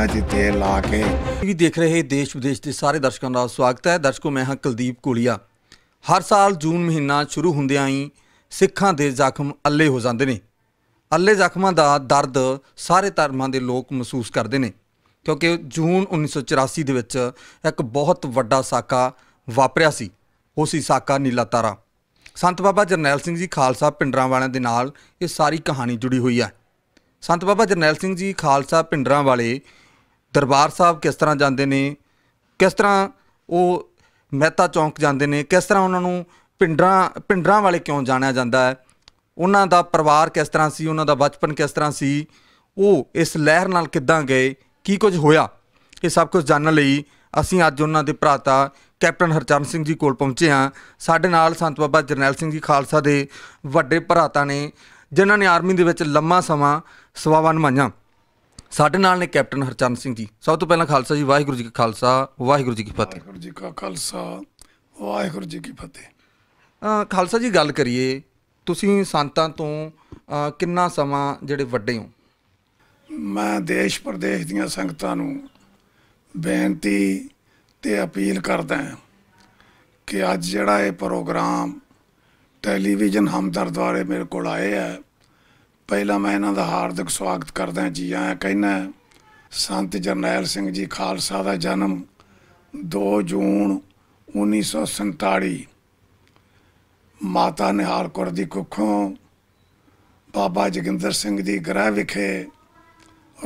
ਮੈਂ ਤੇ ਤੇਲ ਲਾ ਕੇ ਵੀ ਦੇਖ ਰਹੇ ਦੇਸ਼ ਵਿਦੇਸ਼ ਦੇ ਸਾਰੇ ਦਰਸ਼ਕਾਂ ਦਾ ਸਵਾਗਤ ਹੈ ਦਰਸ਼ਕੋ ਮੈਂ ਹਾਂ ਕੁਲਦੀਪ ਕੋਲੀਆ ਹਰ ਸਾਲ ਜੂਨ ਮਹੀਨਾ ਸ਼ੁਰੂ ਹੁੰਦਿਆਂ ਹੀ ਸਿੱਖਾਂ ਦੇ ਜ਼ਖਮ ਅੱਲੇ ਹੋ ਜਾਂਦੇ ਨੇ ਅੱਲੇ ਜ਼ਖਮਾਂ ਦਾ ਦਰਦ ਸਾਰੇ ਧਰਮਾਂ ਦੇ ਲੋਕ ਮਹਿਸੂਸ ਕਰਦੇ ਨੇ ਕਿਉਂਕਿ ਜੂਨ 1984 ਦੇ ਵਿੱਚ ਇੱਕ ਬਹੁਤ ਵੱਡਾ ਸਾਕਾ ਵਾਪਰਿਆ ਸੀ ਉਹ ਸੀ ਸਾਕਾ ਨੀਲਾ ਤਾਰਾ ਸੰਤ ਬਾਬਾ ਜਰਨੈਲ ਸਿੰਘ ਜੀ ਖਾਲਸਾ ਪਿੰਡਰਾਂ ਵਾਲਿਆਂ ਦੇ ਨਾਲ ਇਹ ਸਾਰੀ ਕਹਾਣੀ ਜੁੜੀ ਹੋਈ ਹੈ ਸੰਤ ਬਾਬਾ ਜਰਨੈਲ ਸਿੰਘ ਜੀ ਖਾਲਸਾ ਪਿੰਡਰਾਂ ਵਾਲੇ ਦਰਬਾਰ ਸਾਹਿਬ ਕਿਸ ਤਰ੍ਹਾਂ ਜਾਂਦੇ ਨੇ ਕਿਸ ਤਰ੍ਹਾਂ ਉਹ ਮਹਿਤਾ ਚੌਂਕ ਜਾਂਦੇ ਨੇ ਕਿਸ ਤਰ੍ਹਾਂ ਉਹਨਾਂ ਨੂੰ ਪਿੰਡਰਾਂ ਪਿੰਡਰਾਂ ਵਾਲੇ ਕਿਉਂ ਜਾਣਿਆ ਜਾਂਦਾ ਹੈ ਉਹਨਾਂ ਦਾ ਪਰਿਵਾਰ ਕਿਸ ਤਰ੍ਹਾਂ ਸੀ ਉਹਨਾਂ ਦਾ ਬਚਪਨ ਕਿਸ ਤਰ੍ਹਾਂ ਸੀ ਉਹ ਇਸ ਲਹਿਰ ਨਾਲ ਕਿੱਦਾਂ ਗਏ ਕੀ ਕੁਝ ਹੋਇਆ ਇਹ ਸਭ ਕੁਝ ਜਾਣਨ ਲਈ ਅਸੀਂ ਅੱਜ ਉਹਨਾਂ ਦੇ ਭਰਾਤਾ ਕੈਪਟਨ ਹਰਚਰਨ ਸਿੰਘ ਜੀ ਕੋਲ ਪਹੁੰਚੇ ਹਾਂ ਸਾਡੇ ਨਾਲ ਸੰਤ ਬਾਬਾ ਜਰਨੈਲ ਸਿੰਘ ਜੀ ਖਾਲਸਾ ਦੇ ਵੱਡੇ ਭਰਾਤਾ ਨੇ ਜਿਨ੍ਹਾਂ ਨੇ ਆਰਮੀ ਦੇ ਵਿੱਚ ਲੰਮਾ ਸਮਾਂ ਸਵਾਵਾਂ ਨਿਭਾਈਆਂ ਸਾਡੇ ਨਾਲ ਨੇ ਕੈਪਟਨ ਹਰਚੰਦ ਸਿੰਘ ਜੀ ਸਭ ਤੋਂ ਪਹਿਲਾਂ ਖਾਲਸਾ ਜੀ ਵਾਹਿਗੁਰੂ ਜੀ ਕਾ ਖਾਲਸਾ ਵਾਹਿਗੁਰੂ ਜੀ ਕੀ ਫਤਿਹ ਵਾਹਿਗੁਰੂ ਜੀ ਕਾ ਖਾਲਸਾ ਵਾਹਿਗੁਰੂ ਜੀ ਕੀ ਫਤਿਹ ਖਾਲਸਾ ਜੀ ਗੱਲ ਕਰੀਏ ਤੁਸੀਂ ਸੰਤਾਂ ਤੋਂ ਕਿੰਨਾ ਸਮਾਂ ਜਿਹੜੇ ਵੱਡੇ ਹੋ ਮੈਂ ਦੇਸ਼ ਪ੍ਰਦੇਸ਼ ਦੀਆਂ ਸੰਗਤਾਂ ਨੂੰ ਬੇਨਤੀ ਤੇ ਅਪੀਲ ਕਰਦਾ ਹਾਂ ਕਿ ਅੱਜ ਜਿਹੜਾ ਇਹ ਪ੍ਰੋਗਰਾਮ ਟੈਲੀਵਿਜ਼ਨ ਹਮਦਰਦਾਰੇ ਮੇਰੇ ਕੋਲ ਆਏ ਹੈ ਪਹਿਲਾਂ ਮੈਂ ਇਹਨਾਂ ਦਾ ਹਾਰਦਿਕ ਸਵਾਗਤ ਕਰਦਾ ਜੀ ਆਇਆਂ ਕਹਿੰਦਾ ਸੰਤ ਜਰਨੈਲ ਸਿੰਘ ਜੀ ਖਾਲਸਾ ਦਾ ਜਨਮ 2 ਜੂਨ 1947 ਮਾਤਾ ਨਿਹਾਲ ਕੌਰ ਦੀ ਕੁੱਖੋਂ ਬਾਬਾ ਜਗਿੰਦਰ ਸਿੰਘ ਦੀ ਗ੍ਰਹਿ ਵਿਖੇ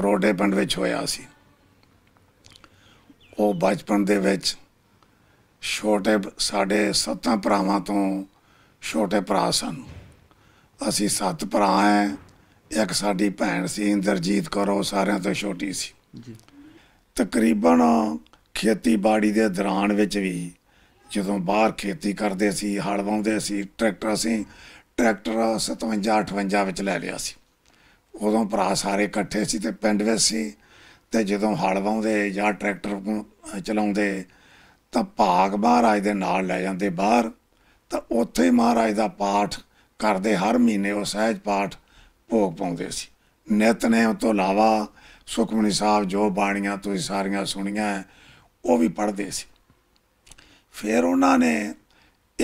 ਰੋਡੇ ਪਿੰਡ ਵਿੱਚ ਹੋਇਆ ਸੀ ਉਹ ਬਚਪਨ ਦੇ ਵਿੱਚ ਛੋਟੇ ਸਾਡੇ ਸੱਤਾਂ ਭਰਾਵਾਂ ਤੋਂ ਛੋਟੇ ਭਰਾ ਸਨ ਅਸੀਂ ਸੱਤ ਭਰਾ ਹਾਂ ਇੱਕ ਸਾਡੀ ਭੈਣ ਸੀ ਇੰਦਰਜੀਤ ਕੌਰ ਉਹ ਸਾਰਿਆਂ ਤੋਂ ਛੋਟੀ ਸੀ ਜੀ ਤਕਰੀਬਨ ਖੇਤੀਬਾੜੀ ਦੇ ਦੌਰਾਨ ਵਿੱਚ ਵੀ ਜਦੋਂ ਬਾਹਰ ਖੇਤੀ ਕਰਦੇ ਸੀ ਹਲ ਵਾਉਂਦੇ ਸੀ ਟਰੈਕਟਰ ਅਸੀਂ ਟਰੈਕਟਰ 57 58 ਵਿੱਚ ਲੈ ਲਿਆ ਸੀ ਉਦੋਂ ਭਰਾ ਸਾਰੇ ਇਕੱਠੇ ਸੀ ਤੇ ਪਿੰਡ ਵਿੱਚ ਸੀ ਤੇ ਜਦੋਂ ਹਲ ਵਾਉਂਦੇ ਜਾਂ ਟਰੈਕਟਰ ਚਲਾਉਂਦੇ ਤਾਂ ਭਾਗ ਮਹਾਰਾਜ ਦੇ ਨਾਲ ਲੈ ਜਾਂਦੇ ਬਾਹਰ ਤਾਂ ਉੱਥੇ ਮਹਾਰਾਜ ਦਾ ਪਾਠ ਕਰਦੇ ਹਰ ਮਹੀਨੇ ਉਹ ਸਹਿਜ ਪਾਠ ਭੋਗ ਪਾਉਂਦੇ ਸੀ ਨਿਤਨੇਮ ਤੋਂ ਇਲਾਵਾ ਸੁਖਮਨੀ ਸਾਹਿਬ ਜੋ ਬਾਣੀਆਂ ਤੁਸੀਂ ਸਾਰੀਆਂ ਸੁਣੀਆਂ ਉਹ ਵੀ ਪੜ੍ਹਦੇ ਸੀ ਫਿਰ ਉਹਨਾਂ ਨੇ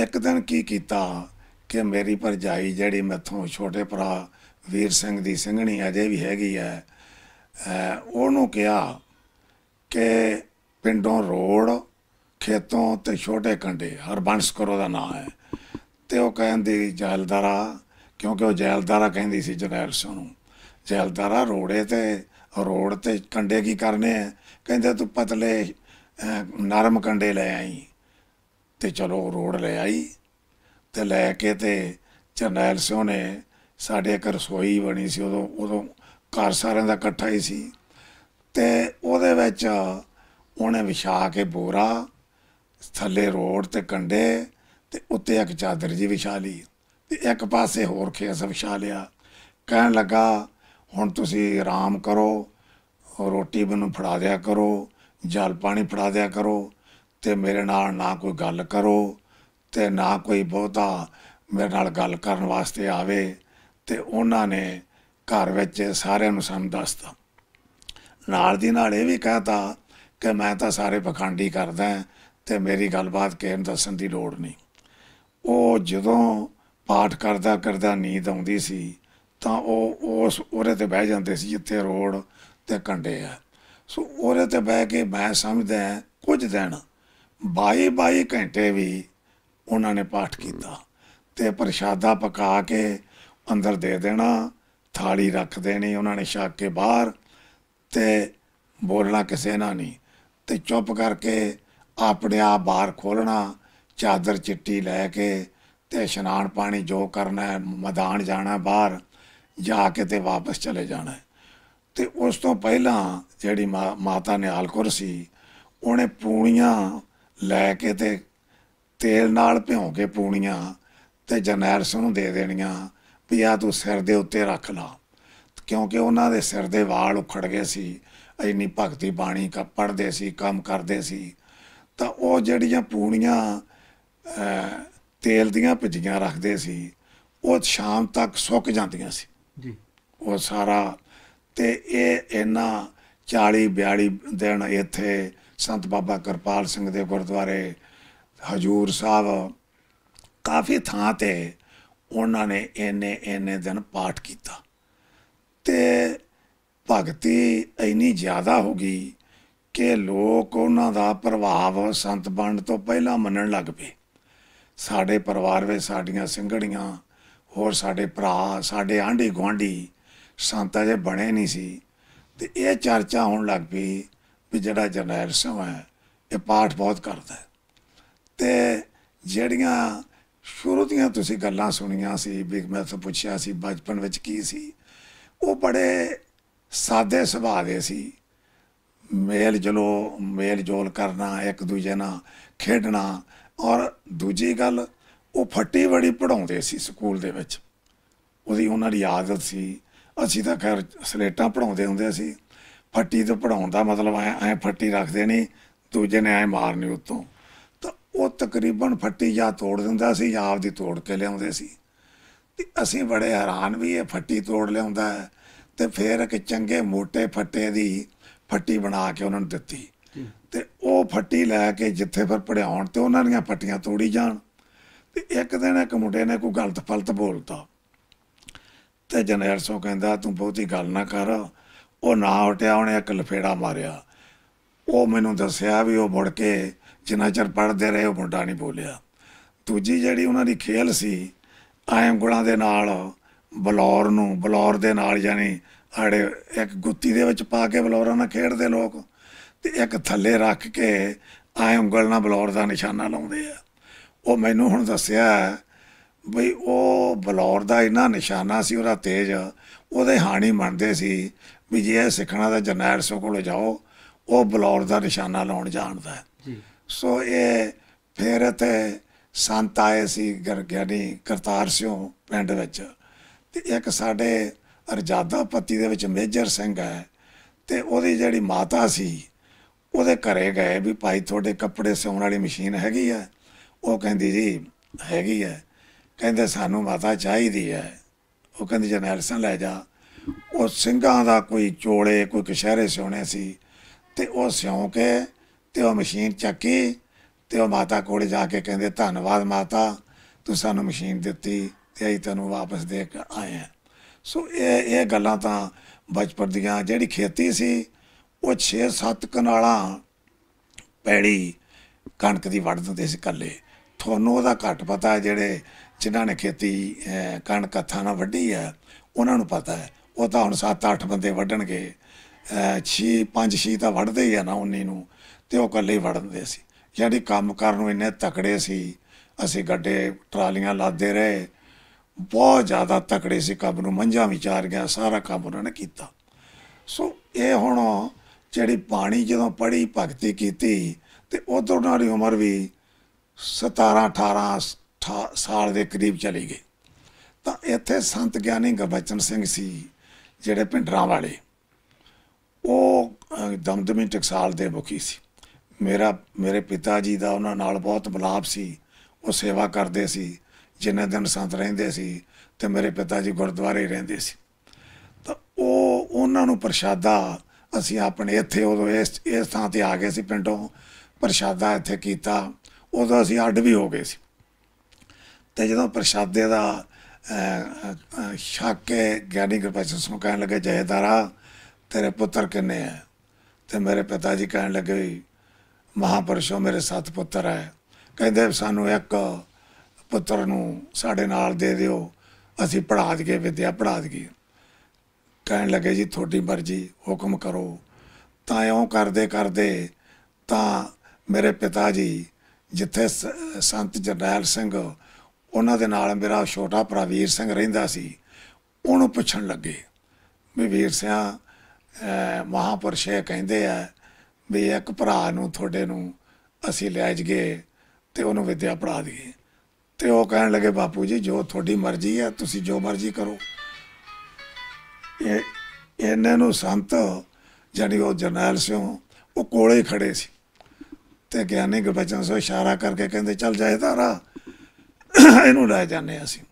ਇੱਕ ਦਿਨ ਕੀ ਕੀਤਾ ਕਿ ਮੇਰੀ ਭਰਜਾਈ ਜਿਹੜੀ ਮੈਥੋਂ ਛੋਟੇ ਭਰਾ ਵੀਰ ਸਿੰਘ ਦੀ ਸਿੰਘਣੀ ਅਜੇ ਵੀ ਹੈਗੀ ਹੈ ਉਹਨੂੰ ਕਿਹਾ ਕਿ ਪਿੰਡੋਂ ਰੋੜ ਖੇਤੋਂ ਤੇ ਛੋਟੇ ਕੰਡੇ ਹਰਬੰਸ ਕਰੋ ਦਾ ਨਾਂ ਹੈ ਤੇ ਉਹ ਕਹਿੰਦੀ ਜਹਲਦਾਰਾ ਕਿਉਂਕਿ ਉਹ ਜੈਲਦਾਰਾ ਕਹਿੰਦੀ ਸੀ ਜਰਨੈਲ ਸਿੰਘ ਨੂੰ ਜੈਲਦਾਰਾ ਰੋੜੇ ਤੇ ਰੋੜ ਤੇ ਕੰਡੇ ਕੀ ਕਰਨੇ ਆ ਕਹਿੰਦੇ ਤੂੰ ਪਤਲੇ ਨਰਮ ਕੰਡੇ ਲੈ ਆਈ ਤੇ ਚਲੋ ਰੋੜ ਲੈ ਆਈ ਤੇ ਲੈ ਕੇ ਤੇ ਜਰਨੈਲ ਸਿੰਘ ਨੇ ਸਾਡੇ ਇੱਕ ਰਸੋਈ ਬਣੀ ਸੀ ਉਦੋਂ ਉਦੋਂ ਘਰ ਸਾਰਿਆਂ ਦਾ ਇਕੱਠਾ ਹੀ ਸੀ ਤੇ ਉਹਦੇ ਵਿੱਚ ਉਹਨੇ ਵਿਛਾ ਕੇ ਬੋਰਾ ਥੱਲੇ ਰੋੜ ਤੇ ਕੰਡੇ ਤੇ ਉੱਤੇ ਇੱਕ ਚਾਦਰ ਜੀ ਵਿਛਾ ਲਈ ਤੇ ਇੱਕ ਪਾਸੇ ਹੋਰ ਖੇਸ ਵਿਛਾ ਲਿਆ ਕਹਿਣ ਲੱਗਾ ਹੁਣ ਤੁਸੀਂ ਆਰਾਮ ਕਰੋ ਰੋਟੀ ਬਨੂ ਫੜਾ ਦਿਆ ਕਰੋ ਜਲ ਪਾਣੀ ਫੜਾ ਦਿਆ ਕਰੋ ਤੇ ਮੇਰੇ ਨਾਲ ਨਾ ਕੋਈ ਗੱਲ ਕਰੋ ਤੇ ਨਾ ਕੋਈ ਬਹੁਤਾ ਮੇਰੇ ਨਾਲ ਗੱਲ ਕਰਨ ਵਾਸਤੇ ਆਵੇ ਤੇ ਉਹਨਾਂ ਨੇ ਘਰ ਵਿੱਚ ਸਾਰਿਆਂ ਨੂੰ ਸਾਨੂੰ ਦੱਸਤਾ ਨਾਲ ਦੀ ਨਾਲ ਇਹ ਵੀ ਕਹਤਾ ਕਿ ਮੈਂ ਤਾਂ ਸਾਰੇ ਪਖੰਡੀ ਕਰਦਾ ਤੇ ਮੇਰੀ ਗੱਲਬਾਤ ਕਿਸੇ ਨੂੰ ਦੱਸਣ ਦੀ ਲੋੜ ਨਹੀਂ ਉਹ ਜਦੋਂ ਪਾਠ ਕਰਦਾ ਕਰਦਾ ਨੀਂਦ ਆਉਂਦੀ ਸੀ ਤਾਂ ਉਹ ਉਸ ਉਰੇ ਤੇ ਬਹਿ ਜਾਂਦੇ ਸੀ ਜਿੱਥੇ ਰੋੜ ਤੇ ਕੰਡੇ ਆ ਸੋ ਉਰੇ ਤੇ ਬਹਿ ਕੇ ਮੈਂ ਸਮਝਦਾ ਕੁਝ ਦਿਨ 22 22 ਘੰਟੇ ਵੀ ਉਹਨਾਂ ਨੇ ਪਾਠ ਕੀਤਾ ਤੇ ਪ੍ਰਸ਼ਾਦਾ ਪਕਾ ਕੇ ਅੰਦਰ ਦੇ ਦੇਣਾ ਥਾਲੀ ਰੱਖ ਦੇਣੀ ਉਹਨਾਂ ਨੇ ਛੱਕ ਕੇ ਬਾਹਰ ਤੇ ਬੋਲਣਾ ਕਿਸੇ ਨਾਲ ਨਹੀਂ ਤੇ ਚੁੱਪ ਕਰਕੇ ਆਪਣੇ ਆਪ ਬਾਹਰ ਖੋਲਣਾ ਚਾਦਰ ਚਿੱਟੀ ਲੈ ਕੇ ਤੇ ਇਸ਼ਨਾਨ ਪਾਣੀ ਜੋ ਕਰਨਾ ਹੈ ਮੈਦਾਨ ਜਾਣਾ ਬਾਹਰ ਜਾ ਕੇ ਤੇ ਵਾਪਸ ਚਲੇ ਜਾਣਾ ਤੇ ਉਸ ਤੋਂ ਪਹਿਲਾਂ ਜਿਹੜੀ ਮਾਤਾ ਨੇ ਨਿਹਾਲਕੁਰ ਸੀ ਉਹਨੇ ਪੂਣੀਆਂ ਲੈ ਕੇ ਤੇ ਤੇਲ ਨਾਲ ਭਿਉਂ ਕੇ ਪੂਣੀਆਂ ਤੇ ਜਨੈਰਸ ਨੂੰ ਦੇ ਦੇਣੀਆਂ ਵੀ ਆ ਤੂੰ ਸਿਰ ਦੇ ਉੱਤੇ ਰੱਖ ਲਾ ਕਿਉਂਕਿ ਉਹਨਾਂ ਦੇ ਸਿਰ ਦੇ ਵਾਲ ਉਖੜ ਗਏ ਸੀ ਇੰਨੀ ਭਗਤੀ ਬਾਣੀ ਕਾ ਪੜਦੇ ਸੀ ਕੰਮ ਕਰਦੇ ਸੀ ਤਾਂ ਉਹ ਜਿਹੜੀਆਂ ਪੂਣੀਆਂ ਤੇਲ ਦੀਆਂ ਭਜੀਆਂ ਰੱਖਦੇ ਸੀ ਉਹ ਸ਼ਾਮ ਤੱਕ ਸੁੱਕ ਜਾਂਦੀਆਂ ਸੀ ਜੀ ਉਹ ਸਾਰਾ ਤੇ ਇਹ ਇਨਾ 40 42 ਦਿਨ ਇੱਥੇ ਸੰਤ ਬਾਬਾ ਕਿਰਪਾਲ ਸਿੰਘ ਦੇ ਗੁਰਦੁਆਰੇ ਹਜੂਰ ਸਾਹਿਬ ਕਾਫੀ ਥਾਂ ਤੇ ਉਹਨਾਂ ਨੇ ਇਹਨੇ ਇਹਨੇ ਦਿਨ ਪਾਠ ਕੀਤਾ ਤੇ ਭਗਤੀ ਇੰਨੀ ਜ਼ਿਆਦਾ ਹੋ ਗਈ ਕਿ ਲੋਕ ਉਹਨਾਂ ਦਾ ਪ੍ਰਭਾਵ ਸੰਤ ਬਣਨ ਤੋਂ ਪਹਿਲਾਂ ਮੰਨਣ ਲੱਗ ਪਏ ਸਾਡੇ ਪਰਿਵਾਰ ਵਿੱਚ ਸਾਡੀਆਂ ਸਿੰਘੜੀਆਂ ਹੋਰ ਸਾਡੇ ਭਰਾ ਸਾਡੇ ਆਂਢੀ ਗੁਆਂਢੀ ਸੰਤਾਂ ਜੇ ਬਣੇ ਨਹੀਂ ਸੀ ਤੇ ਇਹ ਚਰਚਾ ਹੋਣ ਲੱਗ ਪਈ ਵੀ ਜਿਹੜਾ ਜਨੈਰ ਸਿੰਘ ਹੈ ਇਹ ਪਾਠ ਬਹੁਤ ਕਰਦਾ ਤੇ ਜਿਹੜੀਆਂ ਸ਼ੁਰੂ ਦੀਆਂ ਤੁਸੀਂ ਗੱਲਾਂ ਸੁਣੀਆਂ ਸੀ ਵੀ ਮੈਂ ਤੋਂ ਪੁੱਛਿਆ ਸੀ ਬਚਪਨ ਵਿੱਚ ਕੀ ਸੀ ਉਹ ਬੜੇ ਸਾਦੇ ਸੁਭਾਅ ਦੇ ਸੀ ਮੇਲ ਜਲੋ ਮੇਲ ਜੋਲ ਕਰਨਾ ਇੱਕ ਦੂਜੇ ਨਾਲ ਖੇਡਣਾ ਔਰ ਦੂਜੀ ਗੱਲ ਉਹ ਫੱਟੀ ਬੜੀ ਪੜਾਉਂਦੇ ਸੀ ਸਕੂਲ ਦੇ ਵਿੱਚ ਉਹਦੀ ਉਹਨਾਂ ਦੀ ਆਦਤ ਸੀ ਅਸੀਂ ਤਾਂ ਘਰ ਸਲੇਟਾਂ ਪੜਾਉਂਦੇ ਹੁੰਦੇ ਸੀ ਫੱਟੀ ਤੋਂ ਪੜਾਉਣ ਦਾ ਮਤਲਬ ਐ ਐ ਫੱਟੀ ਰੱਖ ਦੇਣੀ ਦੂਜੇ ਨੇ ਐ ਮਾਰਨੀ ਉਤੋਂ ਤਾਂ ਉਹ ਤਕਰੀਬਨ ਫੱਟੀ ਜਾਂ ਤੋੜ ਦਿੰਦਾ ਸੀ ਜਾਂ ਆਪਦੀ ਤੋੜ ਕੇ ਲਿਆਉਂਦੇ ਸੀ ਤੇ ਅਸੀਂ ਬੜੇ ਹੈਰਾਨ ਵੀ ਇਹ ਫੱਟੀ ਤੋੜ ਲਿਆਉਂਦਾ ਤੇ ਫਿਰ ਇੱਕ ਚੰਗੇ ਮੋٹے ਫੱਟੇ ਦੀ ਫੱਟੀ ਬਣਾ ਕੇ ਉਹਨਾਂ ਨੂੰ ਦਿੱਤੀ ਤੇ ਉਹ ਫੱਟੀ ਲੈ ਕੇ ਜਿੱਥੇ ਫਿਰ ਪੜਿਆਉਣ ਤੇ ਉਹਨਾਂ ਦੀਆਂ ਫੱਟੀਆਂ ਤੋੜੀ ਜਾਣ ਤੇ ਇੱਕ ਦਿਨ ਇੱਕ ਮੁੰਡੇ ਨੇ ਕੋਈ ਗਲਤ ਫਲਤ ਬੋਲਤਾ ਤੇ ਜਨਰਲ ਸੋ ਕਹਿੰਦਾ ਤੂੰ ਬਹੁਤੀ ਗੱਲ ਨਾ ਕਰ ਉਹ ਨਾ ਉਟਿਆ ਉਹਨੇ ਇੱਕ ਲਫੇੜਾ ਮਾਰਿਆ ਉਹ ਮੈਨੂੰ ਦੱਸਿਆ ਵੀ ਉਹ ਮੁੜ ਕੇ ਜਿੰਨਾ ਚਿਰ ਪੜਦੇ ਰਹੇ ਉਹ ਮੁੰਡਾ ਨਹੀਂ ਬੋਲਿਆ ਦੂਜੀ ਜਿਹੜੀ ਉਹਨਾਂ ਦੀ ਖੇਲ ਸੀ ਆਇਮ ਗੁਲਾਂ ਦੇ ਨਾਲ ਬਲੌਰ ਨੂੰ ਬਲੌਰ ਦੇ ਨਾਲ ਜਾਨੀ ਆੜੇ ਇੱਕ ਗੁੱਤੀ ਦੇ ਵਿੱਚ ਪਾ ਕੇ ਬਲੌਰਾਂ ਨਾਲ ਖੇਡਦੇ ਲੋਕ ਤੇ ਇੱਕ ਥੱਲੇ ਰੱਖ ਕੇ ਆਏ ਉਂਗਲ ਨਾਲ ਬਲੌਰ ਦਾ ਨਿਸ਼ਾਨਾ ਲਾਉਂਦੇ ਆ ਉਹ ਮੈਨੂੰ ਹੁਣ ਦੱਸਿਆ ਬਈ ਉਹ ਬਲੌਰ ਦਾ ਇਨਾ ਨਿਸ਼ਾਨਾ ਸੀ ਉਹਦਾ ਤੇਜ ਉਹਦੇ ਹਾਣੀ ਮੰਨਦੇ ਸੀ ਵੀ ਜੇ ਇਹ ਸਿੱਖਣਾ ਤਾਂ ਜਨੈਲ ਸੋ ਕੋਲ ਜਾਓ ਉਹ ਬਲੌਰ ਦਾ ਨਿਸ਼ਾਨਾ ਲਾਉਣ ਜਾਣਦਾ ਹੈ ਸੋ ਇਹ ਫਿਰ ਤੇ ਸੰਤ ਆਏ ਸੀ ਗਰਗਿਆਨੀ ਕਰਤਾਰ ਸਿੰਘ ਪਿੰਡ ਵਿੱਚ ਤੇ ਇੱਕ ਸਾਡੇ ਅਰਜਾਦਾ ਪੱਤੀ ਦੇ ਵਿੱਚ ਮੇਜਰ ਸਿੰਘ ਹੈ ਤੇ ਉਹਦੀ ਜਿਹੜੀ ਮਾਤਾ ਸੀ ਉਹਦੇ ਘਰੇ ਗਏ ਵੀ ਭਾਈ ਤੁਹਾਡੇ ਕੱਪੜੇ ਸਿਉਣ ਵਾਲੀ ਮਸ਼ੀਨ ਹੈਗੀ ਆ ਉਹ ਕਹਿੰਦੀ ਜੀ ਹੈਗੀ ਆ ਕਹਿੰਦੇ ਸਾਨੂੰ ਮਾਤਾ ਚਾਹੀਦੀ ਹੈ ਉਹ ਕਹਿੰਦੀ ਜਨੈਲਸਨ ਲੈ ਜਾ ਉਹ ਸਿੰਘਾਂ ਦਾ ਕੋਈ ਚੋਲੇ ਕੋਈ ਕਸ਼ਹਿਰੇ ਸਿਉਣੇ ਸੀ ਤੇ ਉਹ ਸਿਉ ਕੇ ਤੇ ਉਹ ਮਸ਼ੀਨ ਚੱਕੀ ਤੇ ਉਹ ਮਾਤਾ ਕੋਲ ਜਾ ਕੇ ਕਹਿੰਦੇ ਧੰਨਵਾਦ ਮਾਤਾ ਤੂੰ ਸਾਨੂੰ ਮਸ਼ੀਨ ਦਿੱਤੀ ਤੇ ਅਸੀਂ ਤੈਨੂੰ ਵਾਪਸ ਦੇ ਕੇ ਆਏ ਸੋ ਇਹ ਇਹ ਗੱਲਾਂ ਤਾਂ ਬਚਪਨ ਦੀਆਂ ਜਿਹੜੀ ਖੇਤੀ ਸੀ ਉਹ 6-7 ਕਨਾਲਾਂ ਪੈੜੀ ਕਣਕ ਦੀ ਵੱਢ ਦਿੰਦੇ ਸੀ ਕੱਲੇ ਤੁਹਾਨੂੰ ਉਹਦਾ ਘੱਟ ਪਤਾ ਹੈ ਜਿਹੜੇ ਜਿਨ੍ਹਾਂ ਨੇ ਖੇਤੀ ਕਣਕ ਹੱਥਾਂ ਨਾਲ ਵੱਢੀ ਹੈ ਉਹਨਾਂ ਨੂੰ ਪਤਾ ਹੈ ਉਹ ਤਾਂ ਹੁਣ 7-8 ਬੰਦੇ ਵੱਢਣਗੇ 6 5 6 ਤਾਂ ਵੱਢਦੇ ਹੀ ਆ ਨਾ 19 ਨੂੰ ਤੇ ਉਹ ਕੱਲੇ ਹੀ ਦਿੰਦੇ ਸੀ ਜਿਹੜੀ ਕੰਮ ਕਰਨ ਨੂੰ ਇੰਨੇ ਤਕੜੇ ਸੀ ਅਸੀਂ ਗੱਡੇ ਟਰਾਲੀਆਂ ਲਾਦੇ ਰਹੇ ਬਹੁਤ ਜ਼ਿਆਦਾ ਤਕੜੇ ਸੀ ਕੰਮ ਨੂੰ ਮੰਝਾਂ ਵਿਚਾਰ ਗਿਆ ਸਾਰਾ ਕੰਮ ਉਹਨਾਂ ਨੇ ਕੀਤਾ ਸੋ ਇਹ ਹੁਣ ਜਿਹੜੀ ਬਾਣੀ ਜਦੋਂ ਪੜ੍ਹੀ ਭਗਤੀ ਕੀਤੀ ਤੇ ਉਦੋਂ ਨਾਲ ਹੀ ਉਮਰ ਵੀ 17 18 ਸਾਲ ਦੇ ਕਰੀਬ ਚਲੀ ਗਈ ਤਾਂ ਇੱਥੇ ਸੰਤ ਗਿਆਨੀ ਗਵਚਨ ਸਿੰਘ ਸੀ ਜਿਹੜੇ ਪਿੰਡਰਾਂ ਵਾਲੇ ਉਹ ਦਮਦਮੀ ਟਕਸਾਲ ਦੇ ਮੁਖੀ ਸੀ ਮੇਰਾ ਮੇਰੇ ਪਿਤਾ ਜੀ ਦਾ ਉਹਨਾਂ ਨਾਲ ਬਹੁਤ ਬਲਾਪ ਸੀ ਉਹ ਸੇਵਾ ਕਰਦੇ ਸੀ ਜਿੰਨੇ ਦਿਨ ਸੰਤ ਰਹਿੰਦੇ ਸੀ ਤੇ ਮੇਰੇ ਪਿਤਾ ਜੀ ਗੁਰਦੁਆਰੇ ਰਹਿੰਦੇ ਸੀ ਤਾਂ ਉਹ ਉਹਨਾਂ ਨੂੰ ਪ੍ਰਸ਼ਾਦਾ ਅਸੀਂ ਆਪਣੇ ਇੱਥੇ ਉਦੋਂ ਇਸ ਇਸ ਥਾਂ ਤੇ ਆ ਗਏ ਸੀ ਪਿੰਡੋਂ ਪ੍ਰਸ਼ਾਦਾ ਇੱਥੇ ਕੀਤਾ ਉਦੋਂ ਅਸੀਂ ਅੱਡ ਵੀ ਹੋ ਗਏ ਸੀ ਤੇ ਜਦੋਂ ਪ੍ਰਸ਼ਾਦੇ ਦਾ ਸ਼ੱਕੇ ਗਿਆਨੀ ਗੁਰਪ੍ਰਸਾਦ ਨੂੰ ਕਹਿਣ ਲੱਗੇ ਜੈਦਾਰਾ ਤੇਰੇ ਪੁੱਤਰ ਕਿੰਨੇ ਆ ਤੇ ਮੇਰੇ ਪਿਤਾ ਜੀ ਕਹਿਣ ਲੱਗੇ ਮਹਾਪੁਰਸ਼ੋ ਮੇਰੇ ਸੱਤ ਪੁੱਤਰ ਹੈ ਕਹਿੰਦੇ ਸਾਨੂੰ ਇੱਕ ਪੁੱਤਰ ਨੂੰ ਸਾਡੇ ਨਾਲ ਦੇ ਦਿਓ ਅਸੀਂ ਪੜ੍ਹਾ ਦਈਏ ਵਿਦਿਆ ਪੜ੍ਹਾ ਦਈਏ ਕਹਿਣ ਲੱਗੇ ਜੀ ਤੁਹਾਡੀ ਮਰਜ਼ੀ ਹੁਕਮ ਕਰੋ ਤਾਂ ਇਉਂ ਕਰਦੇ ਕਰਦੇ ਤਾਂ ਮੇਰੇ ਪਿਤਾ ਜੀ ਜਿੱਥੇ ਸੰਤ ਜਰਨੈਲ ਸਿੰਘ ਉਹਨਾਂ ਦੇ ਨਾਲ ਮੇਰਾ ਛੋਟਾ ਭਰਾ ਵੀਰ ਸਿੰਘ ਰਹਿੰਦਾ ਸੀ ਉਹਨੂੰ ਪੁੱਛਣ ਲੱਗੇ ਵੀ ਵੀਰ ਸਿਆ ਮਹਾਪੁਰਸ਼ੇ ਕਹਿੰਦੇ ਆ ਵੀ ਇੱਕ ਭਰਾ ਨੂੰ ਤੁਹਾਡੇ ਨੂੰ ਅਸੀਂ ਲੈ ਜਗੇ ਤੇ ਉਹਨੂੰ ਵਿਦਿਆ ਪੜਾ ਦਈਏ ਤੇ ਉਹ ਕਹਿਣ ਲੱਗੇ ਬਾਪੂ ਜੀ ਜੋ ਤੁਹਾਡੀ ਮਰਜ਼ੀ ਹੈ ਤੁਸੀਂ ਜੋ ਮਰਜ਼ੀ ਕਰੋ ਇਹ ਇਹਨਾਂ ਨੂੰ ਸੰਤ ਜਾਨੀ ਉਹ ਜਰਨੈਲ ਸਿੰਘ ਉਹ ਕੋਲੇ ਖੜੇ ਸੀ ਤੇ ਗਿਆਨੀ ਗਵਚਨ ਸੋ ਇਸ਼ਾਰਾ ਕਰਕੇ ਕਹਿੰਦੇ ਚੱਲ ਜਾਏ ਤਾਰਾ ਇਹਨੂੰ ਲੈ ਜਾਂਦੇ ਅਸੀਂ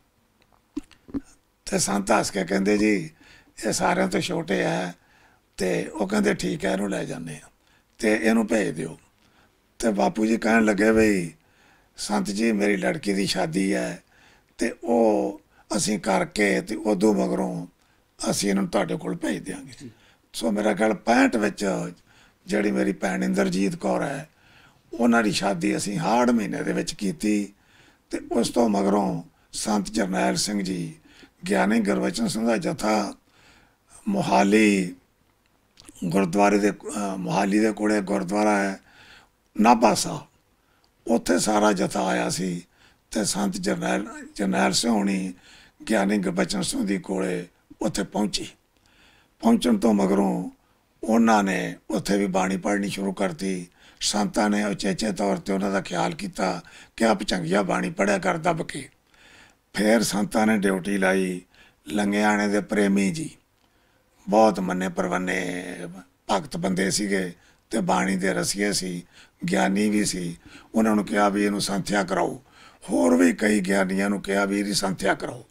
ਤੇ ਸੰਤ ਹੱਸ ਕੇ ਕਹਿੰਦੇ ਜੀ ਇਹ ਸਾਰਿਆਂ ਤੋਂ ਛੋਟੇ ਆ ਤੇ ਉਹ ਕਹਿੰਦੇ ਠੀਕ ਹੈ ਇਹਨੂੰ ਲੈ ਜਾਂਦੇ ਆ ਤੇ ਇਹਨੂੰ ਭੇਜ ਦਿਓ ਤੇ ਬਾਪੂ ਜੀ ਕਹਿਣ ਲੱਗੇ ਬਈ ਸੰਤ ਜੀ ਮੇਰੀ ਲੜਕੀ ਦੀ ਸ਼ਾਦੀ ਹੈ ਤੇ ਉਹ ਅਸੀਂ ਕਰਕੇ ਤੇ ਉਦੋਂ ਮਗਰੋਂ ਅਸੀਂ ਇਹਨਾਂ ਨੂੰ ਤੁਹਾਡੇ ਕੋਲ ਭੇਜ ਦਿਆਂਗੇ ਸੋ ਮੇਰਾ ਗੱਲ 65 ਵਿੱਚ ਜਿਹੜੀ ਮੇਰੀ ਭੈਣ ਇੰਦਰਜੀਤ ਕੌਰ ਹੈ ਉਹਨਾਂ ਦੀ ਸ਼ਾਦੀ ਅਸੀਂ ਹਾੜ ਮਹੀਨੇ ਦੇ ਵਿੱਚ ਕੀਤੀ ਤੇ ਉਸ ਤੋਂ ਮਗਰੋਂ ਸੰਤ ਜਰਨੈਲ ਸਿੰਘ ਜੀ ਗਿਆਨੀ ਗੁਰਵਚਨ ਸਿੰਘ ਦਾ ਜਥਾ ਮੋਹਾਲੀ ਗੁਰਦੁਆਰੇ ਦੇ ਮੋਹਾਲੀ ਦੇ ਕੋਲੇ ਗੁਰਦੁਆਰਾ ਹੈ ਨਾਪਾਸਾ ਉੱਥੇ ਸਾਰਾ ਜਥਾ ਆਇਆ ਸੀ ਤੇ ਸੰਤ ਜਰਨੈਲ ਜਰਨੈਲ ਸਿੰਘ ਹੋਣੀ ਗਿਆਨੀ ਗੁਰਬਚਨ ਸਿੰਘ ਦੀ ਕੋਲੇ ਉੱਥੇ ਪਹੁੰਚੀ ਪਹੁੰਚਣ ਤੋਂ ਮਗਰੋਂ ਉਹਨਾਂ ਨੇ ਉੱਥੇ ਵੀ ਬਾਣੀ ਪੜ੍ਹਨੀ ਸ਼ੁਰੂ ਕਰਤੀ ਸੰਤਾਂ ਨੇ ਉਚੇਚੇ ਤੌਰ ਤੇ ਉਹਨਾਂ ਦਾ ਖਿਆਲ ਕੀਤਾ ਕਿ ਆਪ ਚੰਗੀਆਂ ਬਾਣੀ ਪੜਿਆ ਕਰ ਦੱਬ ਕੇ ਫਿਰ ਸੰਤਾਂ ਨੇ ਡਿਊਟੀ ਲਾਈ ਲੰਗਿਆਣੇ ਦੇ ਪ੍ਰੇਮੀ ਜੀ ਬਹੁਤ ਮੰਨੇ ਪਰਵੰਨੇ ਭਗਤ ਬੰਦੇ ਸੀਗੇ ਤੇ ਬਾਣੀ ਦੇ ਰਸੀਏ ਸੀ ਗਿਆਨੀ ਵੀ ਸੀ ਉਹਨਾਂ ਨੂੰ ਕਿਹਾ ਵੀ ਇਹਨੂੰ ਸੰਥਿਆ ਕਰਾਓ ਹੋਰ ਵੀ ਕਈ ਗਿਆਨੀਆਂ ਨੂੰ ਕਿਹਾ ਵੀ ਇਹਦੀ ਸੰਥਿਆ ਕਰਾਓ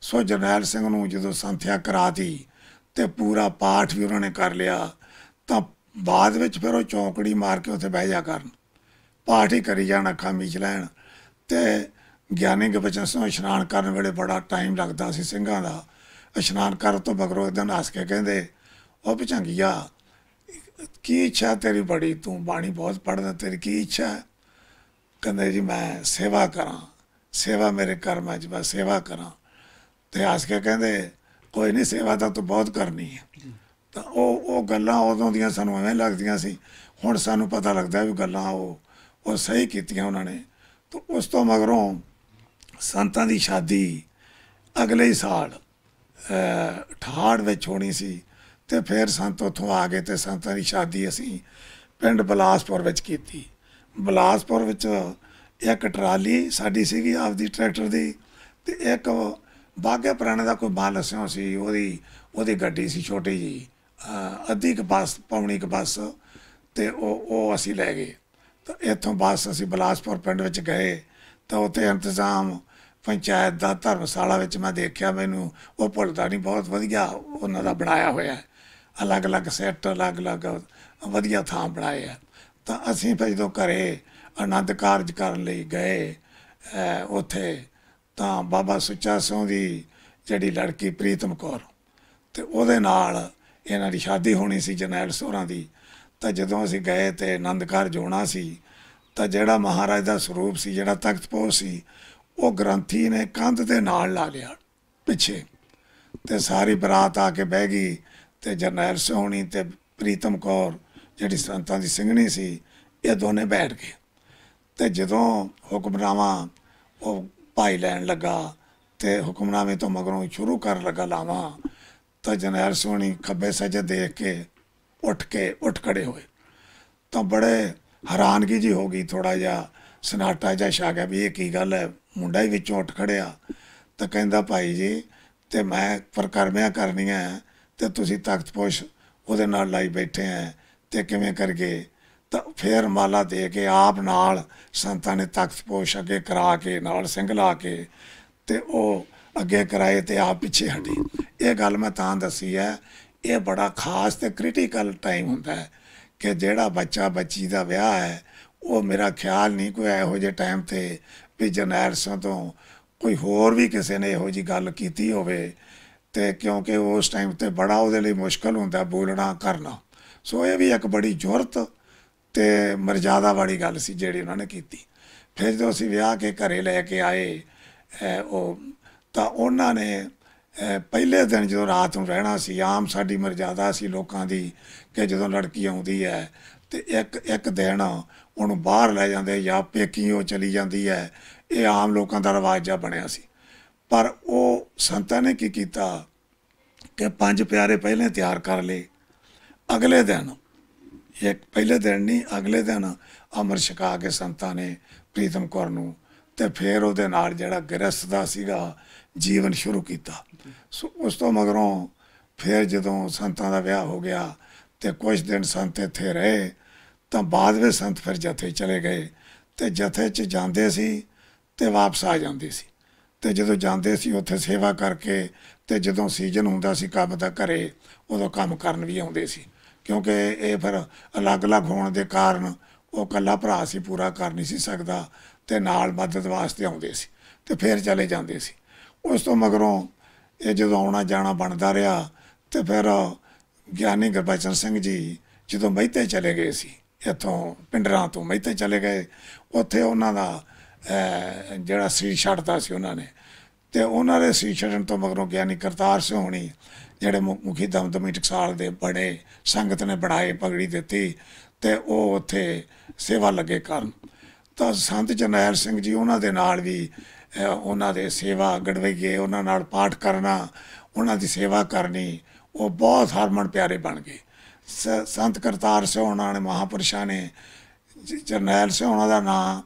ਸੋ ਜਰਨੈਲ ਸਿੰਘ ਨੂੰ ਜਦੋਂ ਸੰਥਿਆ ਕਰਾਤੀ ਤੇ ਪੂਰਾ ਪਾਠ ਵੀ ਉਹਨਾਂ ਨੇ ਕਰ ਲਿਆ ਤਾਂ ਬਾਅਦ ਵਿੱਚ ਫਿਰ ਉਹ ਚੌਂਕੜੀ ਮਾਰ ਕੇ ਉੱਥੇ ਬਹਿ ਜਾ ਕਰਨ ਪਾਠ ਹੀ ਕਰੀ ਜਾਣਾ ਖਾਮੀ ਚ ਲੈਣ ਤੇ ਗਿਆਨੀ ਬਚਨ ਸੋ ਇਸ਼ਨਾਨ ਕਰਨ ਵੇਲੇ ਬੜਾ ਟਾਈਮ ਲੱਗਦਾ ਸੀ ਸਿੰਘਾਂ ਦਾ ਇਸ਼ਨਾਨ ਕਰਨ ਤੋਂ ਬਗਰੋ ਇਦਾਂ ਦਿਨ ਹੱਸ ਕੇ ਕਹਿੰਦੇ ਉਹ ਭਚੰਗਿਆ ਕੀ ਇੱਛਾ ਤੇਰੀ ਬੜੀ ਤੂੰ ਬਾਣੀ ਬਹੁਤ ਪੜਦਾ ਤੇਰੀ ਕੀ ਇੱਛਾ ਕਹਿੰਦੇ ਜੀ ਮੈਂ ਸੇਵਾ ਕਰਾਂ ਸੇਵਾ ਮੇਰੇ ਕਰਮਾਂ 'ਚ ਬਸ ਸੇਵਾ ਕਰਾਂ ਤੇ ਹੱਸ ਕੇ ਕਹਿੰਦੇ ਕੋਈ ਨਹੀਂ ਸੇਵਾ ਤਾਂ ਤੂੰ ਬਹੁਤ ਕਰਨੀ ਹੈ ਤਾਂ ਉਹ ਉਹ ਗੱਲਾਂ ਉਦੋਂ ਦੀਆਂ ਸਾਨੂੰ ਐਵੇਂ ਲੱਗਦੀਆਂ ਸੀ ਹੁਣ ਸਾਨੂੰ ਪਤਾ ਲੱਗਦਾ ਵੀ ਗੱਲਾਂ ਉਹ ਉਹ ਸਹੀ ਕੀਤੀਆਂ ਉਹਨਾਂ ਨੇ ਤਾਂ ਉਸ ਤੋਂ ਮਗਰੋਂ ਸੰਤਾਂ ਦੀ ਸ਼ਾਦੀ ਅਗਲੇ ਸਾਲ 68 ਵਿੱਚ ਹੋਣੀ ਸੀ ਤੇ ਫਿਰ ਸੰਤ ਉਥੋਂ ਆ ਗਏ ਤੇ ਸੰਤਾਂ ਦੀ ਸ਼ਾਦੀ ਅਸੀਂ ਪਿੰਡ ਬਲਾਸਪੁਰ ਵਿੱਚ ਕੀਤੀ ਬਲਾਸਪੁਰ ਵਿੱਚ ਇੱਕ ਟਰਾਲੀ ਸਾਡੀ ਸੀਗੀ ਆਪਦੀ ਟਰੈਕਟਰ ਦੀ ਤੇ ਇੱਕ ਬਾਗੇ ਪ੍ਰਾਣੇ ਦਾ ਕੋਈ ਬਾਲ ਅਸਿਓ ਸੀ ਉਹਦੀ ਉਹਦੀ ਗੱਡੀ ਸੀ ਛੋਟੀ ਜੀ ਅੱਧੀ ਕ ਬੱਸ ਪੌਣੀ ਕ ਬੱਸ ਤੇ ਉਹ ਉਹ ਅਸੀਂ ਲੈ ਗਏ ਤਾਂ ਇੱਥੋਂ ਬੱਸ ਅਸੀਂ ਬਲਾਸਪੁਰ ਪਿੰਡ ਵਿੱਚ ਗਏ ਤਾਂ ਉੱਥੇ ਇੰਤਜ਼ਾਮ ਪੰਚਾਇਤ ਦਾ ਧਰਮਸ਼ਾਲਾ ਵਿੱਚ ਮੈਂ ਦੇਖਿਆ ਮੈਨੂੰ ਉਹ ਭੁੱਲਦਾ ਨਹੀਂ ਬਹੁਤ ਵਧੀਆ ਉਹਨਾਂ ਦਾ ਬਣਾਇਆ ਹੋਇਆ ਅਲੱਗ-ਅਲੱਗ ਸੈੱਟ ਅਲੱਗ-ਅਲੱਗ ਵਧੀਆ ਥਾਂ ਬਣਾਇਆ ਤਾਂ ਅਸੀਂ ਫਿਰ ਜਦੋਂ ਘਰੇ ਆਨੰਦ ਕਾਰਜ ਕਰਨ ਲਈ ਗਏ ਉੱਥੇ ਤਾਂ ਬਾਬਾ ਸੁੱਚਾ ਸਿੰਘ ਦੀ ਜਿਹੜੀ ਲੜਕੀ ਪ੍ਰੀਤਮ ਕੌਰ ਤੇ ਉਹਦੇ ਨਾਲ ਇਹਨਾਂ ਦੀ ਸ਼ਾਦੀ ਹੋਣੀ ਸੀ ਜਨੈਲ ਸੋਹਰਾ ਦੀ ਤਾਂ ਜਦੋਂ ਅਸੀਂ ਗਏ ਤੇ ਆਨੰਦ ਕਾਰਜ ਹੋਣਾ ਸੀ ਤਾਂ ਜਿਹੜਾ ਮਹਾਰਾਜ ਦਾ ਸਰੂਪ ਸੀ ਜਿਹੜਾ ਤਖਤ ਤਖਤਪੋਹ ਸੀ ਉਹ ਗ੍ਰੰਥੀ ਨੇ ਕੰਧ ਦੇ ਨਾਲ ਲਾ ਲਿਆ ਪਿੱਛੇ ਤੇ ਸਾਰੀ ਬਰਾਤ ਆ ਕੇ ਬਹਿ ਗਈ ਤੇ ਜਰਨੈਲ ਸੋਹਣੀ ਤੇ ਪ੍ਰੀਤਮ ਕੌਰ ਜਿਹੜੀ ਸੰਤਾਂ ਦੀ ਸਿੰਘਣੀ ਸੀ ਇਹ ਦੋਨੇ ਬੈਠ ਗਏ ਤੇ ਜਦੋਂ ਹੁਕਮਰਾਵਾ ਉਹ ਭਾਈ ਲੈਣ ਲੱਗਾ ਤੇ ਹੁਕਮਨਾਮੇ ਤੋਂ ਮਗਰੋਂ ਸ਼ੁਰੂ ਕਰਨ ਲੱਗਾ ਲਾਵਾ ਤਾਂ ਜਨਰਲ ਸੋਣੀ ਖੱਬੇ ਸਜੇ ਦੇਖ ਕੇ ਉੱਠ ਕੇ ਉੱਠ ਖੜੇ ਹੋਏ ਤਾਂ ਬੜੇ ਹੈਰਾਨਗੀ ਜੀ ਹੋ ਗਈ ਥੋੜਾ ਜਿਹਾ ਸਨਾਟਾ ਜਿਹਾ ਛਾ ਗਿਆ ਵੀ ਇਹ ਕੀ ਗੱਲ ਹੈ ਮੁੰਡਾ ਹੀ ਵਿੱਚੋਂ ਉੱਠ ਖੜਿਆ ਤਾਂ ਕਹਿੰਦਾ ਭਾਈ ਜੀ ਤੇ ਮੈਂ ਪ੍ਰਕਰਮਿਆ ਕਰਨੀਆਂ ਤੇ ਤੁਸੀਂ ਤਖਤ ਪੋਸ਼ ਉਹਦੇ ਨਾਲ ਲਾਈ ਬੈਠੇ ਆ ਤੇ ਕਿਵੇਂ ਕਰਕੇ ਫੇਰ ਮਾਲਾ ਦੇ ਕੇ ਆਪ ਨਾਲ ਸੰਤਾਂ ਨੇ ਤਖਤ ਪੋਸ਼ ਅੱਗੇ ਕਰਾ ਕੇ ਨਾਲ ਸਿੰਘ ਲਾ ਕੇ ਤੇ ਉਹ ਅੱਗੇ ਕਰਾਏ ਤੇ ਆਪ ਪਿੱਛੇ ਹਟੀ ਇਹ ਗੱਲ ਮੈਂ ਤਾਂ ਦੱਸੀ ਹੈ ਇਹ ਬੜਾ ਖਾਸ ਤੇ ਕ੍ਰਿਟੀਕਲ ਟਾਈਮ ਹੁੰਦਾ ਹੈ ਕਿ ਜਿਹੜਾ ਬੱਚਾ ਬੱਚੀ ਦਾ ਵਿਆਹ ਹੈ ਉਹ ਮੇਰਾ ਖਿਆਲ ਨਹੀਂ ਕੋਈ ਇਹੋ ਜਿਹੇ ਟਾਈਮ ਤੇ ਵੀ ਜਨੈਰਸਾਂ ਤੋਂ ਕੋਈ ਹੋਰ ਵੀ ਕਿਸੇ ਨੇ ਇਹੋ ਜੀ ਗੱਲ ਕੀਤੀ ਹੋਵੇ ਤੇ ਕਿਉਂਕਿ ਉਸ ਟਾਈਮ ਤੇ ਬੜਾ ਉਹਦੇ ਲਈ ਮੁਸ਼ਕਲ ਹੁੰਦਾ ਬੋਲਣਾ ਕਰਨਾ ਸੋ ਇਹ ਵੀ ਇੱਕ ਬੜੀ ਜ਼ਰੂਰਤ ਤੇ ਮਰਜ਼ਾਦਾ ਵਾਲੀ ਗੱਲ ਸੀ ਜਿਹੜੀ ਉਹਨਾਂ ਨੇ ਕੀਤੀ ਫਿਰ ਜਦੋਂ ਅਸੀਂ ਵਿਆਹ ਕੇ ਘਰੇ ਲੈ ਕੇ ਆਏ ਉਹ ਤਾਂ ਉਹਨਾਂ ਨੇ ਪਹਿਲੇ ਦਿਨ ਜਦੋਂ ਰਾਤ ਨੂੰ ਰਹਿਣਾ ਸੀ ਆਮ ਸਾਡੀ ਮਰਜ਼ਾਦਾ ਸੀ ਲੋਕਾਂ ਦੀ ਕਿ ਜਦੋਂ ਲੜਕੀ ਆਉਂਦੀ ਹੈ ਤੇ ਇੱਕ ਇੱਕ ਦਿਨ ਉਹਨੂੰ ਬਾਹਰ ਲੈ ਜਾਂਦੇ ਜਾਂ ਪੇਕੀ ਉਹ ਚਲੀ ਜਾਂਦੀ ਹੈ ਇਹ ਆਮ ਲੋਕਾਂ ਦਾ ਰਵਾਜਾ ਬਣਿਆ ਸੀ ਪਰ ਉਹ ਸੰਤਾਂ ਨੇ ਕੀ ਕੀਤਾ ਕਿ ਪੰਜ ਪਿਆਰੇ ਪਹਿਲੇ ਤਿਆਰ ਕਰ ਲਏ ਅਗਲੇ ਦਿਨ ਇੱਕ ਪਹਿਲੇ ਦਿਨ ਨਹੀਂ ਅਗਲੇ ਦਿਨ ਅਮਰ ਸ਼ਕਾ ਕੇ ਸੰਤਾਂ ਨੇ ਪ੍ਰੀਤਮ ਕੌਰ ਨੂੰ ਤੇ ਫਿਰ ਉਹਦੇ ਨਾਲ ਜਿਹੜਾ ਗ੍ਰਸਥ ਦਾ ਸੀਗਾ ਜੀਵਨ ਸ਼ੁਰੂ ਕੀਤਾ ਸੋ ਉਸ ਤੋਂ ਮਗਰੋਂ ਫਿਰ ਜਦੋਂ ਸੰਤਾਂ ਦਾ ਵਿਆਹ ਹੋ ਗਿਆ ਤੇ ਕੁਝ ਦਿਨ ਸੰਤ ਇੱਥੇ ਰਹੇ ਤਾਂ ਬਾਅਦ ਵਿੱਚ ਸੰਤ ਫਿਰ ਜਥੇ ਚਲੇ ਗਏ ਤੇ ਜਥੇ 'ਚ ਜਾਂਦੇ ਸੀ ਤੇ ਵਾਪਸ ਆ ਜਾਂਦੇ ਸੀ ਤੇ ਜਦੋਂ ਜਾਂਦੇ ਸੀ ਉੱਥੇ ਸੇਵਾ ਕਰਕੇ ਤੇ ਜਦੋਂ ਸੀਜ਼ਨ ਹੁੰਦਾ ਸੀ ਕੰਮ ਦਾ ਘਰੇ ਉਦੋਂ ਕੰਮ ਕਰਨ ਵੀ ਆਉਂਦੇ ਸੀ ਕਿਉਂਕਿ ਇਹ ਫਿਰ ਅਲੱਗ-ਅਲੱਗ ਹੋਣ ਦੇ ਕਾਰਨ ਉਹ ਕੱਲਾ ਭਰਾ ਸੀ ਪੂਰਾ ਕਰ ਨਹੀਂ ਸੀ ਸਕਦਾ ਤੇ ਨਾਲ ਮਦਦ ਵਾਸਤੇ ਆਉਂਦੇ ਸੀ ਤੇ ਫਿਰ ਚਲੇ ਜਾਂਦੇ ਸੀ ਉਸ ਤੋਂ ਮਗਰੋਂ ਇਹ ਜਦੋਂ ਆਉਣਾ ਜਾਣਾ ਬਣਦਾ ਰਿਹਾ ਤੇ ਫਿਰ ਗਿਆਨੀ ਗੁਰਬਚਨ ਸਿੰਘ ਜੀ ਜਦੋਂ ਮਹਿਤੇ ਚਲੇ ਗਏ ਸੀ ਇੱਥੋਂ ਪਿੰਡਰਾਂ ਤੋਂ ਮਹਿਤੇ ਚਲੇ ਗਏ ਉੱਥੇ ਉਹਨਾਂ ਦਾ ਜਿਹੜਾ ਸੀ ਛੱਡਦਾ ਸੀ ਉਹਨਾਂ ਨੇ ਤੇ ਉਹਨਾਂ ਦੇ ਸੀ ਛੱਡਣ ਤੋਂ ਮਗਰੋਂ ਗਿਆਨੀ ਕਰਤਾਰ ਸਿੰਘ ਹੋਣੀ ਜਿਹੜੇ ਮੁਖੀ ਦਮਦਮੀ ਟਕਸਾਲ ਦੇ ਬੜੇ ਸੰਗਤ ਨੇ ਬੜਾਏ ਪਗੜੀ ਦਿੱਤੀ ਤੇ ਉਹ ਉੱਥੇ ਸੇਵਾ ਲੱਗੇ ਕਰਨ ਤਾਂ ਸੰਤ ਜਨੈਲ ਸਿੰਘ ਜੀ ਉਹਨਾਂ ਦੇ ਨਾਲ ਵੀ ਉਹਨਾਂ ਦੇ ਸੇਵਾ ਗੜਵਈਏ ਉਹਨਾਂ ਨਾਲ ਪਾਠ ਕਰਨਾ ਉਹਨਾਂ ਦੀ ਸੇਵਾ ਕਰਨੀ ਉਹ ਬਹੁਤ ਹਰਮਨ ਪਿਆਰੇ ਬਣ ਗਏ ਸੰਤ ਕਰਤਾਰ ਸਿੰਘ ਉਹਨਾਂ ਨੇ ਮਹਾਪੁਰਸ਼ਾਂ ਨੇ ਜਰਨੈਲ ਸਿੰਘ ਉਹਨਾਂ ਦਾ ਨਾਮ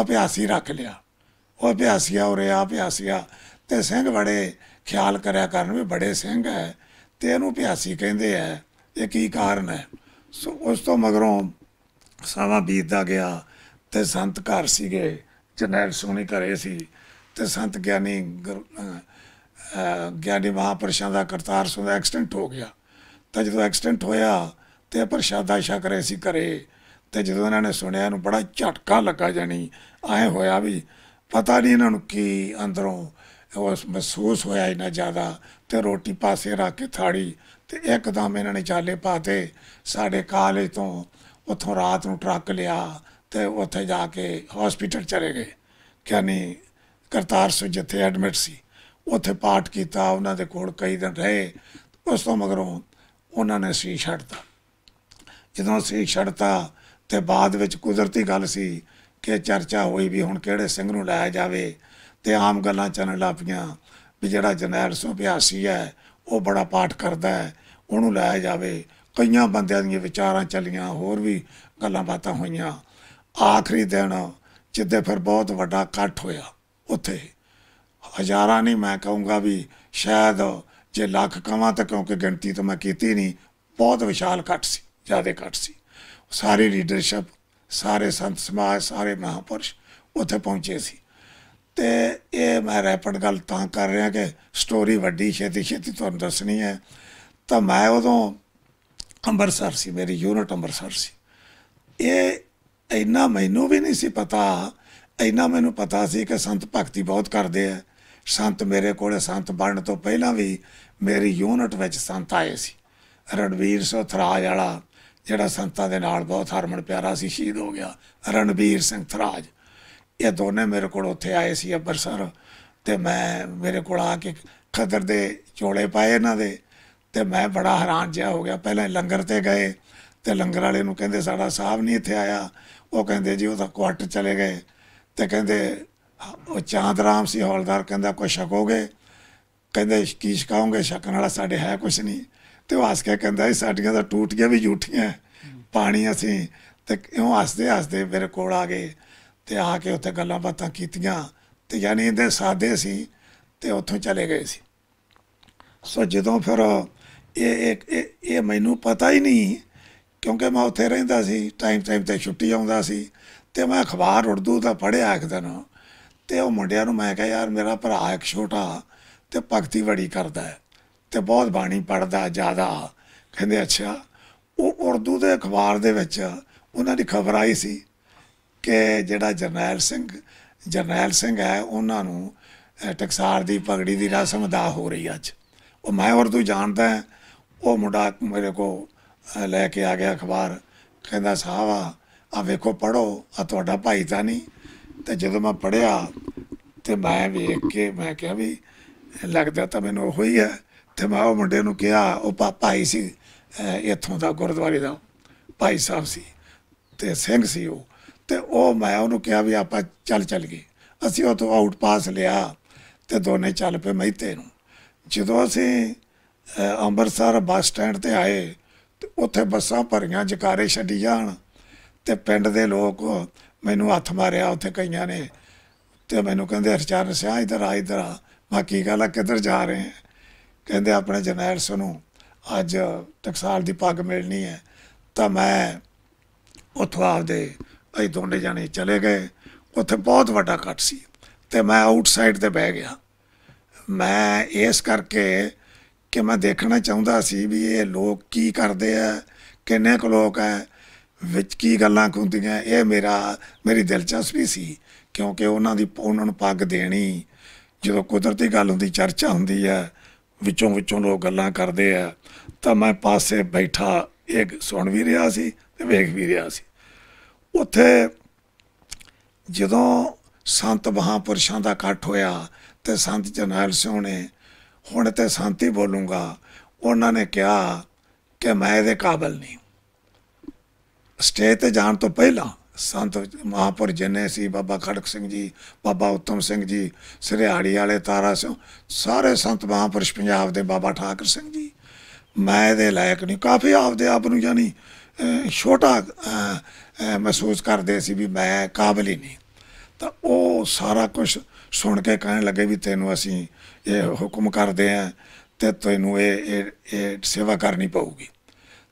ਅਭਿਆਸੀ ਰੱਖ ਲਿਆ ਉਹ ਅਭਿਆਸੀਆ ਹੋ ਰਿਹਾ ਅਭਿਆਸੀਆ ਤੇ ਸਿੰਘ ਬੜੇ ਖਿਆਲ ਕਰਿਆ ਕਰਨ ਵੀ ਬੜੇ ਸਿੰਘ ਹੈ ਤੇ ਇਹਨੂੰ ਪਿਆਸੀ ਕਹਿੰਦੇ ਆ ਇਹ ਕੀ ਕਾਰਨ ਹੈ ਸੋ ਉਸ ਤੋਂ ਮਗਰੋਂ ਸਮਾਂ ਬੀਤਦਾ ਗਿਆ ਤੇ ਸੰਤ ਘਰ ਸੀਗੇ ਜਨੈਲ ਸੋਨੀ ਘਰੇ ਸੀ ਤੇ ਸੰਤ ਗਿਆਨੀ ਗਿਆਨੀ ਮਹਾਪੁਰਸ਼ਾਂ ਦਾ ਕਰਤਾਰ ਸੋ ਐਕਸੀਡੈਂਟ ਹੋ ਗਿਆ ਤਾਂ ਜਦੋਂ ਐਕਸੀਡੈਂਟ ਹੋਇਆ ਤੇ ਪ੍ਰਸ਼ਾਦਾ ਇਸ਼ਾ ਕਰੇ ਸੀ ਘਰੇ ਤੇ ਜਦੋਂ ਇਹਨਾਂ ਨੇ ਸੁਣਿਆ ਇਹਨੂੰ ਬੜਾ ਝਟਕਾ ਲੱਗਾ ਜਾਨੀ ਐ ਹੋਇਆ ਵੀ ਪਤਾ ਨਹੀਂ ਇਹਨਾਂ ਨੂੰ ਕੀ ਅੰਦਰੋਂ ਉਸ ਮਹਿਸੂਸ ਹੋਇਆ ਇਨਾ ਜ਼ਿਆਦਾ ਤੇ ਰੋਟੀ ਪਾਸੇ ਰੱਖ ਕੇ ਥਾੜੀ ਤੇ ਇੱਕਦਮ ਇਹਨਾਂ ਨੇ ਚਾਲੇ ਪਾਤੇ ਸਾਡੇ ਕਾਲਜ ਤੋਂ ਉੱਥੋਂ ਰਾਤ ਨੂੰ ਟਰੱਕ ਲਿਆ ਤੇ ਉੱਥੇ ਜਾ ਕੇ ਹਸਪੀਟਲ ਚਲੇ ਗਏ ਕਿਆਨੀ ਕਰਤਾਰ ਸਿੰਘ ਜਿੱਥੇ ਐਡਮਿਟ ਸੀ ਉੱਥੇ ਪਾਠ ਕੀਤਾ ਉਹਨਾਂ ਦੇ ਕੋਲ ਕਈ ਦਿਨ ਰਹੇ ਉਸ ਤੋਂ ਮਗਰੋਂ ਉਹਨਾਂ ਨੇ ਸੀ ਛੱਡਤਾ ਜਦੋਂ ਸੀ ਛੱਡਤਾ ਤੇ ਬਾਅਦ ਵਿੱਚ ਕੁਦਰਤੀ ਗੱਲ ਸੀ ਕਿ ਚਰਚਾ ਹੋਈ ਵੀ ਹੁਣ ਕਿਹੜੇ ਸਿੰਘ ਨੂੰ ਲਾਇਆ ਜਾਵੇ ਤੇ ਆਮ ਗੱਲਾਂ ਚੱਲਣ ਲੱਗ ਪਈਆਂ ਵੀ ਜਿਹੜਾ ਜਨੈਲ 182 ਹੈ ਉਹ ਬੜਾ ਪਾਠ ਕਰਦਾ ਹੈ ਉਹਨੂੰ ਲਾਇਆ ਜਾਵੇ ਕਈਆਂ ਬੰਦਿਆਂ ਦੀਆਂ ਵਿਚਾਰਾਂ ਚੱਲੀਆਂ ਹੋਰ ਵੀ ਗੱਲਾਂ ਬਾਤਾਂ ਹੋਈਆਂ ਆਖਰੀ ਦਿਨ ਜਿੱਦੇ ਫਿਰ ਬਹੁਤ ਵੱਡਾ ਇਕੱਠ ਹੋਇਆ ਉੱਥੇ ਹਜ਼ਾਰਾਂ ਨਹੀਂ ਮੈਂ ਕਹੂੰਗਾ ਵੀ ਸ਼ਾਇਦ ਜੇ ਲੱਖ ਕਵਾਂ ਤਾਂ ਕਿਉਂਕਿ ਗਿਣਤੀ ਤਾਂ ਮੈਂ ਕੀਤੀ ਨਹੀਂ ਬਹੁਤ ਵਿਸ਼ਾਲ ਇਕੱਠ ਸੀ ਜਿਆਦਾ ਇਕੱਠ ਸੀ ਸਾਰੀ ਲੀਡਰਸ਼ਿਪ ਸਾਰੇ ਸੰਤ ਸਮਾਜ ਸਾਰੇ ਮਹਾਪੁਰਸ਼ ਉੱਥੇ ਪਹੁੰਚੇ ਸੀ ਤੇ ਇਹ ਮੈਂ ਰੈਪਿਡ ਗੱਲ ਤਾਂ ਕਰ ਰਿਹਾ ਕਿ ਸਟੋਰੀ ਵੱਡੀ ਛੇਤੀ ਛੇਤੀ ਤੁਹਾਨੂੰ ਦੱਸਣੀ ਹੈ ਤਾਂ ਮੈਂ ਉਦੋਂ ਅੰਮ੍ਰਿਤਸਰ ਸੀ ਮੇਰੀ ਯੂਨਿਟ ਅੰਮ੍ਰਿਤਸਰ ਸੀ ਇਹ ਇੰਨਾ ਮੈਨੂੰ ਵੀ ਨਹੀਂ ਸੀ ਪਤਾ ਇੰਨਾ ਮੈਨੂੰ ਪਤਾ ਸੀ ਕਿ ਸੰਤ ਭਗਤੀ ਬਹੁਤ ਕਰਦੇ ਆ ਸੰਤ ਮੇਰੇ ਕੋਲੇ ਸੰਤ ਬਣਨ ਤੋਂ ਪਹਿਲਾਂ ਵੀ ਮੇਰੀ ਯੂਨਿਟ ਵਿੱਚ ਸੰਤ ਆਏ ਸੀ ਰਣਵੀਰ ਸੋਥਰਾਜ ਵਾਲਾ ਜਿਹੜਾ ਸੰਤਾਂ ਦੇ ਨਾਲ ਬਹੁਤ ਹਰਮਨ ਪਿਆਰਾ ਸੀ ਸ਼ਹੀਦ ਹੋ ਗਿਆ ਰਣਵੀਰ ਸਿੰਘ ਥਰਾਜ ਇਹ ਦੋਨੇ ਮੇਰੇ ਕੋਲ ਉੱਥੇ ਆਏ ਸੀ ਅਬਰਸਰ ਤੇ ਮੈਂ ਮੇਰੇ ਕੋਲ ਆ ਕੇ ਖਦਰ ਦੇ ਚੋਲੇ ਪਾਏ ਇਹਨਾਂ ਦੇ ਤੇ ਮੈਂ ਬੜਾ ਹੈਰਾਨ ਜਿਹਾ ਹੋ ਗਿਆ ਪਹਿਲਾਂ ਲੰਗਰ ਤੇ ਗਏ ਤੇ ਲੰਗਰ ਵਾਲੇ ਨੂੰ ਕਹਿੰਦੇ ਸਾਡਾ ਸਾਹਿਬ ਨਹੀਂ ਇੱਥੇ ਆਇਆ ਉਹ ਕਹਿੰਦੇ ਜੀ ਉਹ ਤਾਂ ਕੁਆਟਰ ਚਲੇ ਗਏ ਤੇ ਕਹਿੰਦੇ ਉਹ ਚਾਂਦ ਰਾਮ ਸੀ ਹੌਲਦਾਰ ਕਹਿੰਦਾ ਕੋਈ ਸ਼ੱਕ ਹੋਗੇ ਕਹਿੰਦੇ ਕੀ ਸ਼ਕਾਉਂਗੇ ਸ਼ੱਕਣ ਵਾਲਾ ਸਾਡੇ ਹੈ ਕੁਛ ਨਹੀਂ ਤੇ ਉਹ ਹੱਸ ਕੇ ਕਹਿੰਦਾ ਸਾਡੀਆਂ ਤਾਂ ਟੂਟੀਆਂ ਵੀ ਝੂਠੀਆਂ ਪਾਣੀ ਅਸੀਂ ਤੇ ਇਉਂ ਹੱਸਦੇ ਹੱਸਦੇ ਮੇਰੇ ਕੋਲ ਆ ਗਏ ਤੇ ਆ ਕੇ ਉੱਥੇ ਗੱਲਾਂ ਬਾਤਾਂ ਕੀਤੀਆਂ ਤੇ ਯਾਨੀ ਇਹਦੇ ਸਾਦੇ ਸੀ ਤੇ ਉੱਥੋਂ ਚਲੇ ਗਏ ਸੀ ਸੋ ਜਦੋਂ ਫਿਰ ਇਹ ਇੱਕ ਇਹ ਮੈਨੂੰ ਪਤਾ ਹੀ ਨਹੀਂ ਕਿਉਂਕਿ ਮੈਂ ਉੱਥੇ ਰਹਿੰਦਾ ਸੀ ਟਾਈਮ ਟਾਈਮ ਤੇ ਛੁੱਟੀ ਆਉਂਦਾ ਸੀ ਤੇ ਮੈਂ ਅਖਬਾਰ ਉਰਦੂ ਦਾ ਪੜ੍ਹਿਆ ਇੱਕ ਦਿਨ ਤੇ ਉਹ ਮੁੰਡਿਆਂ ਨੂੰ ਮੈਂ ਕਿਹਾ ਯਾਰ ਮੇਰਾ ਭਰਾ ਇੱਕ ਛੋਟਾ ਤੇ ਭਗਤੀ ਬੜੀ ਕਰਦਾ ਹੈ ਤੇ ਬਹੁਤ ਬਾਣੀ ਪੜਦਾ ਜ਼ਿਆਦਾ ਕਹਿੰਦੇ ਅੱਛਾ ਉਹ ਉਰਦੂ ਦੇ ਅਖਬਾਰ ਦੇ ਵਿੱਚ ਉਹਨਾਂ ਦੀ ਖਬਰ ਆਈ ਸੀ ਕਿ ਜਿਹੜਾ ਜਰਨੈਲ ਸਿੰਘ ਜਰਨੈਲ ਸਿੰਘ ਹੈ ਉਹਨਾਂ ਨੂੰ ਟਕਸਾਰ ਦੀ ਪਗੜੀ ਦੀ ਰਸਮ ਦਾ ਹੋ ਰਹੀ ਅੱਜ ਉਹ ਮੈਂ ਹੋਰ ਤੂੰ ਜਾਣਦਾ ਹੈ ਉਹ ਮੁੰਡਾ ਮੇਰੇ ਕੋ ਲੈ ਕੇ ਆ ਗਿਆ ਅਖਬਾਰ ਕਹਿੰਦਾ ਸਾਹਿਬ ਆ ਵੇਖੋ ਪੜੋ ਆ ਤੁਹਾਡਾ ਭਾਈ ਤਾਂ ਨਹੀਂ ਤੇ ਜਦੋਂ ਮੈਂ ਪੜਿਆ ਤੇ ਮੈਂ ਵੇਖ ਕੇ ਮੈਂ ਕਿਹਾ ਵੀ ਲੱਗਦਾ ਤਾਂ ਮੈਨੂੰ ਉਹ ਹੀ ਹੈ ਤੇ ਮੈਂ ਉਹ ਮੁੰਡੇ ਨੂੰ ਕਿਹਾ ਉਹ ਪਾਪਾ ਹੀ ਸੀ ਇੱਥੋਂ ਦਾ ਗੁਰਦੁਆਰੇ ਦਾ ਭਾਈ ਸਾਹਿਬ ਸੀ ਤੇ ਸਿੰਘ ਸੀ ਉਹ ਤੇ ਉਹ ਮੈਂ ਉਹਨੂੰ ਕਿਹਾ ਵੀ ਆਪਾਂ ਚੱਲ ਚੱਲ ਗਏ ਅਸੀਂ ਤੋਂ ਆਊਟ ਪਾਸ ਲਿਆ ਤੇ ਦੋਨੇ ਚੱਲ ਪਏ ਮਹਿਤੇ ਨੂੰ ਜਦੋਂ ਅਸੀਂ ਅੰਮ੍ਰਿਤਸਰ ਬੱਸ ਸਟੈਂਡ ਤੇ ਆਏ ਤੇ ਉੱਥੇ ਬੱਸਾਂ ਭਰੀਆਂ ਜਕਾਰੇ ਛੱਡੀ ਜਾਣ ਤੇ ਪਿੰਡ ਦੇ ਲੋਕ ਮੈਨੂੰ ਹੱਥ ਮਾਰਿਆ ਉੱਥੇ ਕਈਆਂ ਨੇ ਤੇ ਮੈਨੂੰ ਕਹਿੰਦੇ ਹਰਚਰਨ ਸਿਆ ਇਧਰ ਆ ਇਧਰ ਆ ਬਾਕੀ ਗੱਲ ਆ ਕਿੱਧਰ ਜਾ ਰਹੇ ਹੈ ਕਹਿੰਦੇ ਆਪਣੇ ਜਨੈਲ ਸਾਨੂੰ ਅੱਜ ਟਕਸਾਲ ਦੀ ਪੱਗ ਮਿਲਣੀ ਹੈ ਤਾਂ ਮੈਂ ਉੱਥੋਂ ਆਪਦੇ ਅਸੀਂ ਦੋਨੇ ਜਾਣੇ ਚਲੇ ਗਏ ਉੱਥੇ ਬਹੁਤ ਵੱਡਾ ਕੱਟ ਸੀ ਤੇ ਮੈਂ ਆਊਟਸਾਈਡ ਤੇ ਬਹਿ ਗਿਆ ਮੈਂ ਇਸ ਕਰਕੇ ਕਿ ਮੈਂ ਦੇਖਣਾ ਚਾਹੁੰਦਾ ਸੀ ਵੀ ਇਹ ਲੋਕ ਕੀ ਕਰਦੇ ਆ ਕਿੰਨੇ ਕੁ ਲੋਕ ਆ ਵਿੱਚ ਕੀ ਗੱਲਾਂ ਹੁੰਦੀਆਂ ਇਹ ਮੇਰਾ ਮੇਰੀ ਦਿਲਚਸਪੀ ਸੀ ਕਿਉਂਕਿ ਉਹਨਾਂ ਦੀ ਉਹਨਾਂ ਨੂੰ ਪੱਗ ਦੇਣੀ ਜਦੋਂ ਕੁਦਰਤੀ ਗੱਲ ਹੁੰਦੀ ਚਰਚਾ ਹੁੰਦੀ ਆ ਵਿੱਚੋਂ ਵਿੱਚੋਂ ਲੋਕ ਗੱਲਾਂ ਕਰਦੇ ਆ ਤਾਂ ਮੈਂ ਪਾਸੇ ਬੈਠਾ ਇੱਕ ਸੁਣ ਵੀ ਰਿਹਾ ਸੀ ਤੇ ਵੇਖ ਵੀ ਰਿਹਾ ਸੀ ਉੱਥੇ ਜਦੋਂ ਸੰਤ ਮਹਾਪੁਰਸ਼ਾਂ ਦਾ ਇਕੱਠ ਹੋਇਆ ਤੇ ਸੰਤ ਜਨਾਲ ਸਿੰਘ ਨੇ ਹੁਣ ਤੇ ਸ਼ਾਂਤੀ ਬੋਲੂੰਗਾ ਉਹਨਾਂ ਨੇ ਕਿਹਾ ਕਿ ਮੈਂ ਇਹਦੇ ਕਾਬਲ ਨਹੀਂ ਸਟੇਜ ਤੇ ਜਾਣ ਤੋਂ ਪਹਿਲਾਂ ਸੰਤ ਮਹਾਪੁਰ ਜਨੇ ਸੀ ਬਾਬਾ ਖੜਕ ਸਿੰਘ ਜੀ ਬਾਬਾ ਉਤਮ ਸਿੰਘ ਜੀ ਸਿਰਿਹਾੜੀ ਵਾਲੇ ਤਾਰਾ ਸਿੰਘ ਸਾਰੇ ਸੰਤ ਮਹਾਪੁਰਸ਼ ਪੰਜਾਬ ਦੇ ਬਾਬਾ ਠਾਕਰ ਸਿੰਘ ਜੀ ਮੈਂ ਇਹਦੇ ਲਾਇਕ ਨਹੀਂ ਕਾਫੀ ਆਪਦੇ ਆਪ ਨੂੰ ਜਾਨੀ ਛੋਟਾ ਮਹਿਸੂਸ ਕਰਦੇ ਸੀ ਵੀ ਮੈਂ ਕਾਬਲ ਹੀ ਨਹੀਂ ਤਾਂ ਉਹ ਸਾਰਾ ਕੁਝ ਸੁਣ ਕੇ ਕਹਿਣ ਲੱਗੇ ਵੀ ਤੈਨੂੰ ਅਸੀਂ ਇਹ ਹੁਕਮ ਕਰਦੇ ਆ ਤੇ ਤੈਨੂੰ ਇਹ ਇਹ ਸੇਵਾ ਕਰਨੀ ਪਊਗੀ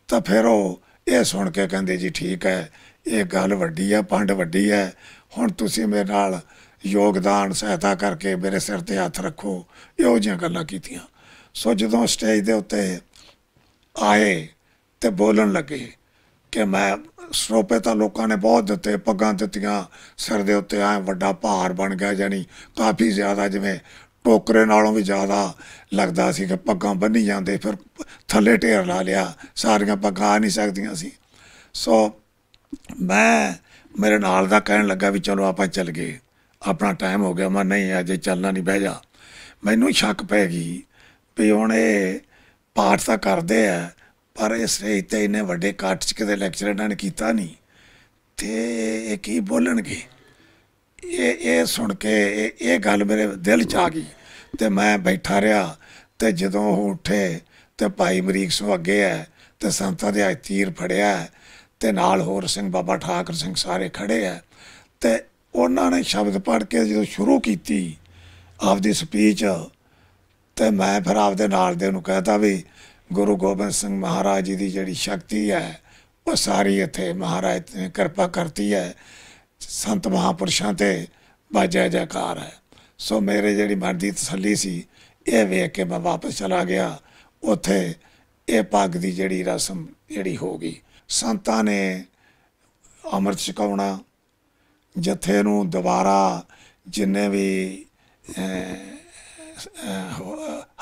ਤਾਂ ਫਿਰ ਉਹ ਇਹ ਸੁਣ ਕੇ ਕਹਿੰਦੇ ਜੀ ਠੀਕ ਹੈ ਇਹ ਗੱਲ ਵੱਡੀ ਆ ਪੰਡ ਵੱਡੀ ਹੈ ਹੁਣ ਤੁਸੀਂ ਮੇਰੇ ਨਾਲ ਯੋਗਦਾਨ ਸਹਾਇਤਾ ਕਰਕੇ ਮੇਰੇ ਸਿਰ ਤੇ ਹੱਥ ਰੱਖੋ ਇਹੋ ਜਿਹੀਆਂ ਗੱਲਾਂ ਕੀਤੀਆਂ ਸੋ ਜਦੋਂ ਸਟੇਜ ਦੇ ਉੱਤੇ ਆਏ ਤੇ ਬੋਲਣ ਲੱਗੇ ਕਿ ਮੈਂ ਸਰੋਪੇ ਤਾਂ ਲੋਕਾਂ ਨੇ ਬਹੁਤ ਦਿੱਤੇ ਪੱਗਾਂ ਦਿੱਤੀਆਂ ਸਿਰ ਦੇ ਉੱਤੇ ਆ ਵੱਡਾ ਭਾਰ ਬਣ ਗਿਆ ਜਾਨੀ ਕਾਫੀ ਜ਼ਿਆਦਾ ਜਿਵੇਂ ਟੋਕਰੇ ਨਾਲੋਂ ਵੀ ਜ਼ਿਆਦਾ ਲੱਗਦਾ ਸੀ ਕਿ ਪੱਗਾਂ ਬੰਨੀ ਜਾਂਦੇ ਫਿਰ ਥੱਲੇ ਢੇਰ ਲਾ ਲਿਆ ਸਾਰੀਆਂ ਪੱਗਾਂ ਨਹੀਂ ਸਕਦੀਆਂ ਸੀ ਸੋ ਮੈਂ ਮੇਰੇ ਨਾਲ ਦਾ ਕਹਿਣ ਲੱਗਾ ਵੀ ਚਲੋ ਆਪਾਂ ਚੱਲ ਗਏ ਆਪਣਾ ਟਾਈਮ ਹੋ ਗਿਆ ਮੈਂ ਨਹੀਂ ਅਜੇ ਚੱਲਣਾ ਨਹੀਂ ਬਹਿ ਜਾ ਮੈਨੂੰ ਸ਼ੱਕ ਪੈ ਗਈ ਵੀ ਹੁਣ ਇਹ ਪਾਠ ਤਾਂ ਕਰਦੇ ਆ ਪਰ ਇਸ ਸਟੇਜ ਤੇ ਇਹਨੇ ਵੱਡੇ ਕੱਟ 'ਚ ਕਿਤੇ ਲੈਕਚਰ ਇਹਨਾਂ ਨੇ ਕੀਤਾ ਨਹੀਂ ਤੇ ਇਹ ਕੀ ਬੋਲਣਗੇ ਇਹ ਇਹ ਸੁਣ ਕੇ ਇਹ ਇਹ ਗੱਲ ਮੇਰੇ ਦਿਲ 'ਚ ਆ ਗਈ ਤੇ ਮੈਂ ਬੈਠਾ ਰਿਹਾ ਤੇ ਜਦੋਂ ਉਹ ਉੱਠੇ ਤੇ ਭਾਈ ਮਰੀਕ ਸਿੰਘ ਅੱਗੇ ਆ ਤੇ ਸੰਤਾਂ ਦੇ ਅੱਜ ਤੀਰ ਫੜਿਆ ਤੇ ਨਾਲ ਹੋਰ ਸਿੰਘ ਬਾਬਾ ਠਾਕਰ ਸਿੰਘ ਸਾਰੇ ਖੜੇ ਆ ਤੇ ਉਹਨਾਂ ਨੇ ਸ਼ਬਦ ਪੜ ਕੇ ਜਦੋਂ ਸ਼ੁਰੂ ਕੀਤੀ ਆਪਦੀ ਸਪੀਚ ਤੇ ਮੈਂ ਫਿਰ ਆਪਦੇ ਨਾਲ ਦੇ ਨੂੰ ਕਹਤਾ ਵੀ ਗੁਰੂ ਗੋਬਿੰਦ ਸਿੰਘ ਮਹਾਰਾਜ ਜੀ ਦੀ ਜਿਹੜੀ ਸ਼ਕਤੀ ਹੈ ਉਹ ਸਾਰੀ ਇੱਥੇ ਮਹਾਰਾਜ ਨੇ ਕਿਰਪਾ ਕਰਤੀ ਹੈ ਸੰਤ ਮਹਾਪੁਰਸ਼ਾਂ ਤੇ ਬਾਜਾ ਜਕਾਰ ਹੈ ਸੋ ਮੇਰੇ ਜਿਹੜੀ ਮਨ ਦੀ ਤਸੱਲੀ ਸੀ ਇਹ ਵੇਖ ਕੇ ਮੈਂ ਵਾਪਸ ਚਲਾ ਗਿਆ ਉੱਥੇ ਇਹ ਪੱਗ ਦੀ ਜਿਹੜੀ ਰਸਮ ਜਿਹੜੀ ਹੋ ਗਈ ਸੰਤਾਂ ਨੇ ਅੰਮ੍ਰਿਤ ਛਕਾਉਣਾ ਜਥੇ ਨੂੰ ਦੁਬਾਰਾ ਜਿੰਨੇ ਵੀ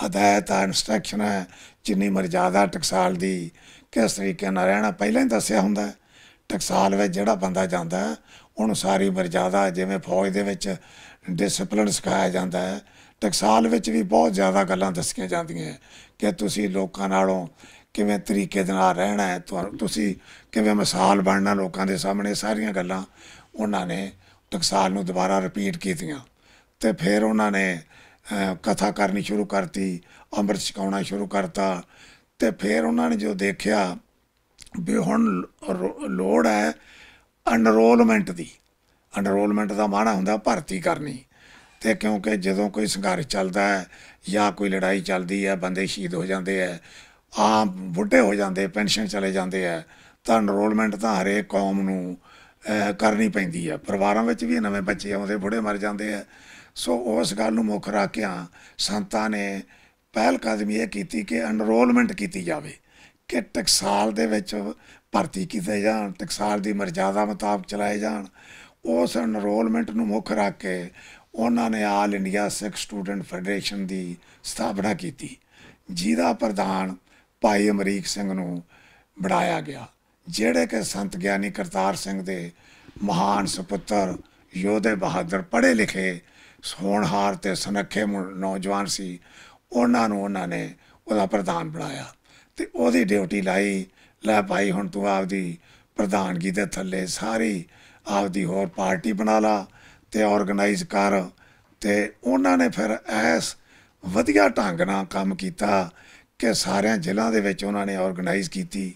ਹਦਾਇਤ ਆ ਇਨਸਟਰਕਸ਼ਨ ਹੈ ਜਿੰਨੀ ਮਰਜ਼ਾਦਾ ਟਕਸਾਲ ਦੀ ਕਿਸ ਤਰੀਕੇ ਨਾਲ ਰਹਿਣਾ ਪਹਿਲਾਂ ਹੀ ਦੱਸਿਆ ਹੁੰਦਾ ਟਕਸਾਲ ਵਿੱਚ ਜਿਹੜਾ ਬੰਦਾ ਜਾਂਦਾ ਉਹਨੂੰ ਸਾਰੀ ਮਰਜ਼ਾਦਾ ਜਿਵੇਂ ਫੌਜ ਦੇ ਵਿੱਚ ਡਿਸਪਲਿਨ ਸਿਖਾਇਆ ਜਾਂਦਾ ਹੈ ਟਕਸਾਲ ਵਿੱਚ ਵੀ ਬਹੁਤ ਜ਼ਿਆਦਾ ਗੱਲਾਂ ਦੱਸੀਆਂ ਜਾਂਦੀਆਂ ਕਿ ਤੁਸੀਂ ਲੋਕਾਂ ਨਾਲੋਂ ਕਿਵੇਂ ਤਰੀਕੇ ਦੇ ਨਾਲ ਰਹਿਣਾ ਹੈ ਤੁਸੀਂ ਕਿਵੇਂ ਮਿਸਾਲ ਬਣਨਾ ਲੋਕਾਂ ਦੇ ਸਾਹਮਣੇ ਸਾਰੀਆਂ ਗੱਲਾਂ ਉਹਨਾਂ ਨੇ ਟਕਸਾਲ ਨੂੰ ਦੁਬਾਰਾ ਰਿਪੀਟ ਕੀਤੀਆਂ ਤੇ ਫਿਰ ਉਹਨਾਂ ਨੇ ਕਥਾ ਕਰਨੀ ਸ਼ੁਰੂ ਕਰਤੀ ਅੰਮ੍ਰਿਤ ਛਕਾਉਣਾ ਸ਼ੁਰੂ ਕਰਤਾ ਤੇ ਫਿਰ ਉਹਨਾਂ ਨੇ ਜੋ ਦੇਖਿਆ ਵੀ ਹੁਣ ਲੋੜ ਹੈ ਅਨਰੋਲਮੈਂਟ ਦੀ ਅਨਰੋਲਮੈਂਟ ਦਾ ਮਾਣਾ ਹੁੰਦਾ ਭਰਤੀ ਕਰਨੀ ਤੇ ਕਿਉਂਕਿ ਜਦੋਂ ਕੋਈ ਸੰਘਰਸ਼ ਚੱਲਦਾ ਹੈ ਜਾਂ ਕੋਈ ਲੜਾਈ ਚੱਲਦੀ ਹੈ ਬੰਦੇ ਸ਼ਹੀਦ ਹੋ ਜਾਂਦੇ ਹੈ ਆ ਬੁੱਢੇ ਹੋ ਜਾਂਦੇ ਪੈਨਸ਼ਨ ਚਲੇ ਜਾਂਦੇ ਹੈ ਤਾਂ ਅਨਰੋਲਮੈਂਟ ਤਾਂ ਹਰੇਕ ਕੌਮ ਨੂੰ ਕਰਨੀ ਪੈਂਦੀ ਹੈ ਪਰਿਵਾਰਾਂ ਵਿੱਚ ਵੀ ਨਵੇਂ ਬੱਚੇ ਆਉਂਦੇ ਬੁੱਢੇ ਮਰ ਜਾਂਦੇ ਆ ਸੋ ਉਸ ਗੱਲ ਨੂੰ ਮੁੱਖ ਰੱਖਿਆ ਸੰਤਾਂ ਨੇ ਪਹਿਲ ਕਦਮੀ ਇਹ ਕੀਤੀ ਕਿ ਅਨਰੋਲਮੈਂਟ ਕੀਤੀ ਜਾਵੇ ਕਿ ਟਕਸਾਲ ਦੇ ਵਿੱਚ ਭਰਤੀ ਕੀਤੇ ਜਾਣ ਟਕਸਾਲ ਦੀ ਮਰਜ਼ਾਦਾ ਮੁਤਾਬਕ ਚਲਾਏ ਜਾਣ ਉਸ ਅਨਰੋਲਮੈਂਟ ਨੂੰ ਮੁੱਖ ਰੱਖ ਕੇ ਉਹਨਾਂ ਨੇ all India Sikh student federation ਦੀ ਸਥਾਪਨਾ ਕੀਤੀ ਜਿਹਦਾ ਪ੍ਰਧਾਨ ਭਾਈ ਅਮਰੀਕ ਸਿੰਘ ਨੂੰ ਬਣਾਇਆ ਗਿਆ ਜਿਹੜੇ ਕਿ ਸੰਤ ਗਿਆਨੀ ਕਰਤਾਰ ਸਿੰਘ ਦੇ ਮਹਾਨ ਸੁਪੁੱਤਰ ਯੋਧੇ ਬਹਾਦਰ ਪੜ੍ਹੇ ਲਿਖੇ ਸੋਨਹਾਰ ਤੇ ਸੁਨੱਖੇ ਨੌਜਵਾਨ ਸੀ ਉਹਨਾਂ ਨੂੰ ਉਹਨਾਂ ਨੇ ਉਹਦਾ ਪ੍ਰਧਾਨ ਬਣਾਇਆ ਤੇ ਉਹਦੀ ਡਿਊਟੀ ਲਾਈ ਲੈ ਭਾਈ ਹੁਣ ਤੂੰ ਆਪਦੀ ਪ੍ਰਧਾਨਗੀ ਦੇ ਥੱਲੇ ਸਾਰੀ ਆਪਦੀ ਹੋਰ ਪਾਰਟੀ ਬਣਾ ਲਾ ਤੇ ਆਰਗੇਨਾਈਜ਼ ਕਰ ਤੇ ਉਹਨਾਂ ਨੇ ਫਿਰ ਐਸ ਵਧੀਆ ਢੰਗ ਨਾਲ ਕੰਮ ਕੀਤਾ ਕਿ ਸਾਰਿਆਂ ਜ਼ਿਲ੍ਹਿਆਂ ਦੇ ਵਿੱਚ ਉਹਨਾਂ ਨੇ ਆਰਗੇਨਾਈਜ਼ ਕੀਤੀ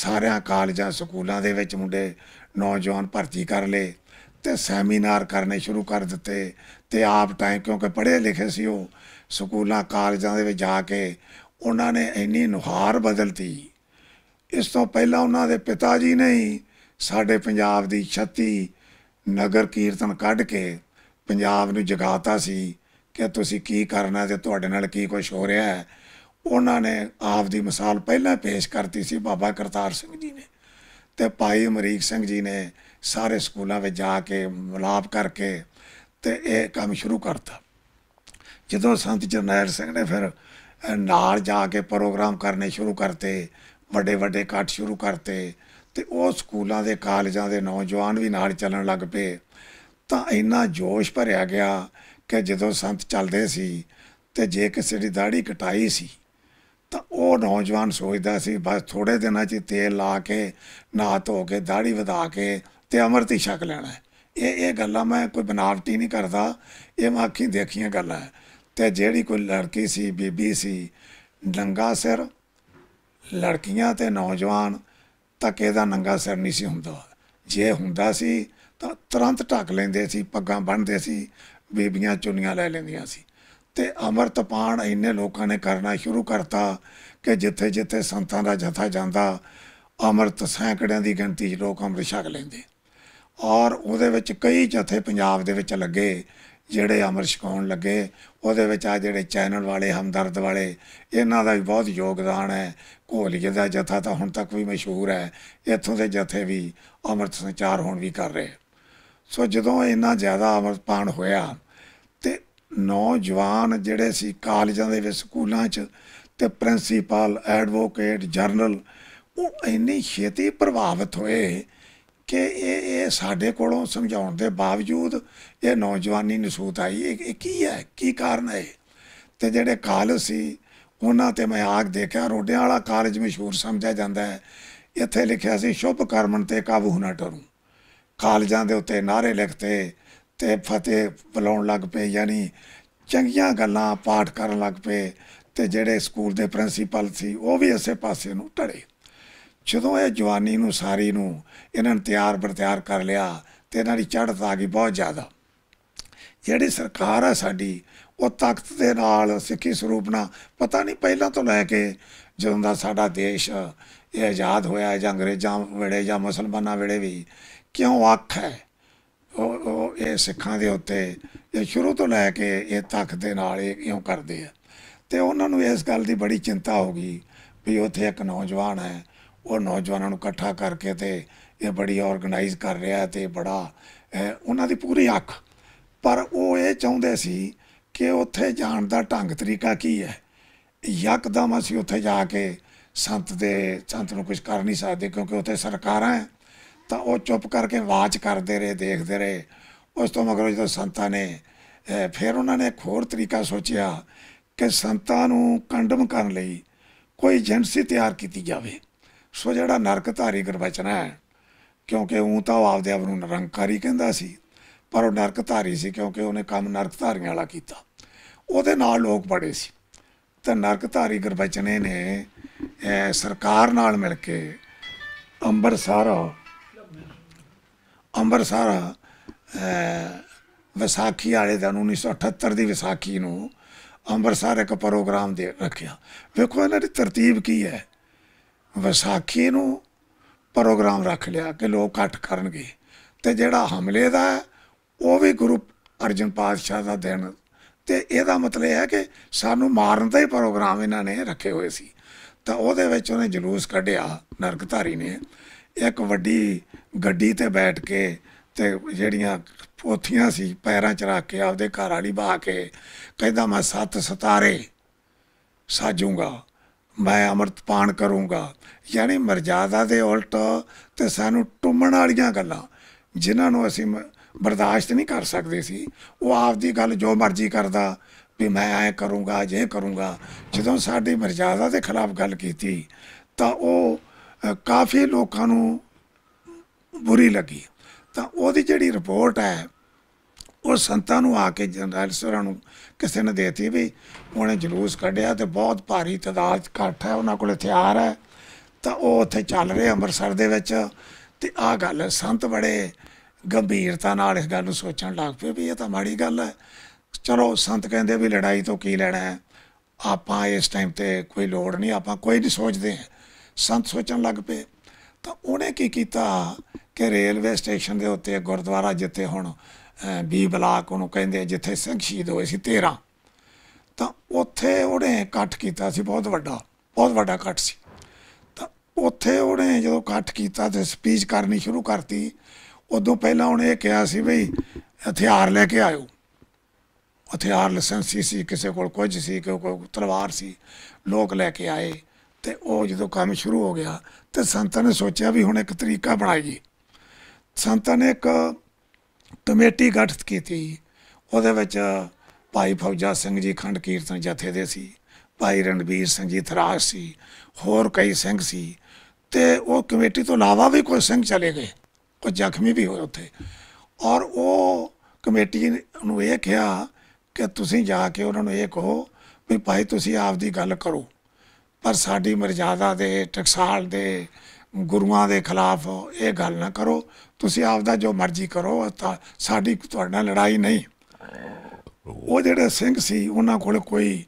ਸਾਰਿਆਂ ਕਾਲਜਾਂ ਸਕੂਲਾਂ ਦੇ ਵਿੱਚ ਮੁੰਡੇ ਨੌਜਵਾਨ ਭਰਤੀ ਕਰ ਲਏ ਤੇ ਸੈਮੀਨਾਰ ਕਰਨੇ ਸ਼ੁਰੂ ਕਰ ਦਿੱਤੇ ਤੇ ਆਪ ਟਾਈਮ ਕਿਉਂਕਿ ਪੜ੍ਹੇ ਲਿਖੇ ਸੀ ਉਹ ਸਕੂਲਾਂ ਕਾਲਜਾਂ ਦੇ ਵਿੱਚ ਜਾ ਕੇ ਉਹਨਾਂ ਨੇ ਇੰਨੀ ਨੁਹਾਰ ਬਦਲਤੀ ਇਸ ਤੋਂ ਪਹਿਲਾਂ ਉਹਨਾਂ ਦੇ ਪਿਤਾ ਜੀ ਨੇ ਹੀ ਸਾਡੇ ਪੰਜਾਬ ਦੀ ਛੱਤੀ ਨਗਰ ਕੀਰਤਨ ਕੱਢ ਕੇ ਪੰਜਾਬ ਨੂੰ ਜਗਾਤਾ ਸੀ ਕਿ ਤੁਸੀਂ ਕੀ ਕਰਨਾ ਤੇ ਤੁਹਾਡੇ ਨਾਲ ਕੀ ਕੁਝ ਹੋ ਰਿਹਾ ਹੈ ਉਹਨਾਂ ਨੇ ਆਪ ਦੀ ਮਿਸਾਲ ਪਹਿਲਾਂ ਪੇਸ਼ ਕਰਤੀ ਸੀ ਬਾਬਾ ਕਰਤਾਰ ਸਿੰਘ ਜੀ ਨੇ ਤੇ ਭਾਈ ਅਮਰੀਕ ਸਿੰਘ ਜੀ ਨੇ ਸਾਰੇ ਸਕੂਲਾਂ ਵਿੱਚ ਜਾ ਕੇ ਮਲਾਪ ਕਰਕੇ ਤੇ ਇਹ ਕੰਮ ਸ਼ੁਰੂ ਕਰਤਾ ਜਦੋਂ ਸੰਤ ਜਰਨੈਲ ਸਿੰਘ ਨੇ ਫਿਰ ਨਾਲ ਜਾ ਕੇ ਪ੍ਰੋਗਰਾਮ ਕਰਨੇ ਸ਼ੁਰੂ ਕਰਤੇ ਵੱਡੇ ਵੱਡੇ ਇਕੱਠ ਸ਼ੁਰੂ ਕਰਤੇ ਤੇ ਉਹ ਸਕੂਲਾਂ ਦੇ ਕਾਲਜਾਂ ਦੇ ਨੌਜਵਾਨ ਵੀ ਨਾਲ ਚੱਲਣ ਲੱਗ ਪਏ ਤਾਂ ਇੰਨਾ ਜੋਸ਼ ਭਰਿਆ ਗਿਆ ਕਿ ਜਦੋਂ ਸੰਤ ਚੱਲਦੇ ਸੀ ਤੇ ਜੇ ਕਿਸੇ ਦੀ ਦਾੜੀ ਕਟਾਈ ਸੀ ਤਾਂ ਉਹ ਨੌਜਵਾਨ ਸੋਚਦਾ ਸੀ ਬਸ ਥੋੜੇ ਦਿਨਾਂ 'ਚ ਤੇਲ ਲਾ ਕੇ ਨਾ ਧੋ ਕੇ ਦਾੜੀ ਵਧਾ ਕੇ ਤੇ ਅਮਰਤੀ ਛਕ ਲੈਣਾ ਇਹ ਇਹ ਗੱਲਾਂ ਮੈਂ ਕੋਈ ਬਨਾਵਟੀ ਨਹੀਂ ਕਰਦਾ ਇਹ ਮੈਂ ਅੱਖੀਂ ਦੇਖੀਆਂ ਗੱਲਾਂ ਹੈ ਤੇ ਜਿਹੜੀ ਕੋਈ ਲੜਕੀ ਸੀ ਬੀਬੀ ਸੀ ਨੰਗਾ ਸਿਰ ਲੜਕੀਆਂ ਤੇ ਨੌਜਵਾਨ ਤੱਕ ਦਾ ਨੰਗਾ ਸਿਰ ਨਹੀਂ ਸੀ ਹੁੰਦਾ ਜੇ ਹੁੰਦਾ ਸੀ ਤਾਂ ਤੁਰੰਤ ਢੱਕ ਲੈਂਦੇ ਸੀ ਪੱਗਾਂ ਬੰਨਦੇ ਸੀ ਬੀਬੀਆਂ ਚੁੰਨੀਆਂ ਲੈ ਲੈਂਦੀਆਂ ਸੀ ਤੇ ਅਮਰਤਪਾਣ ਇੰਨੇ ਲੋਕਾਂ ਨੇ ਕਰਨਾ ਸ਼ੁਰੂ ਕਰਤਾ ਕਿ ਜਿੱਥੇ ਜਿੱਥੇ ਸੰਤਾਂ ਦਾ ਜਥਾ ਜਾਂਦਾ ਅਮਰਤ ਸੈਂਕੜਿਆਂ ਦੀ ਗਿਣਤੀ 'ਚ ਲੋਕ ਅੰਮ੍ਰਿਤ ਛਕ ਲੈਂਦੇ ਔਰ ਉਹਦੇ ਵਿੱਚ ਕਈ ਜਥੇ ਪੰਜਾਬ ਦੇ ਵਿੱਚ ਲੱਗੇ ਜਿਹੜੇ ਅਮਰ ਛਕਾਉਣ ਲੱਗੇ ਉਹਦੇ ਵਿੱਚ ਆ ਜਿਹੜੇ ਚੈਨਲ ਵਾਲੇ ਹਮਦਰਦ ਵਾਲੇ ਇਹਨਾਂ ਦਾ ਵੀ ਬਹੁਤ ਯੋਗਦਾਨ ਹੈ ਘੋਲੀਏ ਦਾ ਜਥਾ ਤਾਂ ਹੁਣ ਤੱਕ ਵੀ ਮਸ਼ਹੂਰ ਹੈ ਇੱਥੋਂ ਦੇ ਜਥੇ ਵੀ ਅਮਰਤ ਸੰਚਾਰ ਹੁਣ ਵੀ ਕਰ ਰਹੇ ਸੋ ਜਦੋਂ ਇੰਨਾ ਜ਼ਿਆਦਾ ਅਮਰਤ ਪਾਣ ਹੋਇਆ ਤੇ ਨੌਜਵਾਨ ਜਿਹੜੇ ਸੀ ਕਾਲਜਾਂ ਦੇ ਵਿੱਚ ਸਕੂਲਾਂ 'ਚ ਤੇ ਪ੍ਰਿੰਸੀਪਲ ਐਡਵੋਕੇਟ ਜਰਨਲ ਉਹ ਇੰਨੇ ਛੇਤੀ ਪ੍ਰਭਾਵਿਤ ਹੋਏ ਕਿ ਇਹ ਇਹ ਸਾਡੇ ਕੋਲੋਂ ਸਮਝਾਉਣ ਦੇ ਬਾਵਜੂਦ ਇਹ ਨੌਜਵਾਨੀ ਨਸੂਤ ਆਈ ਇਹ ਕੀ ਹੈ ਕੀ ਕਾਰਨ ਹੈ ਤੇ ਜਿਹੜੇ ਕਾਲਜ ਸੀ ਉਹਨਾਂ ਤੇ ਮੈਂ ਆਗ ਦੇਖਿਆ ਰੋਡਿਆਂ ਵਾਲਾ ਕਾਲਜ ਮਸ਼ਹੂਰ ਸਮਝਿਆ ਜਾਂਦਾ ਹੈ ਇੱਥੇ ਲਿਖਿਆ ਸੀ ਸ਼ੁਭ ਕਰਮਨ ਤੇ ਕਾਬੂ ਨਾ ਟਰੂ ਕਾਲਜਾਂ ਦੇ ਉੱਤੇ ਨਾਰੇ ਲਿਖਤੇ ਤੇ ਫਤਿਹ ਬੁਲਾਉਣ ਲੱਗ ਪਏ ਯਾਨੀ ਚੰਗੀਆਂ ਗੱਲਾਂ ਪਾਠ ਕਰਨ ਲੱਗ ਪਏ ਤੇ ਜਿਹੜੇ ਸਕੂਲ ਦੇ ਪ੍ਰਿੰਸੀਪਲ ਸੀ ਉਹ ਵੀ ਇਸੇ ਪਾਸੇ ਨੂੰ ਟੜੇ ਜਦੋਂ ਇਹ ਜਵਾਨੀ ਨੂੰ ਸਾਰੀ ਨੂੰ ਇਹਨਾਂ ਨੂੰ ਤਿਆਰ ਬਰਤਿਆਰ ਕਰ ਲਿਆ ਤੇ ਇਹਨਾਂ ਦੀ ਚੜ੍ਹਤ ਆ ਗਈ ਬਹੁਤ ਜ਼ਿਆਦਾ ਜਿਹੜੀ ਸਰਕਾਰ ਆ ਸਾਡੀ ਉਹ ਤਖਤ ਦੇ ਨਾਲ ਸਿੱਖੀ ਸਰੂਪ ਨਾਲ ਪਤਾ ਨਹੀਂ ਪਹਿਲਾਂ ਤੋਂ ਲੈ ਕੇ ਜਦੋਂ ਦਾ ਸਾਡਾ ਦੇਸ਼ ਇਹ ਆਜ਼ਾਦ ਹੋਇਆ ਜਾਂ ਅੰਗਰੇਜ਼ਾਂ ਵੇਲੇ ਜਾਂ ਮੁਸਲਮਾਨਾਂ ਵੇਲੇ ਵੀ ਕਿਉਂ ਅੱਖ ਹੈ ਉਹ ਇਹ ਸਿੱਖਾਂ ਦੇ ਉੱਤੇ ਇਹ ਸ਼ੁਰੂ ਤੋਂ ਲੈ ਕੇ ਇਹ ਤਖਤ ਦੇ ਨਾਲ ਇਹ ਕਿਉਂ ਕਰਦੇ ਆ ਤੇ ਉਹਨਾਂ ਨੂੰ ਇਸ ਗੱਲ ਦੀ ਬੜੀ ਚਿੰਤਾ ਹੋ ਗਈ ਵੀ ਉੱਥੇ ਇੱਕ ਨੌਜਵਾਨ ਹੈ ਉਹ ਨੌਜਵਾਨਾਂ ਨੂੰ ਇਕੱਠਾ ਕਰਕੇ ਤੇ ਇਹ ਬੜੀ ਆਰਗੇਨਾਈਜ਼ ਕਰ ਰਿਹਾ ਤੇ ਬੜਾ ਉਹਨਾਂ ਦੀ ਪੂਰੀ ਅੱਖ ਪਰ ਉਹ ਇਹ ਚਾਹੁੰਦੇ ਸੀ ਕਿ ਉੱਥੇ ਜਾਣ ਦਾ ਢੰਗ ਤਰੀਕਾ ਕੀ ਹੈ ਯਕਦਮ ਅਸੀਂ ਉੱਥੇ ਜਾ ਕੇ ਸੰਤ ਦੇ ਸੰਤ ਨੂੰ ਕੁਝ ਕਰ ਨਹੀਂ ਸਕਦੇ ਕਿਉਂਕਿ ਉੱਥੇ ਸਰਕਾਰਾਂ ਹੈ ਤਾਂ ਉਹ ਚੁੱਪ ਕਰਕੇ ਵਾਚ ਕਰਦੇ ਰਹੇ ਦੇਖਦੇ ਰਹੇ ਉਸ ਤੋਂ ਮਗਰੋਂ ਜਦੋਂ ਸੰਤਾਂ ਨੇ ਫਿਰ ਉਹਨਾਂ ਨੇ ਇੱਕ ਹੋਰ ਤਰੀਕਾ ਸੋਚਿਆ ਕਿ ਸੰਤਾਂ ਨੂੰ ਕੰਡਮ ਕਰਨ ਲਈ ਕੋਈ ਏਜੰਸੀ ਤਿਆਰ ਕੀਤੀ ਜਾਵੇ ਸੋ ਜਿਹੜਾ ਨਰਕਧਾਰੀ ਗੁਰਬਚਨਾ ਹੈ ਕਿਉਂਕਿ ਉਹ ਤਾਂ ਆਪਦੇ ਆਪ ਨੂੰ ਨਰੰਕਾਰੀ ਕਹਿੰਦਾ ਸੀ ਪਰ ਉਹ ਧਾਰੀ ਸੀ ਕਿਉਂਕਿ ਉਹਨੇ ਕੰਮ ਧਾਰੀਆਂ ਵਾਲਾ ਕੀਤਾ ਉਹਦੇ ਨਾਲ ਲੋਕ ਬੜੇ ਸੀ ਤਾਂ ਧਾਰੀ ਗੁਰਬਚਨੇ ਨੇ ਸਰਕਾਰ ਨਾਲ ਮਿਲ ਕੇ ਅੰਮ੍ਰਿਤਸਰ ਅੰਮ੍ਰਿਤਸਰ ਵਿਸਾਖੀ ਵਾਲੇ ਦਿਨ 1978 ਦੀ ਵਿਸਾਖੀ ਨੂੰ ਅੰਮ੍ਰਿਤਸਰ ਇੱਕ ਪ੍ਰੋਗਰਾਮ ਦੇ ਰੱਖਿਆ ਵੇਖੋ ਇਹਨਾਂ ਦੀ ਤਰਤੀਬ ਕੀ ਹੈ ਵਿਸਾਖੀ ਨੂੰ ਪ੍ਰੋਗਰਾਮ ਰੱਖ ਲਿਆ ਕਿ ਲੋਕ ਇਕੱਠ ਕਰਨਗੇ ਤੇ ਜਿਹੜਾ ਹਮਲੇ ਦਾ ਉਹ ਵੀ ਗੁਰੂ ਅਰਜਨ ਪਾਤਸ਼ਾਹ ਦਾ ਦਿਨ ਤੇ ਇਹਦਾ ਮਤਲਬ ਇਹ ਹੈ ਕਿ ਸਾਨੂੰ ਮਾਰਨ ਦਾ ਹੀ ਪ੍ਰੋਗਰਾਮ ਇਹਨਾਂ ਨੇ ਰੱਖੇ ਹੋਏ ਸੀ ਤਾਂ ਉਹਦੇ ਵਿੱਚ ਉਹਨੇ ਜਲੂਸ ਕੱਢਿਆ ਨਰਕਧਾਰੀ ਨੇ ਇੱਕ ਵੱਡੀ ਗੱਡੀ ਤੇ ਬੈਠ ਕੇ ਤੇ ਜਿਹੜੀਆਂ ਪੋਥੀਆਂ ਸੀ ਪੈਰਾਂ 'ਚ ਰੱਖ ਕੇ ਆਪਦੇ ਘਰ ਵਾਲੀ ਬਾ ਕੇ ਕਹਿੰਦਾ ਮੈਂ ਸੱਤ ਸਤਾਰੇ ਸਾਜੂਗਾ ਮੈਂ ਅੰਮ੍ਰਿਤ ਪਾਣ ਕਰੂੰਗਾ ਯਾਨੀ ਮਰਜ਼ਾਦਾ ਦੇ ਉਲਟ ਤੇ ਸਾਨੂੰ ਟੁੰਮਣ ਵਾਲੀਆਂ ਗੱਲਾਂ ਜਿਨ੍ਹਾਂ ਨੂੰ ਅਸੀਂ ਬਰਦਾਸ਼ਤ ਨਹੀਂ ਕਰ ਸਕਦੇ ਸੀ ਉਹ ਆਪ ਦੀ ਗੱਲ ਜੋ ਮਰਜ਼ੀ ਕਰਦਾ ਵੀ ਮੈਂ ਐ ਕਰੂੰਗਾ ਜੇ ਕਰੂੰਗਾ ਜਦੋਂ ਸਾਡੀ ਮਰਜ਼ਾਦਾ ਦੇ ਖਿਲਾਫ ਗੱਲ ਕੀਤੀ ਤਾਂ ਉਹ ਕਾਫੀ ਲੋਕਾਂ ਨੂੰ ਬੁਰੀ ਲੱਗੀ ਤਾਂ ਉਹਦੀ ਜਿਹੜੀ ਰਿਪੋਰਟ ਹੈ ਉਹ ਸੰਤਾਂ ਨੂੰ ਆ ਕੇ ਜਨਰਲ ਸਰਾਂ ਨੂੰ ਕਿਸੇ ਨੇ ਦੇਤੀ ਵੀ ਉਹਨੇ ਜਲੂਸ ਕੱਢਿਆ ਤੇ ਬਹੁਤ ਭਾਰੀ ਤਦਾਦ ਇਕੱਠ ਹੈ ਉਹਨਾਂ ਕੋਲ ਹਥਿਆਰ ਹੈ ਤਾਂ ਉਹ ਉੱਥੇ ਚੱਲ ਰਹੇ ਅੰਮ੍ਰਿਤਸਰ ਦੇ ਵਿੱਚ ਤੇ ਆਹ ਗੱਲ ਸੰਤ ਬੜੇ ਗੰਭੀਰਤਾ ਨਾਲ ਇਸ ਗੱਲ ਨੂੰ ਸੋਚਣ ਲੱਗ ਪਏ ਵੀ ਇਹ ਤਾਂ ਮਾੜੀ ਗੱਲ ਹੈ ਚਲੋ ਸੰਤ ਕਹਿੰਦੇ ਵੀ ਲੜਾਈ ਤੋਂ ਕੀ ਲੈਣਾ ਹੈ ਆਪਾਂ ਇਸ ਟਾਈਮ ਤੇ ਕੋਈ ਲੋੜ ਨਹੀਂ ਆਪਾਂ ਕੋਈ ਨਹੀਂ ਸੋਚਦੇ ਸੰਤ ਸੋਚਣ ਲੱਗ ਪਏ ਤਾਂ ਉਹਨੇ ਕੀ ਕੀਤਾ ਕਿ ਰੇਲਵੇ ਸਟੇਸ਼ਨ ਦੇ ਉੱਤੇ ਗੁਰਦੁਆਰਾ ਜਿੱਥੇ ਹੁਣ ਬੀ ਬਲਾਕ ਨੂੰ ਕਹਿੰਦੇ ਜਿੱਥੇ ਸਿੰਘ ਸ਼ਹੀਦ ਹੋਏ ਸੀ 13 ਤਾਂ ਉੱਥੇ ਉਹਨੇ ਇਕੱਠ ਕੀਤਾ ਸੀ ਬਹੁਤ ਵੱਡਾ ਬਹੁਤ ਵੱਡਾ ਇਕੱਠ ਸੀ ਤਾਂ ਉੱਥੇ ਉਹਨੇ ਜਦੋਂ ਇਕੱਠ ਕੀਤਾ ਤੇ ਸਪੀਚ ਕਰਨੀ ਸ਼ੁਰੂ ਕਰਤੀ ਉਦੋਂ ਪਹਿਲਾਂ ਉਹਨੇ ਇਹ ਕਿਹਾ ਸੀ ਵੀ ਹਥਿਆਰ ਲੈ ਕੇ ਆਇਓ ਹਥਿਆਰ ਲਾਇਸੈਂਸ ਸੀ ਕਿਸੇ ਕੋਲ ਕੁਝ ਸੀ ਕੋਈ ਤਲਵਾਰ ਸੀ ਲੋਕ ਲੈ ਕੇ ਆਏ ਤੇ ਉਹ ਜਦੋਂ ਕੰਮ ਸ਼ੁਰੂ ਹੋ ਗਿਆ ਤੇ ਸੰਤਾਂ ਨੇ ਸੋਚਿਆ ਵੀ ਹੁਣ ਇੱਕ ਤਰੀਕਾ ਬਣਾਈਏ ਸੰਤਾਂ ਨੇ ਇੱਕ ਕਮੇਟੀ ਗਠਿਤ ਕੀਤੀ ਉਹਦੇ ਵਿੱਚ ਭਾਈ ਫੌਜਾ ਸਿੰਘ ਜੀ ਖੰਡ ਕੀਰਤਨ ਜਥੇ ਦੇ ਸੀ ਭਾਈ ਰਣਵੀਰ ਸਿੰਘ ਜੀ ਥਰਾਸ ਸੀ ਹੋਰ ਕਈ ਸਿੰਘ ਸੀ ਤੇ ਉਹ ਕਮੇਟੀ ਤੋਂ ਇਲਾਵਾ ਵੀ ਕੋਈ ਸਿੰਘ ਚਲੇ ਗਏ ਕੁਝ ਜ਼ਖਮੀ ਵੀ ਹੋਏ ਉੱਥੇ ਔਰ ਉਹ ਕਮੇਟੀ ਨੂੰ ਇਹ ਕਿਹਾ ਕਿ ਤੁਸੀਂ ਜਾ ਕੇ ਉਹਨਾਂ ਨੂੰ ਇਹ ਕਹੋ ਵੀ ਭਾਈ ਤੁਸੀਂ ਆਪਦੀ ਗੱਲ ਕਰੋ ਪਰ ਸਾਡੀ ਮਰਜ਼ਾਦਾ ਦੇ ਟਕਸਾਲ ਦੇ ਗੁਰੂਆਂ ਦੇ ਖਿਲਾਫ ਇਹ ਗੱਲ ਨਾ ਕਰੋ ਤੁਸੀਂ ਆਪ ਦਾ ਜੋ ਮਰਜ਼ੀ ਕਰੋ ਸਾਡੀ ਤੁਹਾਡੇ ਨਾਲ ਲੜਾਈ ਨਹੀਂ ਉਹ ਜਿਹੜੇ ਸਿੰਘ ਸੀ ਉਹਨਾਂ ਕੋਲ ਕੋਈ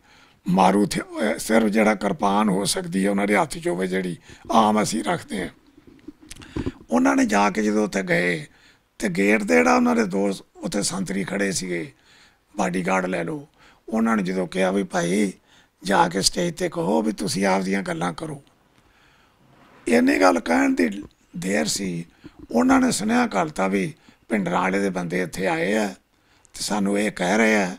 ਮਾਰੂ ਸਿਰ ਜਿਹੜਾ ਕਿਰਪਾਨ ਹੋ ਸਕਦੀ ਹੈ ਉਹਨਾਂ ਦੇ ਹੱਥ 'ਚ ਹੋਵੇ ਜਿਹੜੀ ਆਮ ਅਸੀਂ ਰੱਖਦੇ ਹਾਂ ਉਹਨਾਂ ਨੇ ਜਾ ਕੇ ਜਦੋਂ ਉੱਥੇ ਗਏ ਤੇ ਗੇਟ ਤੇ ਜਿਹੜਾ ਉਹਨਾਂ ਦੇ ਦੋਸਤ ਉੱਥੇ ਸੰਤਰੀ ਖੜੇ ਸੀਗੇ ਬਾਡੀਗਾਰਡ ਲੈ ਲਓ ਉਹਨਾਂ ਨੇ ਜਦੋਂ ਕਿਹਾ ਵੀ ਭਾਈ ਜਾ ਕੇ ਸਟੇਜ ਤੇ ਕਹੋ ਵੀ ਤੁਸੀਂ ਆਪਦੀਆਂ ਗੱਲਾਂ ਕਰੋ ਇੰਨੀ ਗੱਲ ਕਹਿਣ ਦੀ ਦੇਰ ਸੀ ਉਹਨਾਂ ਨੇ ਸੁਨੇਹਾ ਕਰਤਾ ਵੀ ਪਿੰਡਰਾਲੇ ਦੇ ਬੰਦੇ ਇੱਥੇ ਆਏ ਆ ਤੇ ਸਾਨੂੰ ਇਹ ਕਹਿ ਰਹੇ ਆ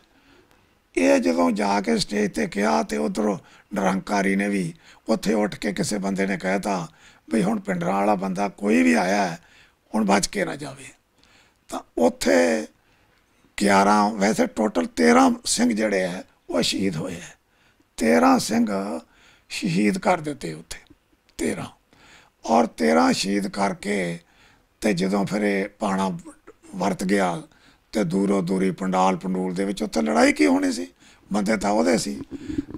ਇਹ ਜਦੋਂ ਜਾ ਕੇ ਸਟੇਜ ਤੇ ਗਿਆ ਤੇ ਉਧਰੋਂ ਡਰੰਕਾਰੀ ਨੇ ਵੀ ਉੱਥੇ ਉੱਠ ਕੇ ਕਿਸੇ ਬੰਦੇ ਨੇ ਕਹਿਤਾ ਵੀ ਹੁਣ ਪਿੰਡਰਾਂ ਵਾਲਾ ਬੰਦਾ ਕੋਈ ਵੀ ਆਇਆ ਹੁਣ ਬਚ ਕੇ ਨਾ ਜਾਵੇ ਤਾਂ ਉੱਥੇ 11 ਵੈਸੇ ਟੋਟਲ 13 ਸਿੰਘ ਜਿਹੜੇ ਆ ਉਹ ਸ਼ਹੀਦ ਹੋਏ ਆ 13 ਸਿੰਘ ਸ਼ਹੀਦ ਕਰ ਦਿੱਤੇ ਉੱਥੇ 13 ਔਰ 13 ਸ਼ਹੀਦ ਕਰਕੇ ਤੇ ਜਦੋਂ ਫਿਰ ਇਹ ਪਾਣਾ ਵਰਤ ਗਿਆ ਤੇ ਦੂਰੋਂ ਦੂਰੀ ਪੰਡਾਲ ਪੰਡੂਲ ਦੇ ਵਿੱਚ ਉੱਥੇ ਲੜਾਈ ਕੀ ਹੋਣੀ ਸੀ ਬੰਦੇ ਤਾਂ ਉਹਦੇ ਸੀ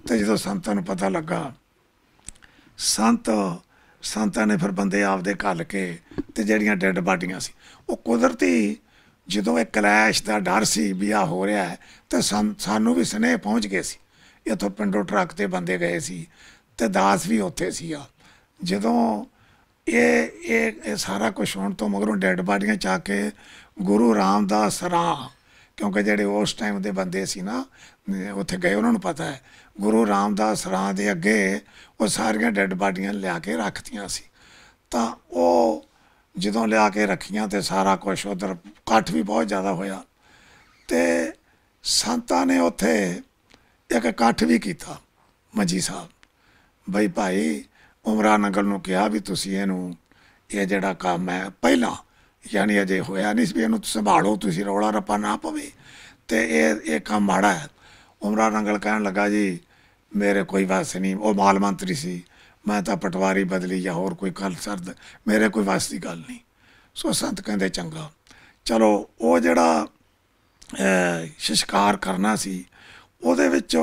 ਤੇ ਜਦੋਂ ਸੰਤਾਂ ਨੂੰ ਪਤਾ ਲੱਗਾ ਸੰਤ ਸੰਤਾਂ ਨੇ ਫਿਰ ਬੰਦੇ ਆਪਦੇ ਘੱਲ ਕੇ ਤੇ ਜਿਹੜੀਆਂ ਡੈੱਡ ਬਾਡੀਆਂ ਸੀ ਉਹ ਕੁਦਰਤੀ ਜਦੋਂ ਇਹ ਕਲੈਸ਼ ਦਾ ਡਰ ਸੀ ਵੀ ਆ ਹੋ ਰਿਹਾ ਹੈ ਤੇ ਸਾਨੂੰ ਵੀ ਸਨੇਹ ਪਹੁੰਚ ਗਏ ਸੀ ਇਥੋਂ ਪਿੰਡੋਂ ਟਰੱਕ ਤੇ ਬੰਦੇ ਗਏ ਸੀ ਤੇ ਦਾਸ ਵੀ ਉੱਥੇ ਸੀ ਆ ਜਦੋਂ ਇਹ ਇਹ ਸਾਰਾ ਕੁਝ ਹੋਣ ਤੋਂ ਮਗਰੋਂ ਡੈਡ ਬਾਡੀਆਂ ਚਾ ਕੇ ਗੁਰੂ ਰਾਮਦਾਸ ਰਾ ਕਿਉਂਕਿ ਜਿਹੜੇ ਉਸ ਟਾਈਮ ਦੇ ਬੰਦੇ ਸੀ ਨਾ ਉੱਥੇ ਗਏ ਉਹਨਾਂ ਨੂੰ ਪਤਾ ਹੈ ਗੁਰੂ ਰਾਮਦਾਸ ਰਾ ਦੇ ਅੱਗੇ ਉਹ ਸਾਰੀਆਂ ਡੈੱਡ ਬਾਡੀਆਂ ਲਿਆ ਕੇ ਰੱਖਤੀਆਂ ਸੀ ਤਾਂ ਉਹ ਜਦੋਂ ਲਿਆ ਕੇ ਰੱਖੀਆਂ ਤੇ ਸਾਰਾ ਕੁਝ ਉਧਰ ਕੱਠ ਵੀ ਬਹੁਤ ਜ਼ਿਆਦਾ ਹੋਇਆ ਤੇ ਸੰਤਾਂ ਨੇ ਉੱਥੇ ਇੱਕ ਇਕੱਠ ਵੀ ਕੀਤਾ ਮੰਜੀ ਸਾਹਿਬ ਬਈ ਭਾਈ ਉਮਰਾਨ ਅੰਕਲ ਨੂੰ ਕਿਹਾ ਵੀ ਤੁਸੀਂ ਇਹਨੂੰ ਇਹ ਜਿਹੜਾ ਕੰਮ ਹੈ ਪਹਿਲਾਂ ਯਾਨੀ ਅਜੇ ਹੋਇਆ ਨਹੀਂ ਸੀ ਇਹਨੂੰ ਸੰਭਾਲੋ ਤੁਸੀਂ ਰੌਲਾ ਰੱਪਾ ਨਾ ਪਵੇ ਤੇ ਇਹ ਇਹ ਕੰਮ ਮਾੜਾ ਹੈ ਉਮਰਾਨ ਅੰਕਲ ਕਹਿਣ ਲੱਗਾ ਜੀ ਮੇਰੇ ਕੋਈ ਵਾਸ ਨਹੀਂ ਉਹ ਮਾਲ ਮੰਤਰੀ ਸੀ ਮੈਂ ਤਾਂ ਪਟਵਾਰੀ ਬਦਲੀ ਜਾਂ ਹੋਰ ਕੋਈ ਗੱਲ ਸਰਦ ਮੇਰੇ ਕੋਈ ਦੀ ਗੱਲ ਨਹੀਂ ਸੋ ਸੰਤ ਕਹਿੰਦੇ ਚੰਗਾ ਚਲੋ ਉਹ ਜਿਹੜਾ ਸ਼ਿਸ਼ਕਾਰ ਕਰਨਾ ਸੀ ਉਹਦੇ ਵਿੱਚ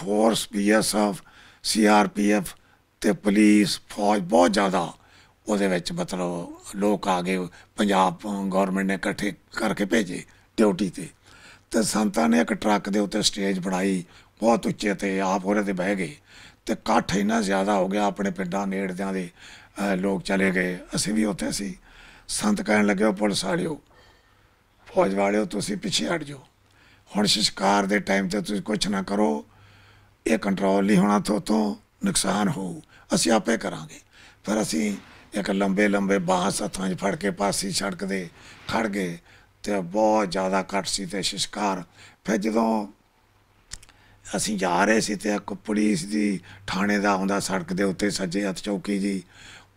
ਫੋਰਸ ਪੀਐਸਐਫ ਸੀਆਰਪੀਐਫ ਤੇ ਪੁਲਿਸ ਫੌਜ ਬਹੁਤ ਜ਼ਿਆਦਾ ਉਹਦੇ ਵਿੱਚ ਮਤਲਬ ਲੋਕ ਆ ਗਏ ਪੰਜਾਬ ਗਵਰਨਮੈਂਟ ਨੇ ਇਕੱਠੇ ਕਰਕੇ ਭੇਜੇ ਡਿਊਟੀ ਤੇ ਤੇ ਸੰਤਾਂ ਨੇ ਇੱਕ ਟਰੱਕ ਦੇ ਉੱਤੇ ਸਟੇਜ ਬਣਾਈ ਬਹੁਤ ਉੱਚੇ ਤੇ ਆਪ ਉਹਦੇ ਤੇ ਬਹਿ ਗਏ ਤੇ ਇਕੱਠ ਇੰਨਾ ਜ਼ਿਆਦਾ ਹੋ ਗਿਆ ਆਪਣੇ ਪਿੰਡਾਂ ਨੇੜਦਿਆਂ ਦੇ ਲੋਕ ਚਲੇ ਗਏ ਅਸੀਂ ਵੀ ਉੱਥੇ ਸੀ ਸੰਤ ਕਹਿਣ ਲੱਗੇ ਪੁਲਿਸ ਵਾਲਿਓ ਫੌਜ ਵਾਲਿਓ ਤੁਸੀਂ ਪਿੱਛੇ ਹਟ ਜਾਓ ਹੁਣ ਸ਼ਿਸ਼ਕਾਰ ਦੇ ਟਾਈਮ ਤੇ ਤੁਸੀਂ ਕੁਝ ਨਾ ਕਰੋ ਇਹ ਕੰਟਰੋਲ ਨਹੀਂ ਹੋਣਾ ਤੋਂ ਨੁਕਸਾਨ ਹੋ ਅਸੀਂ ਆਪੇ ਕਰਾਂਗੇ ਫਿਰ ਅਸੀਂ ਇੱਕ ਲੰਬੇ ਲੰਬੇ ਬਾਸ ਹੱਥਾਂ 'ਚ ਫੜ ਕੇ ਪਾਸੀ ਸੜਕ ਦੇ ਖੜ ਗਏ ਤੇ ਬਹੁਤ ਜ਼ਿਆਦਾ ਕੱਟ ਸੀ ਤੇ ਸ਼ਿਸ਼ਕਾਰ ਫਿਰ ਜਦੋਂ ਅਸੀਂ ਜਾ ਰਹੇ ਸੀ ਤੇ ਇੱਕ ਪੁਲਿਸ ਦੀ ਥਾਣੇ ਦਾ ਆਉਂਦਾ ਸੜਕ ਦੇ ਉੱਤੇ ਸੱਜੇ ਹੱਥ ਚੌਕੀ ਜੀ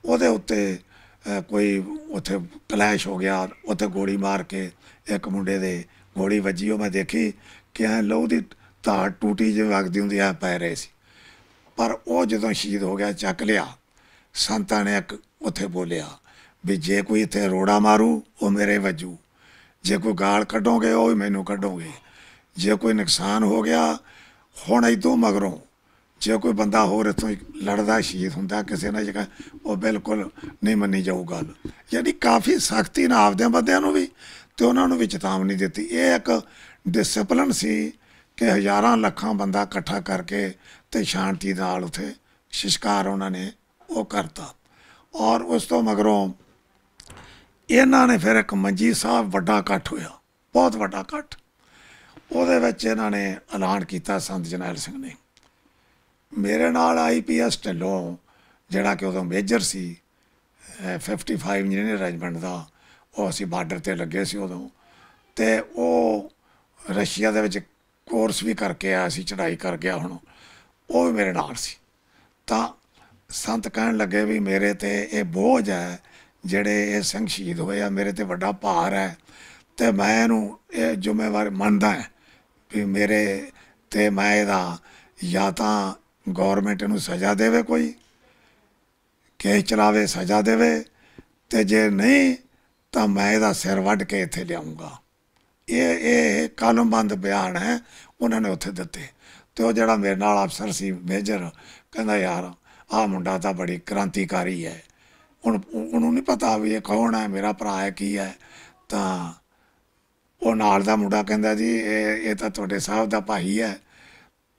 ਉਹਦੇ ਉੱਤੇ ਕੋਈ ਉੱਥੇ ਕਲੈਸ਼ ਹੋ ਗਿਆ ਉੱਥੇ ਗੋਲੀ ਮਾਰ ਕੇ ਇੱਕ ਮੁੰਡੇ ਦੇ ਗੋਲੀ ਵੱਜੀ ਉਹ ਮੈਂ ਦੇਖੀ ਕਿ ਐ ਲਹੂ ਦੀ ਤਾਰ ਟੂਟੀ ਜਿਵੇਂ ਵਗਦੀ ਹੁੰਦੀ ਆ ਪੈ ਰਹੇ ਸੀ ਪਰ ਉਹ ਜਦੋਂ ਸ਼ਹੀਦ ਹੋ ਗਿਆ ਚੱਕ ਲਿਆ ਸੰਤਾਂ ਨੇ ਇੱਕ ਉੱਥੇ ਬੋਲਿਆ ਵੀ ਜੇ ਕੋਈ ਇੱਥੇ ਰੋੜਾ ਮਾਰੂ ਉਹ ਮੇਰੇ ਵੱਜੂ ਜੇ ਕੋਈ ਗਾਲ ਕੱਢੋਗੇ ਉਹ ਮੈਨੂੰ ਕੱਢੋਗੇ ਜੇ ਕੋਈ ਨੁਕਸਾਨ ਹੋ ਗਿਆ ਹੁਣ ਇਦੋਂ ਮਗਰੋਂ ਜੇ ਕੋਈ ਬੰਦਾ ਹੋਰ ਇਥੋਂ ਲੜਦਾ ਸ਼ਹੀਦ ਹੁੰਦਾ ਕਿਸੇ ਨਾਲ ਜਗਾ ਉਹ ਬਿਲਕੁਲ ਨਹੀਂ ਮੰਨੀ ਜਾਊ ਗੱਲ ਯਾਨੀ ਕਾਫੀ ਸਖਤੀ ਨਾਲ ਆਪਦੇ ਬੰਦਿਆਂ ਨੂੰ ਵੀ ਤੇ ਉਹਨਾਂ ਨੂੰ ਵੀ ਚੇਤਾਵਨੀ ਦਿੱਤੀ ਇਹ ਇੱਕ ਡਿਸਪਲਿਨ ਸੀ ਕਿ ਹਜ਼ਾਰਾਂ ਲੱਖਾਂ ਬੰਦਾ ਇਕੱਠਾ ਕਰਕੇ ਤੇ ਸ਼ਾਂਤੀ ਨਾਲ ਉਥੇ ਸ਼ਿਸ਼ਕਾਰ ਉਹਨਾਂ ਨੇ ਉਹ ਕਰਤਾ ਔਰ ਉਸ ਤੋਂ ਮਗਰੋਂ ਇਹਨਾਂ ਨੇ ਫਿਰ ਇੱਕ ਮੰਜੀ ਸਾਹਿਬ ਵੱਡਾ ਇਕੱਠ ਹੋਇਆ ਬਹੁਤ ਵੱਡਾ ਇਕੱਠ ਉਹਦੇ ਵਿੱਚ ਇਹਨਾਂ ਨੇ ਐਲਾਨ ਕੀਤਾ ਸੰਤ ਜਨੈਲ ਸਿੰਘ ਨੇ ਮੇਰੇ ਨਾਲ ਆਈਪੀਐਸ ਢਿੱਲੋਂ ਜਿਹੜਾ ਕਿ ਉਦੋਂ ਮੇਜਰ ਸੀ 55 ਇੰਜੀਨੀਅਰ ਰੈਜਮੈਂਟ ਦਾ ਉਹ ਅਸੀਂ ਬਾਰਡਰ ਤੇ ਲੱਗੇ ਸੀ ਉਦੋਂ ਤੇ ਉਹ ਰਸ਼ੀਆ ਦੇ ਵਿੱਚ ਕੋਰਸ ਵੀ ਕਰਕੇ ਆਇਆ ਸੀ ਚੜ੍ਹਾਈ ਕਰ ਗਿਆ ਹੁਣ ਉਹ ਵੀ ਮੇਰੇ ਨਾਲ ਸੀ ਤਾਂ ਸੰਤ ਕਹਿਣ ਲੱਗੇ ਵੀ ਮੇਰੇ ਤੇ ਇਹ ਬੋਝ ਹੈ ਜਿਹੜੇ ਇਹ ਸਿੰਘ ਸ਼ਹੀਦ ਹੋਏ ਆ ਮੇਰੇ ਤੇ ਵੱਡਾ ਭਾਰ ਹੈ ਤੇ ਮੈਂ ਇਹਨੂੰ ਇਹ ਜ਼ਿੰਮੇਵਾਰ ਮੰਨਦਾ ਹੈ ਵੀ ਮੇਰੇ ਤੇ ਮੈਂ ਇਹਦਾ ਜਾਂ ਤਾਂ ਗਵਰਨਮੈਂਟ ਨੂੰ ਸਜ਼ਾ ਦੇਵੇ ਕੋਈ ਕੇਸ ਚਲਾਵੇ ਸਜ਼ਾ ਦੇਵੇ ਤੇ ਜੇ ਨਹੀਂ ਤਾਂ ਮੈਂ ਇਹਦਾ ਸਿਰ ਵੱਢ ਕੇ ਇੱਥੇ ਲਿਆਉਂਗਾ ਇਹ ਇਹ ਕਾਨੂੰਨਬੰਦ ਬਿਆਨ ਹੈ ਉਹਨਾਂ ਨੇ ਉੱਥੇ ਦਿੱਤੇ ਤੇ ਉਹ ਜਿਹੜਾ ਮੇਰੇ ਨਾਲ ਅਫਸਰ ਸੀ ਮੇਜਰ ਕਹਿੰਦਾ ਯਾਰ ਆ ਮੁੰਡਾ ਤਾਂ ਬੜੀ ਕ੍ਰਾਂਤੀਕਾਰੀ ਹੈ ਹੁਣ ਉਹਨੂੰ ਨਹੀਂ ਪਤਾ ਵੀ ਇਹ ਕੌਣ ਹੈ ਮੇਰਾ ਭਰਾ ਹੈ ਕੀ ਹੈ ਤਾਂ ਉਹ ਨਾਲ ਦਾ ਮੁੰਡਾ ਕਹਿੰਦਾ ਜੀ ਇਹ ਇਹ ਤਾਂ ਤੁਹਾਡੇ ਸਾਹਿਬ ਦਾ ਭਾਈ ਹੈ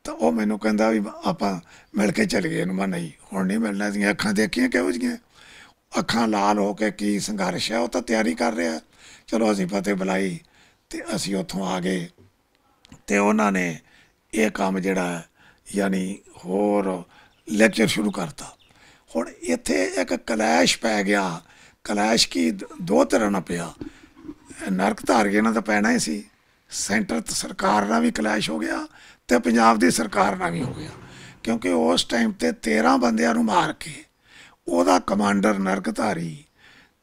ਤਾਂ ਉਹ ਮੈਨੂੰ ਕਹਿੰਦਾ ਵੀ ਆਪਾਂ ਮਿਲ ਕੇ ਚੱਲ ਗਏ ਨੂੰ ਮੈਂ ਨਹੀਂ ਹੁਣ ਨਹੀਂ ਮਿਲਣਾ ਸੀ ਅੱਖਾਂ ਦੇਖੀਆਂ ਕਿਹੋ ਜੀਆਂ ਅੱਖਾਂ ਲਾਲ ਹੋ ਕੇ ਕੀ ਸੰਘਰਸ਼ ਹੈ ਉਹ ਤਾਂ ਤਿਆਰੀ ਕਰ ਰਿਹਾ ਚਲੋ ਅਸੀਂ ਫਤਿਹ ਬੁਲਾਈ ਤੇ ਅਸੀਂ ਉੱਥੋਂ ਆ ਗਏ ਤੇ ਉਹਨਾਂ ਨੇ ਇਹ ਕੰਮ ਜਿਹੜਾ ਯਾਨੀ ਹੋਰ ਲੈਕਚਰ ਸ਼ੁਰੂ ਕਰਤਾ ਹੁਣ ਇੱਥੇ ਇੱਕ ਕਲੈਸ਼ ਪੈ ਗਿਆ ਕਲੈਸ਼ ਕੀ ਦੋ ਤਰ੍ਹਾਂ ਨਾ ਪਿਆ ਨਰਕ ਧਾਰੀਆਂ ਨਾਲ ਤਾਂ ਪੈਣਾ ਹੀ ਸੀ ਸੈਂਟਰ ਤੇ ਸਰਕਾਰ ਨਾਲ ਵੀ ਕਲੈਸ਼ ਹੋ ਗਿਆ ਤੇ ਪੰਜਾਬ ਦੀ ਸਰਕਾਰ ਨਾਲ ਵੀ ਹੋ ਗਿਆ ਕਿਉਂਕਿ ਉਸ ਟਾਈਮ ਤੇ 13 ਬੰਦਿਆਂ ਨੂੰ ਮਾਰ ਕੇ ਉਹਦਾ ਕਮਾਂਡਰ ਨਰਕਧਾਰੀ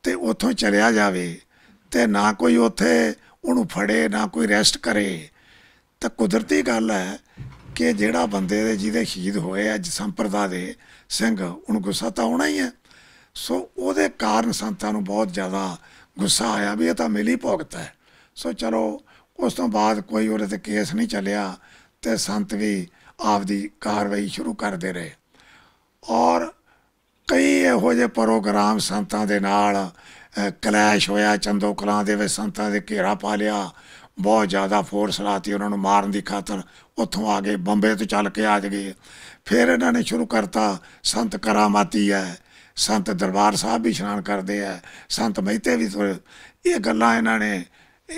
ਤੇ ਉੱਥੋਂ ਚਲਿਆ ਜਾਵੇ ਤੇ ਨਾ ਕੋਈ ਉੱਥੇ ਉਹਨੂੰ ਫੜੇ ਨਾ ਕੋਈ ਰੈਸਟ ਕਰੇ ਤਾਂ ਕੁਦਰਤੀ ਗੱਲ ਹੈ ਕਿ ਜਿਹੜਾ ਬੰਦੇ ਦੇ ਜਿਹਦੇ ਸ਼ਹੀਦ ਹੋਏ ਅੱਜ ਸੰਪਰਦਾ ਦੇ ਸਿੰਘ ਉਹਨੂੰ ਗੁੱਸਾ ਤਾਂ ਆਉਣਾ ਹੀ ਹੈ ਸੋ ਉਹਦੇ ਕਾਰਨ ਸੰਤਾਂ ਨੂੰ ਬਹੁਤ ਜ਼ਿਆਦਾ ਗੁੱਸਾ ਆਇਆ ਵੀ ਇਹ ਤਾਂ ਮਿਲੀ ਭੁਗਤ ਹੈ ਸੋ ਚਲੋ ਉਸ ਤੋਂ ਬਾਅਦ ਕੋਈ ਉਹਦੇ ਤੇ ਕੇਸ ਨਹੀਂ ਚੱਲਿਆ ਤੇ ਸੰਤ ਵੀ ਆਪਦੀ ਕਾਰਵਾਈ ਸ਼ੁਰੂ ਕਰਦੇ ਰਹੇ ਔਰ ਕਈ ਇਹੋ ਜਿਹੇ ਪ੍ਰੋਗਰਾਮ ਸੰਤਾਂ ਦੇ ਨਾਲ ਕਲੈਸ਼ ਹੋਇਆ ਚੰਦੋ ਕਲਾਂ ਦੇ ਵਿੱਚ ਸੰਤਾਂ ਦੇ ਘੇਰਾ ਪਾ ਲਿਆ ਬਹੁਤ ਜ਼ਿਆਦਾ ਫੋਰਸ ਲਾਤੀ ਉਹਨਾਂ ਨੂੰ ਮਾਰਨ ਦੀ ਖਾਤਰ ਉੱਥੋਂ ਆ ਗਏ ਬੰਬੇ ਤੋਂ ਚੱਲ ਕੇ ਆ ਗਏ ਫਿਰ ਇਹਨਾਂ ਨੇ ਸ਼ੁਰੂ ਕਰਤਾ ਸੰਤ ਕਰਾਮਾਤੀ ਹੈ ਸੰਤ ਦਰਬਾਰ ਸਾਹਿਬ ਵੀ ਇਸ਼ਨਾਨ ਕਰਦੇ ਆ ਸੰਤ ਮਹਿਤੇ ਵੀ ਇਹ ਗੱਲਾਂ ਇਹਨਾਂ ਨੇ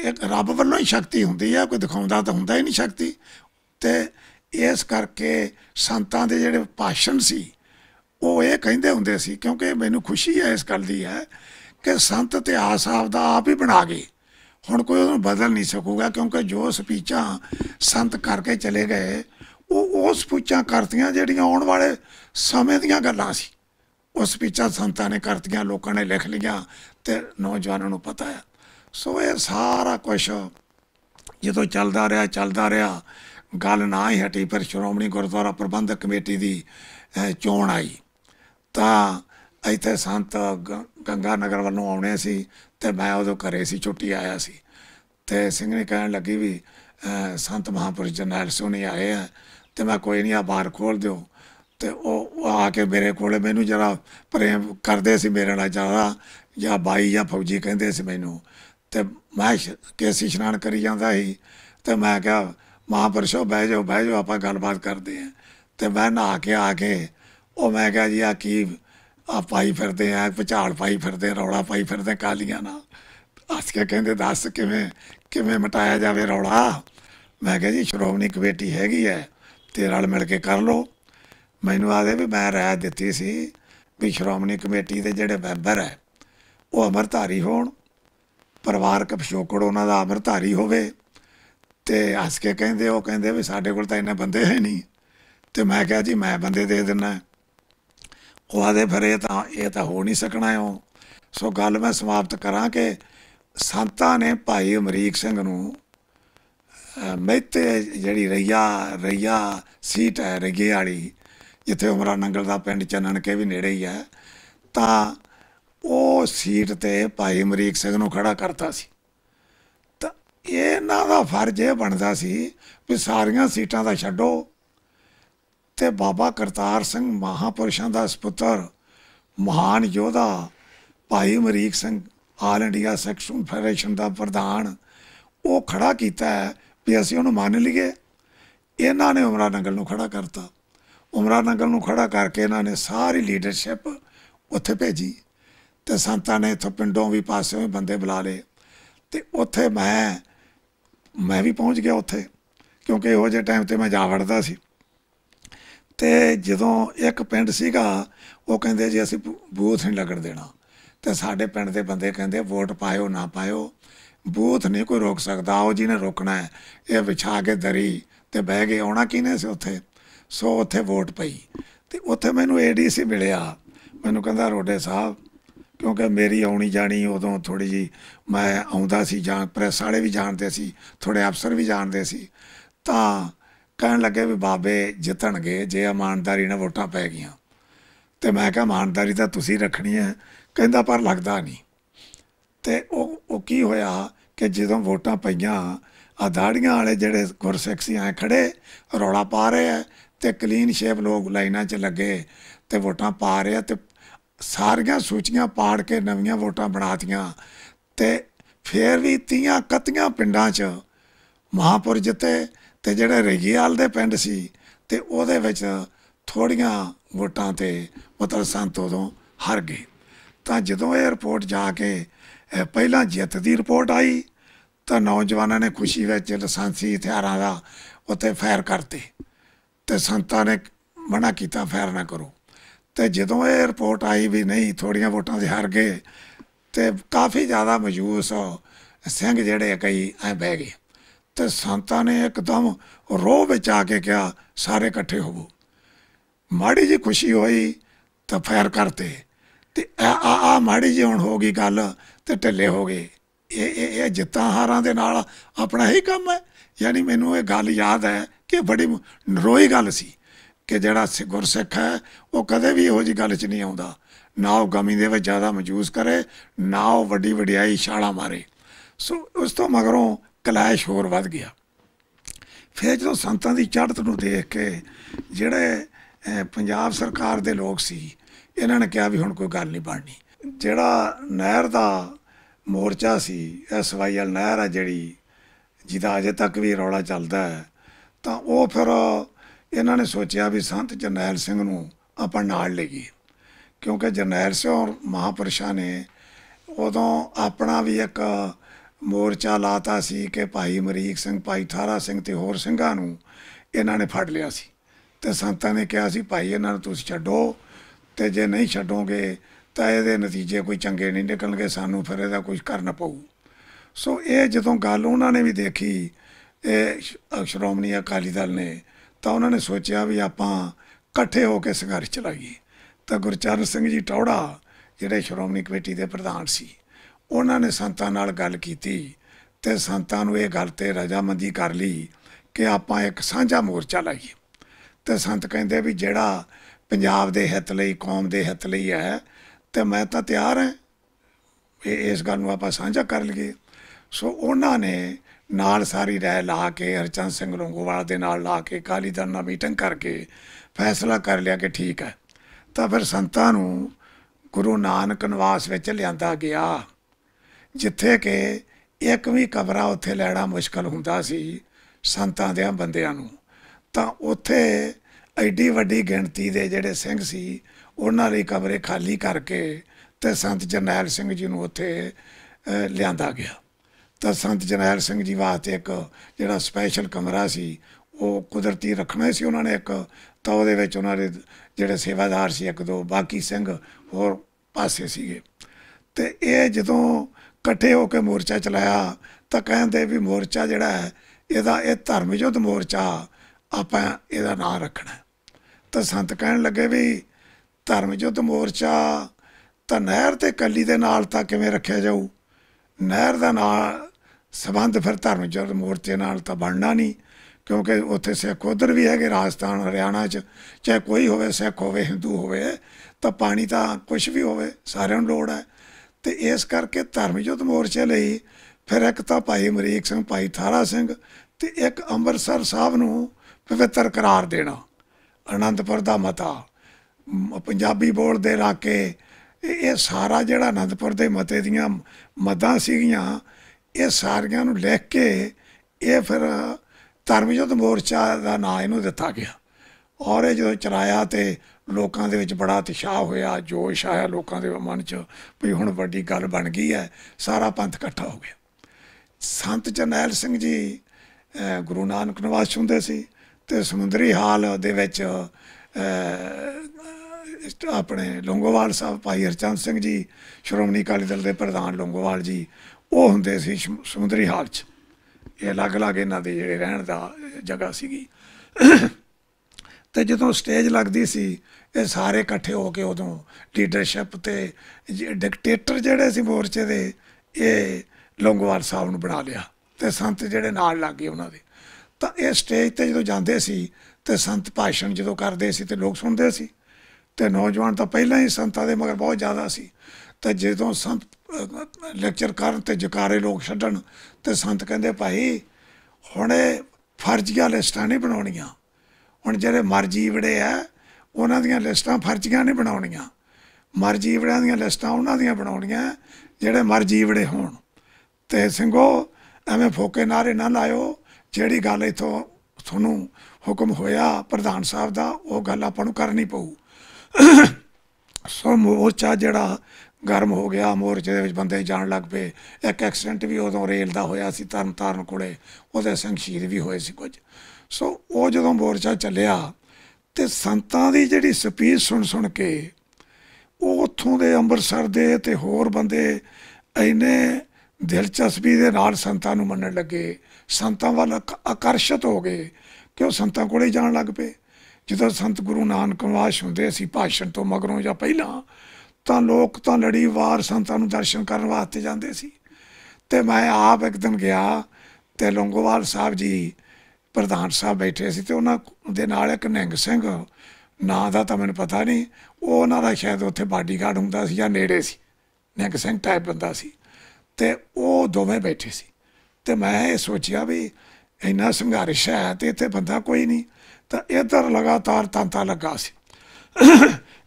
ਇਹ ਰੱਬ ਵੱਲੋਂ ਹੀ ਸ਼ਕਤੀ ਹੁੰਦੀ ਆ ਕੋਈ ਦਿਖਾਉਂਦਾ ਤਾਂ ਹੁੰਦਾ ਹੀ ਨਹੀਂ ਸ਼ਕਤੀ ਤੇ ਇਸ ਕਰਕੇ ਸੰਤਾਂ ਦੇ ਜਿਹੜੇ ਭਾਸ਼ਣ ਸੀ ਉਹ ਇਹ ਕਹਿੰਦੇ ਹੁੰਦੇ ਸੀ ਕਿਉਂਕਿ ਮੈਨੂੰ ਖੁਸ਼ੀ ਹੈ ਇਸ ਗੱਲ ਦੀ ਹੈ ਕਿ ਸੰਤ ਇਤਿਹਾਸ ਆਪ ਦਾ ਆਪ ਹੀ ਬਣਾ ਗਏ ਹੁਣ ਕੋਈ ਉਹਨੂੰ ਬਦਲ ਨਹੀਂ ਸਕੂਗਾ ਕਿਉਂਕਿ ਜੋ ਸਪੀਚਾਂ ਸੰਤ ਕਰਕੇ ਚਲੇ ਗਏ ਉਹ ਉਸ ਪੁੱਛਾਂ ਕਰਤੀਆਂ ਜਿਹੜੀਆਂ ਆਉਣ ਵਾਲੇ ਸਮੇਂ ਦੀਆਂ ਗੱਲਾਂ ਸੀ ਉਸ ਸਪੀਚਾਂ ਸੰਤਾਂ ਨੇ ਕਰਤੀਆਂ ਲੋਕਾਂ ਨੇ ਲਿਖ ਲੀਆਂ ਤੇ ਨੌਜਵਾਨਾਂ ਨੂੰ ਪਤਾ ਹੈ ਸੋ ਇਹ ਸਾਰਾ ਕੁਝ ਜਦੋਂ ਚੱਲਦਾ ਰਿਹਾ ਚੱਲਦਾ ਰਿਹਾ ਗੱਲ ਨਾ ਹੀ ਹਟੀ ਪਰ ਸ਼੍ਰੋਮਣੀ ਗੁਰਦੁਆਰਾ ਪ੍ਰਬੰਧਕ ਕਮੇਟੀ ਦੀ ਚੋਣ ਆਈ ਤਾਂ ਇੱਥੇ ਸੰਤ ਗੰਗਾ ਨਗਰ ਵੱਲੋਂ ਆਉਣੇ ਸੀ ਤੇ ਮੈਂ ਉਦੋਂ ਘਰੇ ਸੀ ਛੁੱਟੀ ਆਇਆ ਸੀ ਤੇ ਸਿੰਘ ਨੇ ਕਹਿਣ ਲੱਗੀ ਵੀ ਸੰਤ ਮਹਾਪੁਰਸ਼ ਜਰਨੈਲ ਸੋਨੀ ਆਏ ਆ ਤੇ ਮੈਂ ਕੋਈ ਨਹੀਂ ਆ ਬਾਹਰ ਖੋਲ ਦਿਓ ਤੇ ਉਹ ਆ ਕੇ ਮੇਰੇ ਕੋਲੇ ਮੈਨੂੰ ਜਰਾ ਪ੍ਰੇਮ ਕਰਦੇ ਸੀ ਮੇਰੇ ਨਾਲ ਜ਼ਿਆਦਾ ਜਾਂ ਬਾਈ ਜਾਂ ਫੌਜੀ ਕਹਿੰਦੇ ਸੀ ਮੈਨੂੰ ਤੇ ਮੈਂ ਕੇਸੀ ਇਸ਼ਨਾਨ ਕਰੀ ਜਾਂਦਾ ਸੀ ਤੇ ਮੈਂ ਕਿਹਾ ਮਹਾਪੁਰਸ਼ੋ ਬਹਿ ਜਾਓ ਬਹਿ ਜਾਓ ਆਪਾਂ ਗੱਲਬਾਤ ਕਰਦੇ ਆ ਤੇ ਮੈਂ ਨਹਾ ਕੇ ਆ ਕੇ ਉਹ ਮੈਂ ਕਹਾਂ ਜੀ ਆ ਕੀ ਆ ਪਾਈ ਫਿਰਦੇ ਆ ਪਛਾੜ ਪਾਈ ਫਿਰਦੇ ਰੌਲਾ ਪਾਈ ਫਿਰਦੇ ਕਾਲੀਆਂ ਨਾਲ ਹੱਸ ਕੇ ਕਹਿੰਦੇ ਦੱਸ ਕਿਵੇਂ ਕਿਵੇਂ ਮਟਾਇਆ ਜਾਵੇ ਰੌਲਾ ਮੈਂ ਕਹਾਂ ਜੀ ਸ਼੍ਰੋਮਣੀ ਕਮੇਟੀ ਹੈਗੀ ਐ ਤੇ ਰਲ ਮਿਲ ਕੇ ਕਰ ਲੋ ਮੈਨੂੰ ਆਦੇ ਵੀ ਮੈਂ ਰਾਇ ਦਿੱਤੀ ਸੀ ਵੀ ਸ਼੍ਰੋਮਣੀ ਕਮੇਟੀ ਦੇ ਜਿਹੜੇ ਮੈਂਬਰ ਐ ਉਹ ਅਮਰਧਾਰੀ ਹੋਣ ਪਰਿਵਾਰਕ ਪਿਛੋਕੜ ਉਹਨਾਂ ਦਾ ਅਮਰਧਾਰੀ ਹੋਵੇ ਤੇ ਹੱਸ ਕੇ ਕਹਿੰਦੇ ਉਹ ਕਹਿੰਦੇ ਵੀ ਸਾਡੇ ਕੋਲ ਤਾਂ ਇੰਨੇ ਬੰਦੇ ਹੈ ਨਹੀਂ ਤੇ ਮੈਂ ਕਿਹਾ ਜੀ ਮੈਂ ਬੰਦੇ ਦੇ ਦਿੰਨਾ ਉਹ ਆਦੇ ਫਿਰ ਇਹ ਤਾਂ ਇਹ ਤਾਂ ਹੋ ਨਹੀਂ ਸਕਣਾ ਓ ਸੋ ਗੱਲ ਮੈਂ ਸਮਾਪਤ ਕਰਾਂ ਕਿ ਸੰਤਾਂ ਨੇ ਭਾਈ ਅਮਰੀਕ ਸਿੰਘ ਨੂੰ ਮੈਤੇ ਜਿਹੜੀ ਰਈਆ ਰਈਆ ਸੀਟ ਹੈ ਰਗੇ ਵਾਲੀ ਜਿੱਥੇ ਉਮਰਾ ਨੰਗਲ ਦਾ ਪਿੰਡ ਚੰਨਣ ਕੇ ਵੀ ਨੇੜੇ ਹੀ ਹੈ ਤਾਂ ਉਹ ਸੀਟ ਤੇ ਭਾਈ ਅਮਰੀਕ ਸਿੰਘ ਨੂੰ ਖੜਾ ਕਰਤਾ ਸੀ ਤਾਂ ਇਹ ਨਾ ਦਾ ਫਰਜ਼ ਇਹ ਬਣਦਾ ਸੀ ਵੀ ਸਾਰੀਆਂ ਸੀਟਾਂ ਦਾ ਛੱਡੋ ਤੇ ਬਾਬਾ ਕਰਤਾਰ ਸਿੰਘ ਮਹਾਪੁਰਸ਼ਾਂ ਦਾ ਸੁਪੁੱਤਰ ਮਹਾਨ ਯੋਧਾ Bhai Amrik Singh all India section federation ਦਾ ਪ੍ਰਧਾਨ ਉਹ ਖੜਾ ਕੀਤਾ ਹੈ ਵੀ ਅਸੀਂ ਉਹਨੂੰ ਮੰਨ ਲਈਏ ਇਹਨਾਂ ਨੇ ਉਮਰਾ ਨਗਰ ਨੂੰ ਖੜਾ ਕਰਤਾ ਉਮਰਾ ਨਗਰ ਨੂੰ ਖੜਾ ਕਰਕੇ ਇਹਨਾਂ ਨੇ ਸਾਰੀ ਲੀਡਰਸ਼ਿਪ ਉੱਥੇ ਭੇਜੀ ਤੇ ਸੰਤਾਂ ਨੇ ਇਥੋਂ ਪਿੰਡੋਂ ਵੀ ਪਾਸੇੋਂ ਵੀ ਬੰਦੇ ਬੁਲਾ ਲਏ ਤੇ ਉੱਥੇ ਮੈਂ ਮੈਂ ਵੀ ਪਹੁੰਚ ਗਿਆ ਉੱਥੇ ਕਿਉਂਕਿ ਉਹ ਜੇ ਟਾਈਮ ਤੇ ਮੈਂ ਜਾ ਵੜਦਾ ਸੀ ਤੇ ਜਦੋਂ ਇੱਕ ਪਿੰਡ ਸੀਗਾ ਉਹ ਕਹਿੰਦੇ ਜੀ ਅਸੀਂ ਬੂਥ ਨਹੀਂ ਲੱਗਣ ਦੇਣਾ ਤੇ ਸਾਡੇ ਪਿੰਡ ਦੇ ਬੰਦੇ ਕਹਿੰਦੇ ਵੋਟ ਪਾਇਓ ਨਾ ਪਾਇਓ ਬੂਥ ਨਹੀਂ ਕੋਈ ਰੋਕ ਸਕਦਾ ਆਓ ਜੀ ਨੇ ਰੋਕਣਾ ਹੈ ਇਹ ਵਿਛਾ ਕੇ ਦਰੀ ਤੇ ਬਹਿ ਗਏ ਆਉਣਾ ਕਿਨੇ ਸੀ ਉੱਥੇ ਸੋ ਉੱਥੇ ਵੋਟ ਪਈ ਤੇ ਉੱਥੇ ਮੈਨੂੰ ਏਡੀਸੀ ਮਿਲਿਆ ਮੈਨੂੰ ਕਹਿੰਦਾ ਰੋਡੇ ਸਾਹਿਬ ਕਿਉਂਕਿ ਮੇਰੀ ਆਉਣੀ ਜਾਣੀ ਉਦੋਂ ਥੋੜੀ ਜੀ ਮੈਂ ਆਉਂਦਾ ਸੀ ਜਾਂ ਪ੍ਰੈਸ ਵਾਲੇ ਵੀ ਜਾਣਦੇ ਸੀ ਥੋੜੇ ਅਫਸਰ ਵੀ ਜਾਣਦੇ ਸੀ ਤਾਂ ਕਹਿਣ ਲੱਗੇ ਵੀ ਬਾਬੇ ਜਿੱਤਣਗੇ ਜੇ ਇਮਾਨਦਾਰੀ ਨਾਲ ਵੋਟਾਂ ਪੈ ਗਈਆਂ ਤੇ ਮੈਂ ਕਿਹਾ ਇਮਾਨਦਾਰੀ ਤਾਂ ਤੁਸੀਂ ਰੱਖਣੀ ਹੈ ਕਹਿੰਦਾ ਪਰ ਲੱਗਦਾ ਨਹੀਂ ਤੇ ਉਹ ਉਹ ਕੀ ਹੋਇਆ ਕਿ ਜਦੋਂ ਵੋਟਾਂ ਪਈਆਂ ਆ ਦਾੜੀਆਂ ਵਾਲੇ ਜਿਹੜੇ ਗੁਰਸਿੱਖ ਸੀ ਐ ਖੜੇ ਰੌਲਾ ਪਾ ਰਹੇ ਆ ਤੇ ਕਲੀਨ ਸ਼ੇਪ ਲੋਕ ਲਾਈਨਾਂ 'ਚ ਲੱਗੇ ਤੇ ਵੋਟਾਂ ਪਾ ਰਹੇ ਆ ਤੇ ਸਾਰੀਆਂ ਸੂਚੀਆਂ ਪਾੜ ਕੇ ਨਵੀਆਂ ਵੋਟਾਂ ਬਣਾਤੀਆਂ ਤੇ ਫੇਰ ਵੀ ਤੀਆਂ ਕਤੀਆਂ ਪਿੰਡਾਂ 'ਚ ਮਹਾਪੁਰ ਜਿੱਤੇ ਤੇ ਜਿਹੜੇ ਰਜੀਆਲ ਦੇ ਪਿੰਡ ਸੀ ਤੇ ਉਹਦੇ ਵਿੱਚ ਥੋੜੀਆਂ ਵੋਟਾਂ ਤੇ ਮਤਲਬ ਸੰਤੋ ਤੋਂ ਹਾਰ ਗਏ ਤਾਂ ਜਦੋਂ ਇਹ ਰਿਪੋਰਟ ਜਾ ਕੇ ਪਹਿਲਾਂ ਜਿੱਤ ਦੀ ਰਿਪੋਰਟ ਆਈ ਤਾਂ ਨੌਜਵਾਨਾਂ ਨੇ ਖੁਸ਼ੀ ਵਿੱਚ ਲਸਾਂਸੀ ਹਥਿਆਰਾਂ ਦਾ ਉੱਥੇ ਫਾਇਰ ਕਰਤੇ ਤੇ ਸੰਤਾਂ ਨੇ ਮਨਾ ਕੀਤਾ ਫਾਇਰ ਨਾ ਕਰੋ ਤੇ ਜਦੋਂ ਇਹ ਰਿਪੋਰਟ ਆਈ ਵੀ ਨਹੀਂ ਥੋੜੀਆਂ ਵੋਟਾਂ ਦੇ ਹਾਰ ਗਏ ਤੇ ਕਾਫੀ ਜ਼ਿਆਦਾ ਮਜੂਸ ਸਿੰਘ ਜਿਹੜੇ ਕਈ ਐ ਬਹਿ ਗਏ ਤੇ ਸੰਤਾਂ ਨੇ ਇੱਕਦਮ ਰੋਹ ਵਿੱਚ ਆ ਕੇ ਕਿਹਾ ਸਾਰੇ ਇਕੱਠੇ ਹੋਵੋ ਮਾੜੀ ਜੀ ਖੁਸ਼ੀ ਹੋਈ ਤਾਂ ਫੈਰ ਕਰਤੇ ਤੇ ਆ ਆ ਮਾੜੀ ਜੀ ਹੁਣ ਹੋ ਗਈ ਗੱਲ ਤੇ ਢੱਲੇ ਹੋ ਗਏ ਇਹ ਇਹ ਇਹ ਜਿੱਤਾਂ ਹਾਰਾਂ ਦੇ ਨਾਲ ਆਪਣਾ ਹੀ ਕੰਮ ਹੈ ਯਾਨੀ ਮੈਨੂੰ ਇਹ ਗੱਲ ਯਾਦ ਹੈ ਕਿ ਬੜੀ ਨਰੋਈ ਗੱਲ ਸੀ ਕਿ ਜਿਹੜਾ ਸਿਗੁਰ ਸਿੱਖ ਹੈ ਉਹ ਕਦੇ ਵੀ ਇਹੋ ਜੀ ਗੱਲ 'ਚ ਨਹੀਂ ਆਉਂਦਾ ਨਾ ਉਹ ਗਮੀ ਦੇ ਵਿੱਚ ਜ਼ਿਆਦਾ ਮਜੂਸ ਕਰੇ ਨਾ ਉਹ ਵੱਡੀ ਵਡਿਆਈ ਛਾਲਾ ਮਾਰੇ ਸੋ ਉਸ ਤੋਂ ਮਗਰੋਂ ਕਲੈਸ਼ ਹੋਰ ਵੱਧ ਗਿਆ ਫਿਰ ਜਦੋਂ ਸੰਤਾਂ ਦੀ ਚੜ੍ਹਤ ਨੂੰ ਦੇਖ ਕੇ ਜਿਹੜੇ ਪੰਜਾਬ ਸਰਕਾਰ ਦੇ ਲੋਕ ਸੀ ਇਹਨਾਂ ਨੇ ਕਿਹਾ ਵੀ ਹੁਣ ਕੋਈ ਗੱਲ ਨਹੀਂ ਬਣਨੀ ਜਿਹੜਾ ਨਹਿਰ ਦਾ ਮੋਰਚਾ ਸੀ ਐਸਵਾਈਐਲ ਨਹਿਰ ਆ ਜਿਹੜੀ ਜਿਹਦਾ ਅਜੇ ਤੱਕ ਵੀ ਰੌਲਾ ਚੱਲਦਾ ਹੈ ਤਾਂ ਉਹ ਫਿਰ ਇਹਨਾਂ ਨੇ ਸੋਚਿਆ ਵੀ ਸੰਤ ਜਰਨੈਲ ਸਿੰਘ ਨੂੰ ਆਪਾਂ ਨਾਲ ਲਈਏ ਕਿਉਂਕਿ ਜਰਨੈਲ ਸਿੰਘ ਮਹਾਪੁਰਸ਼ਾਂ ਨੇ ਉਦੋਂ ਆਪਣਾ ਵੀ ਇੱਕ ਮੋਰਚਾ ਲਾਤਾ ਸੀ ਕਿ ਭਾਈ ਮਰੀਕ ਸਿੰਘ ਭਾਈ ਥਾਰਾ ਸਿੰਘ ਤੇ ਹੋਰ ਸਿੰਘਾਂ ਨੂੰ ਇਹਨਾਂ ਨੇ ਫੜ ਲਿਆ ਸੀ ਤੇ ਸੰਤਾਂ ਨੇ ਕਿਹਾ ਸੀ ਭਾਈ ਇਹਨਾਂ ਨੂੰ ਤੁਸੀਂ ਛੱਡੋ ਤੇ ਜੇ ਨਹੀਂ ਛੱਡੋਗੇ ਤਾਂ ਇਹਦੇ ਨਤੀਜੇ ਕੋਈ ਚੰਗੇ ਨਹੀਂ ਨਿਕਲਣਗੇ ਸਾਨੂੰ ਫਿਰ ਇਹਦਾ ਕੁਝ ਕਰਨਾ ਪਊ ਸੋ ਇਹ ਜਦੋਂ ਗੱਲ ਉਹਨਾਂ ਨੇ ਵੀ ਦੇਖੀ ਇਹ ਸ਼੍ਰੋਮਣੀ ਅਕਾਲੀ ਦਲ ਨੇ ਤਾਂ ਉਹਨਾਂ ਨੇ ਸੋਚਿਆ ਵੀ ਆਪਾਂ ਇਕੱਠੇ ਹੋ ਕੇ ਸੰਘਰਸ਼ ਚਲਾਈਏ ਤਾਂ ਗੁਰਚਰਨ ਸਿੰਘ ਜੀ ਟੌੜਾ ਜਿਹੜੇ ਸ਼੍ਰੋਮਣੀ ਕਮੇਟੀ ਦੇ ਪ੍ਰਧਾਨ ਸੀ ਉਹਨਾਂ ਨੇ ਸੰਤਾਂ ਨਾਲ ਗੱਲ ਕੀਤੀ ਤੇ ਸੰਤਾਂ ਨੂੰ ਇਹ ਗੱਲ ਤੇ ਰਜਾਮੰਦੀ ਕਰ ਲਈ ਕਿ ਆਪਾਂ ਇੱਕ ਸਾਂਝਾ ਮੋਰਚਾ ਲਾਈਏ ਤੇ ਸੰਤ ਕਹਿੰਦੇ ਵੀ ਜਿਹੜਾ ਪੰਜਾਬ ਦੇ ਹਿੱਤ ਲਈ ਕੌਮ ਦੇ ਹਿੱਤ ਲਈ ਹੈ ਤੇ ਮੈਂ ਤਾਂ ਤਿਆਰ ਹਾਂ ਇਹ ਇਸ ਗੱਲ ਨੂੰ ਆਪਾਂ ਸਾਂਝਾ ਕਰ ਲਈਏ ਸੋ ਉਹਨਾਂ ਨੇ ਨਾਲ ਸਾਰੀ ਰਾਇ ਲਾ ਕੇ ਹਰਚੰਦ ਸਿੰਘ ਲੰਗੋਵਾਲ ਦੇ ਨਾਲ ਲਾ ਕੇ ਕਾਲੀ ਦਲ ਨਾਲ ਮੀਟਿੰਗ ਕਰਕੇ ਫੈਸਲਾ ਕਰ ਲਿਆ ਕਿ ਠੀਕ ਹੈ ਤਾਂ ਫਿਰ ਸੰਤਾਂ ਨੂੰ ਗੁਰੂ ਨਾਨਕ ਨਿਵਾਸ ਵਿੱਚ ਲਿਆਂਦਾ ਗਿਆ ਜਿੱਥੇ ਕਿ ਇੱਕ ਵੀ ਕਬਰਾ ਉੱਥੇ ਲੈਣਾ ਮੁਸ਼ਕਲ ਹੁੰਦਾ ਸੀ ਸੰਤਾਂ ਦੇ ਬੰਦਿਆਂ ਨੂੰ ਤਾਂ ਉੱਥੇ ਐਡੀ ਵੱਡੀ ਗਿਣਤੀ ਦੇ ਜਿਹੜੇ ਸਿੰਘ ਸੀ ਉਹਨਾਂ ਲਈ ਕਬਰੇ ਖਾਲੀ ਕਰਕੇ ਤੇ ਸੰਤ ਜਰਨੈਲ ਸਿੰਘ ਜੀ ਨੂੰ ਉੱਥੇ ਲਿਆਂਦਾ ਗਿਆ ਤਾਂ ਸੰਤ ਜਰਨੈਲ ਸਿੰਘ ਜੀ ਵਾਸਤੇ ਇੱਕ ਜਿਹੜਾ ਸਪੈਸ਼ਲ ਕਮਰਾ ਸੀ ਉਹ ਕੁਦਰਤੀ ਰੱਖਣਾ ਸੀ ਉਹਨਾਂ ਨੇ ਇੱਕ ਤਾਂ ਉਹਦੇ ਵਿੱਚ ਉਹਨਾਂ ਦੇ ਜਿਹੜੇ ਸੇਵਾਦਾਰ ਸੀ ਇੱਕ ਦੋ ਬਾਕੀ ਸਿੰਘ ਹੋਰ ਪਾਸੇ ਸੀਗੇ ਤੇ ਇਹ ਜਦੋਂ ਇਕੱਠੇ ਹੋ ਕੇ ਮੋਰਚਾ ਚਲਾਇਆ ਤਾਂ ਕਹਿੰਦੇ ਵੀ ਮੋਰਚਾ ਜਿਹੜਾ ਹੈ ਇਹਦਾ ਇਹ ਧਰਮ ਯੁੱਧ ਮੋਰਚਾ ਆਪਾਂ ਇਹਦਾ ਨਾਮ ਰੱਖਣਾ ਤਾਂ ਸੰਤ ਕਹਿਣ ਲੱਗੇ ਵੀ ਧਰਮ ਯੁੱਧ ਮੋਰਚਾ ਤਾਂ ਨਹਿਰ ਤੇ ਕੱਲੀ ਦੇ ਨਾਲ ਤਾਂ ਕਿਵੇਂ ਰੱਖਿਆ ਜਾਊ ਨਹਿਰ ਦਾ ਨਾਲ ਸਬੰਧ ਫਿਰ ਧਰਮ ਯੁੱਧ ਮੋਰਚੇ ਨਾਲ ਤਾਂ ਬਣਨਾ ਨਹੀਂ ਕਿਉਂਕਿ ਉੱਥੇ ਸਿੱਖ ਉਧਰ ਵੀ ਹੈਗੇ ਰਾਜਸਥਾਨ ਹਰਿਆਣਾ 'ਚ ਚਾਹੇ ਕੋਈ ਹੋਵੇ ਸਿੱਖ ਹੋਵੇ ਹਿੰਦੂ ਹੋਵੇ ਤਾਂ ਪਾਣੀ ਤਾਂ ਕੁਝ ਵੀ ਹੋਵੇ ਸਾਰਿਆਂ ਨੂੰ ਲੋੜ ਹੈ ਤੇ ਇਸ ਕਰਕੇ ਧਰਮ ਯੁੱਧ ਮੋਰਚੇ ਲਈ ਫਿਰ ਇੱਕ ਤਾਂ ਭਾਈ ਅਮਰੀਕ ਸਿੰਘ ਭਾਈ ਥਾਰਾ ਸਿੰਘ ਤੇ ਇੱਕ ਅੰਮ੍ਰਿਤਸਰ ਸਾਹਿਬ ਨੂੰ ਪਵਿੱਤਰ ਕਰਾਰ ਦੇਣਾ ਅਨੰਦਪੁਰ ਦਾ ਮਤਾ ਪੰਜਾਬੀ ਬੋਲ ਦੇ ਇਲਾਕੇ ਇਹ ਸਾਰਾ ਜਿਹੜਾ ਅਨੰਦਪੁਰ ਦੇ ਮਤੇ ਦੀਆਂ ਮਦਾਂ ਸੀਗੀਆਂ ਇਹ ਸਾਰੀਆਂ ਨੂੰ ਲਿਖ ਕੇ ਇਹ ਫਿਰ ਯੁੱਧ ਮੋਰਚਾ ਦਾ ਨਾਂ ਇਹਨੂੰ ਦਿੱਤਾ ਗਿਆ ਔਰ ਇਹ ਜਦੋਂ ਚਰਾਇਆ ਤੇ ਲੋਕਾਂ ਦੇ ਵਿੱਚ ਬੜਾ ਉਤਸ਼ਾਹ ਹੋਇਆ ਜੋਸ਼ ਆਇਆ ਲੋਕਾਂ ਦੇ ਮਨ 'ਚ ਵੀ ਹੁਣ ਵੱਡੀ ਗੱਲ ਬਣ ਗਈ ਹੈ ਸਾਰਾ ਪੰਥ ਇਕੱਠਾ ਹੋ ਗਿਆ ਸੰਤ ਜਨੈਲ ਸਿੰਘ ਜੀ ਗੁਰੂ ਨਾਨਕ ਨਿਵਾਸ ਹੁੰਦੇ ਸੀ ਤੇ ਸਮੁੰਦਰੀ ਹਾਲ ਦੇ ਵਿੱਚ ਆਪਣੇ ਲੰਗੋਵਾਲ ਸਾਹਿਬ ਭਾਈ ਹਰਚੰਦ ਸਿੰਘ ਜੀ ਸ਼੍ਰੋਮਣੀ ਅਕਾਲੀ ਦਲ ਦੇ ਪ੍ਰਧਾਨ ਲੰਗੋਵਾਲ ਜੀ ਉਹ ਹੁੰਦੇ ਸੀ ਸਮੁੰਦਰੀ ਹਾਲ 'ਚ ਇਹ ਅਲੱਗ-ਅਲੱਗ ਇਹਨਾਂ ਦੇ ਜਿਹੜੇ ਰਹਿਣ ਦਾ ਜਗ੍ਹਾ ਸੀਗੀ ਤੇ ਜਦੋਂ ਸਟੇਜ ਲੱਗਦੀ ਸੀ ਇਹ ਸਾਰੇ ਇਕੱਠੇ ਹੋ ਕੇ ਉਦੋਂ ਲੀਡਰਸ਼ਿਪ ਤੇ ਡਿਕਟੇਟਰ ਜਿਹੜੇ ਸੀ ਮੋਰਚੇ ਦੇ ਇਹ ਲੰਗਵਾਰ ਸਾਹਿਬ ਨੂੰ ਬਣਾ ਲਿਆ ਤੇ ਸੰਤ ਜਿਹੜੇ ਨਾਲ ਲੱਗ ਗਏ ਉਹਨਾਂ ਦੇ ਤਾਂ ਇਹ ਸਟੇਜ ਤੇ ਜਦੋਂ ਜਾਂਦੇ ਸੀ ਤੇ ਸੰਤ ਭਾਸ਼ਣ ਜਦੋਂ ਕਰਦੇ ਸੀ ਤੇ ਲੋਕ ਸੁਣਦੇ ਸੀ ਤੇ ਨੌਜਵਾਨ ਤਾਂ ਪਹਿਲਾਂ ਹੀ ਸੰਤਾਂ ਦੇ ਮਗਰ ਬਹੁਤ ਜ਼ਿਆਦਾ ਸੀ ਤਾਂ ਜਦੋਂ ਸੰਤ ਲੈਕਚਰ ਕਰਨ ਤੇ ਜਕਾਰੇ ਲੋਕ ਛੱਡਣ ਤੇ ਸੰਤ ਕਹਿੰਦੇ ਭਾਈ ਹੁਣ ਫਰਜ਼ੀਆਂ ਲਿਸਟਾਂ ਨਹੀਂ ਬਣਾਉਣੀਆਂ ਹੁਣ ਜਿਹੜੇ ਮਰਜੀ ਵੜੇ ਆ ਉਹਨਾਂ ਦੀਆਂ ਲਿਸਟਾਂ ਫਰਜ਼ੀਆਂ ਨਹੀਂ ਬਣਾਉਣੀਆਂ ਮਰਜੀਵੜਿਆਂ ਦੀਆਂ ਲਿਸਟਾਂ ਉਹਨਾਂ ਦੀਆਂ ਬਣਾਉਣੀਆਂ ਜਿਹੜੇ ਮਰਜੀਵੜੇ ਹੋਣ ਤੇ ਸਿੰਘੋ ਐਵੇਂ ਫੋਕੇ ਨਾਰੇ ਨਾ ਲਾਇਓ ਜਿਹੜੀ ਗੱਲ ਇਥੋਂ ਤੁਹਾਨੂੰ ਹੁਕਮ ਹੋਇਆ ਪ੍ਰਧਾਨ ਸਾਹਿਬ ਦਾ ਉਹ ਗੱਲ ਆਪਾਂ ਨੂੰ ਕਰਨੀ ਪਊ ਸੋ ਮੋਰਚਾ ਜਿਹੜਾ ਗਰਮ ਹੋ ਗਿਆ ਮੋਰਚੇ ਦੇ ਵਿੱਚ ਬੰਦੇ ਜਾਣ ਲੱਗ ਪਏ ਇੱਕ ਐਕਸੀਡੈਂਟ ਵੀ ਉਦੋਂ ਰੇਲ ਦਾ ਹੋਇਆ ਸੀ ਤਰਨਤਾਰਨ ਕੋਲੇ ਉਹਦੇ ਸੰਖੀਰ ਵੀ ਹੋਏ ਸੀ ਕੁਝ ਸੋ ਉਹ ਜਦੋਂ ਮੋਰਚਾ ਚੱਲਿਆ ਤੇ ਸੰਤਾਂ ਦੀ ਜਿਹੜੀ ਸਪੀਚ ਸੁਣ ਸੁਣ ਕੇ ਉਹ ਉੱਥੋਂ ਦੇ ਅੰਮ੍ਰਿਤਸਰ ਦੇ ਤੇ ਹੋਰ ਬੰਦੇ ਐਨੇ ਦਿਲਚਸਪੀ ਦੇ ਨਾਲ ਸੰਤਾਂ ਨੂੰ ਮੰਨਣ ਲੱਗੇ ਸੰਤਾਂ ਵੱਲ ਆਕਰਸ਼ਿਤ ਹੋ ਗਏ ਕਿ ਉਹ ਸੰਤਾਂ ਕੋਲੇ ਜਾਣ ਲੱਗ ਪਏ ਜਦੋਂ ਸੰਤ ਗੁਰੂ ਨਾਨਕ ਵਾਸ਼ ਹੁੰਦੇ ਸੀ ਭਾਸ਼ਣ ਤੋਂ ਮਗਰੋਂ ਜਾਂ ਪਹਿਲਾਂ ਤਾਂ ਲੋਕ ਤਾਂ ਲੜੀਵਾਰ ਸੰਤਾਂ ਨੂੰ ਦਰਸ਼ਨ ਕਰਨ ਵਾਸਤੇ ਜਾਂਦੇ ਸੀ ਤੇ ਮੈਂ ਆਪ ਇੱਕ ਦਿਨ ਗਿਆ ਤੇ ਲੰਗੋਵਾਲ ਸਾਹਿਬ ਜੀ ਪ੍ਰਧਾਨ ਸਾਹਿਬ ਬੈਠੇ ਸੀ ਤੇ ਉਹਨਾਂ ਦੇ ਨਾਲ ਇੱਕ ਨਿੰਗ ਸਿੰਘ ਨਾਂ ਦਾ ਤਾਂ ਮੈਨੂੰ ਪਤਾ ਨਹੀਂ ਉਹ ਉਹਨਾਂ ਦਾ ਸ਼ਾਇਦ ਉੱਥੇ ਬਾਡੀਗਾਰਡ ਹੁੰਦਾ ਸੀ ਜਾਂ ਨੇੜੇ ਸੀ ਨਿੰਗ ਸਿੰਘ ਟਾਈਪ ਬੰਦਾ ਸੀ ਤੇ ਉਹ ਦੋਵੇਂ ਬੈਠੇ ਸੀ ਤੇ ਮੈਂ ਇਹ ਸੋਚਿਆ ਵੀ ਇੰਨਾ ਸੰਘਰਸ਼ ਹੈ ਤੇ ਇੱਥੇ ਬੰਦਾ ਕੋਈ ਨਹੀਂ ਤਾਂ ਇਧਰ ਲਗਾਤਾਰ ਤਾਂਤਾ ਲੱਗਾ ਸੀ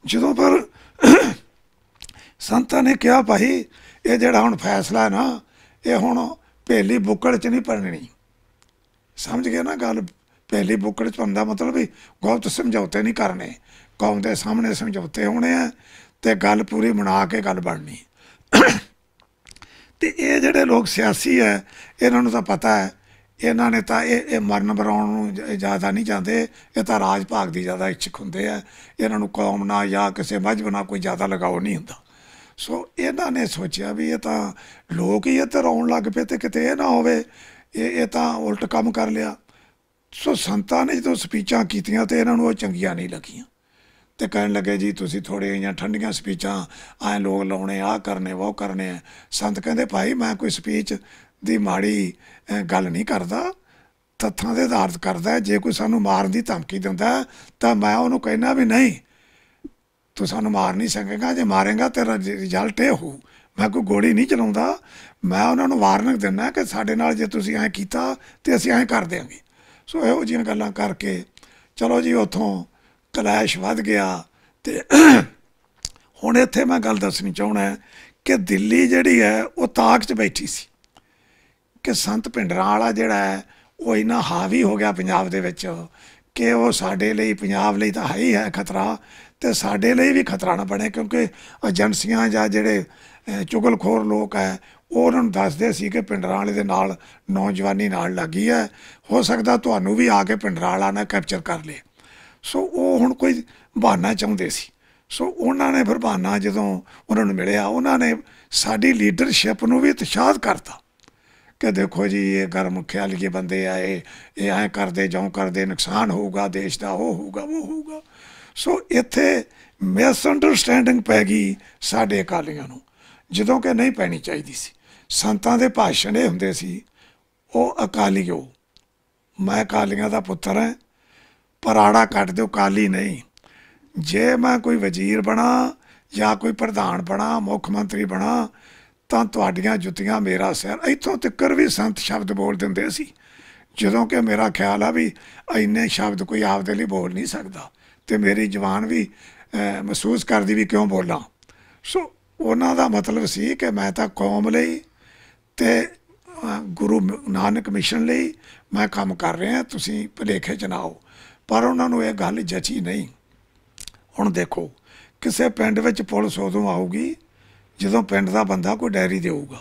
ਜਦੋਂ ਪਰ ਸੰਤਾ ਨੇ ਕਿਹਾ ਭਾਈ ਇਹ ਜਿਹੜਾ ਹੁਣ ਫੈਸਲਾ ਨਾ ਇਹ ਹੁਣ ਭੇਲੀ ਬੁੱਕੜ ਚ ਨਹੀਂ ਪੜਨੀ ਸਮਝ ਗਿਆ ਨਾ ਗੱਲ ਪਹਿਲੀ ਬੁੱਕੜ ਚ ਹੁੰਦਾ ਮਤਲਬ ਵੀ ਗਲਤ ਸਮਝੌਤੇ ਨਹੀਂ ਕਰਨੇ ਕੌਮ ਦੇ ਸਾਹਮਣੇ ਸਮਝੌਤੇ ਹੋਣੇ ਆ ਤੇ ਗੱਲ ਪੂਰੀ ਬਣਾ ਕੇ ਗੱਲ ਬਣਨੀ ਤੇ ਇਹ ਜਿਹੜੇ ਲੋਕ ਸਿਆਸੀ ਹੈ ਇਹਨਾਂ ਨੂੰ ਤਾਂ ਪਤਾ ਹੈ ਇਹਨਾਂ ਨੇ ਤਾਂ ਇਹ ਇਹ ਮਰਨ ਬਰਾਉਣ ਨੂੰ ਜ਼ਿਆਦਾ ਨਹੀਂ ਜਾਂਦੇ ਇਹ ਤਾਂ ਰਾਜ ਭਾਗ ਦੀ ਜ਼ਿਆਦਾ ਇੱਛਕ ਹੁੰਦੇ ਆ ਇਹਨਾਂ ਨੂੰ ਕੌਮ ਨਾਲ ਜਾਂ ਕਿਸੇ ਮਜਬ ਨਾਲ ਕੋਈ ਜ਼ਿਆਦਾ ਲਗਾਓ ਨਹੀਂ ਹੁੰਦਾ ਸੋ ਇਹਨਾਂ ਨੇ ਸੋਚਿਆ ਵੀ ਇਹ ਤਾਂ ਲੋਕ ਹੀ ਇੱਥੇ ਰੌਣ ਲੱਗ ਪਏ ਤੇ ਕਿਤੇ ਇਹ ਨਾ ਹੋਵੇ ਇਹ ਇਹ ਤਾਂ ਉਲਟ ਕੰਮ ਕਰ ਲਿਆ ਸੋ ਸੰਤਾਂ ਨੇ ਜਦੋਂ ਸਪੀਚਾਂ ਕੀਤੀਆਂ ਤੇ ਇਹਨਾਂ ਨੂੰ ਉਹ ਚੰਗੀਆਂ ਨਹੀਂ ਲੱਗੀਆਂ ਤੇ ਕਹਿਣ ਲੱਗੇ ਜੀ ਤੁਸੀਂ ਥੋੜੇ ਜਿਹਾ ਠੰਡੀਆਂ ਸਪੀਚਾਂ ਆਏ ਲੋਕ ਲਾਉਣੇ ਆ ਕਰਨੇ ਵਾਹ ਕਰਨੇ ਆ ਸੰਤ ਕਹਿੰਦੇ ਭਾਈ ਮੈਂ ਕੋਈ ਸਪੀਚ ਦੀ ਮਾੜੀ ਗੱਲ ਨਹੀਂ ਕਰਦਾ ਤੱਥਾਂ ਦੇ ਆਧਾਰਤ ਕਰਦਾ ਜੇ ਕੋਈ ਸਾਨੂੰ ਮਾਰਨ ਦੀ ਧਮਕੀ ਦਿੰਦਾ ਤਾਂ ਮੈਂ ਉਹਨੂੰ ਕਹਿਣਾ ਵੀ ਨਹੀਂ ਤੂੰ ਸਾਨੂੰ ਮਾਰ ਨਹੀਂ ਸਕੇਗਾ ਜੇ ਮਾਰੇਗਾ ਤੇਰਾ ਰਿਜ਼ਲਟ ਇਹ ਹੋਊ ਮੈਂ ਕੋਈ ਗੋਲੀ ਨਹੀਂ ਚਲਾਉਂਦਾ ਮੈਂ ਉਹਨਾਂ ਨੂੰ ਵਾਰਨਿੰਗ ਦਿੰਦਾ ਕਿ ਸਾਡੇ ਨਾਲ ਜੇ ਤੁਸੀਂ ਐਂ ਕੀਤਾ ਤੇ ਅਸੀਂ ਐਂ ਕਰ ਦੇਾਂਗੇ ਸੋ ਇਹੋ ਜਿਹੀਆਂ ਗੱਲਾਂ ਕਰਕੇ ਚਲੋ ਜੀ ਉਥੋਂ ਕਲੈਸ਼ ਵੱਧ ਗਿਆ ਤੇ ਹੁਣ ਇੱਥੇ ਮੈਂ ਗੱਲ ਦੱਸਣੀ ਚਾਹਣਾ ਕਿ ਦਿੱਲੀ ਜਿਹੜੀ ਹੈ ਉਹ ਤਾਕ 'ਚ ਬੈਠੀ ਸੀ ਕਿ ਸੰਤ ਪਿੰਡਰਾਂ ਵਾਲਾ ਜਿਹੜਾ ਹੈ ਉਹ ਇਨਾ ਹਾਵੀ ਹੋ ਗਿਆ ਪੰਜਾਬ ਦੇ ਵਿੱਚ ਕਿ ਉਹ ਸਾਡੇ ਲਈ ਪੰਜਾਬ ਲਈ ਤਾਂ ਹੈ ਹੀ ਹੈ ਖਤਰਾ ਤੇ ਸਾਡੇ ਲਈ ਵੀ ਖਤਰਾ ਨਾ ਬਣੇ ਕਿਉਂਕਿ ਏਜੰਸੀਆਂ ਜਾਂ ਜਿਹੜੇ ਚੁਗਲਖੋਰ ਲੋਕ ਹੈ ਉਹ ਉਹਨਾਂ ਨੂੰ ਦੱਸਦੇ ਸੀ ਕਿ ਪਿੰਡਰਾਲੇ ਦੇ ਨਾਲ ਨੌਜਵਾਨੀ ਨਾਲ ਲੱਗੀ ਹੈ ਹੋ ਸਕਦਾ ਤੁਹਾਨੂੰ ਵੀ ਆ ਕੇ ਪਿੰਡਰਾਲਾ ਨਾ ਕੈਪਚਰ ਕਰ ਲੇ ਸੋ ਉਹ ਹੁਣ ਕੋਈ ਬਹਾਨਾ ਚਾਹੁੰਦੇ ਸੀ ਸੋ ਉਹਨਾਂ ਨੇ ਫਿਰ ਬਹਾਨਾ ਜਦੋਂ ਉਹਨਾਂ ਨੂੰ ਮਿਲਿਆ ਉਹਨਾਂ ਨੇ ਸਾਡੀ ਲੀਡਰਸ਼ਿਪ ਨੂੰ ਵੀ ਇਤਸ਼ਾਦ ਕਰਤਾ ਕਿ ਦੇਖੋ ਜੀ ਇਹ ਗਰਮ ਖਿਆਲੀਏ ਬੰਦੇ ਆਏ ਇਹ ਐ ਕਰਦੇ ਜਾਉ ਕਰਦੇ ਨੁਕਸਾਨ ਹੋਊਗਾ ਦੇਸ਼ ਦਾ ਉਹ ਹੋਊਗਾ ਉਹ ਹੋਊਗਾ ਸੋ ਇੱਥੇ ਮਿਸ ਅੰਡਰਸਟੈਂਡਿੰਗ ਪੈ ਗਈ ਸਾਡੇ ਅਕਾਲੀਆਂ ਨੂੰ ਜਦੋਂ ਕਿ ਨਹੀਂ ਪੈਣੀ ਚਾਹੀਦੀ ਸੀ ਸੰਤਾਂ ਦੇ ਭਾਸ਼ਣ ਇਹ ਹੁੰਦੇ ਸੀ ਉਹ ਅਕਾਲੀਓ ਮੈਂ ਕਾਲੀਆਂ ਦਾ ਪੁੱਤਰ ਹਾਂ ਪਰ ਆੜਾ ਕੱਟ ਦਿਓ ਕਾਲੀ ਨਹੀਂ ਜੇ ਮੈਂ ਕੋਈ ਵਜ਼ੀਰ ਬਣਾ ਜਾਂ ਕੋਈ ਪ੍ਰਧਾਨ ਬਣਾ ਮੁੱਖ ਮੰਤਰੀ ਬਣਾ ਤਾਂ ਤੁਹਾਡੀਆਂ ਜੁੱਤੀਆਂ ਮੇਰਾ ਸਿਰ ਇੱਥੋਂ ਤੱਕਰ ਵੀ ਸੰਤ ਸ਼ਬਦ ਬੋਲ ਦਿੰਦੇ ਸੀ ਜਦੋਂ ਕਿ ਮੇਰਾ ਖਿਆਲ ਆ ਵੀ ਇੰਨੇ ਸ਼ਬਦ ਕੋਈ ਆਪਦੇ ਲਈ ਬੋਲ ਨਹੀਂ ਸਕਦਾ ਤੇ ਮੇਰੀ ਜਵਾਨ ਵੀ ਮਹਿਸੂਸ ਕਰਦੀ ਵੀ ਕਿਉਂ ਬੋਲਾਂ ਸੋ ਉਹਨਾਂ ਦਾ ਮਤਲਬ ਸੀ ਕਿ ਮੈਂ ਤਾਂ ਕੌਮ ਲਈ ਤੇ ਗੁਰੂ ਨਾਨਕ ਮਿਸ਼ਨ ਲਈ ਮੈਂ ਕੰਮ ਕਰ ਰਿਹਾ ਤੁਸੀਂ ਭਲੇਖੇ ਚ ਪਰ ਉਹਨਾਂ ਨੂੰ ਇਹ ਗੱਲ ਜਚੀ ਨਹੀਂ ਹੁਣ ਦੇਖੋ ਕਿਸੇ ਪਿੰਡ ਵਿੱਚ ਪੁਲਿਸ ਉਦੋਂ ਆਊਗੀ ਜਦੋਂ ਪਿੰਡ ਦਾ ਬੰਦਾ ਕੋਈ ਡਾਇਰੀ ਦੇਊਗਾ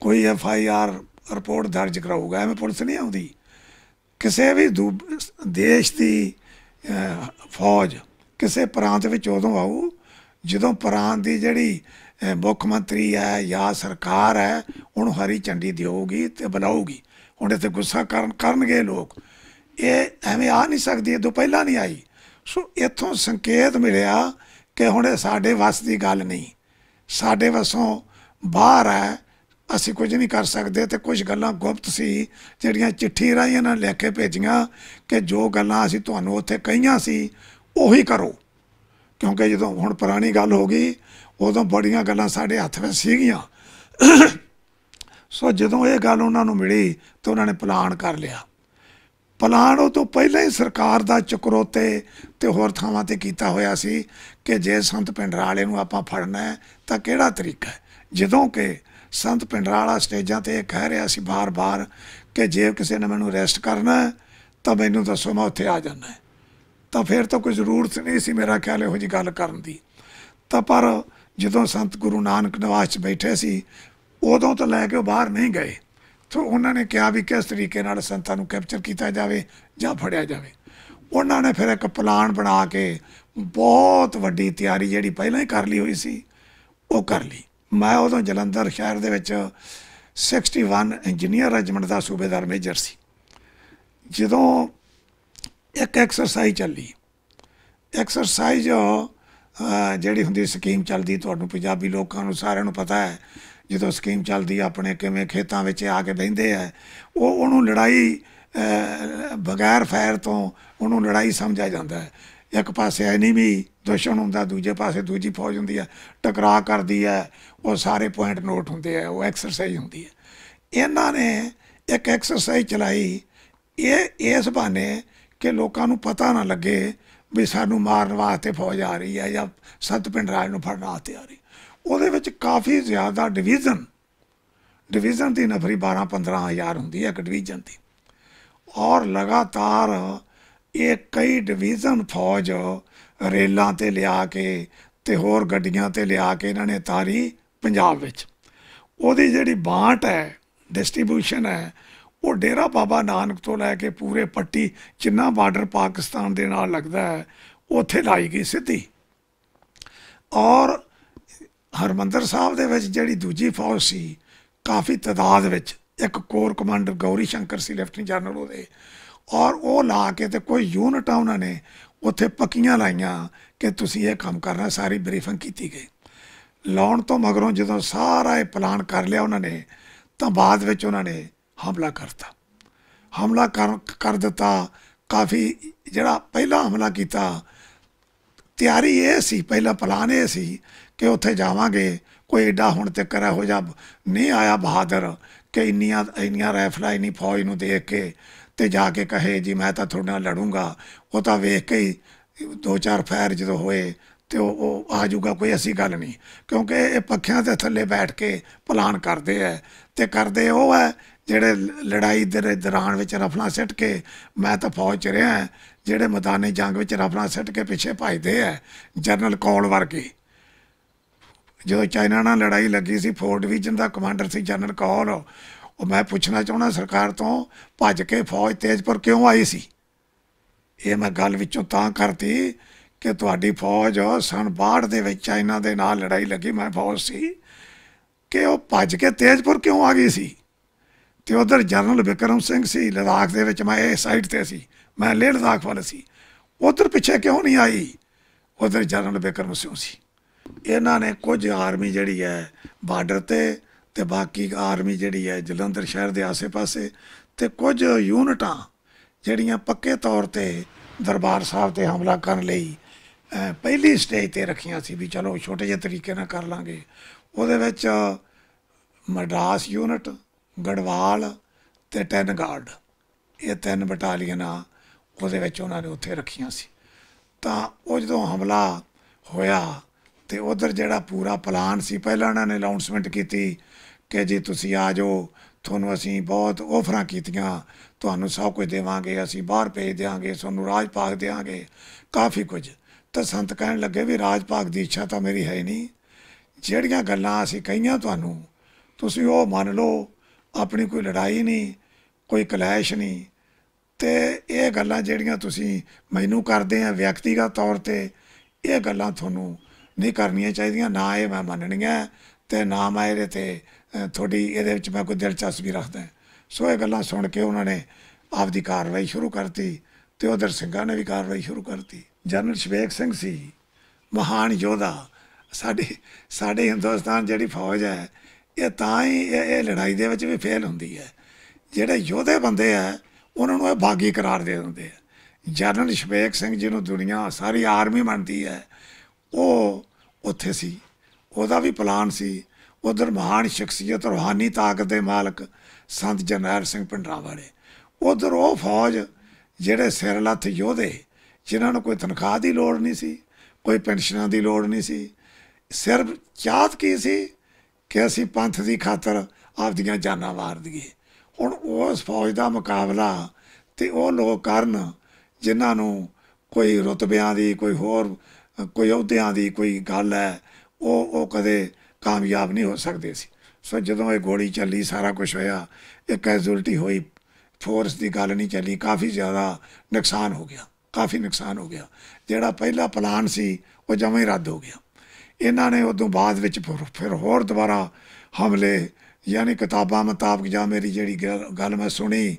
ਕੋਈ ਐਫ ਆਈ ਆਰ ਰਿਪੋਰਟ ਦਰਜ ਕਰਾਊਗਾ ਐਵੇਂ ਪੁਲਿਸ ਨਹੀਂ ਆਉਂਦੀ ਕਿਸੇ ਵੀ ਦੇਸ਼ ਦੀ ਫੌਜ ਕਿਸੇ ਪ੍ਰਾਂਤ ਵਿੱਚ ਉਦੋਂ ਆਊ ਜਦੋਂ ਪ੍ਰਾਂਤ ਦੀ ਜਿਹੜੀ ਮੁੱਖ ਮੰਤਰੀ ਹੈ ਜਾਂ ਸਰਕਾਰ ਹੈ ਉਹਨੂੰ ਹਰੀ ਝੰਡੀ ਦਿਓਗੀ ਤੇ ਬੁਲਾਉਗੀ ਹੁਣ ਇੱਥੇ ਗੁੱਸਾ ਕਰਨ ਕਰਨਗੇ ਲੋਕ ਇਹ ਐਵੇਂ ਆ ਨਹੀਂ ਸਕਦੀ ਇਹ ਤੋਂ ਪਹਿਲਾਂ ਨਹੀਂ ਆਈ ਸੋ ਇੱਥੋਂ ਸੰਕੇਤ ਮਿਲਿਆ ਕਿ ਹੁਣ ਸਾਡੇ ਵੱਸ ਦੀ ਗੱਲ ਨਹੀਂ ਸਾਡੇ ਵੱਸੋਂ ਬਾਹਰ ਹੈ ਅਸੀਂ ਕੁਝ ਨਹੀਂ ਕਰ ਸਕਦੇ ਤੇ ਕੁਝ ਗੱਲਾਂ ਗੁਪਤ ਸੀ ਜਿਹੜੀਆਂ ਚਿੱਠੀ ਰਾਹੀਂ ਇਹਨਾਂ ਲਿਖ ਕੇ ਭੇਜੀਆਂ ਕਿ ਜੋ ਗੱਲਾਂ ਅਸੀਂ ਤੁਹਾਨੂੰ ਉੱਥੇ ਕਹੀਆਂ ਸੀ ਉਹੀ ਕਰੋ ਕਿਉਂਕਿ ਜਦੋਂ ਹੁਣ ਪੁਰਾਣੀ ਗੱਲ ਹੋ ਗਈ ਉਦੋਂ ਬੜੀਆਂ ਗੱਲਾਂ ਸਾਡੇ ਹੱਥ ਵਿੱਚ ਸੀਗੀਆਂ ਸੋ ਜਦੋਂ ਇਹ ਗੱਲ ਉਹਨਾਂ ਨੂੰ ਮਿਲੀ ਤਾਂ ਉਹਨਾਂ ਨੇ ਪਲਾਨ ਕਰ ਲਿਆ ਪਲਾਨ ਉਹ ਤੋਂ ਪਹਿਲਾਂ ਹੀ ਸਰਕਾਰ ਦਾ ਚਕਰੋਤੇ ਤੇ ਹੋਰ ਥਾਵਾਂ ਤੇ ਕੀਤਾ ਹੋਇਆ ਸੀ ਕਿ ਜੇ ਸੰਤ ਪਿੰਡਰਾਲੇ ਨੂੰ ਆਪਾਂ ਫੜਨਾ ਹੈ ਤਾਂ ਕਿਹੜਾ ਤਰੀਕਾ ਹੈ ਜਦੋਂ ਕਿ ਸੰਤ ਪਿੰਡਰਾਲਾ ਸਟੇਜਾਂ ਤੇ ਇਹ ਕਹਿ ਰਿਹਾ ਸੀ ਬਾਰ-ਬਾਰ ਕਿ ਜੇ ਕਿਸੇ ਨੇ ਮੈਨੂੰ ਅਰੈਸਟ ਕਰਨਾ ਹੈ ਤਾਂ ਮੈਨੂੰ ਦੱਸੋ ਮੈਂ ਉੱਥੇ ਆ ਜਾਣਾ ਤਾਂ ਫਿਰ ਤਾਂ ਕੋਈ ਜ਼ਰੂਰਤ ਨਹੀਂ ਸੀ ਮੇਰਾ ਖਿਆਲ ਇਹੋ ਜੀ ਗੱਲ ਕਰਨ ਦੀ ਤਾਂ ਪਰ ਜਦੋਂ ਸੰਤ ਗੁਰੂ ਨਾਨਕ ਨਿਵਾਸ 'ਚ ਬੈਠੇ ਸੀ ਉਦੋਂ ਤੋਂ ਲੈ ਕੇ ਉਹ ਬਾਹਰ ਨਹੀਂ ਗਏ ਤਾਂ ਉਹਨਾਂ ਨੇ ਕਿਹਾ ਵੀ ਕਿਸ ਤਰੀਕੇ ਨਾਲ ਸੰਤਾਂ ਨੂੰ ਕੈਪਚਰ ਕੀਤਾ ਜਾਵੇ ਜਾਂ ਫੜਿਆ ਜਾਵੇ ਉਹਨਾਂ ਨੇ ਫਿਰ ਇੱਕ ਪਲਾਨ ਬਣਾ ਕੇ ਬਹੁਤ ਵੱਡੀ ਤਿਆਰੀ ਜਿਹੜੀ ਪਹਿਲਾਂ ਹੀ ਕਰ ਲਈ ਹੋਈ ਸੀ ਉਹ ਕਰ ਲਈ ਮੈਂ ਉਦੋਂ ਜਲੰਧਰ ਸ਼ਹਿਰ ਦੇ ਵਿੱਚ 61 ਇੰਜੀਨੀਅਰ ਰੈਜੀਮੈਂਟ ਦਾ ਸੂਬੇਦਾਰ ਮੇਜਰ ਸੀ ਜਦੋਂ ਇੱਕ ਐਕਸਰਸਾਈਜ਼ ਚੱਲੀ ਐਕਸਰਸਾਈਜ਼ ਜਿਹੜੀ ਹੁੰਦੀ ਸਕੀਮ ਚੱਲਦੀ ਤੁਹਾਨੂੰ ਪੰਜਾਬੀ ਲੋਕਾਂ ਨੂੰ ਸਾਰਿਆਂ ਨੂੰ ਪਤਾ ਹੈ ਜਦੋਂ ਸਕੀਮ ਚੱਲਦੀ ਆਪਣੇ ਕਿਵੇਂ ਖੇਤਾਂ ਵਿੱਚ ਆ ਕੇ ਬੈਂਦੇ ਆ ਉਹ ਉਹਨੂੰ ਲੜਾਈ ਬਗੈਰ ਫੈਰ ਤੋਂ ਉਹਨੂੰ ਲੜਾਈ ਸਮਝਿਆ ਜਾਂਦਾ ਹੈ ਇੱਕ ਪਾਸੇ ਐਨੀਮੀ ਦੁਸ਼ਮਣ ਹੁੰਦਾ ਦੂਜੇ ਪਾਸੇ ਦੂਜੀ ਫੌਜ ਹੁੰਦੀ ਹੈ ਟਕਰਾਅ ਕਰਦੀ ਹੈ ਉਹ ਸਾਰੇ ਪੁਆਇੰਟ ਨੋਟ ਹੁੰਦੇ ਆ ਉਹ ਐਕਸਰਸਾਈਜ਼ ਹੁੰਦੀ ਹੈ ਇਹਨਾਂ ਨੇ ਇੱਕ ਐਕਸਰਸਾਈਜ਼ ਚਲਾਈ ਇਹ ਇਸ ਬਾਨੇ ਕਿ ਲੋਕਾਂ ਨੂੰ ਪਤਾ ਨਾ ਲੱਗੇ ਵੀ ਸਾਨੂੰ ਮਾਰਨ ਵਾਸਤੇ ਫੌਜ ਆ ਰਹੀ ਹੈ ਜਾਂ ਸੰਤ ਪਿੰਡ ਰਾਜ ਨੂੰ ਫੜਨ ਵਾਸਤੇ ਆ ਰਹੀ ਉਹਦੇ ਵਿੱਚ ਕਾਫੀ ਜ਼ਿਆਦਾ ਡਿਵੀਜ਼ਨ ਡਿਵੀਜ਼ਨ ਦੀ ਨਫਰੀ 12 15000 ਹੁੰਦੀ ਹੈ ਇੱਕ ਡਿਵੀਜ਼ਨ ਦੀ ਔਰ ਲਗਾਤਾਰ ਇਹ ਕਈ ਡਿਵੀਜ਼ਨ ਫੌਜ ਰੇਲਾਂ ਤੇ ਲਿਆ ਕੇ ਤੇ ਹੋਰ ਗੱਡੀਆਂ ਤੇ ਲਿਆ ਕੇ ਇਹਨਾਂ ਨੇ ਤਾਰੀ ਪੰਜਾਬ ਵਿੱਚ ਉਹਦੀ ਜਿਹੜੀ ਬਾਂਟ ਹੈ ਡਿਸਟ੍ਰੀਬਿਊਸ਼ਨ ਹੈ ਉਹ ਡੇਰਾ ਬਾਬਾ ਨਾਨਕ ਤੋਂ ਲੈ ਕੇ ਪੂਰੇ ਪੱਟੀ ਜਿੰਨਾ ਬਾਰਡਰ ਪਾਕਿਸਤਾਨ ਦੇ ਨਾਲ ਲੱਗਦਾ ਹੈ ਉੱਥੇ ਲਾਈ ਗਈ ਸਿੱਧੀ ਔਰ ਹਰਮੰਦਰ ਸਾਹਿਬ ਦੇ ਵਿੱਚ ਜਿਹੜੀ ਦੂਜੀ ਫੌਜ ਸੀ ਕਾਫੀ ਤਦਾਦ ਵਿੱਚ ਇੱਕ ਕੋਰ ਕਮਾਂਡਰ ਗੌਰੀ ਸ਼ੰਕਰ ਸੀ ਲੈਫਟਨੈਂਟ ਜਨਰਲ ਉਹਦੇ ਔਰ ਉਹ ਲਾ ਕੇ ਤੇ ਕੋਈ ਯੂਨਿਟ ਆ ਉਹਨਾਂ ਨੇ ਉੱਥੇ ਪੱਕੀਆਂ ਲਾਈਆਂ ਕਿ ਤੁਸੀਂ ਇਹ ਕੰਮ ਕਰਨਾ ਸਾਰੀ ਬਰੀਫਿੰਗ ਕੀਤੀ ਗਈ ਲਾਉਣ ਤੋਂ ਮਗਰੋਂ ਜਦੋਂ ਸਾਰਾ ਇਹ ਪਲਾਨ ਕਰ ਲਿਆ ਉਹਨਾਂ ਨੇ ਤਾਂ ਬਾਅਦ ਵਿੱਚ ਉਹਨਾਂ ਨੇ ਹਮਲਾ ਕਰਤਾ ਹਮਲਾ ਕਰ ਦਿੱਤਾ ਕਾਫੀ ਜਿਹੜਾ ਪਹਿਲਾ ਹਮਲਾ ਕੀਤਾ ਤਿਆਰੀ ਇਹ ਸੀ ਪਹਿਲਾ ਪਲਾਨ ਇਹ ਸੀ ਕਿ ਉੱਥੇ ਜਾਵਾਂਗੇ ਕੋਈ ਏਡਾ ਹੁਣ ਤੇ ਤੱਕ ਹੋ ਜਾ ਨਹੀਂ ਆਇਆ ਬਹਾਦਰ ਕਿ ਇੰਨੀਆਂ ਇੰਨੀਆਂ ਰਾਈਫਲਾਂ ਇੰਨੀ ਫੌਜ ਨੂੰ ਦੇਖ ਕੇ ਤੇ ਜਾ ਕੇ ਕਹੇ ਜੀ ਮੈਂ ਤਾਂ ਤੁਹਾਡੇ ਨਾਲ ਲੜੂੰਗਾ ਉਹ ਤਾਂ ਵੇਖ ਕੇ ਹੀ ਦੋ ਚਾਰ ਫਾਇਰ ਜਦੋਂ ਹੋਏ ਤੇ ਉਹ ਆ ਜਾਊਗਾ ਕੋਈ ਅਸੀਂ ਗੱਲ ਨਹੀਂ ਕਿਉਂਕਿ ਇਹ ਪੱਖਿਆਂ ਦੇ ਥੱਲੇ ਬੈਠ ਕੇ ਪਲਾਨ ਕਰਦੇ ਐ ਤੇ ਕਰਦੇ ਉਹ ਐ ਜਿਹੜੇ ਲੜਾਈ ਦੇ ਦੌਰਾਨ ਵਿੱਚ ਰਫਲਾ ਸਿੱਟ ਕੇ ਮੈਂ ਤਾਂ ਫੌਜ 'ਚ ਰਿਹਾ ਜਿਹੜੇ ਮੈਦਾਨੇ ਜੰਗ ਵਿੱਚ ਰਫਲਾ ਸਿੱਟ ਕੇ ਪਿੱਛੇ ਭਜਦੇ ਆ ਜਨਰਲ ਕੌਲ ਵਰਗੇ ਜਦੋਂ ਚਾਈਨਾ ਨਾਲ ਲੜਾਈ ਲੱਗੀ ਸੀ ਫੋਰ ਡਿਵੀਜ਼ਨ ਦਾ ਕਮਾਂਡਰ ਸੀ ਜਨਰਲ ਕੌਲ ਉਹ ਮੈਂ ਪੁੱਛਣਾ ਚਾਹੁੰਦਾ ਸਰਕਾਰ ਤੋਂ ਭੱਜ ਕੇ ਫੌਜ ਤੇਜ਼ਪੁਰ ਕਿਉਂ ਆਈ ਸੀ ਇਹ ਮੈਂ ਗੱਲ ਵਿੱਚੋਂ ਤਾਂ ਕਰਤੀ ਕਿ ਤੁਹਾਡੀ ਫੌਜ ਸਨ ਬਾੜ ਦੇ ਵਿੱਚ ਚਾਈਨਾ ਦੇ ਨਾਲ ਲੜਾਈ ਲੱਗੀ ਮੈਂ ਫੌਜ ਸੀ ਕਿ ਉਹ ਭੱਜ ਕੇ ਤੇਜ਼ਪੁਰ ਕਿਉਂ ਆ ਗਈ ਸੀ ਤੇ ਉਧਰ ਜਨਰਲ ਵਿਕਰਮ ਸਿੰਘ ਸੀ ਲਦਾਖ ਦੇ ਵਿੱਚ ਮੈਂ ਇਹ ਸਾਈਡ ਤੇ ਸੀ ਮੈਂ ਲੇਹ ਲਦਾਖ ਵਾਲੇ ਸੀ ਉਧਰ ਪਿੱਛੇ ਕਿਉਂ ਨਹੀਂ ਆਈ ਉਧਰ ਜਨਰਲ ਵਿਕਰਮ ਸਿੰਘ ਸੀ ਇਹਨਾਂ ਨੇ ਕੁਝ ਆਰਮੀ ਜਿਹੜੀ ਹੈ ਬਾਰਡਰ ਤੇ ਤੇ ਬਾਕੀ ਆਰਮੀ ਜਿਹੜੀ ਹੈ ਜਲੰਧਰ ਸ਼ਹਿਰ ਦੇ ਆਸ ਪਾਸੇ ਤੇ ਕੁਝ ਯੂਨਿਟਾਂ ਜਿਹੜੀਆਂ ਪੱਕੇ ਤੌਰ ਤੇ ਦਰਬਾਰ ਸਾਹਿਬ ਤੇ ਹਮਲਾ ਕਰਨ ਲਈ ਪਹਿਲੀ ਸਟੇਜ ਤੇ ਰੱਖੀਆਂ ਸੀ ਵੀ ਚਲੋ ਛੋਟੇ ਜਿਹੇ ਤਰੀਕੇ ਨਾਲ ਕਰ ਲਾਂਗੇ ਉਹਦੇ ਵਿੱਚ ਮਡਰਾਸ ਯੂਨਿਟ ਗੜਵਾਲ ਤੇ ਟੈਨ ਗਾਰਡ ਇਹ ਤਿੰਨ ਬਟਾਲੀਅਨਾਂ ਉਹਦੇ ਵਿੱਚ ਉਹਨਾਂ ਨੇ ਉੱਥੇ ਰੱਖੀਆਂ ਸੀ ਤਾਂ ਉਹ ਜਦੋਂ ਹਮਲਾ ਹੋਇਆ ਤੇ ਉਧਰ ਜਿਹੜਾ ਪੂਰਾ ਪਲਾਨ ਸੀ ਪਹਿਲਾਂ ਉਹਨਾਂ ਨੇ ਅਨਾਉਂਸਮੈਂਟ ਕੀਤੀ ਕਿ ਜੀ ਤੁਸੀਂ ਆ ਜਾਓ ਤੁਹਾਨੂੰ ਅਸੀਂ ਬਹੁਤ ਆਫਰਾਂ ਕੀਤੀਆਂ ਤੁਹਾਨੂੰ ਸਭ ਕੁਝ ਦੇਵਾਂਗੇ ਅਸੀਂ ਬਾਹਰ ਭੇਜ ਦੇਵਾਂਗੇ ਤੁਹਾਨੂੰ ਰਾਜ ਦੇਵਾਂਗੇ ਕਾਫੀ ਕੁਝ ਤਾਂ ਸੰਤ ਕਹਿਣ ਲੱਗੇ ਵੀ ਰਾਜ ਦੀ ਇੱਛਾ ਤਾਂ ਮੇਰੀ ਹੈ ਨਹੀਂ ਜਿਹੜੀਆਂ ਗੱਲਾਂ ਅਸੀਂ ਕਹੀਆਂ ਤੁਹਾਨੂੰ ਤੁਸੀਂ ਉਹ ਮੰਨ ਲਓ ਆਪਣੀ ਕੋਈ ਲੜਾਈ ਨਹੀਂ ਕੋਈ ਕਲੈਸ਼ ਨਹੀਂ ਤੇ ਇਹ ਗੱਲਾਂ ਜਿਹੜੀਆਂ ਤੁਸੀਂ ਮੈਨੂੰ ਕਰਦੇ ਆ ਵਿਅਕਤੀਗਤ ਤੌਰ ਤੇ ਇਹ ਗੱਲਾਂ ਤੁਹਾਨੂੰ ਨਹੀਂ ਕਰਨੀਆਂ ਚਾਹੀਦੀਆਂ ਨਾ ਇਹ ਮੈਂ ਮੰਨਣੀਆਂ ਤੇ ਨਾ ਮੈਂ ਇਹਦੇ ਤੇ ਤੁਹਾਡੀ ਇਹਦੇ ਵਿੱਚ ਮੈਂ ਕੋਈ ਦਿਲਚਸਪੀ ਰੱਖਦਾ ਸੋ ਇਹ ਗੱਲਾਂ ਸੁਣ ਕੇ ਉਹਨਾਂ ਨੇ ਆਪਦੀ ਕਾਰਵਾਈ ਸ਼ੁਰੂ ਕਰਤੀ ਤੇ ਉਧਰ ਸਿੰਘਾਂ ਨੇ ਵੀ ਕਾਰਵਾਈ ਸ਼ੁਰੂ ਕਰਤੀ ਜਨਰਲ ਸ਼ਵੇਕ ਸਿੰਘ ਸੀ ਮਹਾਨ ਯੋਧਾ ਸਾਡੇ ਸਾਡੇ ਹਿੰਦੁਸਤਾਨ ਜਿਹੜੀ ਫੌਜ ਹੈ ਇਹ ਤਾਂ ਹੀ ਇਹ ਲੜਾਈ ਦੇ ਵਿੱਚ ਵੀ ਫੇਲ ਹੁੰਦੀ ਹੈ ਜਿਹੜੇ ਯੋਧੇ ਬੰਦੇ ਆ ਉਹਨਾਂ ਨੂੰ ਇਹ ਬਾਗੀ ਕਰਾਰ ਦੇ ਦਿੰਦੇ ਆ ਜਨਰਲ ਸ਼ਵੇਕ ਸਿੰਘ ਜੀ ਨੂੰ ਦੁਨੀਆ ਸਾਰੀ ਆਰਮੀ ਮੰਨਦੀ ਹੈ ਉਹ ਉੱਥੇ ਸੀ ਉਹਦਾ ਵੀ ਪਲਾਨ ਸੀ ਉਧਰ ਮਹਾਨ ਸ਼ਖਸੀਅਤ ਰੋਹਾਨੀ ਤਾਕਤ ਦੇ ਮਾਲਕ ਸੰਤ ਜਨਰਲ ਸਿੰਘ ਪਿੰਡਰਾ ਵਾਲੇ ਉਧਰ ਉਹ ਫੌਜ ਜਿਹੜੇ ਸਿਰ ਲੱਥ ਯੋਧੇ ਜਿਨ੍ਹਾਂ ਨੂੰ ਕੋਈ ਤਨਖਾਹ ਦੀ ਲੋੜ ਨਹੀਂ ਸੀ ਕੋਈ ਪੈਨਸ਼ਨਾਂ ਦੀ ਲੋੜ ਨਹੀਂ ਸੀ ਸਿਰਫ ਚਾਹਤ ਕੀ ਸੀ ਕਿ ਅਸੀਂ ਪੰਥ ਦੀ ਖਾਤਰ ਆਪਦੀਆਂ ਜਾਨਾਂ ਵਾਰ ਦਈਏ ਹੁਣ ਉਸ ਫੌਜ ਦਾ ਮੁਕਾਬਲਾ ਤੇ ਉਹ ਲੋਕ ਕਰਨ ਜਿਨ੍ਹਾਂ ਨੂੰ ਕੋਈ ਰਤਬਿਆਂ ਦੀ ਕੋਈ ਹੋਰ ਕੋਈ ਅਹੁਦਿਆਂ ਦੀ ਕੋਈ ਗੱਲ ਹੈ ਉਹ ਉਹ ਕਦੇ ਕਾਮਯਾਬ ਨਹੀਂ ਹੋ ਸਕਦੇ ਸੀ ਸੋ ਜਦੋਂ ਇਹ ਗੋਲੀ ਚੱਲੀ ਸਾਰਾ ਕੁਝ ਹੋਇਆ ਇਹ ਕੈਜ਼ੂਅਲਟੀ ਹੋਈ ਫੋਰਸ ਦੀ ਗੱਲ ਨਹੀਂ ਚੱਲੀ ਕਾਫੀ ਜ਼ਿਆਦਾ ਨੁਕਸਾਨ ਹੋ ਗਿਆ ਕਾਫੀ ਨੁਕਸਾਨ ਹੋ ਗਿਆ ਜਿਹੜਾ ਪਹਿਲਾ ਪਲਾਨ ਸੀ ਉਹ ਜਮੇ ਰੱਦ ਹੋ ਗਿਆ ਇਹਨਾਂ ਨੇ ਉਦੋਂ ਬਾਅਦ ਵਿੱਚ ਫਿਰ ਹੋਰ ਦੁਬਾਰਾ ਹਮਲੇ ਯਾਨੀ ਕਿਤਾਬਾਂ ਮੁਤਾਬਕ ਜਾਂ ਮੇਰੀ ਜਿਹੜੀ ਗੱਲ ਮੈਂ ਸੁਣੀ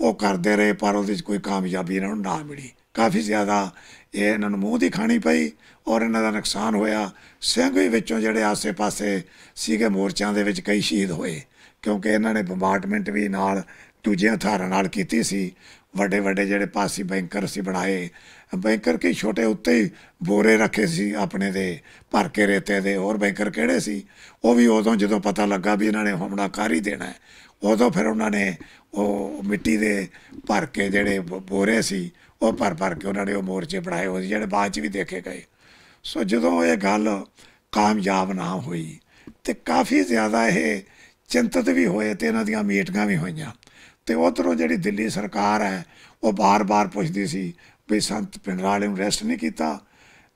ਉਹ ਕਰਦੇ ਰਹੇ ਪਰ ਉਹਦੇ ਵਿੱਚ ਕੋਈ ਕਾਮਯਾਬੀ ਇਹਨਾਂ ਨੂੰ ਨਾ ਮਿਲੀ ਕਾਫੀ ਜ਼ਿਆਦਾ ਇਹ ਇਹਨਾਂ ਨੂੰ ਮੂੰਹ ਦੀ ਖਾਣੀ ਪਈ ਔਰ ਇਹਨਾਂ ਦਾ ਨੁਕਸਾਨ ਹੋਇਆ ਸਿੰਘ ਵੀ ਵਿੱਚੋਂ ਜਿਹੜੇ ਆਸੇ-ਪਾਸੇ ਸੀਗੇ ਮੋਰਚਾਂ ਦੇ ਵਿੱਚ ਕਈ ਸ਼ਹੀਦ ਹੋਏ ਕਿਉਂਕਿ ਇਹਨਾਂ ਨੇ ਬੰਬਾਰਟਮੈਂਟ ਵੀ ਨਾਲ ਦੂਜੇ ਹਥਾਰਾਂ ਨਾਲ ਕੀਤੀ ਸੀ ਵੱਡੇ ਵੱਡੇ ਜਿਹੜੇ ਪਾਸੀ ਬੈਂਕਰ ਸੀ ਬਣਾਏ ਬੈਂਕਰ ਕੇ ਛੋਟੇ ਉੱਤੇ ਹੀ ਬੋਰੇ ਰੱਖੇ ਸੀ ਆਪਣੇ ਦੇ ਭਰ ਕੇ ਰੇਤੇ ਦੇ ਹੋਰ ਬੈਂਕਰ ਕਿਹੜੇ ਸੀ ਉਹ ਵੀ ਉਦੋਂ ਜਦੋਂ ਪਤਾ ਲੱਗਾ ਵੀ ਇਹਨਾਂ ਨੇ ਹਮਲਾ ਕਰ ਹੀ ਦੇਣਾ ਹੈ ਉਦੋਂ ਫਿਰ ਉਹਨਾਂ ਨੇ ਉਹ ਮਿੱਟੀ ਦੇ ਭਰ ਕੇ ਜਿਹੜੇ ਬੋਰੇ ਸੀ ਉਹ ਭਰ ਭਰ ਕੇ ਉਹਨਾਂ ਨੇ ਉਹ ਮੋਰਚੇ ਬਣਾਏ ਹੋਏ ਜਿਹੜੇ ਬਾਅਦ ਚ ਵੀ ਦੇਖੇ ਗਏ ਸੋ ਜਦੋਂ ਇਹ ਗੱਲ ਕਾਮਯਾਬ ਨਾ ਹੋਈ ਤੇ ਕਾਫੀ ਜ਼ਿਆਦਾ ਇਹ ਚਿੰਤਤ ਵੀ ਹੋਏ ਤੇ ਇਹਨਾਂ ਦੀਆਂ ਮੀਟਿੰਗਾਂ ਵੀ ਹੋਈਆਂ ਤੇ ਉਧਰੋਂ ਜਿਹੜੀ ਦਿੱਲੀ ਸਰਕਾਰ ਹੈ ਉਹ ਬਾਰ-ਬਾਰ ਪੁੱਛਦੀ ਸੀ ਵੀ ਸੰਤ ਪਿੰਡਰਾਲੇ ਨੂੰ ਰੈਸਟ ਨਹੀਂ ਕੀਤਾ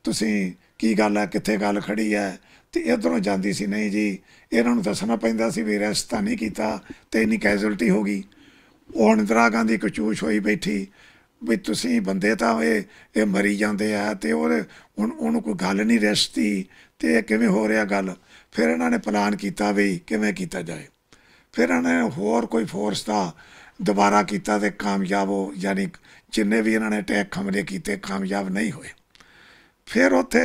ਤੁਸੀਂ ਕੀ ਗੱਲ ਹੈ ਕਿੱਥੇ ਗੱਲ ਖੜੀ ਹੈ ਤੇ ਇਧਰੋਂ ਜਾਂਦੀ ਸੀ ਨਹੀਂ ਜੀ ਇਹਨਾਂ ਨੂੰ ਦੱਸਣਾ ਪੈਂਦਾ ਸੀ ਵੀ ਰੈਸਟ ਤਾਂ ਨਹੀਂ ਕੀਤਾ ਤੇ ਇਨੀ ਕੈਜੁਅਲਟੀ ਹੋ ਗਈ ਉਹ ਅੰਦਰਾ ਗਾਂਧੀ ਕਚੂਸ਼ ਹੋਈ ਬੈਠੀ ਵੀ ਤੁਸੀਂ ਬੰਦੇ ਤਾਂ ਇਹ ਇਹ ਮਰੀ ਜਾਂਦੇ ਆ ਤੇ ਉਹ ਹੁਣ ਉਹਨੂੰ ਕੋਈ ਗੱਲ ਨਹੀਂ ਰਸਤੀ ਤੇ ਇਹ ਕਿਵੇਂ ਹੋ ਰਿਹਾ ਗੱਲ ਫਿਰ ਇਹਨਾਂ ਨੇ ਪਲਾਨ ਕੀਤਾ ਵੀ ਕਿਵੇਂ ਕੀਤਾ ਜਾਏ ਫਿਰ ਇਹਨਾਂ ਨੇ ਹੋਰ ਕੋਈ ਫੋਰਸ ਦਾ ਦੁਬਾਰਾ ਕੀਤਾ ਤੇ ਕਾਮਯਾਬ ਹੋ ਯਾਨੀ ਜਿੰਨੇ ਵੀ ਇਹਨਾਂ ਨੇ ਅਟੈਕ ਹਮਲੇ ਕੀਤੇ ਕਾਮਯਾਬ ਨਹੀਂ ਹੋਏ ਫਿਰ ਉੱਥੇ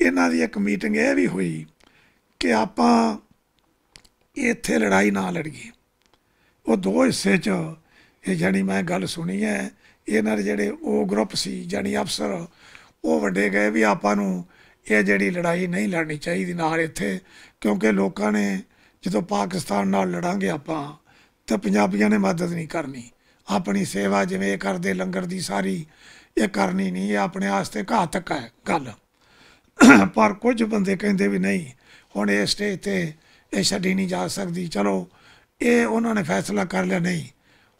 ਇਹਨਾਂ ਦੀ ਇੱਕ ਮੀਟਿੰਗ ਇਹ ਵੀ ਹੋਈ ਕਿ ਆਪਾਂ ਇੱਥੇ ਲੜਾਈ ਨਾ ਲੜੀਏ ਉਹ ਦੋ ਹਿੱਸੇ 'ਚ ਇਹ ਜਾਨੀ ਮੈਂ ਗੱਲ ਸੁਣੀ ਹੈ ਇਹਨਾਂ ਦੇ ਜਿਹੜੇ ਉਹ ਗਰੁੱਪ ਸੀ ਜਾਨੀ ਅਫਸਰ ਉਹ ਵੱਡੇ ਗਏ ਵੀ ਆਪਾਂ ਨੂੰ ਇਹ ਜਿਹੜੀ ਲੜਾਈ ਨਹੀਂ ਲੜਨੀ ਚਾਹੀਦੀ ਨਾਲ ਇੱਥੇ ਕਿਉਂਕਿ ਲੋਕਾਂ ਨੇ ਜਦੋਂ ਪਾਕਿਸਤਾਨ ਨਾਲ ਲੜਾਂਗੇ ਆਪਾਂ ਤਾਂ ਪੰਜਾਬੀਆਂ ਨੇ ਮਦਦ ਨਹੀਂ ਕਰਨੀ ਆਪਣੀ ਸੇਵਾ ਜਿਵੇਂ ਇਹ ਕਰਦੇ ਲੰਗਰ ਦੀ ਸਾਰੀ ਇਹ ਕਰਨੀ ਨਹੀਂ ਇਹ ਆਪਣੇ ਆਸਤੇ ਘਾਤਕ ਹੈ ਗੱਲ ਪਰ ਕੁਝ ਬੰਦੇ ਕਹਿੰਦੇ ਵੀ ਨਹੀਂ ਹੁਣ ਇਸ ਸਟੇਜ ਤੇ ਇਹ ਛੱਡੀ ਨਹੀਂ ਜਾ ਸਕਦੀ ਚਲੋ ਇਹ ਉਹਨਾਂ ਨੇ ਫੈਸਲਾ ਕਰ ਲਿਆ ਨਹੀਂ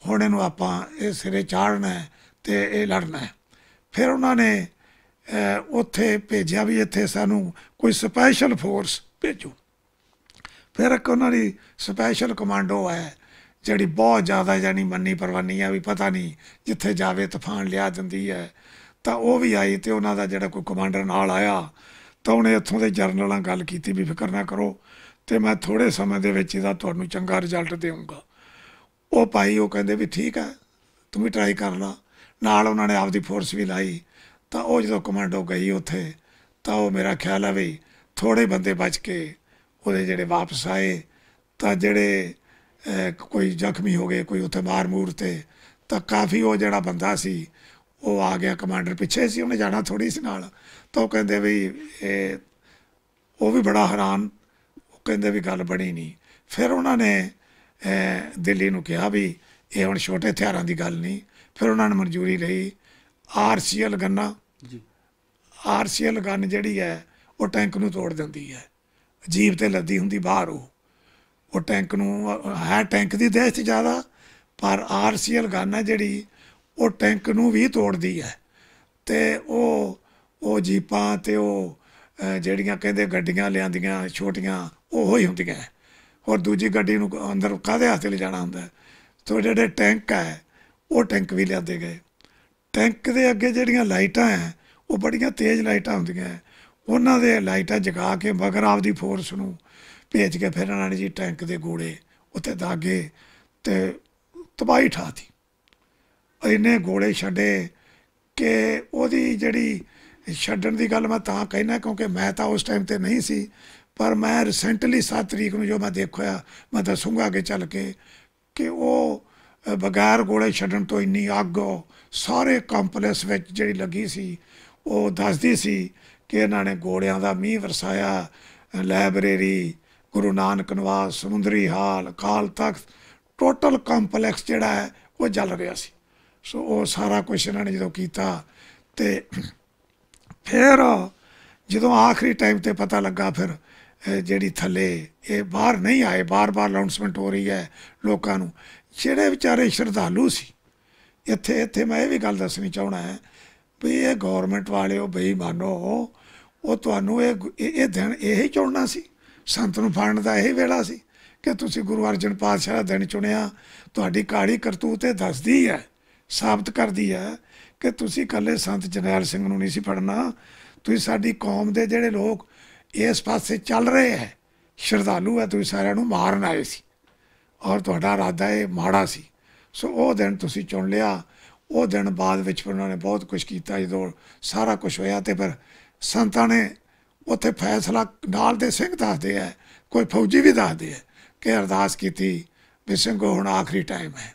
ਹੁਣ ਇਹਨੂੰ ਆਪਾਂ ਇਹ ਸਿਰੇ ਚਾੜਨਾ ਤੇ ਇਹ ਲੜਨਾ ਫਿਰ ਉਹਨਾਂ ਨੇ ਉੱਥੇ ਭੇਜਿਆ ਵੀ ਇੱਥੇ ਸਾਨੂੰ ਕੋਈ ਸਪੈਸ਼ਲ ਫੋਰਸ ਭੇਜੋ ਫਿਰ ਇੱਕ ਉਹਨਾਂ ਦੀ ਸਪੈਸ਼ਲ ਕਮਾਂਡੋ ਆਇਆ ਜਿਹੜੀ ਬਹੁਤ ਜ਼ਿਆਦਾ ਜਾਨੀ ਮੰਨੀ ਪਰਵਾਨੀ ਆ ਵੀ ਪਤਾ ਨਹੀਂ ਜਿੱਥੇ ਜਾਵੇ ਤੂਫਾਨ ਲਿਆ ਦਿੰਦੀ ਹੈ ਤਾਂ ਉਹ ਵੀ ਆਈ ਤੇ ਉਹਨਾਂ ਦਾ ਜਿਹੜਾ ਕੋਈ ਕਮਾਂਡਰ ਨਾਲ ਆਇਆ ਤਾਂ ਉਹਨੇ ਇੱਥੋਂ ਦੇ ਜਰਨਲਾਂ ਨਾਲ ਗੱਲ ਕੀਤੀ ਵੀ ਫਿਕਰ ਨਾ ਕਰੋ ਤੇ ਮੈਂ ਥੋੜੇ ਸਮੇਂ ਦੇ ਵਿੱਚ ਇਹਦਾ ਤੁਹਾਨੂੰ ਚੰਗਾ ਰਿਜ਼ਲਟ ਦੇਵਾਂਗਾ ਉਹ ਭਾਈ ਉਹ ਕਹਿੰਦੇ ਵੀ ਠੀਕ ਹੈ ਤੂੰ ਵੀ ਟਰਾਈ ਕਰ ਲਾ ਨਾਲ ਉਹਨਾਂ ਨੇ ਆਪਦੀ ਫੋਰਸ ਵੀ ਲਾਈ ਤਾਂ ਉਹ ਜਦੋਂ ਕਮਾਂਡੋ ਗਈ ਉੱਥੇ ਤਾਂ ਉਹ ਮੇਰਾ ਖਿਆਲ ਆ ਵੀ ਥੋੜੇ ਬੰਦੇ ਬਚ ਕੇ ਉਹਦੇ ਜਿਹੜੇ ਵਾਪਸ ਆਏ ਤਾਂ ਜਿਹੜੇ ਕੋਈ ਜ਼ਖਮੀ ਹੋ ਗਏ ਕੋਈ ਉੱਥੇ ਮਾਰ ਮੂਰ ਤੇ ਤਾਂ ਕਾਫੀ ਉਹ ਜਿਹੜਾ ਬੰਦਾ ਸੀ ਉਹ ਆ ਗਿਆ ਕਮਾਂਡਰ ਪਿੱਛੇ ਸੀ ਉਹਨੇ ਜਾਣਾ ਥੋੜੀ ਸੀ ਨਾਲ ਤਾਂ ਉਹ ਕਹਿੰਦੇ ਵੀ ਇਹ ਉਹ ਵੀ ਬੜਾ ਹੈਰਾਨ ਉਹ ਕਹਿੰਦੇ ਵੀ ਗੱਲ ਬਣੀ ਨਹੀਂ ਫਿਰ ਉਹਨਾਂ ਨੇ ਦਿੱਲੀ ਨੂੰ ਕਿਹਾ ਵੀ ਇਹ ਹੁਣ ਛੋਟੇ ਹਥਿਆਰਾਂ ਦੀ ਗੱਲ ਨਹੀਂ ਫਿਰ ਉਹਨਾਂ ਨੇ ਮਨਜ਼ੂਰੀ ਲਈ ਆਰਸੀਐਲ ਗੰਨਾ ਜੀ ਆਰਸੀਐਲ ਗੰਨ ਜਿਹੜੀ ਹੈ ਉਹ ਟੈਂਕ ਨੂੰ ਤੋੜ ਦਿੰਦੀ ਹੈ ਜੀਬ ਤੇ ਲੱਦੀ ਹੁੰਦੀ ਬਾਹਰ ਉਹ ਉਹ ਟੈਂਕ ਨੂੰ ਹੈ ਟੈਂਕ ਦੀ ਦੇਸ਼ ਜ਼ਿਆਦਾ ਪਰ ਆਰਸੀਐਲ ਗਨ ਹੈ ਜਿਹੜੀ ਉਹ ਟੈਂਕ ਨੂੰ ਵੀ ਤੋੜਦੀ ਹੈ ਤੇ ਉਹ ਉਹ ਜੀਪਾਂ ਤੇ ਉਹ ਜਿਹੜੀਆਂ ਕਹਿੰਦੇ ਗੱਡੀਆਂ ਲਿਆਂਦੀਆਂ ਛੋਟੀਆਂ ਉਹ ਹੀ ਹੁੰਦੀਆਂ ਔਰ ਦੂਜੀ ਗੱਡੀ ਨੂੰ ਅੰਦਰ ਕਾਦੇ ਹੱਥ ਲੈ ਜਾਣਾ ਹੁੰਦਾ ਤੋ ਜਿਹੜੇ ਟੈਂਕ ਹੈ ਉਹ ਟੈਂਕ ਵੀ ਲਿਆਦੇ ਗਏ ਟੈਂਕ ਦੇ ਅੱਗੇ ਜਿਹੜੀਆਂ ਲਾਈਟਾਂ ਹੈ ਉਹ ਬੜੀਆਂ ਤੇਜ਼ ਲਾਈਟਾਂ ਹੁੰਦੀਆਂ ਉਹਨਾਂ ਦੇ ਲਾਈਟਾਂ ਜਗਾ ਕੇ ਬਗਰ ਆਪਦੀ ਫੋਰਸ ਨੂੰ ਭੇਜ ਕੇ ਫਿਰ ਉਹਨਾਂ ਨੇ ਜੀ ਟੈਂਕ ਦੇ ਗੋਲੇ ਉੱਤੇ ਦਾਗੇ ਤੇ ਤਬਾਹੀ ਠਾਤੀ ਇਹਨੇ ਗੋਲੇ ਛੱਡੇ ਕਿ ਉਹਦੀ ਜਿਹੜੀ ਛੱਡਣ ਦੀ ਗੱਲ ਮੈਂ ਤਾਂ ਕਹਿਣਾ ਕਿਉਂਕਿ ਮੈਂ ਤਾਂ ਉਸ ਟਾਈਮ ਤੇ ਨਹੀਂ ਸੀ ਪਰ ਮੈਂ ਰੀਸੈਂਟਲੀ 7 ਤਰੀਕ ਨੂੰ ਜੋ ਮੈਂ ਦੇਖਿਆ ਮੈਂ ਦੱਸੂਗਾ ਅੱਗੇ ਚੱਲ ਕੇ ਕਿ ਉਹ ਬਗਾਰ ਗੋਲੇ ਛੱਡਣ ਤੋਂ ਇੰਨੀ ਅੱਗ ਸਾਰੇ ਕੰਪਲੈਕਸ ਵਿੱਚ ਜਿਹੜੀ ਲੱਗੀ ਸੀ ਉਹ ਦੱਸਦੀ ਸੀ ਕਿ ਇਹਨਾਂ ਨੇ ਗੋਲਿਆਂ ਦਾ ਮੀਂਹ ਵਰਸਾਇਆ ਲਾਇਬ੍ਰੇਰੀ ਗੁਰੂ ਨਾਨਕ ਨਿਵਾਸ ਸਮੁੰਦਰੀ ਹਾਲ ਕਾਲ ਤਖਤ ਟੋਟਲ ਕੰਪਲੈਕਸ ਜਿਹੜਾ ਹੈ ਉਹ ਚੱਲ ਰਿਹਾ ਸੀ ਸੋ ਉਹ ਸਾਰਾ ਕੁਝ ਇਹਨਾਂ ਨੇ ਜਦੋਂ ਕੀਤਾ ਤੇ ਫਿਰ ਜਦੋਂ ਆਖਰੀ ਟਾਈਮ ਤੇ ਪਤਾ ਲੱਗਾ ਫਿਰ ਜਿਹੜੀ ਥੱਲੇ ਇਹ ਬਾਹਰ ਨਹੀਂ ਆਏ ਬਾਰ-ਬਾਰ ਅਨਾਉਂਸਮੈਂਟ ਹੋ ਰਹੀ ਹੈ ਲੋਕਾਂ ਨੂੰ ਜਿਹੜੇ ਵਿਚਾਰੇ ਸ਼ਰਧਾਲੂ ਸੀ ਇੱਥੇ ਇੱਥੇ ਮੈਂ ਇਹ ਵੀ ਗੱਲ ਦੱਸਣੀ ਚਾਹਣਾ ਹੈ ਵੀ ਇਹ ਗਵਰਨਮੈਂਟ ਵਾਲਿਓ ਬੇਈਮਾਨੋ ਉਹ ਤੁਹਾਨੂੰ ਇਹ ਇਹ ਦਿਨ ਇਹ ਹੀ ਚੁਣਨਾ ਸੀ ਸੰਤ ਨੂੰ ਫੜਨ ਦਾ ਇਹ ਵੇਲਾ ਸੀ ਕਿ ਤੁਸੀਂ ਗੁਰੂ ਅਰਜਨ ਪਾਤਸ਼ਾਹ ਦਾ ਦਿਨ ਚੁਣਿਆ ਤੁਹਾਡੀ ਕਾੜੀ ਕਰਤੂਤ ਇਹ ਦੱਸਦੀ ਹੈ ਸਾਬਤ ਕਰਦੀ ਹੈ ਕਿ ਤੁਸੀਂ ਕੱਲੇ ਸੰਤ ਜਨੈਲ ਸਿੰਘ ਨੂੰ ਨਹੀਂ ਸੀ ਫੜਨਾ ਤੁਸੀਂ ਸਾਡੀ ਕੌਮ ਦੇ ਜਿਹੜੇ ਲੋਕ ਇਸ ਪਾਸੇ ਚੱਲ ਰਹੇ ਹੈ ਸ਼ਰਧਾਲੂ ਹੈ ਤੁਸੀਂ ਸਾਰਿਆਂ ਨੂੰ ਮਾਰਨ ਆਏ ਸੀ ਔਰ ਤੁਹਾਡਾ ਇਰਾਦਾ ਇਹ ਮਾੜਾ ਸੀ ਸੋ ਉਹ ਦਿਨ ਤੁਸੀਂ ਚੁਣ ਲਿਆ ਉਹ ਦਿਨ ਬਾਅਦ ਵਿੱਚ ਉਹਨਾਂ ਨੇ ਬਹੁਤ ਕੁਝ ਕੀਤਾ ਜਦੋਂ ਸਾਰਾ ਕੁਝ ਹੋਇਆ ਤੇ ਫਿਰ ਸੰਤਾਂ ਨੇ ਉੱਥੇ ਫੈਸਲਾ ਨਾਲ ਦੇ ਸਿੰਘ ਦੱਸਦੇ ਆ ਕੋਈ ਫੌਜੀ ਵੀ ਦੱਸਦੇ ਆ ਕਿ ਅਰਦਾਸ ਕੀਤੀ ਵੀ ਸਿੰਘੋ ਹੁਣ ਆਖਰੀ ਟਾਈਮ ਹੈ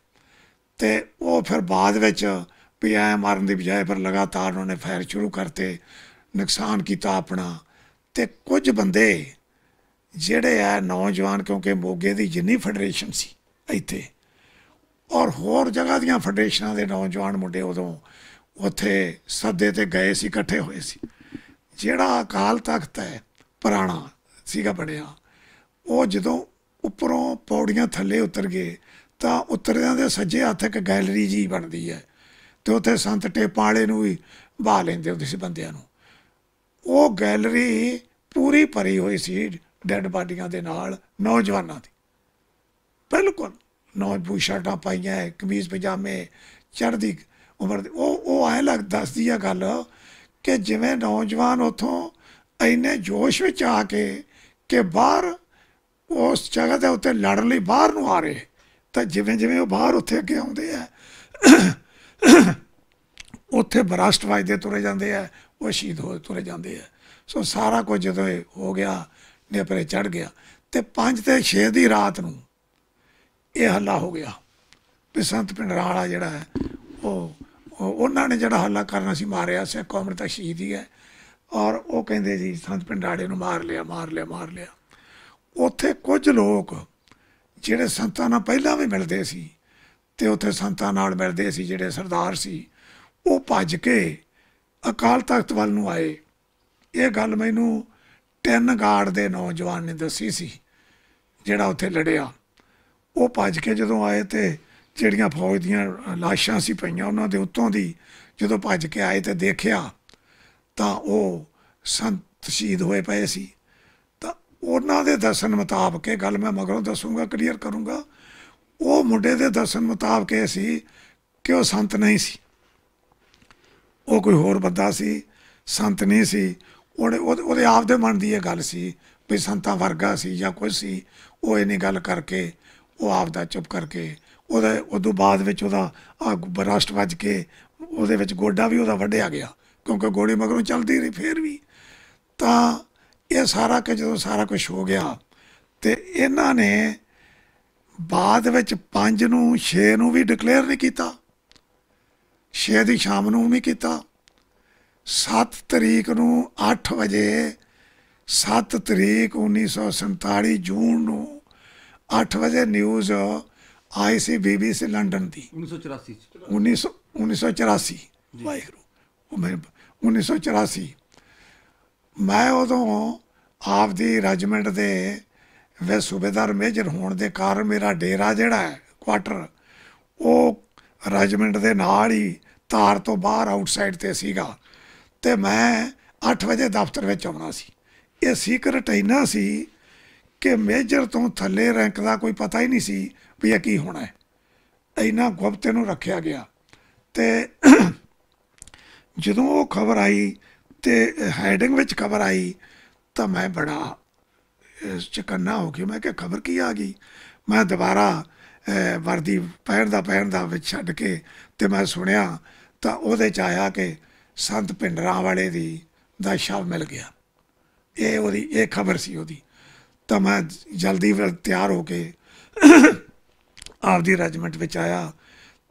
ਤੇ ਉਹ ਫਿਰ ਬਾਅਦ ਵਿੱਚ ਵੀ ਐ ਮਾਰਨ ਦੀ ਬਜਾਏ ਪਰ ਲਗਾਤਾਰ ਉਹਨੇ ਫਾਇਰ ਸ਼ੁਰੂ ਕਰਤੇ ਨੁਕਸਾਨ ਕੀਤਾ ਆਪਣਾ ਤੇ ਕੁਝ ਬੰਦੇ ਜਿਹੜੇ ਆ ਨੌਜਵਾਨ ਕਿਉਂਕਿ ਮੋਗੇ ਦੀ ਜਿੰਨੀ ਫੈਡਰੇਸ਼ਨ ਸੀ ਇੱਥੇ ਔਰ ਹੋਰ ਜਗ੍ਹਾ ਦੀਆਂ ਫੈਡਰੇਸ਼ਨਾਂ ਦੇ ਨੌਜਵਾਨ ਮੁੰਡੇ ਉਦੋਂ ਉੱਥੇ ਸੱਦੇ ਤੇ ਗਏ ਸੀ ਇਕੱਠੇ ਹੋਏ ਸੀ ਜਿਹੜਾ ਅਕਾਲ ਤਖਤ ਹੈ ਪੁਰਾਣਾ ਸੀਗਾ ਬਣਿਆ ਉਹ ਜਦੋਂ ਉੱਪਰੋਂ ਪੌੜੀਆਂ ਥੱਲੇ ਉਤਰ ਗਏ ਤਾਂ ਉਤਰਿਆਂ ਦੇ ਸੱਜੇ ਹੱਥ ਇੱਕ ਗੈਲਰੀ ਜੀ ਬਣਦੀ ਹੈ ਤੇ ਉੱਥੇ ਸੰਤ ਟੇਪਾਲੇ ਵਾਲੇ ਨੂੰ ਵੀ ਬਾਹ ਲੈਂਦੇ ਹੁੰਦੇ ਸੀ ਬੰਦਿਆਂ ਨੂੰ ਉਹ ਗੈਲਰੀ ਪੂਰੀ ਭਰੀ ਹੋਈ ਸੀ ਡੈੱਡ ਬਾਡੀਆਂ ਦੇ ਨਾਲ ਨੌਜਵਾਨਾਂ ਦੀ ਬਿਲਕੁਲ ਨੌਜਵਾਨ ਸ਼ਰਟਾਂ ਪਾਈਆਂ ਕਮੀਜ਼ ਪਜਾਮੇ ਚੜਦੀ ਉਮਰ ਦੇ ਉਹ ਉਹ ਐ ਲੱਗ ਦੱਸਦੀ ਆ ਗੱਲ ਕਿ ਜਿਵੇਂ ਨੌਜਵਾਨ ਉਥੋਂ ਐਨੇ ਜੋਸ਼ ਵਿੱਚ ਆ ਕੇ ਕਿ ਬਾਹਰ ਉਸ ਜਗ੍ਹਾ ਦੇ ਉੱਤੇ ਲੜਨ ਲਈ ਬਾਹਰ ਨੂੰ ਆ ਰਹੇ ਤਾਂ ਜਿਵੇਂ ਜਿਵੇਂ ਉਹ ਬਾਹਰ ਉੱਥੇ ਅੱਗੇ ਆਉਂਦੇ ਆ ਉੱਥੇ ਬਰਾਸਟ ਵਜਦੇ ਤੁਰੇ ਜਾਂਦੇ ਆ ਉਹ ਸ਼ਹੀਦ ਹੋ ਤੁਰੇ ਜਾਂਦੇ ਆ ਸੋ ਸਾਰਾ ਕੁਝ ਜਦੋਂ ਹੋ ਗਿਆ ਨੇਪਰੇ ਚੜ ਗਿਆ ਤੇ 5 ਤੇ 6 ਦੀ ਰਾਤ ਨੂੰ ਇਹ ਹੱਲਾ ਹੋ ਗਿਆ ਵੀ ਸੰਤ ਵਾਲਾ ਜਿਹੜਾ ਹੈ ਉਹ ਉਹਨਾਂ ਨੇ ਜਿਹੜਾ ਹੱਲਾ ਕਰਨਾ ਸੀ ਮਾਰਿਆ ਸੀ ਕੌਮ ਤਾਂ ਸ਼ਹੀਦ ਹੀ ਹੈ ਔਰ ਉਹ ਕਹਿੰਦੇ ਜੀ ਸੰਤ ਪਿੰਡਾੜੇ ਨੂੰ ਮਾਰ ਲਿਆ ਮਾਰ ਲਿਆ ਮਾਰ ਲਿਆ ਉੱਥੇ ਕੁਝ ਲੋਕ ਜਿਹੜੇ ਸੰਤਾਂ ਨਾਲ ਪਹਿਲਾਂ ਵੀ ਮਿਲਦੇ ਸੀ ਤੇ ਉੱਥੇ ਸੰਤਾਂ ਨਾਲ ਮਿਲਦੇ ਸੀ ਜਿਹੜੇ ਸਰਦਾਰ ਸੀ ਉਹ ਭੱਜ ਕੇ ਅਕਾਲ ਤਖਤ ਵੱਲ ਨੂੰ ਆਏ ਇਹ ਗੱਲ ਮੈਨੂੰ ਟੈਨ ਗਾਰਡ ਦੇ ਨੌਜਵਾਨ ਨੇ ਦੱਸੀ ਸੀ ਜਿਹੜਾ ਉੱਥੇ ਲੜਿਆ ਉਹ ਭੱਜ ਕੇ ਜਦੋਂ ਆਏ ਤੇ ਜਿਹੜੀਆਂ ਫੌਜ ਦੀਆਂ ਲਾਸ਼ਾਂ ਸੀ ਪਈਆਂ ਉਹਨਾਂ ਦੇ ਉੱਤੋਂ ਦੀ ਜਦੋਂ ਭੱਜ ਕੇ ਆਏ ਤੇ ਦੇਖਿਆ ਤਾਂ ਉਹ ਸੰਤ ਸ਼ਹੀਦ ਹੋਏ ਪਏ ਸੀ ਤਾਂ ਉਹਨਾਂ ਦੇ ਦਰਸ਼ਨ ਮੁਤਾਬਕ ਇਹ ਗੱਲ ਮੈਂ ਮਗਰੋਂ ਦੱਸੂਗਾ ਕਲੀਅਰ ਕਰੂੰਗਾ ਉਹ ਮੁੰਡੇ ਦੇ ਦਰਸ਼ਨ ਮੁਤਾਬਕ ਇਹ ਸੀ ਕਿ ਉਹ ਸੰਤ ਨਹੀਂ ਸੀ ਉਹ ਕੋਈ ਹੋਰ ਬੰਦਾ ਸੀ ਸੰਤ ਨਹੀਂ ਸੀ ਉਹਦੇ ਉਹਦੇ ਆਪ ਦੇ ਮਨ ਦੀ ਇਹ ਗੱਲ ਸੀ ਵੀ ਸੰਤਾਂ ਵਰਗਾ ਸੀ ਜਾਂ ਕੋਈ ਸੀ ਉਹ ਇਹ ਨਹੀਂ ਗੱਲ ਕਰਕੇ ਉਹ ਆਪ ਦਾ ਚੁੱਪ ਕਰਕੇ ਉਹਦੇ ਉਦੋਂ ਬਾਅਦ ਵਿੱਚ ਉਹਦਾ ਆ ਬਰਾਸ਼ਟ ਵੱਜ ਕੇ ਉਹਦੇ ਵਿੱਚ ਗੋਡਾ ਵੀ ਉਹਦਾ ਵੱਢਿਆ ਗਿਆ ਕਿਉਂਕਿ ਗੋੜੀ ਮਗਰੋਂ ਚੱਲਦੀ ਰਹੀ ਫੇਰ ਵੀ ਤਾਂ ਇਹ ਸਾਰਾ ਕਿ ਜਦੋਂ ਸਾਰਾ ਕੁਝ ਹੋ ਗਿਆ ਤੇ ਇਹਨਾਂ ਨੇ ਬਾਅਦ ਵਿੱਚ 5 ਨੂੰ 6 ਨੂੰ ਵੀ ਡਿਕਲੇਅਰ ਨਹੀਂ ਕੀਤਾ 6 ਦੀ ਸ਼ਾਮ ਨੂੰ ਨਹੀਂ ਕੀਤਾ 7 ਤਰੀਕ ਨੂੰ 8 ਵਜੇ 7 ਤਰੀਕ 1947 ਜੂਨ ਨੂੰ 8 ਵਜੇ ਨਿਊਜ਼ ਆਈ ਸੀ ਬੀਬੀਸੀ ਲੰਡਨ ਦੀ 1984 1900 1984 ਵਾਹਿਗੁਰੂ ਉਹ ਮੈਂ 1984 ਮੈਂ ਉਦੋਂ ਆਪ ਦੀ ਰੈਜੀਮੈਂਟ ਦੇ ਵੇ ਸੂਬੇਦਾਰ ਮੇਜਰ ਹੋਣ ਦੇ ਕਾਰਨ ਮੇਰਾ ਡੇਰਾ ਜਿਹੜਾ ਹੈ ਕੁਆਟਰ ਉਹ ਰੈਜੀਮੈਂਟ ਦੇ ਨਾਲ ਹੀ ਤਾਰ ਤੋਂ ਬਾਹਰ ਆਊਟਸਾਈਡ ਤੇ ਸੀਗਾ ਤੇ ਮੈਂ 8 ਵਜੇ ਦਫ਼ਤਰ ਵਿੱਚ ਆਉਣਾ ਸੀ ਇਹ ਸੀਕਰਟ ਇੰਨਾ ਸੀ ਕਿ ਮੇਜਰ ਤੋਂ ਥੱਲੇ ਰੈਂਕ ਦਾ ਕੋਈ ਪਤਾ ਹੀ ਨਹੀਂ ਸੀ ਵੀ ਇਹ ਕੀ ਹੋਣਾ ਹੈ ਇੰਨਾ ਗੁਪਤ ਨੂੰ ਰੱਖਿਆ ਗਿਆ ਤੇ ਜਦੋਂ ਉਹ ਖਬਰ ਆਈ ਤੇ ਹੈਡਿੰਗ ਵਿੱਚ ਖਬਰ ਆਈ ਤਾਂ ਮੈਂ ਬੜਾ ਚਕੰਨਾ ਹੋ ਗਿਆ ਮੈਂ ਕਿ ਖਬਰ ਕੀ ਆ ਗਈ ਮੈਂ ਦੁਬਾਰਾ ਵਰਦੀ ਪਹਿਨ ਦਾ ਪਹਿਨ ਦਾ ਵਿੱਚ ਛੱਡ ਕੇ ਤੇ ਮੈਂ ਸੁਣਿਆ ਤਾਂ ਉਹਦੇ ਚ ਆਇਆ ਕਿ ਸੰਤ ਪਿੰਡਰਾ ਵਾਲੇ ਦੀ ਦਾ ਸ਼ਵ ਮਿਲ ਗਿਆ ਇਹ ਉਹਦੀ ਇਹ ਖਬਰ ਸੀ ਉਹਦੀ ਤਾਂ ਮੈਂ ਜਲਦੀ ਤਿਆਰ ਹੋ ਕੇ ਆਪਦੀ ਰੈਜੀਮੈਂਟ ਵਿੱਚ ਆਇਆ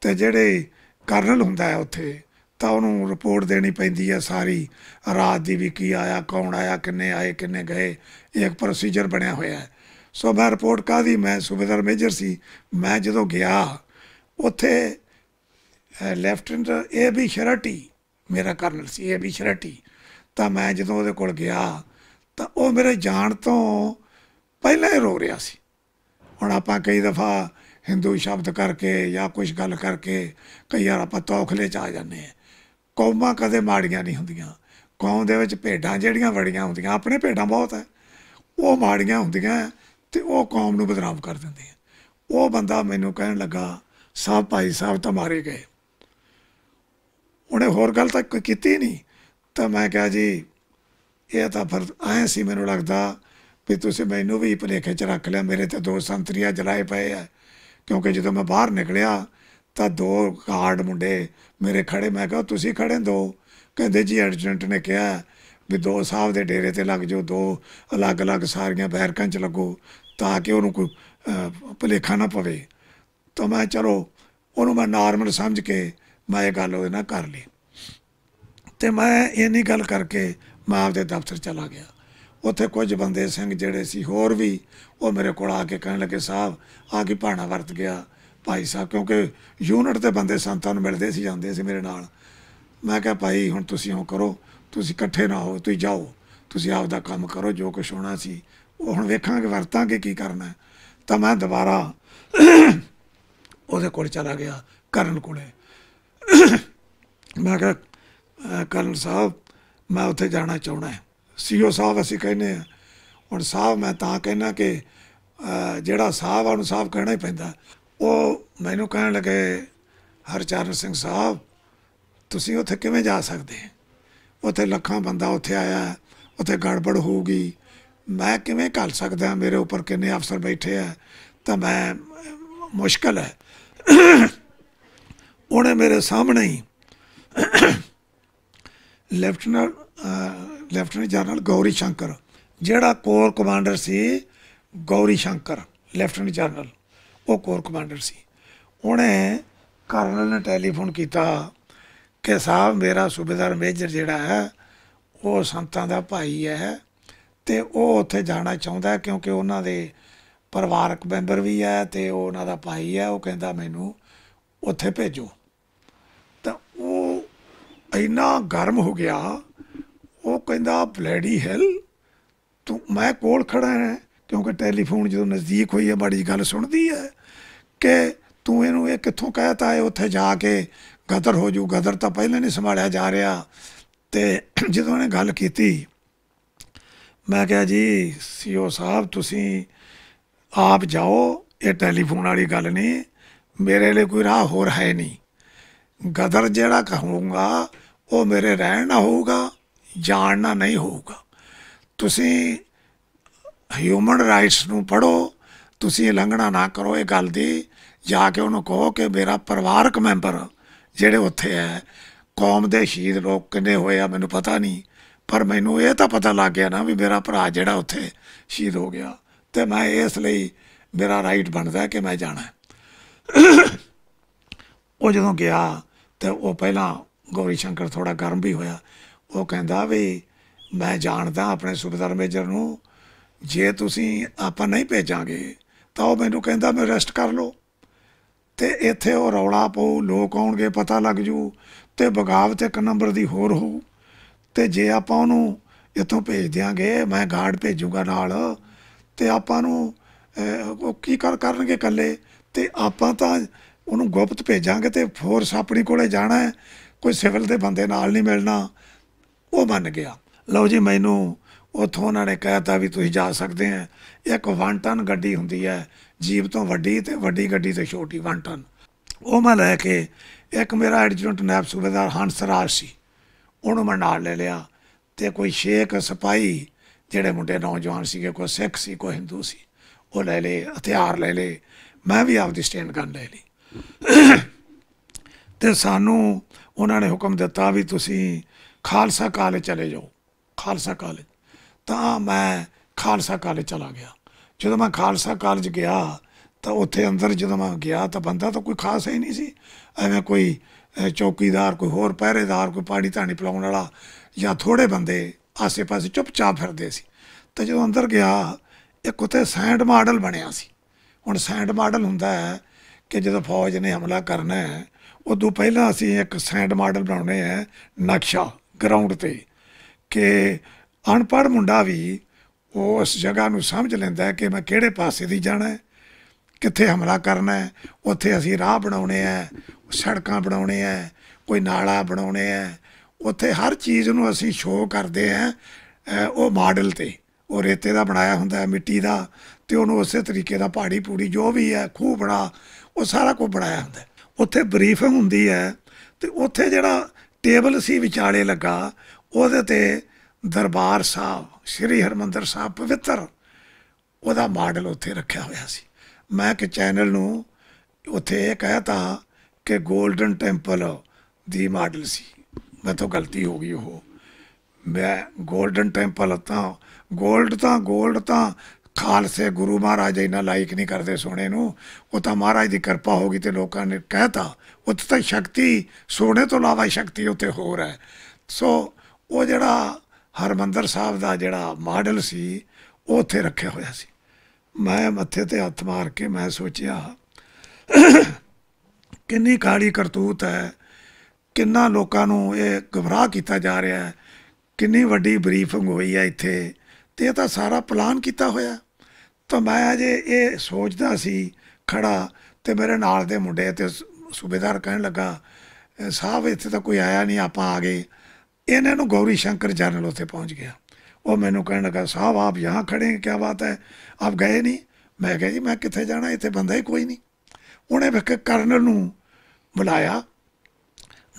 ਤੇ ਜਿਹੜੇ ਕਰਨਲ ਹੁੰਦਾ ਹੈ ਉੱਥੇ ਤਾਂ ਉਹਨੂੰ ਰਿਪੋਰਟ ਦੇਣੀ ਪੈਂਦੀ ਹੈ ਸਾਰੀ ਰਾਤ ਦੀ ਵੀ ਕੀ ਆਇਆ ਕੌਣ ਆਇਆ ਕਿੰਨੇ ਆਏ ਕਿੰਨੇ ਗਏ ਇੱਕ ਪ੍ਰੋਸੀਜਰ ਬਣਿਆ ਹੋਇਆ ਹੈ ਸੋ ਮੈਂ ਰਿਪੋਰਟ ਕਾਦੀ ਮੈਂ ਸੂਬੇਦਾਰ ਮੇਜਰ ਸੀ ਮੈਂ ਜਦੋਂ ਗਿਆ ਉੱਥੇ ਲੈਫਟਨੈਂਟ ਏ ਵੀ ਸ਼ਰਟੀ ਮੇਰਾ ਕਰਨਲ ਸੀ ਏ ਵੀ ਸ਼ਰਟੀ ਤਾਂ ਮੈਂ ਜਦੋਂ ਉਹਦੇ ਕੋਲ ਗਿਆ ਤਾਂ ਉਹ ਮੇਰੇ ਜਾਣ ਤੋਂ ਪਹਿਲਾਂ ਹੀ ਰੋ ਰਿਹਾ ਸੀ ਹੁਣ ਆਪਾਂ ਕਈ ਦਫਾ ਹਿੰਦੂ ਸ਼ਬਦ ਕਰਕੇ ਜਾਂ ਕੁਝ ਗੱਲ ਕਰਕੇ ਕਈ ਵਾਰ ਆਪਾਂ ਤੌਖਲੇ ਚ ਆ ਜਾਂਦੇ ਆ ਕੌਮਾਂ ਕਦੇ ਮਾੜੀਆਂ ਨਹੀਂ ਹੁੰਦੀਆਂ ਕੌਮ ਦੇ ਵਿੱਚ ਭੇਡਾਂ ਜਿਹੜੀਆਂ ਵੜੀਆਂ ਹੁੰਦੀਆਂ ਆਪਣੇ ਭੇਡਾਂ ਬਹੁਤ ਹੈ ਉਹ ਮਾੜੀਆਂ ਹੁੰਦੀਆਂ ਤੇ ਉਹ ਕੌਮ ਨੂੰ ਬਦਨਾਮ ਕਰ ਦਿੰਦੀਆਂ ਉਹ ਬੰਦਾ ਮੈਨੂੰ ਕਹਿਣ ਲੱਗਾ ਸਾਹ ਭਾਈ ਸਾਹਿਬ ਤਾਂ ਮਾਰੇ ਗਏ ਉਹਨੇ ਹੋਰ ਗੱਲ ਤਾਂ ਕੋਈ ਕੀਤੀ ਨਹੀਂ ਤਾਂ ਮੈਂ ਕਿਹਾ ਜੀ ਇਹ ਤਾਂ ਫਿਰ ਆਏ ਸੀ ਮੈਨੂੰ ਲੱਗਦਾ ਵੀ ਤੁਸੀਂ ਮੈਨੂੰ ਵੀ ਭਲੇਖੇ ਚ ਰੱਖ ਲਿਆ ਮੇਰੇ ਤੇ ਦੋ ਸੰਤਰੀਆਂ ਜਲਾਏ ਪਏ ਆ ਕਿਉਂਕਿ ਜਦੋਂ ਮੈਂ ਬਾਹਰ ਨਿਕਲਿਆ ਤਾਂ ਦੋ ਗਾਰਡ ਮੁੰਡੇ ਮੇਰੇ ਖੜੇ ਮੈਂ ਕਿਹਾ ਤੁਸੀਂ ਖੜੇ ਦੋ ਕਹਿੰਦੇ ਜੀ ਐਡਜੈਂਟ ਨੇ ਕਿਹਾ ਵੀ ਦੋ ਸਾਹਿਬ ਦੇ ਡੇਰੇ ਤੇ ਲੱਗ ਜੋ ਦੋ ਅਲੱਗ-ਅਲੱਗ ਸਾਰੀਆਂ ਬੈਰਕਾਂ 'ਚ ਲੱਗੋ ਤਾਂ ਕਿ ਉਹਨੂੰ ਕੋਈ ਭਲੇਖਾ ਨਾ ਪਵੇ ਤਾਂ ਮੈਂ ਚਲੋ ਉਹਨੂੰ ਮੈਂ ਨਾਰਮਲ ਸਮਝ ਕੇ ਮੈਂ ਇਹ ਗੱਲ ਉਹਦੇ ਨਾਲ ਕਰ ਲਈ ਤੇ ਮੈਂ ਨਹੀਂ ਗੱਲ ਕਰਕੇ ਮੈਂ ਆਪਦੇ ਦਫ਼ਤਰ ਚਲਾ ਗਿਆ ਉੱਥੇ ਕੁਝ ਬੰਦੇ ਸਿੰਘ ਜਿਹੜੇ ਸੀ ਹੋਰ ਵੀ ਉਹ ਮੇਰੇ ਕੋਲ ਆ ਕੇ ਕਹਿਣ ਲੱਗੇ ਸਾਹਿਬ ਆ ਕੇ ਭਾਣਾ ਵਰਤ ਗਿਆ ਭਾਈ ਸਾਹਿਬ ਕਿਉਂਕਿ ਯੂਨਿਟ ਦੇ ਬੰਦੇ ਸੰਤਾਂ ਨੂੰ ਮਿਲਦੇ ਸੀ ਜਾਂਦੇ ਸੀ ਮੇਰੇ ਨਾਲ ਮੈਂ ਕਿਹਾ ਭਾਈ ਹੁਣ ਤੁਸੀਂ ਉਹ ਕਰੋ ਤੁਸੀਂ ਇਕੱਠੇ ਨਾ ਹੋ ਤੁਸੀਂ ਜਾਓ ਤੁਸੀਂ ਆਪ ਦਾ ਕੰਮ ਕਰੋ ਜੋ ਕੁਛ ਹੋਣਾ ਸੀ ਉਹ ਹੁਣ ਵੇਖਾਂਗੇ ਵਰਤਾਂਗੇ ਕੀ ਕਰਨਾ ਤਾਂ ਮੈਂ ਦੁਬਾਰਾ ਉਹਦੇ ਕੋਲ ਚਲਾ ਗਿਆ ਕਰਨ ਕੋਲੇ ਮੈਂ ਕਿਹਾ ਕਰਨ ਸਾਹਿਬ ਮੈਂ ਉੱਥੇ ਜਾਣਾ ਚਾਹਣਾ ਹੈ ਸੀਓ ਸਾਹਿਬ ਅਸੀਂ ਕਹਿੰਦੇ ਆ ਹੁਣ ਸਾਹਿਬ ਮੈਂ ਤਾਂ ਕਹਿਣਾ ਕਿ ਜਿਹੜਾ ਸਾਹਿਬ ਉਹਨੂੰ ਸਾਹਿਬ ਕਹਿਣਾ ਹੀ ਪੈਂਦਾ ਉਹ ਮੈਨੂੰ ਕਹਿਣ ਲੱਗੇ ਹਰਚਰਨ ਸਿੰਘ ਸਾਹਿਬ ਤੁਸੀਂ ਉੱਥੇ ਕਿਵੇਂ ਜਾ ਸਕਦੇ ਉੱਥੇ ਲੱਖਾਂ ਬੰਦਾ ਉੱਥੇ ਆਇਆ ਉੱਥੇ ਗੜਬੜ ਹੋਊਗੀ ਮੈਂ ਕਿਵੇਂ ਕਰ ਸਕਦਾ ਮੇਰੇ ਉੱਪਰ ਕਿੰਨੇ ਅਫਸਰ ਬੈਠੇ ਆ ਤਾਂ ਮੈਂ ਮੁਸ਼ਕਲ ਹੈ ਉਹਨੇ ਮੇਰੇ ਸਾਹਮਣੇ ਹੀ lieutenant lieutenant general Gauri Shankar ਜਿਹੜਾ ਕੋਰ ਕਮਾਂਡਰ ਸੀ ਗੌਰੀ ਸ਼ੰਕਰ ਲੈਫਟਨੈਂਟ ਜਨਰਲ ਉਹ ਕੋਰ ਕਮਾਂਡਰ ਸੀ ਉਹਨੇ ਕਰਨਲ ਨੇ ਟੈਲੀਫੋਨ ਕੀਤਾ ਕਿ ਸਾਹਿਬ ਮੇਰਾ ਸੂਬੇਦਾਰ ਮੇਜਰ ਜਿਹੜਾ ਹੈ ਉਹ ਸੰਤਾਂ ਦਾ ਭਾਈ ਹੈ ਤੇ ਉਹ ਉੱਥੇ ਜਾਣਾ ਚਾਹੁੰਦਾ ਕਿਉਂਕਿ ਉਹਨਾਂ ਦੇ ਪਰਿਵਾਰਕ ਮੈਂਬਰ ਵੀ ਹੈ ਤੇ ਉਹ ਉਹਨਾਂ ਦਾ ਭਾਈ ਹੈ ਉਹ ਕਹਿੰਦਾ ਮੈਨੂੰ ਉੱਥੇ ਭੇਜੋ ਤਾਂ ਉਹ ਇੰਨਾ ਗਰਮ ਹੋ ਗਿਆ ਉਹ ਕਹਿੰਦਾ ਬਲੈਡੀ ਹੈਲ ਤੂੰ ਮੈਂ ਕੋਲ ਖੜਾ ਹਾਂ ਕਿਉਂਕਿ ਟੈਲੀਫੋਨ ਜਦੋਂ ਨਜ਼ਦੀਕ ਹੋਈ ਹੈ ਬੜੀ ਗੱਲ ਸੁਣਦੀ ਹੈ ਕਿ ਤੂੰ ਇਹਨੂੰ ਇਹ ਕਿੱਥੋਂ ਕਹਿਤਾ ਹੈ ਉੱਥੇ ਜਾ ਕੇ ਗਦਰ ਹੋ ਜੂ ਗਦਰ ਤਾਂ ਪਹਿਲਾਂ ਨਹੀਂ ਸੰਭਾਲਿਆ ਜਾ ਰਿਹਾ ਤੇ ਜਦੋਂ ਉਹਨੇ ਗੱਲ ਕੀਤੀ ਮੈਂ ਕਿਹਾ ਜੀ ਸੀਓ ਸਾਹਿਬ ਤੁਸੀਂ ਆਪ ਜਾਓ ਇਹ ਟੈਲੀਫੋਨ ਵਾਲੀ ਗੱਲ ਨਹੀਂ ਮੇਰੇ ਲਈ ਕੋਈ ਰਾਹ ਹੋਰ ਹੈ ਨਹੀਂ ਗਦਰ ਜਿਹੜਾ ਕਹੂੰਗਾ ਉਹ ਮੇਰੇ ਰਹਿਣਾ ਹੋਊਗਾ ਜਾਣਨਾ ਨਹੀਂ ਹੋਊਗਾ ਤੁਸੀਂ ਹਿਊਮਨ ਰਾਈਟਸ ਨੂੰ ਪੜੋ ਤੁਸੀਂ ਲੰਘਣਾ ਨਾ ਕਰੋ ਇਹ ਗੱਲ ਦੀ ਜਾ ਕੇ ਉਹਨੂੰ ਕਹੋ ਕਿ ਮੇਰਾ ਪਰਿਵਾਰਕ ਮੈਂਬਰ ਜਿਹੜੇ ਉੱਥੇ ਹੈ ਕੌਮ ਦੇ ਸ਼ਹੀਦ ਲੋਕ ਕਿੰਨੇ ਹੋਏ ਆ ਮੈਨੂੰ ਪਤਾ ਨਹੀਂ ਪਰ ਮੈਨੂੰ ਇਹ ਤਾਂ ਪਤਾ ਲੱਗ ਗਿਆ ਨਾ ਵੀ ਮੇਰਾ ਭਰਾ ਜਿਹੜਾ ਉੱਥੇ ਸ਼ਹੀਦ ਹੋ ਗਿਆ ਤੇ ਮੈਂ ਇਸ ਲਈ ਮੇਰਾ ਰਾਈਟ ਬਣਦਾ ਕਿ ਮੈਂ ਜਾਣਾ ਉਹ ਜਦੋਂ ਗਿਆ ਤੇ ਉਹ ਪਹਿਲਾਂ ਗੋਰੀ ਸ਼ੰਕਰ ਥੋੜਾ ਗਰਮ ਵੀ ਹੋਇਆ ਉਹ ਕਹਿੰਦਾ ਵੀ ਮੈਂ ਜਾਣਦਾ ਆਪਣੇ ਸੂਬੇਦਾਰ ਮੇਜਰ ਨੂੰ ਜੇ ਤੁਸੀਂ ਆਪਾਂ ਨਹੀਂ ਭੇਜਾਂਗੇ ਤਾਂ ਉਹ ਮੈਨੂੰ ਕਹਿੰਦਾ ਮੈਂ ਰੈਸਟ ਕਰ ਲਓ ਤੇ ਇੱਥੇ ਉਹ ਰੌਲਾ ਪਾਉ ਲੋਕ ਆਉਣਗੇ ਪਤਾ ਲੱਗ ਜੂ ਤੇ ਬਗਾਵਤ ਇੱਕ ਨੰਬਰ ਦੀ ਹੋਰ ਹੋ ਤੇ ਜੇ ਆਪਾਂ ਉਹਨੂੰ ਇੱਥੋਂ ਭੇਜ ਦਿਆਂਗੇ ਮੈਂ ਗਾਰਡ ਭੇਜੂਗਾ ਨਾਲ ਤੇ ਆਪਾਂ ਨੂੰ ਉਹ ਕੀ ਕਰ ਕਰਨਗੇ ਇਕੱਲੇ ਤੇ ਆਪਾਂ ਤਾਂ ਉਹਨੂੰ ਗੁਪਤ ਭੇਜਾਂਗੇ ਤੇ ਫੋਰਸ ਆਪਣੀ ਕੋਲੇ ਜਾਣਾ ਕੋਈ ਸਿਵਲ ਦੇ ਬੰਦੇ ਨਾਲ ਨਹੀਂ ਮਿਲਣਾ ਉਹ ਬਣ ਗਿਆ ਲਓ ਜੀ ਮੈਨੂੰ ਉਥੋਂ ਉਹਨਾਂ ਨੇ ਕਹਿਤਾ ਵੀ ਤੁਸੀਂ ਜਾ ਸਕਦੇ ਆ ਇੱਕ ਵਨ ਟਨ ਗੱਡੀ ਹੁੰਦੀ ਹੈ ਜੀਪ ਤੋਂ ਵੱਡੀ ਤੇ ਵੱਡੀ ਗੱਡੀ ਤੇ ਛੋਟੀ ਵਨ ਟਨ ਉਹ ਮੈਂ ਲੈ ਕੇ ਇੱਕ ਮੇਰਾ ਐਡਜੂਟੈਂਟ ਨਾਇਬ ਸੂਬੇਦਾਰ ਰਾਜ ਸੀ ਉਹਨੂੰ ਮੈਂ ਨਾਲ ਲੈ ਲਿਆ ਤੇ ਕੋਈ ਸ਼ੇਖ ਸਿਪਾਈ ਜਿਹੜੇ ਮੁੰਡੇ ਨੌਜਵਾਨ ਸੀਗੇ ਕੋਈ ਸਿੱਖ ਸੀ ਕੋਈ ਹਿੰਦੂ ਸੀ ਉਹ ਲੈ ਲੇ ਹਥਿਆਰ ਲੈ ਲੇ ਮੈਂ ਵੀ ਆਪਦੀ ਸਟੈਂਡ ਕਰ ਲੈ ਲਈ ਤੇ ਸਾਨੂੰ ਉਹਨਾਂ ਨੇ ਹੁਕਮ ਦਿੱਤਾ ਵੀ ਤੁਸੀਂ ਖਾਲਸਾ ਕਾਲਜ ਚਲੇ ਜਾਓ ਖਾਲਸਾ ਕਾਲਜ ਤਾਂ ਮੈਂ ਖਾਲਸਾ ਕਾਲਜ ਚਲਾ ਗਿਆ ਜਦੋਂ ਮੈਂ ਖਾਲਸਾ ਕਾਲਜ ਗਿਆ ਤਾਂ ਉੱਥੇ ਅੰਦਰ ਜਦੋਂ ਮੈਂ ਗਿਆ ਤਾਂ ਬੰਦਾ ਤਾਂ ਕੋਈ ਖਾਸ ਹੀ ਨਹੀਂ ਸੀ ਐਵੇਂ ਕੋਈ ਚੌਕੀਦਾਰ ਕੋਈ ਹੋਰ ਪਹਿਰੇਦਾਰ ਕੋਈ ਪਾੜੀ ਧਾਣੀ ਪਲਾਉਣ ਵਾਲਾ ਜਾਂ ਥੋੜੇ ਬੰਦੇ ਆਸੇ-ਪਾਸੇ ਚੁੱਪਚਾਪ ਫਿਰਦੇ ਸੀ ਤਾਂ ਜਦੋਂ ਅੰਦਰ ਗਿਆ ਇੱਕ ਉੱਥੇ ਸੈਂਡ ਮਾਡਲ ਬਣਿਆ ਸੀ ਹੁਣ ਸੈਂਡ ਮਾਡਲ ਹੁੰਦਾ ਹੈ ਕਿ ਜਦੋਂ ਫੌਜ ਨੇ ਹਮਲਾ ਕਰਨਾ ਹੈ ਉਦੋਂ ਪਹਿਲਾਂ ਅਸੀਂ ਇੱਕ ਸੈਂਡ ਮਾਡਲ ਬਣਾਉਨੇ ਹੈ ਨਕਸ਼ਾ ਗਰਾਊਂਡ ਤੇ ਕਿ ਅਣਪੜ ਮੁੰਡਾ ਵੀ ਉਸ ਜਗ੍ਹਾ ਨੂੰ ਸਮਝ ਲੈਂਦਾ ਹੈ ਕਿ ਮੈਂ ਕਿਹੜੇ ਪਾਸੇ ਦੀ ਜਾਣਾ ਹੈ ਕਿੱਥੇ ਹਮਲਾ ਕਰਨਾ ਹੈ ਉੱਥੇ ਅਸੀਂ ਰਾਹ ਬਣਾਉਣੇ ਆ ਸੜਕਾਂ ਬਣਾਉਣੇ ਆ ਕੋਈ ਨਾਲਾ ਬਣਾਉਣੇ ਆ ਉੱਥੇ ਹਰ ਚੀਜ਼ ਨੂੰ ਅਸੀਂ ਸ਼ੋਅ ਕਰਦੇ ਆ ਉਹ ਮਾਡਲ ਤੇ ਉਹ ਰੇਤੇ ਦਾ ਬਣਾਇਆ ਹੁੰਦਾ ਹੈ ਮਿੱਟੀ ਦਾ ਤੇ ਉਹਨੂੰ ਉਸੇ ਤਰੀਕੇ ਦਾ ਪਹਾੜੀ ਪੂੜੀ ਜੋ ਵੀ ਹੈ ਖੂਹ ਬਣਾ ਉਹ ਸਾਰਾ ਕੁਝ ਬਣਾਇਆ ਹੁੰਦਾ ਉੱਥੇ ਬਰੀਫਿੰਗ ਹੁੰਦੀ ਹੈ ਤੇ ਉੱਥੇ ਜਿਹੜਾ ਟੇਬਲ ਸੀ ਵਿਚਾਲੇ ਲੱਗਾ ਉਹਦੇ ਤੇ ਦਰਬਾਰ ਸਾਹਿਬ ਸ੍ਰੀ ਹਰਮੰਦਰ ਸਾਹਿਬ ਪਵਿੱਤਰ ਉਹਦਾ ਮਾਡਲ ਉੱਥੇ ਰੱਖਿਆ ਹੋਇਆ ਸੀ ਮੈਂ ਕਿ ਚੈਨਲ ਨੂੰ ਉੱਥੇ ਇਹ ਕਹਿਤਾ ਕਿ 골ਡਨ ਟੈਂਪਲ ਦੀ ਮਾਡਲ ਸੀ ਮੈਂ ਤੋਂ ਗਲਤੀ ਹੋ ਗਈ ਉਹ ਮੈਂ 골ਡਨ ਟੈਂਪਲ ਤਾਂ 골ਡ ਤਾਂ 골ਡ ਤਾਂ ਖਾਲਸੇ ਗੁਰੂ ਮਹਾਰਾਜ ਇਹਨਾਂ ਲਾਇਕ ਨਹੀਂ ਕਰਦੇ ਸੋਨੇ ਨੂੰ ਉਹ ਤਾਂ ਮਹਾਰਾਜ ਦੀ ਕਿਰਪਾ ਹੋ ਗਈ ਤੇ ਲੋਕਾਂ ਨੇ ਕਹਿਤਾ ਉੱਥੇ ਤਾਂ ਸ਼ਕਤੀ ਸੋਨੇ ਤੋਂ ਲਾਵਾ ਸ਼ਕਤੀ ਉੱਥੇ ਹੋਰ ਹੈ ਸੋ ਉਹ ਜਿਹੜਾ ਹਰਮੰਦਰ ਸਾਹਿਬ ਦਾ ਜਿਹੜਾ ਮਾਡਲ ਸੀ ਉਹ ਉੱਥੇ ਰੱਖਿਆ ਹੋਇਆ ਸੀ ਮੈਂ ਮੱਥੇ ਤੇ ਹੱਥ ਮਾਰ ਕੇ ਮੈਂ ਸੋਚਿਆ ਕਿੰਨੀ ਕਾੜੀ ਕਰਤੂਤ ਹੈ ਕਿੰਨਾ ਲੋਕਾਂ ਨੂੰ ਇਹ ਗਮਰਾਹ ਕੀਤਾ ਜਾ ਰਿਹਾ ਹੈ ਕਿੰਨੀ ਵੱਡੀ ਬਰੀਫਿੰਗ ਹੋਈ ਹੈ ਇੱਥੇ ਤੇ ਇਹ ਤਾਂ ਸਾਰਾ ਪਲਾਨ ਕੀਤਾ ਹੋਇਆ ਤਾਂ ਮੈਂ ਅਜੇ ਇਹ ਸੋਚਦਾ ਸੀ ਖੜਾ ਤੇ ਮੇਰੇ ਨਾਲ ਦੇ ਮੁੰਡੇ ਤੇ ਸੂਬੇਦਾਰ ਕਹਿਣ ਲੱਗਾ ਸਾਹਿਬ ਇੱਥੇ ਤਾਂ ਕੋਈ ਆਇਆ ਨਹੀਂ ਆਪਾਂ ਆ ਗਏ ਇਹਨਾਂ ਨੂੰ ਗੌਰੀ ਸ਼ੰਕਰ ਜਰਨਲ ਉੱਥੇ ਪਹੁੰਚ ਗਿਆ ਉਹ ਮੈਨੂੰ ਕਹਿਣ ਲੱਗਾ ਸਾਹਿਬ ਆਪ ਯਹਾਂ ਖੜੇ ਹੈ ਕੀ ਬਾਤ ਹੈ ਆਪ ਗਏ ਨਹੀਂ ਮੈਂ ਕਿਹਾ ਜੀ ਮੈਂ ਕਿੱਥੇ ਜਾਣਾ ਇੱਥੇ ਬੰਦਾ ਹੀ ਕੋਈ ਨਹੀਂ ਉਹਨੇ ਫਿਰ ਕਰਨਲ ਨੂੰ ਬੁਲਾਇਆ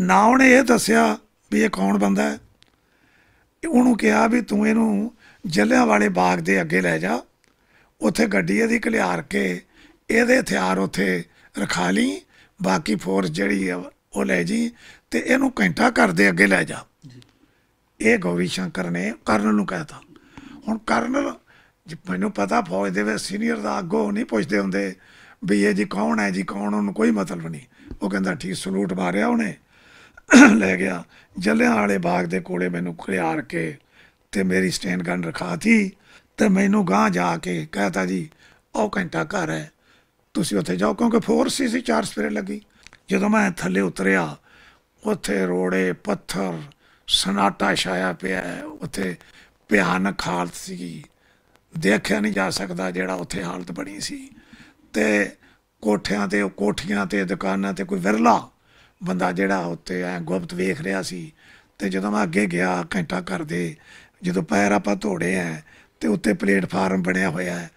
ਨਾ ਉਹਨੇ ਇਹ ਦੱਸਿਆ ਵੀ ਇਹ ਕੌਣ ਬੰਦਾ ਹੈ ਉਹਨੂੰ ਕਿਹਾ ਵੀ ਤੂੰ ਇਹਨੂੰ ਜਲਿਆਂ ਵਾਲੇ ਬਾਗ ਦੇ ਅੱਗੇ ਲੈ ਜਾ ਉੱਥੇ ਗੱਡੀ ਇਹਦੀ ਘਲਿਆਰ ਕੇ ਇਹਦੇ ਹਥਿਆਰ ਉੱਥੇ ਰਖਾ ਲਈ ਬਾਕੀ ਫੋਰਸ ਜਿਹੜੀ ਆ ਉਹ ਲੈ ਜੀ ਤੇ ਇਹਨੂੰ ਘੰਟਾ ਕਰ ਦੇ ਅੱਗੇ ਲੈ ਜਾ ਇਹ ਗੋਵੀ ਸ਼ੰਕਰ ਨੇ ਕਰਨਲ ਨੂੰ ਕਹਿਤਾ ਹੁਣ ਕਰਨਲ ਮੈਨੂੰ ਪਤਾ ਫੌਜ ਦੇ ਵਿੱਚ ਸੀਨੀਅਰ ਦਾ ਅੱਗੋ ਨਹੀਂ ਪੁੱਛਦੇ ਹੁੰਦੇ ਵੀ ਇਹ ਜੀ ਕੌਣ ਹੈ ਜੀ ਕੌਣ ਉਹਨੂੰ ਕੋਈ ਮਤਲਬ ਨਹੀਂ ਉਹ ਕਹਿੰਦਾ ਠੀਕ ਸਲੂਟ ਮਾਰਿਆ ਉਹਨੇ ਲੈ ਗਿਆ ਜੱਲਿਆਂ ਵਾਲੇ ਬਾਗ ਦੇ ਕੋਲੇ ਮੈਨੂੰ ਖਿਆਰ ਕੇ ਤੇ ਮੇਰੀ ਸਟੈਂਡ ਗਨ ਰਖਾਤੀ ਤੇ ਮੈਨੂੰ ਗਾਂ ਜਾ ਕੇ ਕਹਤਾ ਜੀ ਉਹ ਘੰਟਾ ਘਰ ਹੈ ਤੁਸੀਂ ਉੱਥੇ ਜਾਓ ਕਿਉਂਕਿ ਫੋਰ ਸੀ ਸੀ ਚਾਰ ਸਪਰੇ ਲੱਗੀ ਜਦੋਂ ਮੈਂ ਥੱਲੇ ਉਤਰਿਆ ਉੱਥੇ ਰੋੜੇ ਪੱਥਰ ਸਨਾਟਾ ਛਾਇਆ ਪਿਆ ਉੱਥੇ ਭਿਆਨਕ ਹਾਲਤ ਸੀਗੀ ਦੇਖਿਆ ਨਹੀਂ ਜਾ ਸਕਦਾ ਜਿਹੜਾ ਉੱਥੇ ਹਾਲਤ ਬਣੀ ਸੀ ਤੇ ਕੋਠਿਆਂ ਤੇ ਕੋਠੀਆਂ ਤੇ ਦੁਕਾਨਾਂ ਤੇ ਕੋਈ ਵਿਰਲਾ ਬੰਦਾ ਜਿਹੜਾ ਉੱਤੇ ਐ ਗੁਪਤ ਵੇਖ ਰਿਹਾ ਸੀ ਤੇ ਜਦੋਂ ਮੈਂ ਅੱਗੇ ਗਿਆ ਘੰਟਾ ਕਰਦੇ ਜਦੋਂ ਪੈਰ ਆਪਾਂ ਧੋੜੇ ਐ ਤੇ ਉੱਤੇ ਪਲੇਟਫਾਰਮ ਬਣਿਆ ਹੋਇਆ ਹੈ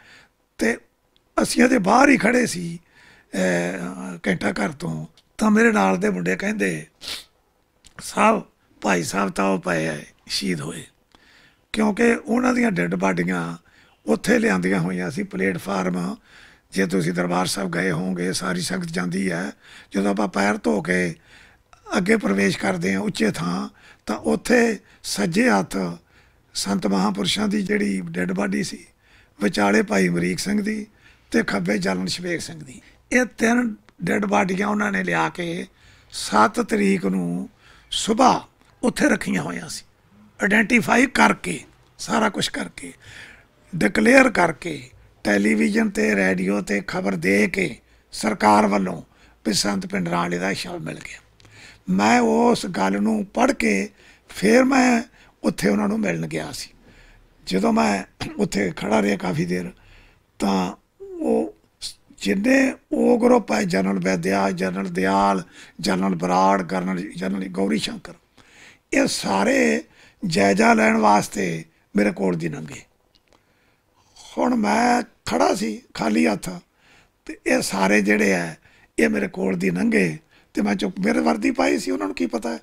ਤੇ ਅਸੀਂ ਇਹਦੇ ਬਾਹਰ ਹੀ ਖੜੇ ਸੀ ਘੰਟਾ ਘਰ ਤੋਂ ਤਾਂ ਮੇਰੇ ਨਾਲ ਦੇ ਮੁੰਡੇ ਕਹਿੰਦੇ ਸਾਹਿਬ ਭਾਈ ਸਾਹਿਬ ਤਾਂ ਉਹ ਪਏ ਆਏ ਸ਼ਹੀਦ ਹੋਏ ਕਿਉਂਕਿ ਉਹਨਾਂ ਦੀਆਂ ਡੈੱਡ ਬਾਡੀਆਂ ਉੱਥੇ ਲਿਆਂਦੀਆਂ ਹੋਈਆਂ ਸੀ ਪਲੇਟਫਾਰਮ ਜੇ ਤੁਸੀਂ ਦਰਬਾਰ ਸਾਹਿਬ ਗਏ ਹੋਵੋਗੇ ਸਾਰੀ ਸੰਗਤ ਜਾਂਦੀ ਹੈ ਜਦੋਂ ਆਪਾਂ ਪੈਰ ਧੋ ਕੇ ਅੱਗੇ ਪ੍ਰਵੇਸ਼ ਕਰਦੇ ਹਾਂ ਉੱਚੇ ਥਾਂ ਤਾਂ ਉੱਥੇ ਸੱਜੇ ਹੱਥ ਸੰਤ ਮਹਾਪੁਰਸ਼ਾਂ ਦੀ ਜਿਹੜੀ ਡੈੱਡ ਬਾਡੀ ਸੀ ਵਿਚਾਲੇ ਭਾਈ ਅਮਰੀਕ ਸਿੰਘ ਦੀ ਤੇ ਖੱਬੇ ਜਲਨ ਸ਼ਵੇਕ ਸਿੰਘ ਦੀ ਇਹ ਤਿੰਨ ਡੈੱਡ ਬਾਡੀਆਂ ਉਹਨਾਂ ਨੇ ਲਿਆ ਕੇ 7 ਤਰੀਕ ਨੂੰ ਸਵੇਰ ਉੱਥੇ ਰੱਖੀਆਂ ਹੋਈਆਂ ਸੀ ਆਇਡੈਂਟੀਫਾਈ ਕਰਕੇ ਸਾਰਾ ਕੁਝ ਕਰਕੇ ਡਿਕਲੇਅਰ ਕਰਕੇ ਟੈਲੀਵਿਜ਼ਨ ਤੇ ਰੇਡੀਓ ਤੇ ਖਬਰ ਦੇ ਕੇ ਸਰਕਾਰ ਵੱਲੋਂ ਪਿਸੰਤ ਪਿੰਡਰਾਂ ਵਾਲੇ ਦਾ ਸ਼ਵ ਮਿਲ ਗਿਆ ਮੈਂ ਉਸ ਗੱਲ ਨੂੰ ਪੜ੍ਹ ਕੇ ਫਿਰ ਮੈਂ ਉੱਥੇ ਉਹਨਾਂ ਨੂੰ ਮਿਲਣ ਗਿਆ ਸੀ ਜਦੋਂ ਮੈਂ ਉੱਥੇ ਖੜਾ ਰਿਹਾ ਕਾਫੀ ਦੇਰ ਤਾਂ ਉਹ ਜਿੰਨੇ ਉਹ ਗਰੁੱਪ ਹੈ general Vidya general Dayal general Brar colonel general Gauri Shankar ਇਹ ਸਾਰੇ ਜਾਇਜ਼ਾ ਲੈਣ ਵਾਸਤੇ ਮੇਰੇ ਕੋਲ ਦੀ ਨੰਗੇ ਹੁਣ ਮੈਂ ਖੜਾ ਸੀ ਖਾਲੀ ਹੱਥ ਤੇ ਇਹ ਸਾਰੇ ਜਿਹੜੇ ਐ ਇਹ ਮੇਰੇ ਕੋਲ ਦੀ ਨੰਗੇ ਤੇ ਮੈਂ ਚੁੱਪ ਮੇਰੇ ਵਰਦੀ ਪਾਈ ਸੀ ਉਹਨਾਂ ਨੂੰ ਕੀ ਪਤਾ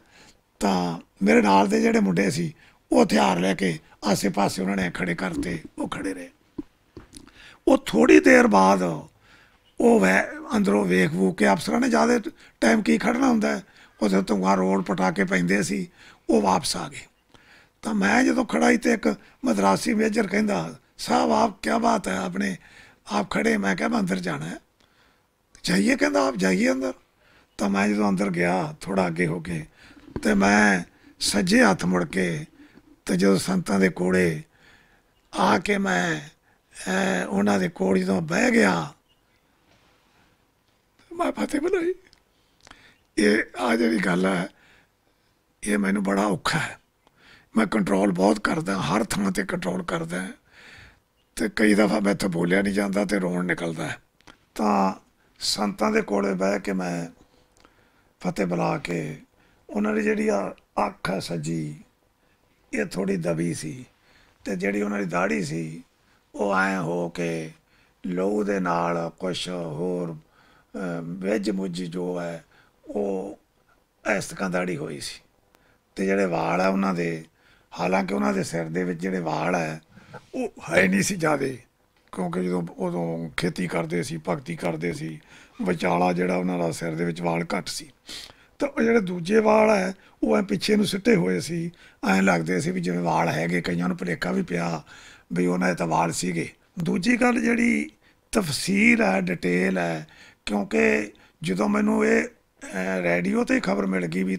ਤਾਂ ਮੇਰੇ ਨਾਲ ਦੇ ਜਿਹੜੇ ਮੁੰਡੇ ਸੀ ਉਹ ਹਥਿਆਰ ਲੈ ਕੇ ਆਸੇ-ਪਾਸੇ ਉਹਨਾਂ ਨੇ ਖੜੇ ਕਰਤੇ ਉਹ ਖੜੇ ਰਹੇ ਉਹ ਥੋੜੀ ਦੇਰ ਬਾਅਦ ਉਹ ਵੇ ਅੰਦਰੋਂ ਵੇਖ ਵੂ ਕੇ ਅਫਸਰਾਂ ਨੇ ਜਿਆਦਾ ਟਾਈਮ ਕੀ ਖੜਨਾ ਹੁੰਦਾ ਗਾ ਤੁੰਗਾ ਰੋਡ ਪਟਾਕੇ ਪੈਂਦੇ ਸੀ ਉਹ ਵਾਪਸ ਆ ਗਏ ਤਾਂ ਮੈਂ ਜਦੋਂ ਖੜਾ ਤੇ ਇੱਕ ਮਦਰਾਸੀ ਮੇਜਰ ਕਹਿੰਦਾ ਸਾਹਿਬ ਆਪ ਕੀ ਬਾਤ ਹੈ ਆਪਣੇ ਆਪ ਖੜੇ ਮੈਂ ਕਿਹਾ ਮੈਂ ਅੰਦਰ ਜਾਣਾ ਹੈ ਜਾਈਏ ਕਹਿੰਦਾ ਆਪ ਜਾਈਏ ਅੰਦਰ ਤਾਂ ਮੈਂ ਜਦੋਂ ਅੰਦਰ ਗਿਆ ਥੋੜਾ ਅੱਗੇ ਹੋ ਕੇ ਤੇ ਮੈਂ ਸੱਜੇ ਹੱਥ ਮੁੜ ਕੇ ਤੇ ਜਦੋਂ ਸੰਤਾਂ ਦੇ ਕੋਲੇ ਆ ਕੇ ਮੈਂ ਉਹਨਾਂ ਦੇ ਕੋਲ ਜਦੋਂ ਬਹਿ ਗਿਆ ਮੈਂ ਫਤਿਹ ਬਣਾਈ ਇਹ ਆ ਜਿਹੜੀ ਗੱਲ ਹੈ ਇਹ ਮੈਨੂੰ ਬੜਾ ਔਖਾ ਹੈ ਮੈਂ ਕੰਟਰੋਲ ਬਹੁਤ ਕਰਦਾ ਹਰ ਥਾਂ ਤੇ ਕੰਟਰੋਲ ਕਰਦਾ ਤੇ ਕਈ ਦਫਾ ਮੈਂ ਤਾਂ ਬੋਲਿਆ ਨਹੀਂ ਜਾਂਦਾ ਤੇ ਰੋਣ ਨਿਕਲਦਾ ਤਾਂ ਸੰਤਾਂ ਦੇ ਕੋਲੇ ਬਹਿ ਕੇ ਮੈਂ ਫਤਿਹ ਬੁਲਾ ਕੇ ਉਹਨਾਂ ਦੀ ਜਿਹੜੀ ਆ ਅੱਖ ਹੈ ਸੱਜੀ ਇਹ ਥੋੜੀ ਦਬੀ ਸੀ ਤੇ ਜਿਹੜੀ ਉਹਨਾਂ ਦੀ ਦਾੜੀ ਸੀ ਉਹ ਐ ਹੋ ਕੇ ਲਹੂ ਦੇ ਨਾਲ ਕੁਛ ਹੋਰ ਵੇਜ ਮੁੱਜ ਜੋ ਹੈ ਉਹ ਐਸਕਾਂ ਦਾੜੀ ਹੋਈ ਸੀ ਤੇ ਜਿਹੜੇ ਵਾਲ ਆ ਉਹਨਾਂ ਦੇ ਹਾਲਾਂਕਿ ਉਹਨਾਂ ਦੇ ਸਿਰ ਦੇ ਵਿੱਚ ਜਿਹੜੇ ਵਾਲ ਆ ਉਹ ਹੈ ਨਹੀਂ ਸੀ ਜਾਦੇ ਕਿਉਂਕਿ ਜਦੋਂ ਉਦੋਂ ਖੇਤੀ ਕਰਦੇ ਸੀ ਭਗਤੀ ਕਰਦੇ ਸੀ ਵਿਚਾਲਾ ਜਿਹੜਾ ਉਹਨਾਂ ਦਾ ਸਿਰ ਦੇ ਵਿੱਚ ਵਾਲ ਘੱਟ ਸੀ ਤਾਂ ਉਹ ਜਿਹੜੇ ਦੂਜੇ ਵਾਲ ਆ ਉਹ ਐ ਪਿੱਛੇ ਨੂੰ ਸਿੱਟੇ ਹੋਏ ਸੀ ਐ ਲੱਗਦੇ ਸੀ ਵੀ ਜਿਵੇਂ ਵਾਲ ਹੈਗੇ ਕਈਆਂ ਨੂੰ ਭਲੇਖਾ ਵੀ ਪਿਆ ਵੀ ਉਹਨਾਂ ਇਤਵਾਰ ਸੀਗੇ ਦੂਜੀ ਗੱਲ ਜਿਹੜੀ ਤਫਸੀਰ ਹੈ ਡਿਟੇਲ ਹੈ ਕਿਉਂਕਿ ਜਦੋਂ ਮੈਨੂੰ ਇਹ ਰੇਡੀਓ ਤੇ ਖਬਰ ਮਿਲ ਗਈ ਵੀ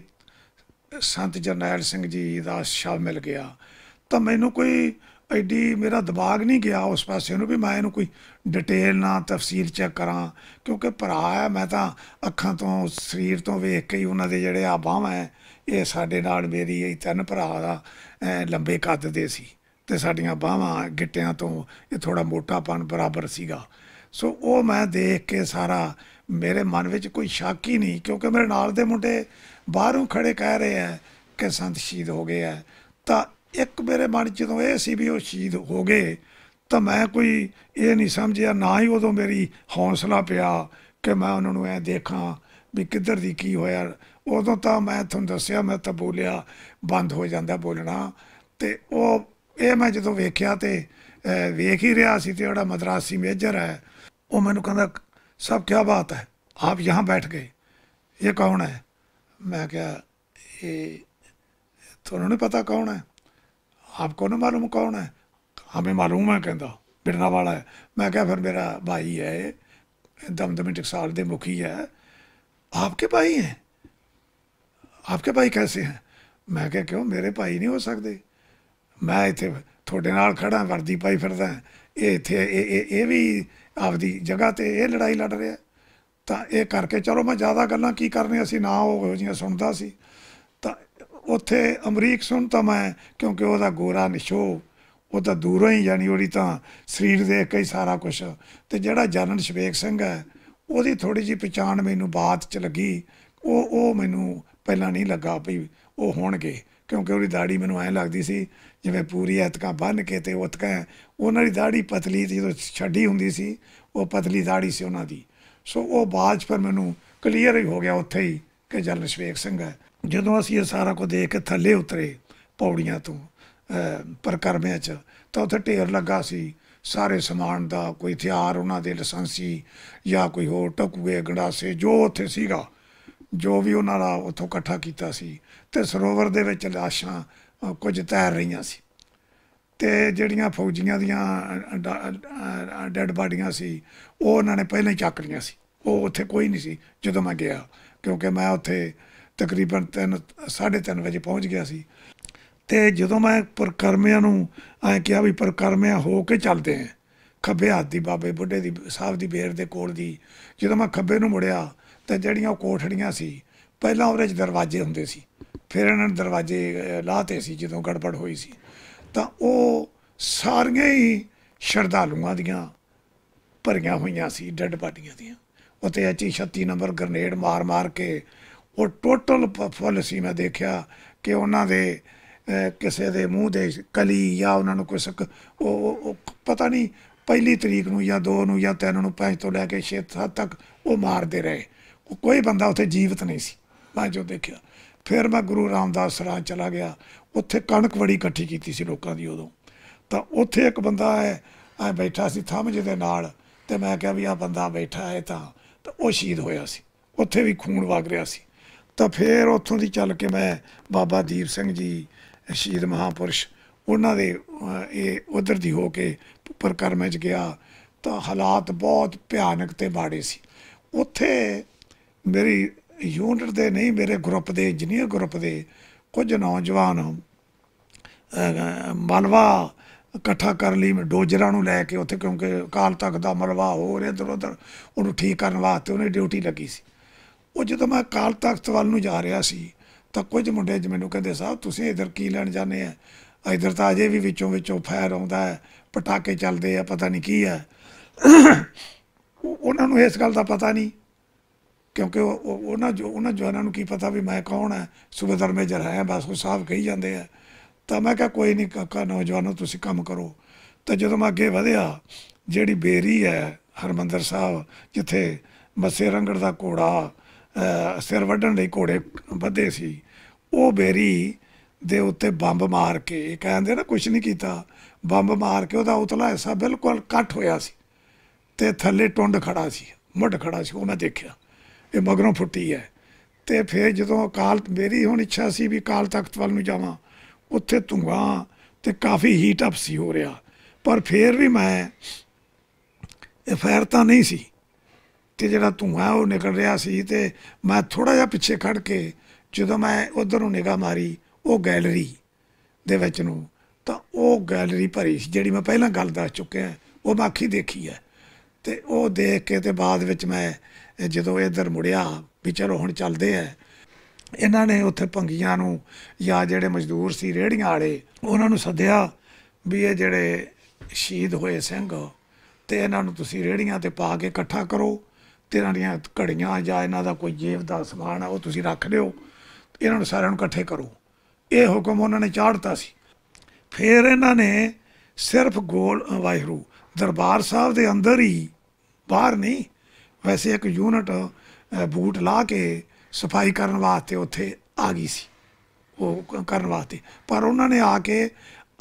ਸੰਤ ਜਰਨੈਲ ਸਿੰਘ ਜੀ ਦਾ ਸ਼ਵ ਮਿਲ ਗਿਆ ਤਾਂ ਮੈਨੂੰ ਕੋਈ ਐਡੀ ਮੇਰਾ ਦਿਮਾਗ ਨਹੀਂ ਗਿਆ ਉਸ ਪਾਸੇ ਨੂੰ ਵੀ ਮੈਂ ਇਹਨੂੰ ਕੋਈ ਡਿਟੇਲ ਨਾਲ ਤਫਸੀਰ ਚੈੱਕ ਕਰਾਂ ਕਿਉਂਕਿ ਭਰਾ ਹੈ ਮੈਂ ਤਾਂ ਅੱਖਾਂ ਤੋਂ ਸਰੀਰ ਤੋਂ ਵੇਖ ਕੇ ਹੀ ਉਹਨਾਂ ਦੇ ਜਿਹੜੇ ਆ ਬਾਹਾਂ ਇਹ ਸਾਡੇ ਨਾਲ ਮੇਰੀ ਇਹ ਤਿੰਨ ਭਰਾ ਦਾ ਲੰਬੇ ਕੱਦ ਦੇ ਸੀ ਤੇ ਸਾਡੀਆਂ ਬਾਹਾਂ ਗਿੱਟਿਆਂ ਤੋਂ ਇਹ ਥੋੜਾ ਮੋਟਾਪਨ ਬਰਾਬਰ ਸੀਗਾ ਸੋ ਉਹ ਮੈਂ ਦੇਖ ਕੇ ਸਾਰਾ ਮੇਰੇ ਮਨ ਵਿੱਚ ਕੋਈ ਸ਼ੱਕ ਹੀ ਨਹੀਂ ਕਿਉਂਕਿ ਮੇਰੇ ਨਾਲ ਦੇ ਮੁੰਡੇ ਬਾਹਰੋਂ ਖੜੇ ਕਹਿ ਰਹੇ ਆ ਕਿ ਸੰਤ ਸ਼ਹੀਦ ਹੋ ਗਏ ਆ ਤਾਂ ਇੱਕ ਮੇਰੇ ਮਨ ਜਦੋਂ ਇਹ ਸੀ ਵੀ ਉਹ ਸ਼ਹੀਦ ਹੋ ਗਏ ਤਾਂ ਮੈਂ ਕੋਈ ਇਹ ਨਹੀਂ ਸਮਝਿਆ ਨਾ ਹੀ ਉਦੋਂ ਮੇਰੀ ਹੌਸਲਾ ਪਿਆ ਕਿ ਮੈਂ ਉਹਨਾਂ ਨੂੰ ਐ ਦੇਖਾਂ ਵੀ ਕਿੱਧਰ ਦੀ ਕੀ ਹੋਇਆ ਉਦੋਂ ਤਾਂ ਮੈਂ ਤੁਹਾਨੂੰ ਦੱਸਿਆ ਮੈਂ ਤਾਂ ਬੋਲਿਆ ਬੰਦ ਹੋ ਜਾਂਦਾ ਬੋਲਣਾ ਤੇ ਉਹ ਇਹ ਮੈਂ ਜਦੋਂ ਵੇਖਿਆ ਤੇ ਵੇਖ ਹੀ ਰਿਹਾ ਸੀ ਤੇ ਜਿਹੜਾ ਮਦਰਾਸੀ ਮੇਜਰ ਹੈ ਉਹ ਮੈਨੂੰ ਕਹਿੰਦਾ ਸਭ ਕੀ ਬਾਤ ਹੈ ਆਪ ਯਹਾਂ ਬੈਠ ਗਏ ਇਹ ਕੌਣ ਹੈ ਮੈਂ ਕਿਹਾ ਇਹ ਤੁਹਾਨੂੰ ਨਹੀਂ ਪਤਾ ਕੌਣ ਹੈ ਆਪ ਕੋ ਨੂੰ ਮਾਲੂਮ ਕੌਣ ਹੈ ਹਮੇ ਮਾਲੂਮ ਹੈ ਕਹਿੰਦਾ ਬਿਰਨਾ ਵਾਲਾ ਹੈ ਮੈਂ ਕਿਹਾ ਫਿਰ ਮੇਰਾ ਭਾਈ ਹੈ ਦਮਦਮੀ ਟਕਸਾਲ ਦੇ ਮੁਖੀ ਹੈ ਆਪਕੇ ਭਾਈ ਹੈ ਆਪਕੇ ਭਾਈ ਕੈਸੇ ਹੈ ਮੈਂ ਕਿਹਾ ਕਿਉਂ ਮੇਰੇ ਭਾਈ ਨਹੀਂ ਹੋ ਸਕਦੇ ਮੈਂ ਇੱਥੇ ਤੁਹਾਡੇ ਨਾਲ ਖੜਾ ਵਰਦੀ ਪਾਈ ਫਿਰਦਾ ਇਹ ਇੱਥੇ ਇਹ ਇਹ ਵੀ ਆਪਦੀ ਜਗ੍ਹਾ ਤੇ ਇਹ ਲੜਾਈ ਲੜ ਰਿਹਾ ਤਾਂ ਇਹ ਕਰਕੇ ਚਲੋ ਮੈਂ ਜ਼ਿਆਦਾ ਗੱਲਾਂ ਕੀ ਕਰਨੇ ਅਸੀਂ ਨਾ ਉਹ ਜੀਆਂ ਸੁਣਦਾ ਸੀ ਤਾਂ ਉੱਥੇ ਅਮਰੀਕ ਸੁਣ ਤਾਂ ਮੈਂ ਕਿਉਂਕਿ ਉਹਦਾ ਗੋਰਾ ਨਿਸ਼ੋ ਉਹ ਤਾਂ ਦੂਰੋਂ ਹੀ ਜਾਣੀ ਉਹਦੀ ਤਾਂ ਸਰੀਰ ਦੇ ਕਈ ਹੀ ਸਾਰਾ ਕੁਝ ਤੇ ਜਿਹੜਾ ਜਨਨ ਸ਼ਵੇਕ ਸਿੰਘ ਹੈ ਉਹਦੀ ਥੋੜੀ ਜੀ ਪਛਾਣ ਮੈਨੂੰ ਬਾਤ ਚ ਲੱਗੀ ਉਹ ਉਹ ਮੈਨੂੰ ਪਹਿਲਾਂ ਨਹੀਂ ਲੱਗਾ ਵੀ ਉਹ ਹੋਣਗੇ ਕਿਉਂਕਿ ਉਹਦੀ ਦਾੜੀ ਮੈਨੂੰ ਐਂ ਲੱਗਦੀ ਸੀ ਜਿਵੇਂ ਪੂਰੀ ਐਤਕਾਂ ਬੰਨ ਕੇ ਤੇ ਉਤਕਾਂ ਉਹਨਾਂ ਦੀ ਦਾੜੀ ਪਤਲੀ ਸੀ ਜਦੋਂ ਛੱਡੀ ਹੁੰਦੀ ਸੀ ਉਹ ਪਤਲੀ ਦਾੜੀ ਸੀ ਉਹਨਾਂ ਦੀ ਸੋ ਉਹ ਬਾਅਦ ਫਿਰ ਮੈਨੂੰ ਕਲੀਅਰ ਹੀ ਹੋ ਗਿਆ ਉੱਥੇ ਹੀ ਕਿ ਜਨਰਲ ਸ਼ਵੇਕ ਸਿੰਘ ਹੈ ਜਦੋਂ ਅਸੀਂ ਇਹ ਸਾਰਾ ਕੁਝ ਦੇਖ ਕੇ ਥੱਲੇ ਉਤਰੇ ਪੌੜੀਆਂ ਤੋਂ ਪਰਕਰਮਿਆਂ 'ਚ ਤਾਂ ਉੱਥੇ ਢੇਰ ਲੱਗਾ ਸੀ ਸਾਰੇ ਸਮਾਨ ਦਾ ਕੋਈ ਹਥਿਆਰ ਉਹਨਾਂ ਦੇ ਲਾਇਸੈਂਸੀ ਜਾਂ ਕੋਈ ਹੋਰ ਟਕੂਏ ਗੜਾਸੇ ਜੋ ਉੱਥੇ ਸੀਗਾ ਜੋ ਵੀ ਉਹਨਾਂ ਦਾ ਉੱਥੋਂ ਇਕੱਠਾ ਕੀਤਾ ਸੀ ਤੇ ਸਰੋਵਰ ਦੇ ਵਿੱਚ ਲਾਸ਼ਾਂ ਕੁਝ ਤੈਰ ਰਹੀਆਂ ਸੀ ਤੇ ਜਿਹੜੀਆਂ ਫੌਜੀਆਂ ਦੀਆਂ ਡੈੱਡ ਬਾਡੀਆਂ ਸੀ ਉਹ ਉਹਨਾਂ ਨੇ ਪਹਿਲਾਂ ਹੀ ਚੱਕ ਲਈਆਂ ਸੀ ਉਹ ਉੱਥੇ ਕੋਈ ਨਹੀਂ ਸੀ ਜਦੋਂ ਮੈਂ ਗਿਆ ਕਿਉਂਕਿ ਮੈਂ ਉੱਥੇ ਤਕਰੀਬਨ 3 3:30 ਵਜੇ ਪਹੁੰਚ ਗਿਆ ਸੀ ਤੇ ਜਦੋਂ ਮੈਂ ਪਰਕਰਮਿਆਂ ਨੂੰ ਐ ਕਿਹਾ ਵੀ ਪਰਕਰਮਿਆਂ ਹੋ ਕੇ ਚੱਲਦੇ ਆਂ ਖੱਬੇ ਹੱਥ ਦੀ ਬਾਬੇ ਬੁੱਢੇ ਦੀ ਸਾਹਿਬ ਦੀ ਬੇਰ ਦੇ ਕੋਲ ਦੀ ਜਦੋਂ ਮੈਂ ਖੱਬੇ ਨੂੰ ਮੁੜਿਆ ਤਾਂ ਜਿਹੜੀਆਂ ਕੋਠੜੀਆਂ ਸੀ ਪਹਿਲਾਂ ਉਹਦੇ ਵਿੱਚ ਦਰਵਾਜ਼ੇ ਹੁੰਦੇ ਸੀ ਫਿਰ ਇਹਨਾਂ ਨੇ ਦਰਵਾਜ਼ੇ ਲਾਤੇ ਸੀ ਜਦੋਂ ਗੜਬੜ ਹੋਈ ਸੀ ਤਾਂ ਉਹ ਸਾਰੀਆਂ ਹੀ ਸ਼ਰਧਾਲੂਆਂ ਦੀਆਂ ਭਰੀਆਂ ਹੋਈਆਂ ਸੀ ਡੈੱਡ ਬਾਡੀਆਂ ਦੀਆਂ ਉੱਤੇ ਅਚੀ 36 ਨੰਬਰ ਗ੍ਰਨੇਡ ਮਾਰ ਮਾਰ ਕੇ ਉਹ ਟੋਟਲ ਫੁੱਲ ਸੀ ਮੈਂ ਦੇਖਿਆ ਕਿ ਉਹਨਾਂ ਦੇ ਕਿਸੇ ਦੇ ਮੂੰਹ ਦੇ ਕਲੀ ਜਾਂ ਉਹਨਾਂ ਨੂੰ ਕੋਈ ਉਹ ਪਤਾ ਨਹੀਂ ਪਹਿਲੀ ਤਰੀਕ ਨੂੰ ਜਾਂ ਦੋ ਨੂੰ ਜਾਂ ਤਿੰਨ ਨੂੰ ਪੰਜ ਤੋਂ ਲੈ ਕੇ 6 7 ਤੱਕ ਉਹ ਮਾਰਦੇ ਰਹੇ ਕੋਈ ਬੰਦਾ ਉੱਥੇ ਜੀਵਤ ਨਹੀਂ ਸੀ ਮੈਂ ਜੋ ਦੇਖਿਆ ਫਿਰ ਮੈਂ ਗੁਰੂ ਰਾਮਦਾਸ ਸਰਾਂ ਚਲਾ ਗਿਆ ਉੱਥੇ ਕਣਕ ਬੜੀ ਇਕੱਠੀ ਕੀਤੀ ਸੀ ਲੋਕਾਂ ਦੀ ਉਦੋਂ ਤਾਂ ਉੱਥੇ ਇੱਕ ਬੰਦਾ ਐ ਐ ਬੈਠਾ ਸੀ ਥੰਮ ਜਿਹਦੇ ਨਾਲ ਤੇ ਮੈਂ ਕਿਹਾ ਵੀ ਆ ਬੰਦਾ ਬੈਠਾ ਹੈ ਤਾਂ ਤਾਂ ਉਹ ਸ਼ਹੀਦ ਹੋਇਆ ਸੀ ਉੱਥੇ ਵੀ ਖੂਨ ਵਗ ਰਿਹਾ ਸੀ ਤਾਂ ਫਿਰ ਉੱਥੋਂ ਦੀ ਚੱਲ ਕੇ ਮੈਂ ਬਾਬਾ ਦੀਪ ਸਿੰਘ ਜੀ ਸ਼ਹੀਦ ਮਹਾਪੁਰਸ਼ ਉਹਨਾਂ ਦੇ ਇਹ ਉਧਰ ਦੀ ਹੋ ਕੇ ਪਰਕਰਮੇ 'ਚ ਗਿਆ ਤਾਂ ਹਾਲਾਤ ਬਹੁਤ ਭਿਆਨਕ ਤੇ ਬਾੜੇ ਸੀ ਉੱਥੇ ਮੇਰੀ ਯੂਨਿਟ ਦੇ ਨਹੀਂ ਮੇਰੇ ਗਰੁੱਪ ਦੇ ਇੰਜੀਨੀਅਰ ਗਰੁੱਪ ਦੇ ਕੁਝ ਨੌਜਵਾਨ ਮਲਵਾ ਇਕੱਠਾ ਕਰਨ ਲਈ ਡੋਜਰਾਂ ਨੂੰ ਲੈ ਕੇ ਉੱਥੇ ਕਿਉਂਕਿ ਕਾਲ ਤੱਕ ਦਾ ਮਲਵਾ ਹੋ ਰਿਹਾ ਇਧਰ ਉਧਰ ਉਹਨੂੰ ਠੀਕ ਕਰਨ ਵਾਸਤੇ ਉਹਨੇ ਡਿਊਟੀ ਲੱਗੀ ਸੀ ਉਹ ਜਦੋਂ ਮੈਂ ਕਾਲ ਤਖਤ ਵੱਲ ਨੂੰ ਜਾ ਰਿਹਾ ਸੀ ਤਾਂ ਕੁਝ ਮੁੰਡੇ ਜਿ ਮੈਨੂੰ ਕਹਿੰਦੇ ਸਾਹਿਬ ਤੁਸੀਂ ਇਧਰ ਕੀ ਲੈਣ ਜਾਂਦੇ ਆ ਇਧਰ ਤਾਂ ਅਜੇ ਵੀ ਵਿੱਚੋਂ ਵਿੱਚੋਂ ਫਾਇਰ ਆਉਂਦਾ ਹੈ ਪਟਾਕੇ ਚੱਲਦੇ ਆ ਪਤਾ ਨਹੀਂ ਕੀ ਹੈ ਉਹਨਾਂ ਨੂੰ ਇਸ ਗੱਲ ਦਾ ਪਤਾ ਨਹੀਂ ਕਿਉਂਕਿ ਉਹਨਾਂ ਜੋ ਉਹਨਾਂ ਜਵਾਨਾਂ ਨੂੰ ਕੀ ਪਤਾ ਵੀ ਮੈਂ ਕੌਣ ਹੈ ਸੁਬੇਦਾਰ ਮੇਜਰ ਹੈ ਬਸ ਉਹ ਸਾਹਿਬ ਕਹੀ ਜਾਂਦੇ ਆ ਤਾਂ ਮੈਂ ਕਿਹਾ ਕੋਈ ਨਹੀਂ ਕਾਕਾ ਨੌਜਵਾਨੋ ਤੁਸੀਂ ਕੰਮ ਕਰੋ ਤਾਂ ਜਦੋਂ ਮੈਂ ਅੱਗੇ ਵਧਿਆ ਜਿਹੜੀ ਬੇਰੀ ਹੈ ਹਰਮੰਦਰ ਸਾਹਿਬ ਜਿੱਥੇ ਮੱਸੇ ਰੰਗੜ ਦਾ ਘੋੜਾ ਸਿਰ ਵੱਢਣ ਲਈ ਘੋੜੇ ਵੱਧੇ ਸੀ ਉਹ ਬੇਰੀ ਦੇ ਉੱਤੇ ਬੰਬ ਮਾਰ ਕੇ ਇਹ ਕਹਿੰਦੇ ਨਾ ਕੁਝ ਨਹੀਂ ਕੀਤਾ ਬੰਬ ਮਾਰ ਕੇ ਉਹਦਾ ਉਤਲਾ ਹਿੱਸਾ ਬਿਲਕੁਲ ਕੱਟ ਹੋਇਆ ਸੀ ਤੇ ਥੱਲੇ ਟੁੰਡ ਖੜਾ ਸੀ ਮੁੱਢ ਖੜਾ ਸੀ ਉਹ ਮੈਂ ਦੇਖਿਆ ਇਹ ਮਗਰੋਂ ਫੁੱਟੀ ਹੈ ਤੇ ਫਿਰ ਜਦੋਂ ਅਕਾਲ ਮੇਰੀ ਹੁਣ ਇੱਛਾ ਸੀ ਵੀ ਕਾਲ ਤਖਤ ਵੱਲ ਨੂੰ ਜਾਵਾਂ ਉੱਥੇ ਧੂਆਂ ਤੇ ਕਾਫੀ ਹੀਟ ਅਪ ਸੀ ਹੋ ਰਿਹਾ ਪਰ ਫਿਰ ਵੀ ਮੈਂ ਇਹ ਫੈਰ ਤਾਂ ਨਹੀਂ ਸੀ ਤੇ ਜਿਹੜਾ ਧੂਆਂ ਉਹ ਨਿਕਲ ਰਿਹਾ ਸੀ ਤੇ ਮੈਂ ਥੋੜਾ ਜਿਹਾ ਪਿੱਛੇ ਖੜ ਕੇ ਜਦੋਂ ਮੈਂ ਉਧਰ ਨੂੰ ਨਿਗਾਹ ਮਾਰੀ ਉਹ ਗੈਲਰੀ ਦੇ ਵਿੱਚ ਨੂੰ ਤਾਂ ਉਹ ਗੈਲਰੀ ਭਰੀ ਸੀ ਜਿਹੜੀ ਮੈਂ ਪਹਿਲਾਂ ਗੱਲ ਦੱਸ ਚੁੱਕਿਆ ਉਹ ਬਾਕੀ ਦੇਖੀ ਹੈ ਤੇ ਉਹ ਦੇਖ ਕੇ ਤੇ ਬਾਅਦ ਵਿੱਚ ਮੈਂ ਜਦੋਂ ਇਧਰ ਮੁੜਿਆ ਵੀ ਚਲੋ ਹੁਣ ਚੱਲਦੇ ਆ ਇਹਨਾਂ ਨੇ ਉੱਥੇ ਭੰਗੀਆਂ ਨੂੰ ਜਾਂ ਜਿਹੜੇ ਮਜ਼ਦੂਰ ਸੀ ਰੇੜੀਆਂ ਵਾਲੇ ਉਹਨਾਂ ਨੂੰ ਸੱਦਿਆ ਵੀ ਇਹ ਜਿਹੜੇ ਸ਼ਹੀਦ ਹੋਏ ਸਿੰਘ ਤੇ ਇਹਨਾਂ ਨੂੰ ਤੁਸੀਂ ਰੇੜੀਆਂ ਤੇ ਪਾ ਕੇ ਇਕੱਠਾ ਕਰੋ ਤੇ ਇਹਨਾਂ ਦੀਆਂ ਘੜੀਆਂ ਜਾਂ ਇਹਨਾਂ ਦਾ ਕੋਈ ਜੇਬ ਦਾ ਸਮਾਨ ਆ ਉਹ ਤੁਸੀਂ ਰੱਖ ਲਿਓ ਇਹਨਾਂ ਨੂੰ ਸਾਰਿਆਂ ਨੂੰ ਇਕੱਠੇ ਕਰੋ ਇਹ ਹੁਕਮ ਉਹਨਾਂ ਨੇ ਚਾੜਤਾ ਸੀ ਫਿਰ ਇਹਨਾਂ ਨੇ ਸਿਰਫ ਗੋਲ ਵਾਹਿਰੂ ਦਰਬਾਰ ਸਾਹਿਬ ਦੇ ਅੰਦਰ ਹੀ ਬਾਹਰ ਨਹੀਂ ਵੈਸੇ ਇੱਕ ਯੂਨਿਟ ਬੂਟ ਲਾ ਕੇ ਸਫਾਈ ਕਰਨ ਵਾਸਤੇ ਉੱਥੇ ਆ ਗਈ ਸੀ ਉਹ ਕਰਨ ਵਾਸਤੇ ਪਰ ਉਹਨਾਂ ਨੇ ਆ ਕੇ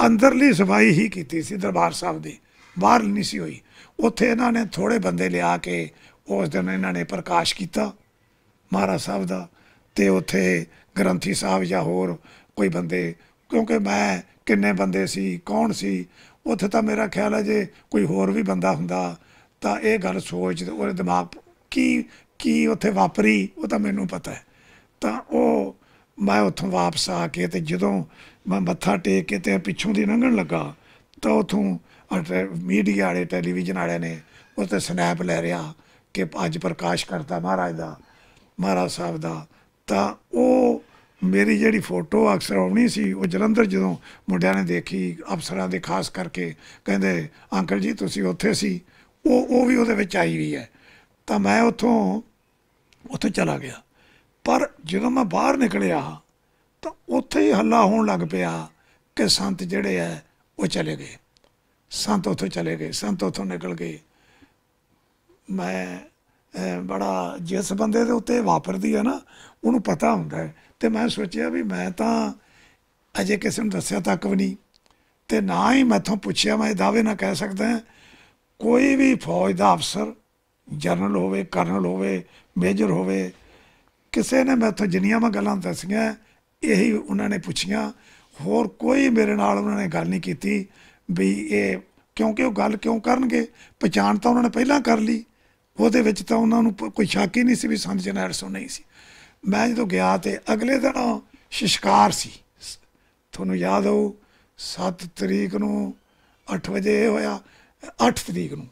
ਅੰਦਰਲੀ ਸਫਾਈ ਹੀ ਕੀਤੀ ਸੀ ਦਰਬਾਰ ਸਾਹਿਬ ਦੀ ਬਾਹਰ ਨਹੀਂ ਸੀ ਹੋਈ ਉੱਥੇ ਇਹਨਾਂ ਨੇ ਥੋੜੇ ਬੰਦੇ ਲਿਆ ਕੇ ਉਸ ਦਿਨ ਇਹਨਾਂ ਨੇ ਪ੍ਰਕਾਸ਼ ਕੀਤਾ ਮਹਾਰਾਜ ਸਾਹਿਬ ਦਾ ਤੇ ਉੱਥੇ ਗ੍ਰੰਥੀ ਸਾਹਿਬ ਜਾਂ ਹੋਰ ਕੋਈ ਬੰਦੇ ਕਿਉਂਕਿ ਮੈਂ ਕਿੰਨੇ ਬੰਦੇ ਸੀ ਕੌਣ ਸੀ ਉੱਥੇ ਤਾਂ ਮੇਰਾ ਖਿਆਲ ਹੈ ਜੇ ਕੋਈ ਹੋਰ ਵੀ ਬੰਦਾ ਹੁੰਦਾ ਤਾਂ ਇਹ ਗੱਲ ਸੋਚ ਤੇ ਉਹਦੇ ਦਿਮਾਗ ਕੀ ਕੀ ਉੱਥੇ ਵਾਪਰੀ ਉਹ ਤਾਂ ਮੈਨੂੰ ਪਤਾ ਹੈ ਤਾਂ ਉਹ ਮੈਂ ਉੱਥੋਂ ਵਾਪਸ ਆ ਕੇ ਤੇ ਜਦੋਂ ਮੈਂ ਮੱਥਾ ਟੇਕ ਕੇ ਤੇ ਪਿੱਛੋਂ ਦੀ ਲੰਘਣ ਲੱਗਾ ਤਾਂ ਉਥੋਂ ਮੀਡੀਆ ਵਾਲੇ ਟੈਲੀਵਿਜ਼ਨ ਵਾਲਿਆਂ ਨੇ ਉਸ ਤੇ ਸਨੈਪ ਲੈ ਰਿਆ ਕਿ ਅੱਜ ਪ੍ਰਕਾਸ਼ ਕਰਤਾ ਮਹਾਰਾਜ ਦਾ ਮਹਾਰਾਜ ਸਾਹਿਬ ਦਾ ਤਾਂ ਉਹ ਮੇਰੀ ਜਿਹੜੀ ਫੋਟੋ ਅਕਸਰ ਆਉਣੀ ਸੀ ਉਹ ਜਲੰਧਰ ਜਦੋਂ ਮੁੰਡਿਆਂ ਨੇ ਦੇਖੀ ਅਫਸਰਾਂ ਦੇ ਖਾਸ ਕਰਕੇ ਕਹਿੰਦੇ ਅੰਕਲ ਜੀ ਤੁਸੀਂ ਉੱਥੇ ਸੀ ਉਹ ਉਹ ਵੀ ਉਹਦੇ ਵਿੱਚ ਆਈ ਵੀ ਹੈ ਤਾਂ ਮੈਂ ਉੱਥੋਂ ਉੱਥੇ ਚਲਾ ਗਿਆ ਪਰ ਜਦੋਂ ਮੈਂ ਬਾਹਰ ਨਿਕਲਿਆ ਤਾਂ ਉੱਥੇ ਹੀ ਹੱਲਾ ਹੋਣ ਲੱਗ ਪਿਆ ਕਿ ਸੰਤ ਜਿਹੜੇ ਐ ਉਹ ਚਲੇ ਗਏ ਸੰਤ ਉੱਥੋਂ ਚਲੇ ਗਏ ਸੰਤ ਉੱਥੋਂ ਨਿਕਲ ਗਏ ਮੈਂ ਬੜਾ ਜਿਸ ਬੰਦੇ ਦੇ ਉੱਤੇ ਵਾਪਰਦੀ ਹੈ ਨਾ ਉਹਨੂੰ ਪਤਾ ਹੁੰਦਾ ਤੇ ਮੈਂ ਸੋਚਿਆ ਵੀ ਮੈਂ ਤਾਂ ਅਜੇ ਕਿਸੇ ਨੂੰ ਦੱਸਿਆ ਤੱਕ ਵੀ ਨਹੀਂ ਤੇ ਨਾ ਹੀ ਮੈਥੋਂ ਪੁੱਛਿਆ ਮੈਂ ਦਾਅਵੇ ਨਾ ਕਹਿ ਸਕਦਾ ਕੋਈ ਵੀ ਫੌਜ ਦਾ ਅਫਸਰ ਜਨਰਲ ਹੋਵੇ ਕਰਨਲ ਹੋਵੇ ਮੇਜਰ ਹੋਵੇ ਕਿਸੇ ਨੇ ਮੈਥੋਂ ਜਿੰਨੀਆਂ ਮੈਂ ਗੱਲਾਂ ਦੱਸੀਆਂ ਇਹੀ ਉਹਨਾਂ ਨੇ ਪੁੱਛੀਆਂ ਹੋਰ ਕੋਈ ਮੇਰੇ ਨਾਲ ਉਹਨਾਂ ਨੇ ਗੱਲ ਨਹੀਂ ਕੀਤੀ ਵੀ ਇਹ ਕਿਉਂਕਿ ਉਹ ਗੱਲ ਕਿਉਂ ਕਰਨਗੇ ਪਛਾਣ ਤਾਂ ਉਹਨਾਂ ਨੇ ਪਹਿਲਾਂ ਕਰ ਲਈ ਉਹਦੇ ਵਿੱਚ ਤਾਂ ਉਹਨਾਂ ਨੂੰ ਕੋਈ ਸ਼ੱਕ ਹੀ ਨਹੀਂ ਸੀ ਵੀ ਸੰਤ ਜਨਰਲ ਸੋ ਨਹੀਂ ਸੀ ਮੈਂ ਜਦੋਂ ਗਿਆ ਤੇ ਅਗਲੇ ਦਿਨ ਸ਼ਿਸ਼ਕਾਰ ਸੀ ਤੁਹਾਨੂੰ ਯਾਦ ਹੋਊ 7 ਤਰੀਕ ਨੂੰ 8 ਵਜੇ ਹੋਇਆ 8 ਤਰੀਕ ਨੂੰ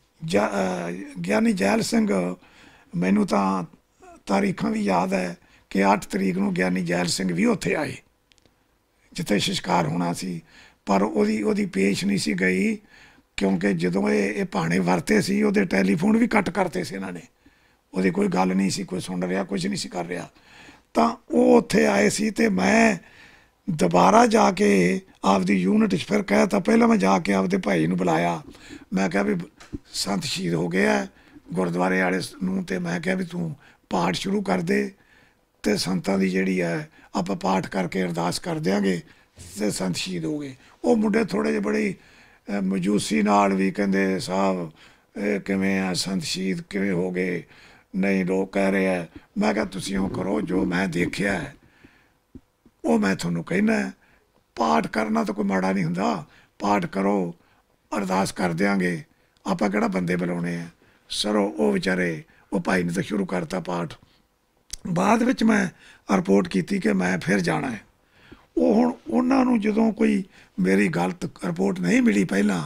ਗਿਆਨੀ ਜੈਲ ਸਿੰਘ ਮੈਨੂੰ ਤਾਂ ਤਾਰੀਖਾਂ ਵੀ ਯਾਦ ਹੈ ਕਿ 8 ਤਰੀਕ ਨੂੰ ਗਿਆਨੀ ਜੈਲ ਸਿੰਘ ਵੀ ਉੱਥੇ ਆਏ ਜਿੱਥੇ ਸ਼ਿਸ਼ਕਾਰ ਹੋਣਾ ਸੀ ਪਰ ਉਹਦੀ ਉਹਦੀ ਪੇਸ਼ ਨਹੀਂ ਸੀ ਗਈ ਕਿਉਂਕਿ ਜਦੋਂ ਇਹ ਇਹ ਭਾਣੇ ਵਰਤੇ ਸੀ ਉਹਦੇ ਟੈਲੀਫੋਨ ਵੀ ਕੱਟ ਕਰਤੇ ਸੀ ਇਹਨਾਂ ਨੇ ਉਹਦੀ ਕੋਈ ਗੱਲ ਨਹੀਂ ਸੀ ਕੋਈ ਸੁਣ ਰਿਹਾ ਕੁਝ ਨਹੀਂ ਸੀ ਕਰ ਰਿਹਾ ਤਾਂ ਉਹ ਉੱਥੇ ਆਏ ਸੀ ਤੇ ਮੈਂ ਦੁਬਾਰਾ ਜਾ ਕੇ ਆਪਦੀ ਯੂਨਿਟ 'ਚ ਫਿਰ ਕਹਿਤਾ ਪਹਿਲਾਂ ਮੈਂ ਜਾ ਕੇ ਆਪਦੇ ਭਾਈ ਨੂੰ ਬੁਲਾਇਆ ਮੈਂ ਕਿਹਾ ਵੀ ਸੰਤ ਸ਼ਹੀਦ ਹੋ ਗਿਆ ਗੁਰਦੁਆਰੇ ਵਾਲੇ ਨੂੰ ਤੇ ਮੈਂ ਕਿਹਾ ਵੀ ਤੂੰ ਪਾਠ ਸ਼ੁਰੂ ਕਰ ਦੇ ਤੇ ਸੰਤਾਂ ਦੀ ਜਿਹੜੀ ਹੈ ਆਪਾਂ ਪਾਠ ਕਰਕੇ ਅਰਦਾਸ ਕਰ ਦਿਆਂਗੇ ਤੇ ਸੰਤ ਸ਼ਹੀਦ ਹੋ ਗਏ ਉਹ ਮੁੰਡੇ ਥੋੜੇ ਜਿਹੇ ਬੜੇ ਮਜੂਸੀ ਨਾਲ ਵੀ ਕਹਿੰਦੇ ਸਾਹਿਬ ਇਹ ਕਿਵੇਂ ਆ ਸੰਤ ਸ਼ਹੀਦ ਕਿਵੇਂ ਹੋ ਗਏ ਨਹੀਂ ਲੋਕ ਕਹਿ ਰਹੇ ਆ ਮੈਂ ਕਿਹਾ ਤੁਸੀਂ ਉਹ ਕਰੋ ਜੋ ਮੈਂ ਦੇਖਿਆ ਹੈ ਉਹ ਮੈਂ ਤੁਹਾਨੂੰ ਕਹਿਣਾ ਪਾਠ ਕਰਨਾ ਤਾਂ ਕੋਈ ਮਾੜਾ ਨਹੀਂ ਹੁੰਦਾ ਪਾਠ ਕਰੋ ਅਰਦਾਸ ਕਰ ਦਿਆਂਗੇ ਆਪਾਂ ਕਿਹੜਾ ਬੰਦੇ ਬੁਲਾਉਣੇ ਆ ਸਰੋ ਉਹ ਵਿਚਾਰੇ ਉਹ ਭਾਈ ਨੇ ਤਾਂ ਸ਼ੁਰੂ ਕਰਤਾ ਪਾਠ ਬਾਅਦ ਵਿੱਚ ਮੈਂ ਰਿਪੋਰਟ ਕੀਤੀ ਕਿ ਮੈਂ ਫਿਰ ਜਾਣਾ ਹੈ ਉਹ ਹੁਣ ਉਹਨਾਂ ਨੂੰ ਜਦੋਂ ਕੋਈ ਮੇਰੀ ਗਲਤ ਰਿਪੋਰਟ ਨਹੀਂ ਮਿਲੀ ਪਹਿਲਾਂ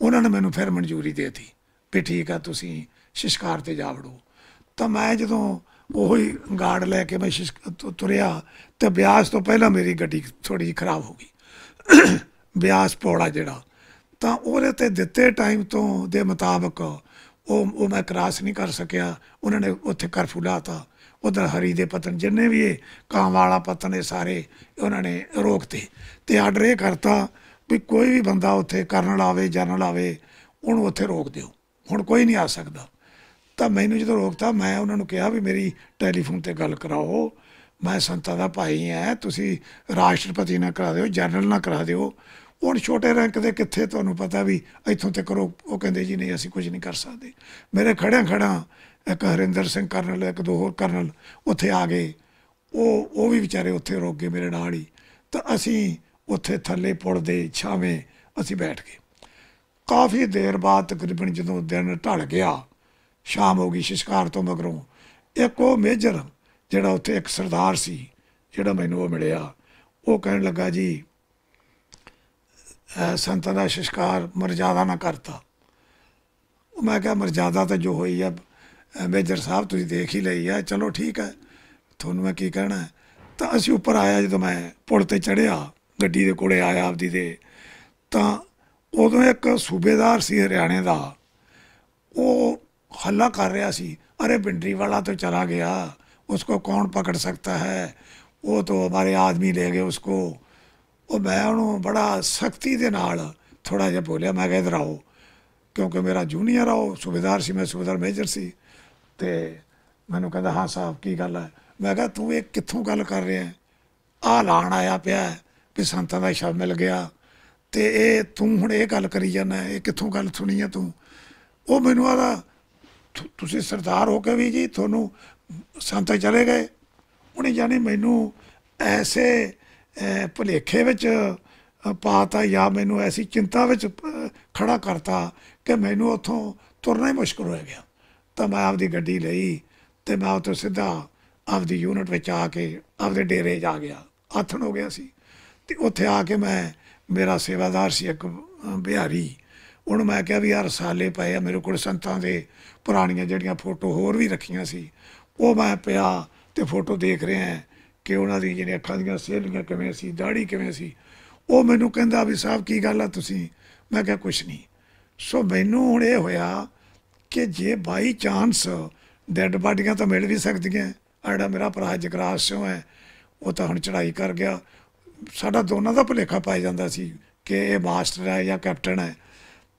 ਉਹਨਾਂ ਨੇ ਮੈਨੂੰ ਫਿਰ ਮਨਜ਼ੂਰੀ ਦੇ ਦਿੱਤੀ ਵੀ ਠੀਕ ਆ ਤੁਸੀਂ ਸ਼ਿਸ਼ਕਾਰ ਤੇ ਜਾ ਵੜੋ ਤਾਂ ਮੈਂ ਜਦੋਂ ਉਹੀ ਗਾਰਡ ਲੈ ਕੇ ਮੈਂ ਤੁਰਿਆ ਤੇ ਬਿਆਸ ਤੋਂ ਪਹਿਲਾਂ ਮੇਰੀ ਗੱਡੀ ਥੋੜੀ ਜਿਹੀ ਖਰਾਬ ਹੋ ਗਈ ਬਿਆਸ ਪੌੜਾ ਜਿਹੜਾ ਤਾਂ ਉਹਦੇ ਤੇ ਦਿੱਤੇ ਟਾਈਮ ਤੋਂ ਦੇ ਮੁਤਾਬਕ ਉਹ ਉਹ ਮੈਂ ਕ੍ਰਾਸ ਨਹੀਂ ਕਰ ਸਕਿਆ ਉਹਨਾਂ ਨੇ ਉੱਥੇ ਕਰਫਿਊ ਲਾਤਾ ਉਧਰ ਹਰੀ ਦੇ ਪਤਨ ਜਿੰਨੇ ਵੀ ਇਹ ਕਾਂ ਵਾਲਾ ਪਤਨ ਇਹ ਸਾਰੇ ਉਹਨਾਂ ਨੇ ਰੋਕਤੇ ਤੇ ਆਰਡਰ ਇਹ ਕਰਤਾ ਵੀ ਕੋਈ ਵੀ ਬੰਦਾ ਉੱਥੇ ਕਰਨ ਲਾਵੇ ਜਨਰਲ ਆਵੇ ਉਹਨੂੰ ਉੱਥੇ ਰੋਕ ਦਿਓ ਹੁਣ ਕੋਈ ਨਹੀਂ ਆ ਸਕਦਾ ਤਾਂ ਮੈਨੂੰ ਜਦੋਂ ਰੋਕਤਾ ਮੈਂ ਉਹਨਾਂ ਨੂੰ ਕਿਹਾ ਵੀ ਮੇਰੀ ਟੈਲੀਫੋਨ ਤੇ ਗੱਲ ਕਰਾਓ ਮੈਂ ਸੰਤਾ ਦਾ ਭਾਈ ਐ ਤੁਸੀਂ ਰਾਸ਼ਟਰਪਤੀ ਨਾਲ ਕਰਾ ਦਿਓ ਜਨਰਲ ਨਾਲ ਕਰਾ ਦਿਓ ਹੁਣ ਛੋਟੇ ਰੈਂਕ ਦੇ ਕਿੱਥੇ ਤੁਹਾਨੂੰ ਪਤਾ ਵੀ ਇੱਥੋਂ ਤੇ ਕਰੋ ਉਹ ਕਹਿੰਦੇ ਜੀ ਨਹੀਂ ਅਸੀਂ ਕੁਝ ਨਹੀਂ ਕਰ ਸਕਦੇ ਮੇਰੇ ਖੜਿਆਂ ਖੜਾ ਇੱਕ ਹਰਿੰਦਰ ਸਿੰਘ ਕਰਨਲ ਇੱਕ ਦੋ ਹੋਰ ਕਰਨਲ ਉੱਥੇ ਆ ਗਏ ਉਹ ਉਹ ਵੀ ਵਿਚਾਰੇ ਉੱਥੇ ਰੁਕ ਗਏ ਮੇਰੇ ਨਾਲ ਹੀ ਤਾਂ ਅਸੀਂ ਉੱਥੇ ਥੱਲੇ ਪੁੜ ਦੇ ਛਾਵੇਂ ਅਸੀਂ ਬੈਠ ਗਏ ਕਾਫੀ ਦੇਰ ਬਾਅਦ ਤਕਰੀਬਨ ਜਦੋਂ ਦਿਨ ਢਲ ਗਿਆ ਸ਼ਾਮ ਹੋ ਗਈ ਸ਼ਿਸ਼ਕਾਰ ਤੋਂ ਮਗਰੋਂ ਇੱਕ ਉਹ ਮੇਜਰ ਜਿਹੜਾ ਉੱਥੇ ਇੱਕ ਸਰਦਾਰ ਸੀ ਜਿਹੜਾ ਮੈਨੂੰ ਉਹ ਮਿਲਿਆ ਉਹ ਕਹਿਣ ਲੱਗਾ ਜੀ ਸੰਤਾਂ ਦਾ ਸ਼ਿਸ਼ਕਾਰ ਮਰਜ਼ਾਦਾ ਨਾ ਕਰਤਾ ਉਹ ਮੈਂ ਕਿਹਾ ਮਰਜ਼ਾਦਾ ਤਾਂ ਜੋ ਹੋਈ ਆ ਮੇਜਰ ਸਾਹਿਬ ਤੁਸੀਂ ਦੇਖ ਹੀ ਲਈ ਆ ਚਲੋ ਠੀਕ ਹੈ ਤੁਹਾਨੂੰ ਮੈਂ ਕੀ ਕਹਿਣਾ ਤਾਂ ਅਸੀਂ ਉੱਪਰ ਆਇਆ ਜਦੋਂ ਮੈਂ ਪੁਲ ਤੇ ਚੜਿਆ ਗੱਡੀ ਦੇ ਕੋਲੇ ਆਇਆ ਆਪਦੀ ਦੇ ਤਾਂ ਉਦੋਂ ਇੱਕ ਸੂਬੇਦਾਰ ਸੀ ਹਰਿਆਣੇ ਦਾ ਉਹ ਕਰ ਰਿਹਾ ਸੀ ਅਰੇ अरे ਵਾਲਾ वाला ਚਲਾ ਗਿਆ ਉਸ ਕੋ ਕੌਣ ਪਕੜ ਸਕਦਾ ਹੈ ਉਹ ਤੋਂ ਹਮਾਰੇ ਆਦਮੀ ਲੈ ਗਏ ਉਸਕੋ ਉਹ ਮੈਂ ਉਹਨੂੰ ਬੜਾ ਸਖਤੀ ਦੇ ਨਾਲ ਥੋੜਾ ਜਿਹਾ ਬੋਲਿਆ ਮੈਂ ਕਿਹਾ ਇਧਰ ਆਓ ਕਿਉਂਕਿ ਮੇਰਾ ਜੂਨੀਅਰ ਆ ਉਹ ਸੁਬੇਦਾਰ ਸੀ ਮੈਂ ਸੁਬੇਦਾਰ ਮੇਜਰ ਸੀ ਤੇ ਮੈਨੂੰ ਕਹਿੰਦਾ ਹਾਂ ਸਾਹਿਬ ਕੀ ਗੱਲ ਹੈ ਮੈਂ ਕਿਹਾ ਤੂੰ ਇਹ ਕਿੱਥੋਂ ਗੱਲ ਕਰ ਰਿਹਾ ਆ ਲਾਣ ਆਇਆ ਪਿਆ ਵੀ ਸੰਤਾਂ ਦਾ ਸ਼ਬਦ ਮਿਲ ਗਿਆ ਤੇ ਇਹ ਤੂੰ ਹੁਣ ਇਹ ਗੱਲ ਕਰੀ ਜਾਂਦਾ ਇਹ ਕਿੱਥੋਂ ਗੱਲ ਸੁਣੀ ਆ ਤੂੰ ਉਹ ਮੈਨੂੰ ਆਦਾ ਤੁਸੀਂ ਸਰਦਾਰ ਹੋ ਕੇ ਵੀ ਜੀ ਤੁਹਾਨੂੰ ਸੰਤ ਚਲੇ ਗਏ ਉਹਨੇ ਜਾਨੀ ਮੈਨੂੰ ਐਸੇ ਭੁਲੇਖੇ ਵਿੱਚ ਪਾਤਾ ਜਾਂ ਮੈਨੂੰ ਐਸੀ ਚਿੰਤਾ ਵਿੱਚ ਖੜਾ ਕਰਤਾ ਕਿ ਮੈਨੂੰ ਉੱਥੋਂ ਤੁਰਨਾ ਹੀ ਮੁਸ਼ਕਲ ਹੋ ਗਿਆ ਤਾਂ ਮੈਂ ਆਪਦੀ ਗੱਡੀ ਲਈ ਤੇ ਮੈਂ ਉੱਥੋਂ ਸਿੱਧਾ ਆਪਦੀ ਯੂਨਿਟ ਵਿੱਚ ਆ ਕੇ ਆਪਦੇ ਡੇਰੇ ਜਾ ਗਿਆ ਆਥਣ ਹੋ ਗਿਆ ਸੀ ਤੇ ਉੱਥੇ ਆ ਕੇ ਮੈਂ ਮੇਰਾ ਸੇਵਾਦਾਰ ਸੀ ਇੱਕ ਬਿਹਾਰੀ ਉਹਨੂੰ ਮੈਂ ਕਿਹਾ ਵੀ ਯਾਰ ਸਾਲੇ ਪਏ ਆ ਮੇਰੇ ਕੋਲ ਸੰਤਾਂ ਦੇ ਪੁਰਾਣੀਆਂ ਜਿਹੜੀਆਂ ਫੋਟੋ ਹੋਰ ਵੀ ਰੱਖੀਆਂ ਸੀ ਉਹ ਮੈਂ ਪਿਆ ਤੇ ਫੋਟੋ ਦੇਖ ਰਿਹਾ ਕਿ ਉਹਨਾਂ ਦੀ ਜਿਹੜੀਆਂ ਅੱਖਾਂ ਦੀਆਂ ਸੇਲੀਆਂ ਕਿਵੇਂ ਸੀ ਦਾੜੀ ਕਿਵੇਂ ਸੀ ਉਹ ਮੈਨੂੰ ਕਹਿੰਦਾ ਵੀ ਸਾਹਿਬ ਕੀ ਗੱਲ ਆ ਤੁਸੀਂ ਮੈਂ ਕਿਹਾ ਕੁਛ ਨਹੀਂ ਸੋ ਮੈਨੂੰ ਹੁਣ ਇਹ ਹੋਇਆ ਕਿ ਜੇ ਬਾਈ ਚਾਂਸ ਡੈੱਡ ਬਾਡੀਆਂ ਤਾਂ ਮਿਲ ਵੀ ਸਕਦੀਆਂ ਆੜਾ ਮੇਰਾ ਭਰਾ ਜਗਰਾਜ ਸਿੰਘ ਹੈ ਉਹ ਤਾਂ ਹੁਣ ਚੜਾਈ ਕਰ ਗਿਆ ਸਾਡਾ ਦੋਨਾਂ ਦਾ ਭੁਲੇਖਾ ਪਾਇਆ ਜਾਂਦਾ ਸੀ ਕਿ ਇਹ ਮਾਸਟਰ ਹੈ ਜਾਂ ਕੈਪਟਨ ਹੈ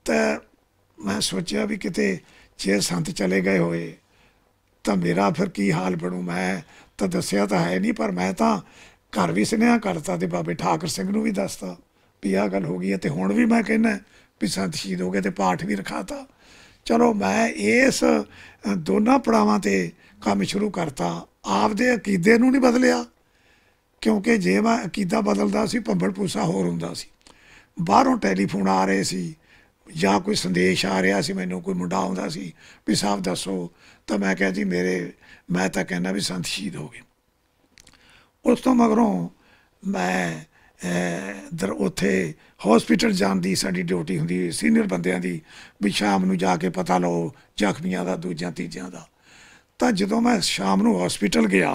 ਤਾਂ ਮੈਂ ਸੋਚਿਆ ਵੀ ਕਿਤੇ ਜੇ ਸੰਤ ਚਲੇ ਗਏ ਹੋਏ ਤਾਂ ਮੇਰਾ ਫਿਰ ਕੀ ਹਾਲ ਬਣੂ ਮੈਂ ਤਾਂ ਦੱਸਿਆ ਤਾਂ ਹੈ ਨਹੀਂ ਪਰ ਮੈਂ ਤਾਂ ਘਰ ਵੀ ਸੁਨੇਹਾ ਕਰਤਾ ਤੇ ਬਾਬੇ ਠਾਕਰ ਸਿੰਘ ਨੂੰ ਵੀ ਦੱਸਤਾ ਵੀ ਆਹ ਗੱਲ ਹੋ ਗਈ ਤੇ ਹੁਣ ਵੀ ਮੈਂ ਕਹਿੰਦਾ ਵੀ ਸੰਤ ਸ਼ਹੀਦ ਹੋ ਗਏ ਤੇ ਪਾਠ ਵੀ ਰਖਾਤਾ ਚਲੋ ਮੈਂ ਇਸ ਦੋਨਾਂ ਪੜਾਵਾਂ ਤੇ ਕੰਮ ਸ਼ੁਰੂ ਕਰਤਾ ਆਪਦੇ ਅਕੀਦੇ ਨੂੰ ਨਹੀਂ ਬਦਲਿਆ ਕਿਉਂਕਿ ਜੇ ਮੈਂ ਅਕੀਦਾ ਬਦਲਦਾ ਸੀ ਭੰਬੜ ਪੂਸਾ ਹੋਰ ਹੁੰਦਾ ਸੀ ਬਾਹਰੋਂ ਟੈਲੀਫੋਨ ਆ ਰਹੇ ਸੀ ਜਾਂ ਕੋਈ ਸੰਦੇਸ਼ ਆ ਰਿਹਾ ਸੀ ਮੈਨੂੰ ਕੋਈ ਮੁੰਡਾ ਆਉਂਦਾ ਸੀ ਵੀ ਸਾਹਿਬ ਦੱਸੋ ਤਾਂ ਮੈਂ ਕਿਹਾ ਜੀ ਮੇਰੇ ਮੈਂ ਤਾਂ ਕਹਿੰਦਾ ਵੀ ਸੰਤ ਸ਼ਹੀਦ ਹੋ ਗਏ ਉਸ ਤੋਂ ਮਗਰੋਂ ਮੈਂ ਦਰ ਉਥੇ ਹਸਪੀਟਲ ਜਾਣ ਦੀ ਸਾਡੀ ਡਿਊਟੀ ਹੁੰਦੀ ਸੀ ਸੀਨੀਅਰ ਬੰਦਿਆਂ ਦੀ ਵੀ ਸ਼ਾਮ ਨੂੰ ਜਾ ਕੇ ਪਤਾ ਲਓ ਜ਼ਖਮੀਆਂ ਦਾ ਦੂਜਿਆਂ ਤੀਜਿਆਂ ਦਾ ਤਾਂ ਜਦੋਂ ਮੈਂ ਸ਼ਾਮ ਨੂੰ ਹਸਪੀਟਲ ਗਿਆ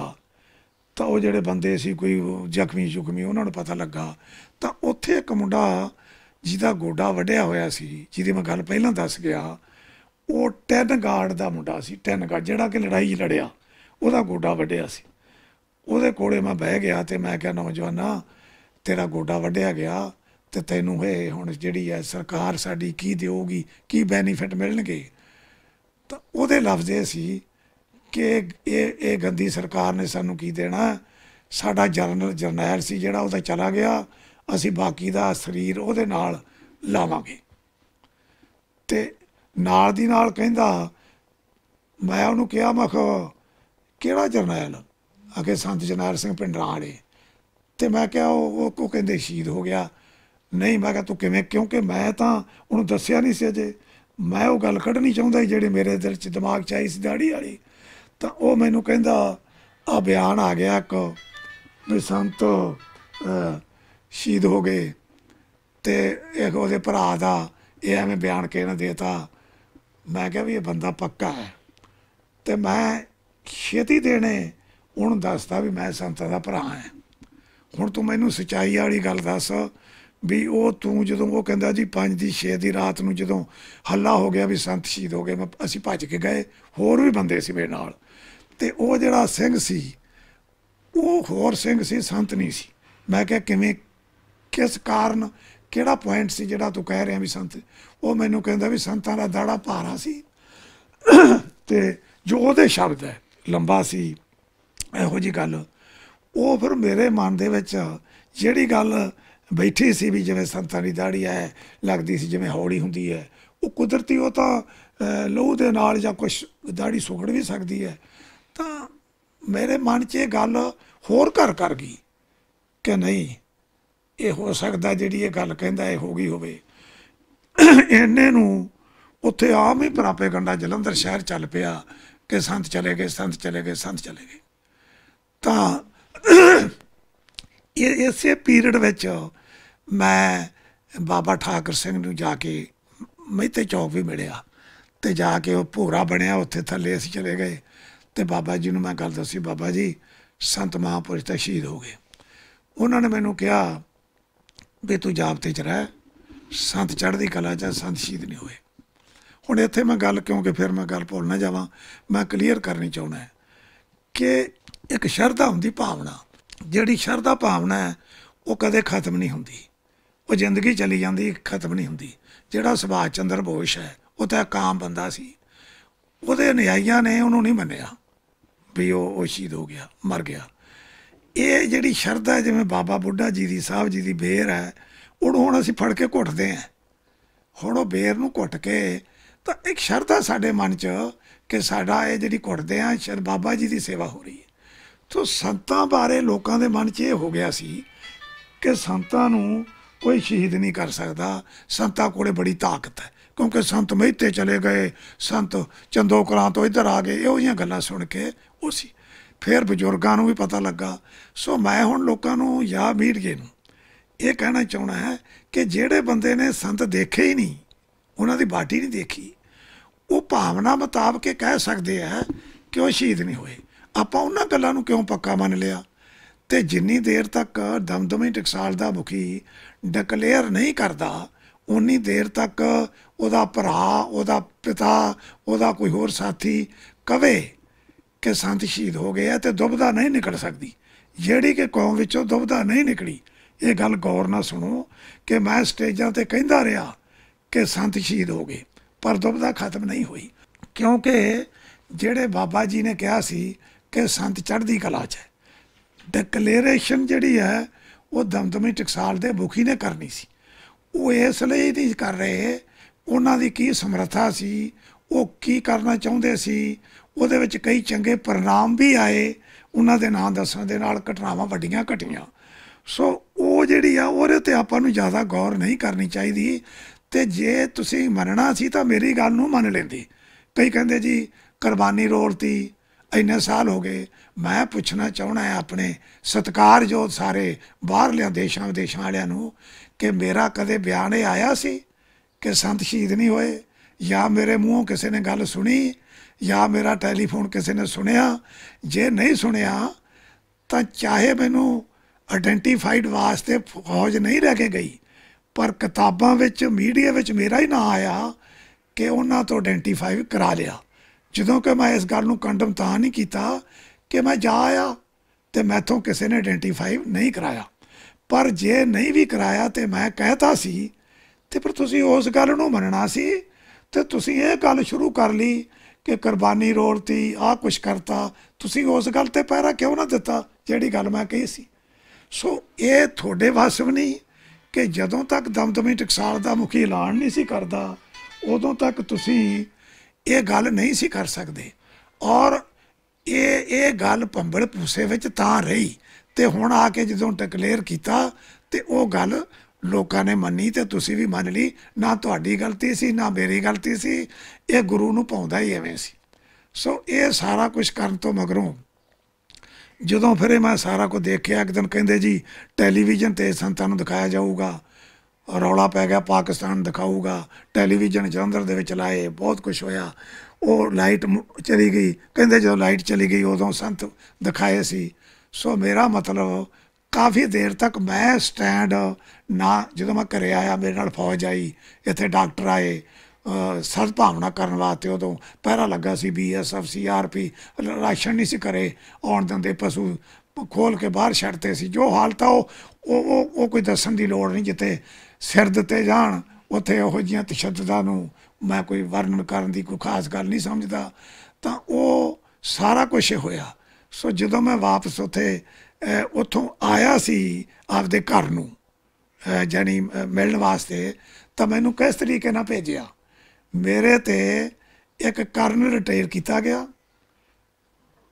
ਤਾਂ ਉਹ ਜਿਹੜੇ ਬੰਦੇ ਸੀ ਕੋਈ ਜ਼ਖਮੀ ਜ਼ੁਖਮੀ ਉਹਨਾਂ ਨੂੰ ਪਤਾ ਲੱਗਾ ਤਾਂ ਉੱਥੇ ਇੱਕ ਮੁੰਡਾ ਜਿਹਦਾ ਗੋਡਾ ਵੱਡਿਆ ਹੋਇਆ ਸੀ ਜਿਹਦੀ ਮੈਂ ਗੱਲ ਪਹਿਲਾਂ ਦੱਸ ਗਿਆ ਉਹ ਟੈਨ ਗਾਰਡ ਦਾ ਮੁੰਡਾ ਸੀ ਟੈਨ ਗਾਰਡ ਜਿਹੜਾ ਕਿ ਲੜਾਈ ਲੜਿਆ ਉਹਦਾ ਗੋਡਾ ਵੱਡਿਆ ਸੀ ਉਹਦੇ ਕੋਲੇ ਮੈਂ ਬਹਿ ਗਿਆ ਤੇ ਮੈਂ ਕਿਹਾ ਨੌਜਵਾਨਾ ਤੇਰਾ ਗੋਡਾ ਵੱਡਿਆ ਗਿਆ ਤੇ ਤੈਨੂੰ ਇਹ ਹੁਣ ਜਿਹੜੀ ਹੈ ਸਰਕਾਰ ਸਾਡੀ ਕੀ ਦੇਊਗੀ ਕੀ ਬੈਨੀਫਿਟ ਮਿਲਣਗੇ ਤਾਂ ਉਹਦੇ ਲਫ਼ਜ਼ ਇਹ ਸੀ ਕਿ ਇਹ ਇਹ ਗੰਦੀ ਸਰਕਾਰ ਨੇ ਸਾਨੂੰ ਕੀ ਦੇਣਾ ਸਾਡਾ ਜਰਨਲ ਜਰਨੈਲ ਸੀ ਜਿਹੜਾ ਉਹਦਾ ਚਲਾ ਗਿਆ ਅਸੀਂ ਬਾਕੀ ਦਾ ਸਰੀਰ ਉਹਦੇ ਨਾਲ ਲਾਵਾਂਗੇ ਤੇ ਨਾਲ ਦੀ ਨਾਲ ਕਹਿੰਦਾ ਮੈਂ ਉਹਨੂੰ ਕਿਹਾ ਮਖ ਕਿਹੜਾ ਜਰਨੈਲ ਅਗੇ ਸੰਤ ਜਨਾਰ ਸਿੰਘ ਪਿੰਡਰਾਂ ਤੇ ਮੈਂ ਕਿਹਾ ਉਹ ਉਹ ਕੋ ਕਹਿੰਦੇ ਸ਼ਹੀਦ ਹੋ ਗਿਆ ਨਹੀਂ ਮੈਂ ਕਿਹਾ ਤੂੰ ਕਿਵੇਂ ਕਿਉਂਕਿ ਮੈਂ ਤਾਂ ਉਹਨੂੰ ਦੱਸਿਆ ਨਹੀਂ ਸੀ ਅਜੇ ਮੈਂ ਉਹ ਗੱਲ ਕੱਢਣੀ ਚਾਹੁੰਦਾ ਜਿਹੜੇ ਮੇਰੇ ਦਿਲ 'ਚ ਦਿਮਾਗ 'ਚ ਆਈ ਸੀ ਦਾੜੀ ਵਾਲੀ ਤਾਂ ਉਹ ਮੈਨੂੰ ਕਹਿੰਦਾ ਆ ਬਿਆਨ ਆ ਗਿਆ ਕੋ ਵੀ ਸੰਤ ਸ਼ਹੀਦ ਹੋ ਗਏ ਤੇ ਇੱਕ ਉਹਦੇ ਭਰਾ ਦਾ ਇਹ ਐਵੇਂ ਬਿਆਨ ਕੇ ਨਾ ਦੇਤਾ ਮੈਂ ਕਿਹਾ ਵੀ ਇਹ ਬੰਦਾ ਪੱਕਾ ਹੈ ਤੇ ਮੈਂ ਛੇਤੀ ਦੇਣੇ ਉਹਨੂੰ ਦੱਸਦਾ ਵੀ ਮੈਂ ਸੰਤਾਂ ਦਾ ਭਰਾ ਹਾਂ ਹੁਣ ਤੂੰ ਮੈਨੂੰ ਸਚਾਈ ਵਾਲੀ ਗੱਲ ਦੱਸ ਵੀ ਉਹ ਤੂੰ ਜਦੋਂ ਉਹ ਕਹਿੰਦਾ ਜੀ 5 ਦੀ 6 ਦੀ ਰਾਤ ਨੂੰ ਜਦੋਂ ਹੱਲਾ ਹੋ ਗਿਆ ਵੀ ਸੰਤ ਸ਼ਹੀਦ ਹੋ ਗਏ ਅਸੀਂ ਭੱਜ ਕੇ ਗਏ ਹੋਰ ਵੀ ਬੰਦੇ ਸੀ ਮੇਰੇ ਨਾਲ ਤੇ ਉਹ ਜਿਹੜਾ ਸਿੰਘ ਸੀ ਉਹ ਹੋਰ ਸਿੰਘ ਸੀ ਸੰਤ ਨਹੀਂ ਸੀ ਮੈਂ ਕਿਹਾ ਕਿਵੇਂ ਕਿਸ ਕਾਰਨ ਕਿਹੜਾ ਪੁਆਇੰਟ ਸੀ ਜਿਹੜਾ ਤੂੰ ਕਹਿ ਰਿਹਾ ਵੀ ਸੰਤ ਉਹ ਮੈਨੂੰ ਕਹਿੰਦਾ ਵੀ ਸੰਤਾਂ ਦਾ ਦਾੜਾ ਭਾਰਾ ਸੀ ਤੇ ਜੋ ਉਹਦੇ ਸ਼ਬਦ ਹੈ ਲੰਬਾ ਸੀ ਇਹੋ ਜੀ ਗੱਲ ਉਹ ਫਿਰ ਮੇਰੇ ਮਨ ਦੇ ਵਿੱਚ ਜਿਹੜੀ ਗੱਲ ਬੈਠੀ ਸੀ ਵੀ ਜਿਵੇਂ ਸੰਤਾਂ ਦੀ ਦਾੜੀ ਹੈ ਲੱਗਦੀ ਸੀ ਜਿਵੇਂ ਹੌਲੀ ਹੁੰਦੀ ਹੈ ਉਹ ਕੁਦਰਤੀ ਉਹ ਤਾਂ ਲੋਹ ਦੇ ਨਾਲ ਜਾਂ ਕੁਝ ਦਾੜੀ ਸੁਕੜ ਵੀ ਸਕਦੀ ਹੈ ਤਾਂ ਮੇਰੇ ਮਨ 'ਚ ਇਹ ਗੱਲ ਹੋਰ ਘਰ ਕਰ ਗਈ ਕਿ ਨਹੀਂ ਇਹ ਹੋ ਸਕਦਾ ਜਿਹੜੀ ਇਹ ਗੱਲ ਕਹਿੰਦਾ ਇਹ ਹੋ ਗਈ ਹੋਵੇ ਇੰਨੇ ਨੂੰ ਉੱਥੇ ਆਮ ਹੀ ਪ੍ਰਾਪੇਗੰਡਾ ਜਲੰਧਰ ਸ਼ਹਿਰ ਚੱਲ ਪਿਆ ਕਿ ਸੰਤ ਚਲੇ ਗਏ ਸੰਤ ਚਲੇ ਗਏ ਸੰਤ ਚਲੇ ਗਏ ਤਾਂ ਇਹ ਇਸੇ ਪੀਰੀਅਡ ਵਿੱਚ ਮੈਂ ਬਾਬਾ ਠਾਕਰ ਸਿੰਘ ਨੂੰ ਜਾ ਕੇ ਮਹਿਤੇ ਚੌਕ ਵੀ ਮਿਲਿਆ ਤੇ ਜਾ ਕੇ ਉਹ ਭੋਰਾ ਬਣਿਆ ਉੱਥੇ ਥੱਲੇ ਅਸੀਂ ਚਲੇ ਗਏ ਤੇ ਬਾਬਾ ਜੀ ਨੂੰ ਮੈਂ ਗੱਲ ਦੱਸੀ ਬਾਬਾ ਜੀ ਸੰਤ ਮਹਾਪੁਰਸ਼ ਤਾਂ ਸ਼ਹੀਦ ਹੋ ਗਏ ਉਹਨਾਂ ਨੇ ਮੈਨੂੰ ਕਿਹਾ ਵੀ ਤੂੰ ਜਾਪਤੇ ਚ ਰਹਿ ਸੰਤ ਚੜ੍ਹਦੀ ਕਲਾ ਚ ਸੰਤ ਸ਼ੀਤ ਨਹੀਂ ਹੋਏ ਹੁਣ ਇੱਥੇ ਮੈਂ ਗੱਲ ਕਿਉਂਕਿ ਫਿਰ ਮੈਂ ਗੱਲ ਭੁੱਲ ਨਾ ਜਾਵਾਂ ਮੈਂ ਕਲੀਅਰ ਕਰਨੀ ਚਾਹੁੰਦਾ ਹੈ ਕਿ ਇੱਕ ਸ਼ਰਧਾ ਹੁੰਦੀ ਭਾਵਨਾ ਜਿਹੜੀ ਸ਼ਰਧਾ ਭਾਵਨਾ ਹੈ ਉਹ ਕਦੇ ਖਤਮ ਨਹੀਂ ਹੁੰਦੀ ਉਹ ਜ਼ਿੰਦਗੀ ਚਲੀ ਜਾਂਦੀ ਖਤਮ ਨਹੀਂ ਹੁੰਦੀ ਜਿਹੜਾ ਸੁਭਾਸ਼ ਚੰਦਰ ਬੋਸ ਹੈ ਉਹ ਤਾਂ ਕਾਮ ਬੰਦਾ ਸੀ ਉਹਦੇ ਅਨਿਆਈਆਂ ਨੇ ਉਹਨੂੰ ਨਹੀਂ ਮੰਨਿਆ ਵੀ ਉਹ ਸ਼ਹੀਦ ਹੋ ਗਿਆ ਮਰ ਗਿਆ ਇਹ ਜਿਹੜੀ ਸ਼ਰਧਾ ਜਿਵੇਂ ਬਾਬਾ ਬੁੱਢਾ ਜੀ ਦੀ ਸਾਹਿਬ ਜੀ ਦੀ ਬੇਰ ਹੈ ਉਹ ਹੁਣ ਅਸੀਂ ਫੜ ਕੇ ਘੁੱਟਦੇ ਹਾਂ ਹੁਣ ਉਹ ਬੇਰ ਨੂੰ ਘੁੱਟ ਕੇ ਤਾਂ ਇੱਕ ਸ਼ਰਧਾ ਸਾਡੇ ਮਨ 'ਚ ਕਿ ਸਾਡਾ ਇਹ ਜਿਹੜੀ ਘੁੱਟਦੇ ਆ ਸ਼ਰ ਬਾਬਾ ਜੀ ਦੀ ਸੇਵਾ ਹੋ ਰਹੀ ਹੈ ਤੋਂ ਸੰਤਾਂ ਬਾਰੇ ਲੋਕਾਂ ਦੇ ਮਨ 'ਚ ਇਹ ਹੋ ਗਿਆ ਸੀ ਕਿ ਸੰਤਾਂ ਨੂੰ ਕੋਈ ਸ਼ਹੀਦ ਨਹੀਂ ਕਰ ਸਕਦਾ ਸੰਤਾਂ ਕੋਲੇ ਬੜੀ ਤਾਕਤ ਹੈ ਕਿਉਂਕਿ ਸੰਤ ਮਹਿਤੇ ਚਲੇ ਗਏ ਸੰਤ ਚੰਦੋਕਰਾਂ ਤੋਂ ਇੱਧਰ ਆ ਗਏ ਇਹੋ ਜੀਆਂ ਗੱਲਾਂ ਸੁਣ ਕੇ ਉਹ ਸੀ ਫਿਰ ਬਜ਼ੁਰਗਾਂ ਨੂੰ ਵੀ ਪਤਾ ਲੱਗਾ ਸੋ ਮੈਂ ਹੁਣ ਲੋਕਾਂ ਨੂੰ ਜਾਂ ਮੀਡੀਏ ਨੂੰ ਇਹ ਕਹਿਣਾ ਚਾਹਣਾ ਹੈ ਕਿ ਜਿਹੜੇ ਬੰਦੇ ਨੇ ਸੰਤ ਦੇਖੇ ਹੀ ਨਹੀਂ ਉਹਨਾਂ ਦੀ ਬਾਟੀ ਨਹੀਂ ਦੇਖੀ ਉਹ ਭਾਵਨਾ ਮੁਤਾਬਕ ਕਹਿ ਸਕਦੇ ਆ ਕਿ ਉਹ ਸ਼ਹੀਦ ਨਹੀਂ ਹੋਏ ਆਪਾਂ ਉਹਨਾਂ ਗੱਲਾਂ ਨੂੰ ਕਿਉਂ ਪੱਕਾ ਮੰਨ ਲਿਆ ਤੇ ਜਿੰਨੀ ਦੇਰ ਤੱਕ ਦਮਦਮੀ ਟਕਸਾਲ ਦਾ ਮੁਖੀ ਡਿਕਲੇਅਰ ਨਹੀਂ ਕਰਦਾ ਉਨੀ ਦੇਰ ਤੱਕ ਉਹਦਾ ਭਰਾ ਉਹਦਾ ਪਿਤਾ ਉਹਦਾ ਕੋਈ ਹੋਰ ਸਾਥੀ ਕਵੇ ਕਿ ਸੰਤ ਸ਼ਹੀਦ ਹੋ ਗਏ ਆ ਤੇ ਦੁਬਦਾ ਨਹੀਂ ਨਿਕਲ ਸਕਦੀ ਜਿਹੜੀ ਕਿ ਕੌਮ ਵਿੱਚੋਂ ਦੁਬਦਾ ਨਹੀਂ ਨਿਕਲੀ ਇਹ ਗੱਲ ਗੌਰ ਨਾਲ ਸੁਣੋ ਕਿ ਮੈਂ ਸਟੇਜਾਂ ਤੇ ਕਹਿੰਦਾ ਰਿਹਾ ਕਿ ਸੰਤ ਸ਼ਹੀਦ ਹੋ ਗਏ ਪਰ ਦੁਬਦਾ ਖਤਮ ਨਹੀਂ ਹੋਈ ਕਿਉਂਕਿ ਜਿਹੜੇ ਬਾਬਾ ਜੀ ਨੇ ਕਿਹਾ ਸੀ ਕਿ ਸੰਤ ਚੜ੍ਹਦੀ ਕਲਾ 'ਚ ਹੈ ਡਿਕਲੇਰੇਸ਼ਨ ਜਿਹੜੀ ਹੈ ਉਹ ਦਮਦਮੀ ਟਕਸਾਲ ਦੇ ਬੁਖੀ ਨੇ ਕਰਨੀ ਸੀ ਉਹ ਇਸ ਲਈ ਨਹੀਂ ਕਰ ਰਹੇ ਉਹਨਾਂ ਦੀ ਕੀ ਸਮਰੱਥਾ ਸੀ ਉਹ ਕੀ ਕਰਨਾ ਚਾਹੁੰਦੇ ਸੀ ਉਹਦੇ ਵਿੱਚ ਕਈ ਚੰਗੇ ਪਰਿਣਾਮ ਵੀ ਆਏ ਉਹਨਾਂ ਦੇ ਨਾਂ ਦੱਸਣ ਦੇ ਨਾਲ ਘਟਨਾਵਾਂ ਵੱਡੀਆਂ ਘਟੀਆਂ ਸੋ ਉਹ ਜਿਹੜੀ ਆ ਉਹਦੇ ਤੇ ਆਪਾਂ ਨੂੰ ਜ਼ਿਆਦਾ ਗੌਰ ਨਹੀਂ ਕਰਨੀ ਚਾਹੀਦੀ ਤੇ ਜੇ ਤੁਸੀਂ ਮੰਨਣਾ ਸੀ ਤਾਂ ਮੇਰੀ ਗੱਲ ਨੂੰ ਮੰਨ ਲੈਂਦੀ ਕਈ ਕਹਿੰਦੇ ਜੀ ਕੁਰਬਾਨੀ ਰੋਲਤੀ ਇੰਨੇ ਸਾਲ ਹੋ ਗਏ ਮੈਂ ਪੁੱਛਣਾ ਚਾਹਣਾ ਹੈ ਆਪਣੇ ਸਤਕਾਰਯੋਗ ਸਾਰੇ ਬਾਹਰ ਲਿਆ ਦੇਸ਼ਾਂ ਵਿਦੇਸ਼ਾਂ ਵਾਲਿਆਂ ਨੂੰ ਕਿ ਮੇਰਾ ਕਦੇ ਬਿਆਨ ਇਹ ਆਇਆ ਸੀ ਕਿ ਸੰਤ ਸ਼ਹੀਦ ਨਹੀਂ ਹੋਏ ਜਾਂ ਮੇਰੇ ਮੂੰਹੋਂ ਕਿਸੇ ਨੇ ਗੱਲ ਸੁਣੀ ਜਾਂ ਮੇਰਾ ਟੈਲੀਫੋਨ ਕਿਸੇ ਨੇ ਸੁਣਿਆ ਜੇ ਨਹੀਂ ਸੁਣਿਆ ਤਾਂ ਚਾਹੇ ਮੈਨੂੰ ਆਇਡੈਂਟੀਫਾਈਡ ਵਾਸਤੇ ਫੌਜ ਨਹੀਂ ਰਹਿ ਕੇ ਗਈ ਪਰ ਕਿਤਾਬਾਂ ਵਿੱਚ ਮੀਡੀਆ ਵਿੱਚ ਮੇਰਾ ਹੀ ਨਾਂ ਆਇਆ ਕਿ ਉਹਨਾਂ ਤੋਂ ਆਇਡੈਂਟੀਫਾਈ ਕਰਾ ਲਿਆ ਜਦੋਂ ਕਿ ਮੈਂ ਇਸ ਗੱਲ ਨੂੰ ਕੰਡਮ ਤਾਂ ਨਹੀਂ ਕੀਤਾ ਕਿ ਮੈਂ ਜਾ ਆਇਆ ਤੇ ਮੈਥੋਂ ਕਿਸੇ ਨੇ ਆਇਡੈਂਟੀਫਾਈ ਨਹੀਂ ਕਰਾਇਆ ਪਰ ਜੇ ਨਹੀਂ ਵੀ ਕਰਾਇਆ ਤੇ ਮੈਂ ਕਹਿਤਾ ਸੀ ਤੇ ਪਰ ਤੁਸੀਂ ਉਸ ਗੱਲ ਨੂੰ ਮੰਨਣਾ ਸੀ ਤੇ ਤੁਸੀਂ ਇਹ ਗੱਲ ਸ਼ੁਰੂ ਕਰ ਲਈ ਕਿ ਕੁਰਬਾਨੀ ਰੋੜਤੀ ਆ ਕੁਛ ਕਰਤਾ ਤੁਸੀਂ ਉਸ ਗੱਲ ਤੇ ਪੈਰਾ ਕਿਉਂ ਨਾ ਦਿੱਤਾ ਜਿਹੜੀ ਗੱਲ ਮੈਂ ਕਹੀ ਸੀ ਸੋ ਇਹ ਤੁਹਾਡੇ ਵਾਸਤੇ ਨਹੀਂ ਕਿ ਜਦੋਂ ਤੱਕ ਦਮਦਮੀ ਟਕਸਾਲ ਦਾ ਮੁਖੀ ਐਲਾਨ ਨਹੀਂ ਸੀ ਕਰਦਾ ਉਦੋਂ ਤੱਕ ਤੁਸੀਂ ਇਹ ਗੱਲ ਨਹੀਂ ਸੀ ਕਰ ਸਕਦੇ ਔਰ ਇਹ ਇਹ ਗੱਲ ਪੰਬੜ ਪੂਸੇ ਵਿੱਚ ਤਾਂ ਰਹੀ ਤੇ ਹੁਣ ਆ ਕੇ ਜਦੋਂ ਡਿਕਲੇਅਰ ਕੀਤਾ ਤੇ ਉਹ ਗੱਲ ਲੋਕਾਂ ਨੇ ਮੰਨੀ ਤੇ ਤੁਸੀਂ ਵੀ ਮੰਨ ਲਈ ਨਾ ਤੁਹਾਡੀ ਗਲਤੀ ਸੀ ਨਾ ਮੇਰੀ ਗਲਤੀ ਸੀ ਇਹ ਗੁਰੂ ਨੂੰ ਪਾਉਂਦਾ ਹੀ ਐਵੇਂ ਸੀ ਸੋ ਇਹ ਸਾਰਾ ਕੁਝ ਕਰਨ ਤੋਂ ਮਗਰੋਂ ਜਦੋਂ ਫਿਰ ਇਹ ਮੈਂ ਸਾਰਾ ਕੁਝ ਦੇਖਿਆ ਇੱਕ ਦਿਨ ਕਹਿੰਦੇ ਜੀ ਟੈਲੀਵਿਜ਼ਨ ਤੇ ਸੰਤਾਂ ਨੂੰ ਦਿਖਾਇਆ ਜਾਊਗਾ ਰੌਲਾ ਪੈ ਗਿਆ ਪਾਕਿਸਤਾਨ ਦਿਖਾਊਗਾ ਟੈਲੀਵਿਜ਼ਨ ਜਲੰਧਰ ਦੇ ਵਿੱਚ ਲਾਏ ਬਹੁਤ ਕੁਝ ਹੋਇਆ ਉਹ ਲਾਈਟ ਚਲੀ ਗਈ ਕਹਿੰਦੇ ਜਦੋਂ ਲਾਈਟ ਚਲੀ ਗਈ ਉਦੋਂ ਸੰਤ ਦਿਖਾਏ ਸੀ ਸੋ ਮੇਰਾ ਮਤਲਬ ਕਾਫੀ ਦੇਰ ਤੱਕ ਮੈਂ ਸਟੈਂਡ ਨਾ ਜਦੋਂ ਮੈਂ ਘਰੇ ਆਇਆ ਮੇਰੇ ਨਾਲ ਫੌਜ ਆਈ ਇੱਥੇ ਡਾਕਟਰ ਆਏ ਭਾਵਨਾ ਕਰਨ ਵਾਸਤੇ ਉਦੋਂ ਪਹਿਰਾ ਲੱਗਾ ਸੀ ਬੀਐਸਐਫ ਸੀਆਰਪੀ ਰਾਸ਼ਨ ਨਹੀਂ ਸੀ ਕਰੇ ਆਉਣ ਦਿੰਦੇ ਪਸ਼ੂ ਖੋਲ ਕੇ ਬਾਹਰ ਛੱਡਦੇ ਸੀ ਜੋ ਹਾਲਤ ਆ ਉਹ ਉਹ ਉਹ ਕੋਈ ਦੱਸਣ ਦੀ ਲੋੜ ਨਹੀਂ ਜਿੱਤੇ ਸਿਰ ਦਿੱਤੇ ਜਾਣ ਉੱਥੇ ਉਹੋ ਜਿਹੀਆਂ ਤਸ਼ੱਦਦਾਂ ਨੂੰ ਮੈਂ ਕੋਈ ਵਰਣਨ ਕਰਨ ਦੀ ਕੋਈ ਖਾਸ ਗੱਲ ਨਹੀਂ ਸਮਝਦਾ ਤਾਂ ਉਹ ਸਾਰਾ ਕੁਝ ਹੋਇਆ ਸੋ ਜਦੋਂ ਮੈਂ ਵਾਪਸ ਉੱਥੇ ਉੱਥੋਂ ਆਇਆ ਸੀ ਆਪਦੇ ਘਰ ਨੂੰ ਜਾਨੀ ਮਿਲਣ ਵਾਸਤੇ ਤਾਂ ਮੈਨੂੰ ਕਿਸ ਤਰੀਕੇ ਨਾਲ ਭੇਜਿਆ ਮੇਰੇ ਤੇ ਇੱਕ ਕਰਨ ਰਿਟਾਇਰ ਕੀਤਾ ਗਿਆ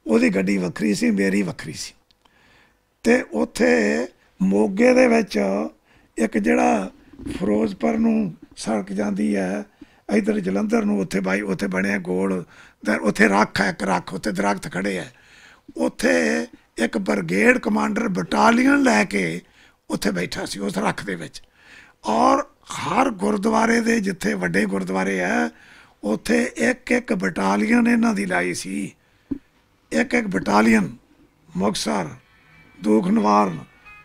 ਉਹਦੀ ਗੱਡੀ ਵੱਖਰੀ ਸੀ ਮੇਰੀ ਵੱਖਰੀ ਸੀ ਤੇ ਉੱਥੇ ਮੋਗੇ ਦੇ ਵਿੱਚ ਇੱਕ ਜਿਹੜਾ ਫਿਰੋਜ਼ਪੁਰ ਨੂੰ ਸੜਕ ਜਾਂਦੀ ਹੈ ਇਧਰ ਜਲੰਧਰ ਨੂੰ ਉੱਥੇ ਬਾਈ ਉੱਥੇ ਬਣਿਆ ਗੋਲ ਉੱਥੇ ਰੱਖ ਹੈ ਇੱਕ ਰੱਖ ਉੱਥੇ ਦਰਖਤ ਖੜੇ ਹੈ ਉੱਥੇ ਇੱਕ ਬਰਗੇਡ ਕਮਾਂਡਰ ਬਟਾਲੀਅਨ ਲੈ ਕੇ ਉੱਥੇ ਬੈਠਾ ਸੀ ਉਸ ਰੱਖ ਦੇ ਵਿੱਚ ਔਰ ਹਰ ਗੁਰਦੁਆਰੇ ਦੇ ਜਿੱਥੇ ਵੱਡੇ ਗੁਰਦੁਆਰੇ ਆ ਉੱਥੇ ਇੱਕ ਇੱਕ ਬਟਾਲੀਅਨ ਇਹਨਾਂ ਦੀ ਲਾਈ ਸੀ ਇੱਕ ਇੱਕ ਬਟਾਲੀਅਨ ਮੁਕਸਰ ਦੂਖਨਵਾਰ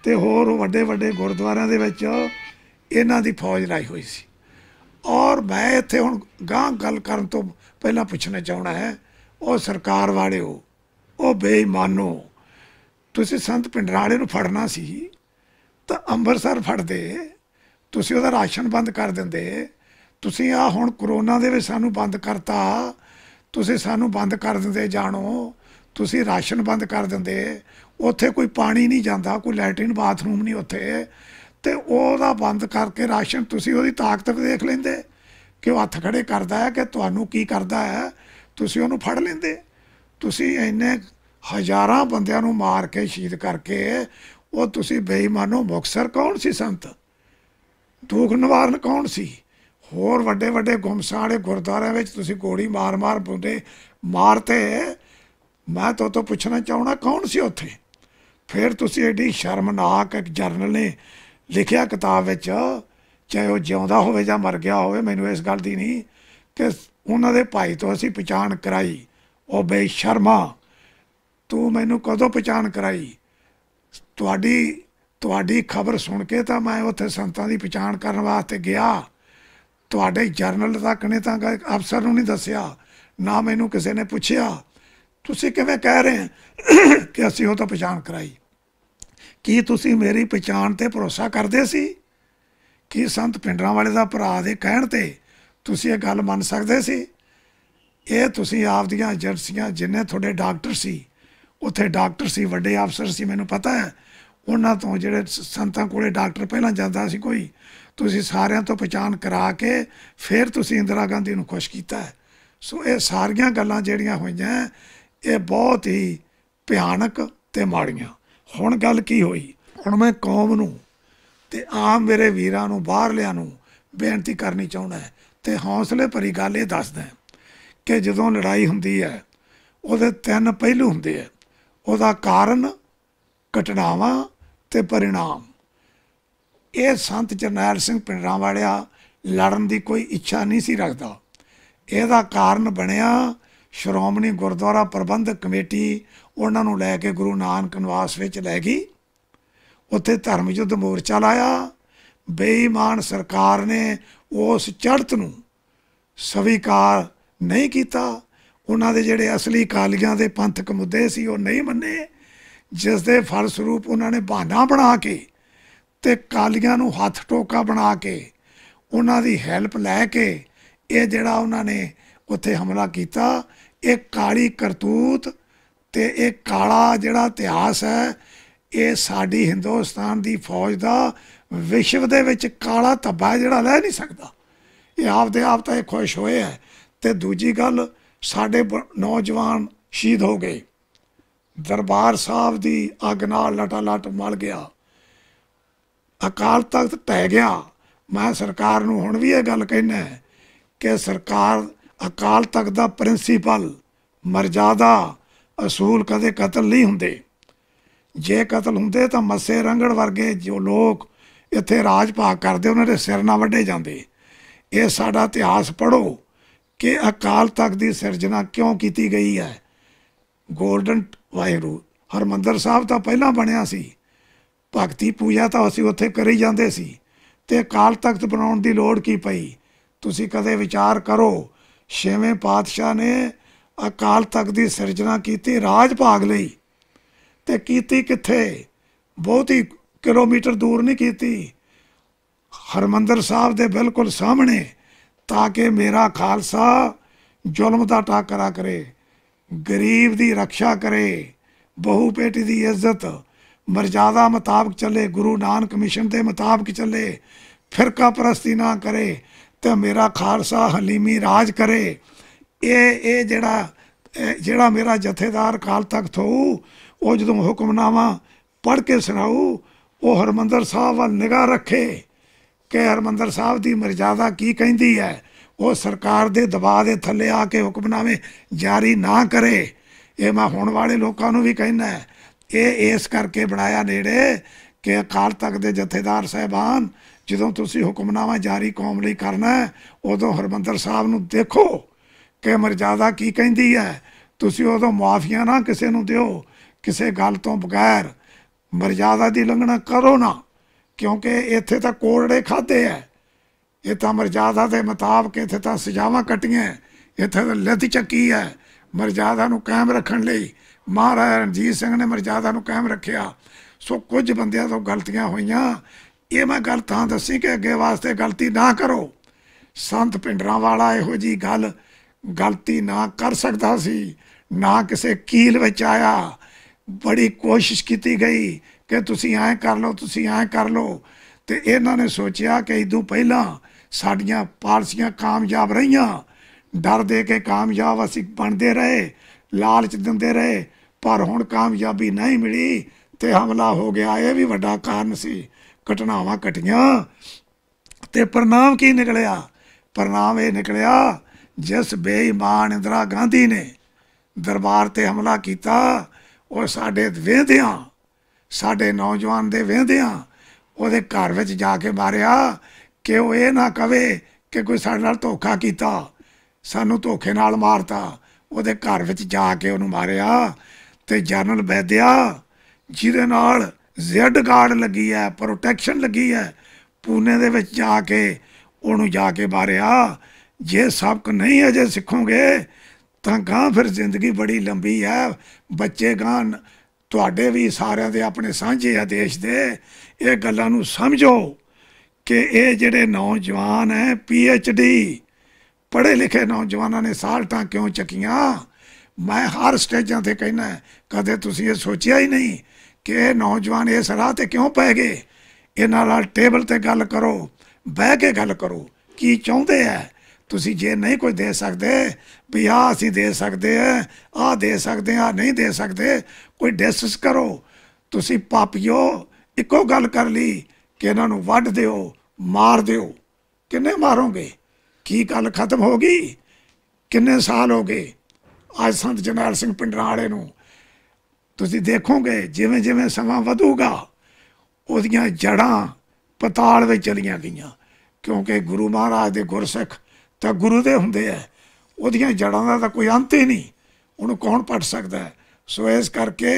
ਤੇ ਹੋਰ ਵੱਡੇ ਵੱਡੇ ਗੁਰਦੁਆਰਿਆਂ ਦੇ ਵਿੱਚ ਇਹਨਾਂ ਦੀ ਫੌਜ ਲਾਈ ਹੋਈ ਸੀ ਔਰ ਮੈਂ ਇੱਥੇ ਹੁਣ ਗਾਂ ਗੱਲ ਕਰਨ ਤੋਂ ਪਹਿਲਾਂ ਪੁੱਛਣਾ ਚਾਹਣਾ ਹੈ ਉਹ ਸਰਕਾਰ ਵਾਲਿਓ ਉਹ ਬੇਈਮਾਨੋ ਤੁਸੀਂ ਸੰਤ ਪਿੰਡਰਾਲੇ ਨੂੰ ਫੜਨਾ ਸੀ ਤਾਂ ਅੰਮ੍ਰਿਤਸਰ ਫੜਦੇ ਤੁਸੀਂ ਉਹਦਾ ਰਾਸ਼ਨ ਬੰਦ ਕਰ ਦਿੰਦੇ ਤੁਸੀਂ ਆ ਹੁਣ ਕਰੋਨਾ ਦੇ ਵਿੱਚ ਸਾਨੂੰ ਬੰਦ ਕਰਤਾ ਤੁਸੀਂ ਸਾਨੂੰ ਬੰਦ ਕਰ ਦਿੰਦੇ ਜਾਣੋ ਤੁਸੀਂ ਰਾਸ਼ਨ ਬੰਦ ਕਰ ਦਿੰਦੇ ਉੱਥੇ ਕੋਈ ਪਾਣੀ ਨਹੀਂ ਜਾਂਦਾ ਕੋਈ ਲੈਟਰਿਨ ਬਾਥਰੂਮ ਨਹੀਂ ਉੱਥੇ ਤੇ ਉਹਦਾ ਬੰਦ ਕਰਕੇ ਰਾਸ਼ਨ ਤੁਸੀਂ ਉਹਦੀ ਤਾਕਤ ਦੇਖ ਲੈਂਦੇ ਕਿ ਉਹ ਹੱਥ ਖੜੇ ਕਰਦਾ ਹੈ ਕਿ ਤੁਹਾਨੂੰ ਕੀ ਕਰਦਾ ਹੈ ਤੁਸੀਂ ਉਹਨੂੰ ਫੜ ਲੈਂਦੇ ਤੁਸੀਂ ਇੰਨੇ ਹਜ਼ਾਰਾਂ ਬੰਦਿਆਂ ਨੂੰ ਮਾਰ ਕੇ ਸ਼ਹੀਦ ਕਰਕੇ ਉਹ ਤੁਸੀਂ ਬੇਈਮਾਨੋ ਮੁਕਸਰ ਕੌਣ ਸੀ ਸੰਤ ਦੁੱਖ ਨਿਵਾਰਨ ਕੌਣ ਸੀ ਹੋਰ ਵੱਡੇ ਵੱਡੇ ਗੁੰਮਸਾੜੇ ਗੁਰਦਾਰਿਆਂ ਵਿੱਚ ਤੁਸੀਂ ਕੋੜੀ ਮਾਰ-ਮਾਰ ਬੁੰਦੇ ਮਾਰਤੇ ਮੈਂ ਤੋਂ ਤੋਂ ਪੁੱਛਣਾ ਚਾਹਣਾ ਕੌਣ ਸੀ ਉੱਥੇ ਫਿਰ ਤੁਸੀਂ ਐਡੀ ਸ਼ਰਮਨਾਕ ਇੱਕ ਜਰਨਲ ਨੇ ਲਿਖਿਆ ਕਿਤਾਬ ਵਿੱਚ ਚਾਹੇ ਉਹ ਜਿਉਂਦਾ ਹੋਵੇ ਜਾਂ ਮਰ ਗਿਆ ਹੋਵੇ ਮੈਨੂੰ ਇਸ ਗੱਲ ਦੀ ਨਹੀਂ ਕਿ ਉਹਨਾਂ ਦੇ ਭਾਈ ਤੋਂ ਅਸੀਂ ਪਛਾਣ ਕਰਾਈ ਉਹ ਬੇਸ਼ਰਮਾ ਤੂੰ ਮੈਨੂੰ ਕਦੋਂ ਪਛਾਣ ਕਰਾਈ ਤੁਹਾਡੀ ਤੁਹਾਡੀ ਖਬਰ ਸੁਣ ਕੇ ਤਾਂ ਮੈਂ ਉੱਥੇ ਸੰਤਾਂ ਦੀ ਪਛਾਣ ਕਰਨ ਵਾਸਤੇ ਗਿਆ ਤੁਹਾਡੇ ਜਰਨਲ ਤੱਕ ਨੇ ਤਾਂ ਅਫਸਰ ਨੂੰ ਨਹੀਂ ਦੱਸਿਆ ਨਾ ਮੈਨੂੰ ਕਿਸੇ ਨੇ ਪੁੱਛਿਆ ਤੁਸੀਂ ਕਿਵੇਂ ਕਹਿ ਰਹੇ ਹੋ ਕਿ ਅਸੀਂ ਉਹ ਤਾਂ ਪਛਾਣ ਕਰਾਈ ਕੀ ਤੁਸੀਂ ਮੇਰੀ ਪਛਾਣ ਤੇ ਭਰੋਸਾ ਕਰਦੇ ਸੀ ਕੀ ਸੰਤ ਪਿੰਡਰਾਂ ਵਾਲੇ ਦਾ ਭਰਾ ਦੇ ਕਹਿਣ ਤੇ ਤੁਸੀਂ ਇਹ ਗੱਲ ਮੰਨ ਸਕਦੇ ਸੀ ਇਹ ਤੁਸੀਂ ਆਪ ਦੀਆਂ ਏਜੰਸੀਆਂ ਜਿੰਨੇ ਤੁਹਾਡੇ ਡਾਕਟਰ ਸੀ ਉੱਥੇ ਡਾਕਟਰ ਸੀ ਵੱਡੇ ਅਫਸਰ ਸੀ ਮੈਨੂੰ ਪਤਾ ਹੈ ਉਹਨਾਂ ਤੋਂ ਜਿਹੜੇ ਸੰਤਾਂ ਕੋਲੇ ਡਾਕਟਰ ਪਹਿਲਾਂ ਜਾਂਦਾ ਸੀ ਕੋਈ ਤੁਸੀਂ ਸਾਰਿਆਂ ਤੋਂ ਪਛਾਣ ਕਰਾ ਕੇ ਫਿਰ ਤੁਸੀਂ ਇੰਦਰਾ ਗਾਂਧੀ ਨੂੰ ਖੁਸ਼ ਕੀਤਾ ਸੋ ਇਹ ਸਾਰੀਆਂ ਗੱਲਾਂ ਜਿਹੜੀਆਂ ਹੋਈਆਂ ਇਹ ਬਹੁਤ ਹੀ ਭਿਆਨਕ ਤੇ ਮਾੜੀਆਂ ਹੁਣ ਗੱਲ ਕੀ ਹੋਈ ਹੁਣ ਮੈਂ ਕੌਮ ਨੂੰ ਤੇ ਆਮ ਮੇਰੇ ਵੀਰਾਂ ਨੂੰ ਬਾਹਰਲਿਆਂ ਨੂੰ ਬੇਨਤੀ ਕਰਨੀ ਚਾਹੁੰਦਾ ਤੇ ਹੌਸਲੇ ਭਰੀ ਗੱਲ ਇਹ ਦੱਸਦਾ ਕਿ ਜਦੋਂ ਲੜਾਈ ਹੁੰਦੀ ਹੈ ਉਹਦੇ ਤਿੰਨ ਪਹਿਲੂ ਹੁੰਦੇ ਆ ਉਹਦਾ ਕਾਰਨ ਘਟਨਾਵਾਂ ਤੇ ਪਰਿਣਾਮ ਇਹ ਸੰਤ ਚਰਨੈਲ ਸਿੰਘ ਪਿੰਡਾਂ ਵਾਲਿਆ ਲੜਨ ਦੀ ਕੋਈ ਇੱਛਾ ਨਹੀਂ ਸੀ ਰੱਖਦਾ ਇਹਦਾ ਕਾਰਨ ਬਣਿਆ ਸ਼੍ਰੋਮਣੀ ਗੁਰਦੁਆਰਾ ਪ੍ਰਬੰਧਕ ਕਮੇਟੀ ਉਹਨਾਂ ਨੂੰ ਲੈ ਕੇ ਗੁਰੂ ਨਾਨਕ ਨਿਵਾਸ ਵਿੱਚ ਲੈ ਗਈ ਉੱਥੇ ਧਰਮ ਯੁੱਧ ਮੋਰਚਾ ਲਾਇਆ ਬੇਈਮਾਨ ਸਰਕਾਰ ਨੇ ਉਸ ਚੜਤ ਨੂੰ ਸਵੀਕਾਰ ਨਹੀਂ ਕੀਤਾ ਉਹਨਾਂ ਦੇ ਜਿਹੜੇ ਅਸਲੀ ਕਾਲੀਆਂ ਦੇ ਪੰਥਕ ਮੁੱਦੇ ਸੀ ਉਹ ਨਹੀਂ ਮੰਨੇ ਜਿਸ ਦੇ ਸਰੂਪ ਉਹਨਾਂ ਨੇ ਬਹਾਨਾ ਬਣਾ ਕੇ ਤੇ ਕਾਲੀਆਂ ਨੂੰ ਹੱਥ ਟੋਕਾ ਬਣਾ ਕੇ ਉਹਨਾਂ ਦੀ ਹੈਲਪ ਲੈ ਕੇ ਇਹ ਜਿਹੜਾ ਉਹਨਾਂ ਨੇ ਉੱਥੇ ਹਮਲਾ ਕੀਤਾ ਇਹ ਕਾਲੀ ਕਰਤੂਤ ਤੇ ਇਹ ਕਾਲਾ ਜਿਹੜਾ ਇਤਿਹਾਸ ਹੈ ਇਹ ਸਾਡੀ ਹਿੰਦੁਸਤਾਨ ਦੀ ਫੌਜ ਦਾ ਵਿਸ਼ਵ ਦੇ ਵਿੱਚ ਕਾਲਾ ਧੱਬਾ ਜਿਹੜਾ ਲੈ ਨਹੀਂ ਸਕਦਾ ਇਹ ਆਪਦੇ ਆਪ ਤਾਂ ਇਹ ਖੁਸ਼ ਹੋਏ ਹੈ ਤੇ ਦੂਜੀ ਗੱਲ ਸਾਡੇ ਨੌਜਵਾਨ ਸ਼ਹੀਦ ਹੋ ਗਏ ਦਰਬਾਰ ਸਾਹਿਬ ਦੀ ਅੱਗ ਨਾਲ ਲਟਾ ਲਟ ਮਲ ਗਿਆ ਅਕਾਲ ਤਖਤ ਟਹਿ ਗਿਆ ਮੈਂ ਸਰਕਾਰ ਨੂੰ ਹੁਣ ਵੀ ਇਹ ਗੱਲ ਕਹਿਣਾ ਕਿ ਸਰਕਾਰ ਅਕਾਲ ਤਖਤ ਦਾ ਪ੍ਰਿੰਸੀਪਲ ਮਰਜ਼ਾਦਾ ਅਸੂਲ ਕਦੇ ਕਤਲ ਨਹੀਂ ਹੁੰਦੇ ਜੇ ਕਤਲ ਹੁੰਦੇ ਤਾਂ ਮੱਸੇ ਰੰਗੜ ਵਰਗੇ ਜੋ ਲੋਕ ਇੱਥੇ ਰਾਜ ਭਾਗ ਕਰਦੇ ਉਹਨਾਂ ਦੇ ਸਿਰ ਨਾ ਵੱਢੇ ਜਾਂਦੇ ਇਹ ਸਾਡਾ ਇਤਿਹਾਸ ਪੜੋ ਕਿ ਅਕਾਲ ਤਖਤ ਦੀ ਸਿਰਜਣਾ ਕਿਉਂ ਕੀਤੀ ਗਈ ਹੈ ਗੋਲਡਨ ਵਾਹਿਗੁਰੂ ਹਰਮੰਦਰ ਸਾਹਿਬ ਤਾਂ ਪਹਿਲਾਂ ਬਣਿਆ ਸੀ ਭਗਤੀ ਪੂਜਾ ਤਾਂ ਅਸੀਂ ਉੱਥੇ ਕਰੀ ਜਾਂਦੇ ਸੀ ਤੇ ਕਾਲ ਤਖਤ ਬਣਾਉਣ ਦੀ ਲੋੜ ਕੀ ਪਈ ਤੁਸੀਂ ਕਦੇ ਵਿਚਾਰ ਕਰੋ ਛੇਵੇਂ ਪਾਤਸ਼ਾਹ ਨੇ ਅਕਾਲ ਤਖਤ ਦੀ ਸਿਰਜਣਾ ਕੀਤੀ ਰਾਜ ਭਾਗ ਲਈ ਤੇ ਕੀਤੀ ਕਿੱਥੇ ਬਹੁਤੀ ਕਿਲੋਮੀਟਰ ਦੂਰ ਨਹੀਂ ਕੀਤੀ ਹਰਮੰਦਰ ਸਾਹਿਬ ਦੇ ਬਿਲਕੁਲ ਸਾਹਮਣੇ ਤਾਂ ਕਿ ਮੇਰਾ ਖਾਲਸਾ ਜ਼ੁਲਮ ਦਾ ਟਾਕਰਾ ਕਰੇ ਗਰੀਬ ਦੀ ਰੱਖਿਆ ਕਰੇ ਬਹੂ ਬੇਟੀ ਦੀ ਇੱਜ਼ਤ ਮਰਜ਼ਾਦਾ ਮੁਤਾਬਕ ਚੱਲੇ ਗੁਰੂ ਨਾਨਕ ਕਮਿਸ਼ਨ ਦੇ ਮੁਤਾਬਕ ਚੱਲੇ ਫਿਰਕਾ ਪ੍ਰਸਤੀ ਨਾ ਕਰੇ ਤੇ ਮੇਰਾ ਖਾਲਸਾ ਹਲੀਮੀ ਰਾਜ ਕਰੇ ਇਹ ਇਹ ਜਿਹੜਾ ਜਿਹੜਾ ਮੇਰਾ ਜਥੇਦਾਰ ਕਾਲ ਤੱਕ ਥੋ ਉਹ ਜਦੋਂ ਹੁਕਮਨਾਮਾ ਪੜ ਕੇ ਸੁਣਾਉ ਉਹ ਹਰਮੰਦਰ ਸਾਹਿਬ ਵੱਲ ਨਿਗਾਹ ਰੱਖੇ ਕਿ ਹਰਮੰਦਰ ਸਾਹਿਬ ਦੀ ਮਰਜ਼ਾਦਾ ਕੀ ਕਹਿੰਦੀ ਹੈ ਉਹ ਸਰਕਾਰ ਦੇ ਦਬਾਅ ਦੇ ਥੱਲੇ ਆ ਕੇ ਹੁਕਮਨਾਮੇ ਜਾਰੀ ਨਾ ਕਰੇ ਇਹ ਮੈਂ ਹੁਣ ਵਾਲੇ ਲੋਕਾਂ ਨੂੰ ਵੀ ਕਹਿਣਾ ਹੈ ਇਹ ਇਸ ਕਰਕੇ ਬਣਾਇਆ ਨੇੜੇ ਕਿ ਅਕਾਲ ਤਖਤ ਦੇ ਜਥੇਦਾਰ ਸਹਿਬਾਨ ਜਦੋਂ ਤੁਸੀਂ ਹੁਕਮਨਾਮਾ ਜਾਰੀ ਕੌਮ ਲਈ ਕਰਨਾ ਉਦੋਂ ਹਰਮੰਦਰ ਸਾਹਿਬ ਨੂੰ ਦੇਖੋ ਕਿ ਮਰਜ਼ਾਦਾ ਕੀ ਕਹਿੰਦੀ ਹੈ ਤੁਸੀਂ ਉਦੋਂ ਮਾਫੀਆਂ ਨਾ ਕਿਸੇ ਨੂੰ ਦਿਓ ਕਿਸੇ ਗੱਲ ਤੋਂ ਬਗੈਰ ਮਰਜ਼ਾਦਾ ਦੀ ਲੰਘਣਾ ਕਰੋ ਨਾ ਕਿਉਂਕਿ ਇੱਥੇ ਤਾਂ ਕੋੜੜੇ ਖਾਦੇ ਐ ਇਹ ਤਾਂ ਮਰਜ਼ਾਦਾ ਦੇ ਮੁਤਾਬਕ ਇੱਥੇ ਤਾਂ ਸਜਾਵਾਂ ਕੱਟੀਆਂ ਇੱਥੇ ਤਾਂ ਲਿੱਤ ਚੱਕੀ ਹੈ ਮਰਜ਼ਾਦਾ ਨੂੰ ਕਾਇਮ ਰੱਖਣ ਲਈ ਮਹਾਰਾਜ ਰਣਜੀਤ ਸਿੰਘ ਨੇ ਮਰਜ਼ਾਦਾ ਨੂੰ ਕਾਇਮ ਰੱਖਿਆ ਸੋ ਕੁਝ ਬੰਦਿਆਂ ਤੋਂ ਗਲਤੀਆਂ ਹੋਈਆਂ ਇਹ ਮੈਂ ਗੱਲ ਤਾਂ ਦੱਸੀ ਕਿ ਅੱਗੇ ਵਾਸਤੇ ਗਲਤੀ ਨਾ ਕਰੋ ਸੰਤ ਪਿੰਡਰਾਂ ਵਾਲਾ ਇਹੋ ਜੀ ਗੱਲ ਗਲਤੀ ਨਾ ਕਰ ਸਕਦਾ ਸੀ ਨਾ ਕਿਸੇ ਕੀਲ ਵਿੱਚ ਆਇਆ ਬੜੀ ਕੋਸ਼ਿਸ਼ ਕੀਤੀ ਗਈ ਕਿ ਤੁਸੀਂ ਐਂ ਕਰ ਲਓ ਤੁਸੀਂ ਐਂ ਕਰ ਲਓ ਤੇ ਇਹਨਾਂ ਨੇ ਸੋਚਿਆ ਕਿ ਇਦੋਂ ਪਹਿਲਾਂ ਸਾਡੀਆਂ ਪਾਲਸੀਆਂ ਕਾਮਯਾਬ ਰਹੀਆਂ ਡਰ ਦੇ ਕੇ ਕਾਮਯਾਬ ਅਸੀਂ ਬਣਦੇ ਰਹੇ ਲਾਲਚ ਦਿੰਦੇ ਰਹੇ ਪਰ ਹੁਣ ਕਾਮਯਾਬੀ ਨਹੀਂ ਮਿਲੀ ਤੇ ਹਮਲਾ ਹੋ ਗਿਆ ਇਹ ਵੀ ਵੱਡਾ ਕਾਰਨ ਸੀ ਘਟਨਾਵਾਂ ਘਟੀਆਂ ਤੇ ਪ੍ਰਣਾਮ ਕੀ ਨਿਕਲਿਆ ਪ੍ਰਣਾਮ ਇਹ ਨਿਕਲਿਆ ਜਿਸ ਬੇਈਮਾਨ ਇੰਦਰਾ ਗਾਂਧੀ ਨੇ ਦਰਬਾਰ ਤੇ ਹਮਲਾ ਕੀਤਾ ਉਹ ਸਾਡੇ ਵੇਂਦਿਆਂ ਸਾਡੇ ਨੌਜਵਾਨ ਦੇ ਵੇਂਦਿਆਂ ਉਹਦੇ ਘਰ ਵਿੱਚ ਜਾ ਕੇ ਮਾਰਿਆ ਕਿ ਉਹ ਇਹ ਨਾ ਕਵੇ ਕਿ ਕੋਈ ਸਾਡੇ ਨਾਲ ਧੋਖਾ ਕੀਤਾ ਸਾਨੂੰ ਧੋਖੇ ਨਾਲ ਮਾਰਤਾ ਉਹਦੇ ਘਰ ਵਿੱਚ ਜਾ ਕੇ ਉਹਨੂੰ ਮਾਰਿਆ ਤੇ ਜਨਰਲ ਬੈਦਿਆ ਜਿਹਦੇ ਨਾਲ ਜ਼ੈਡ ਗਾਰਡ ਲੱਗੀ ਹੈ ਪ੍ਰੋਟੈਕਸ਼ਨ ਲੱਗੀ ਹੈ ਪੂਨੇ ਦੇ ਵਿੱਚ ਜਾ ਕੇ ਉਹਨੂੰ ਜਾ ਕੇ ਮਾਰਿਆ ਜੇ ਸਬਕ ਨਹੀਂ ਅਜੇ ਸਿੱਖੋਗੇ ਤਾਂ ਗਾਂ ਫਿਰ ਜ਼ਿੰਦਗੀ ਬੜੀ ਲੰਬੀ ਹੈ ਬੱਚੇ ਗਾਂ ਤੁਹਾਡੇ ਵੀ ਸਾਰਿਆਂ ਦੇ ਆਪਣੇ ਸਾਂਝੇ ਆ ਦੇਸ਼ ਦੇ ਇਹ ਗੱਲਾਂ ਨੂੰ ਸਮਝੋ ਕਿ ਇਹ ਜਿਹੜੇ ਨੌਜਵਾਨ ਹੈ ਪੀ ਐਚ ਡੀ ਪੜ੍ਹੇ ਲਿਖੇ ਨੌਜਵਾਨਾਂ ਨੇ ਸਾਲਟਾਂ ਕਿਉਂ ਚੱਕੀਆਂ ਮੈਂ ਹਰ ਸਟੇਜਾਂ ਤੇ ਕਹਿਣਾ ਕਦੇ ਤੁਸੀਂ ਇਹ ਸੋਚਿਆ ਹੀ ਨਹੀਂ ਕਿ ਇਹ ਨੌਜਵਾਨ ਇਸ ਰਾਹ ਤੇ ਕਿਉਂ ਪੈ ਗਏ ਇਹਨਾਂ ਨਾਲ ਟੇਬਲ ਤੇ ਗੱਲ ਕਰੋ ਬਹਿ ਕੇ ਗੱਲ ਕਰੋ ਕੀ ਚਾਹੁੰਦੇ ਆ ਤੁਸੀਂ ਜੇ ਨਹੀਂ ਕੁਝ ਦੇ ਸਕਦੇ ਵੀ ਆ ਅਸੀਂ ਦੇ ਸਕਦੇ ਆ ਆ ਦੇ ਸਕਦੇ ਆ ਨਹੀਂ ਦੇ ਸਕਦੇ ਕੋਈ ਡਿਸਕਸ ਕਰੋ ਤੁਸੀਂ ਪਾਪੀਓ ਇੱਕੋ ਗੱਲ ਕਰ ਲਈ ਕਿ ਇਹਨਾਂ ਨੂੰ ਵੱਢ ਦਿਓ ਮਾਰ ਦਿਓ ਕਿੰਨੇ ਮਾਰੋਗੇ ਕੀ ਗੱਲ ਖਤਮ ਹੋ ਗਈ ਕਿੰਨੇ ਸਾਲ ਹੋ ਗਏ ਅੱਜ ਸੰਤ ਜਨਰਲ ਸਿੰਘ ਪਿੰਡਰਾ ਵਾਲੇ ਨੂੰ ਤੁਸੀਂ ਦੇਖੋਗੇ ਜਿਵੇਂ ਜਿਵੇਂ ਸਮਾਂ ਵਧੂਗਾ ਉਹਦੀਆਂ ਜੜਾਂ ਪਤਾਲ ਵਿੱਚ ਚਲੀਆਂ ਗਈਆਂ ਕਿਉਂਕਿ ਗੁਰੂ ਮਹਾਰਾਜ ਦੇ ਗੁਰਸਿੱਖ ਤਾਂ ਗੁਰੂ ਦੇ ਹੁੰਦੇ ਆ ਉਹਦੀਆਂ ਜੜਾਂ ਦਾ ਤਾਂ ਕੋਈ ਅੰਤ ਹੀ ਨਹੀਂ ਉਹਨੂੰ ਕੌਣ ਪੜ ਸਕਦਾ ਸੋ ਇਸ ਕਰਕੇ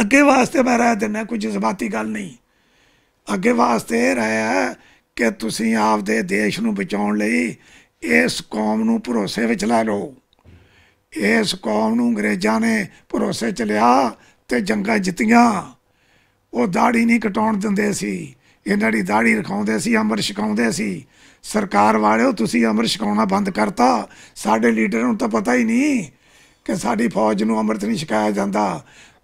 ਅੱਗੇ ਵਾਸਤੇ ਮੈਂ ਰਹਿ ਦਿੰਦਾ ਕੋਈ ਜਜ਼ਬਾਤੀ ਗੱਲ ਨਹੀਂ ਅੱਗੇ ਵਾਸਤੇ ਇਹ ਰਿਹਾ ਕਿ ਤੁਸੀਂ ਆਪਦੇ ਦੇਸ਼ ਨੂੰ ਬਚਾਉਣ ਲਈ ਇਸ ਕੌਮ ਨੂੰ ਭਰੋਸੇ ਵਿੱਚ ਲੈ ਲਓ ਇਸ ਕੌਮ ਨੂੰ ਅੰਗਰੇਜ਼ਾਂ ਨੇ ਭਰੋਸੇ ਚ ਲਿਆ ਤੇ ਜੰਗਾਂ ਜਿੱਤੀਆਂ ਉਹ ਦਾੜੀ ਨਹੀਂ ਕਟਾਉਣ ਦਿੰਦੇ ਸੀ ਇਹਨਾਂ ਦੀ ਦਾੜੀ ਰਖਾਉਂਦੇ ਸੀ ਅਮਰ ਛਕਾਉਂਦੇ ਸੀ ਸਰਕਾਰ ਵਾਲਿਓ ਤੁਸੀਂ ਅਮਰ ਛਕਾਉਣਾ ਬੰਦ ਕਰਤਾ ਸਾਡੇ ਲੀਡਰ ਨੂੰ ਤਾਂ ਪਤਾ ਹੀ ਨਹੀਂ ਕਿ ਸਾਡੀ ਫੌਜ ਨੂੰ ਅੰਮ੍ਰਿਤ ਨਹੀਂ ਛਕਾਇਆ ਜਾਂਦਾ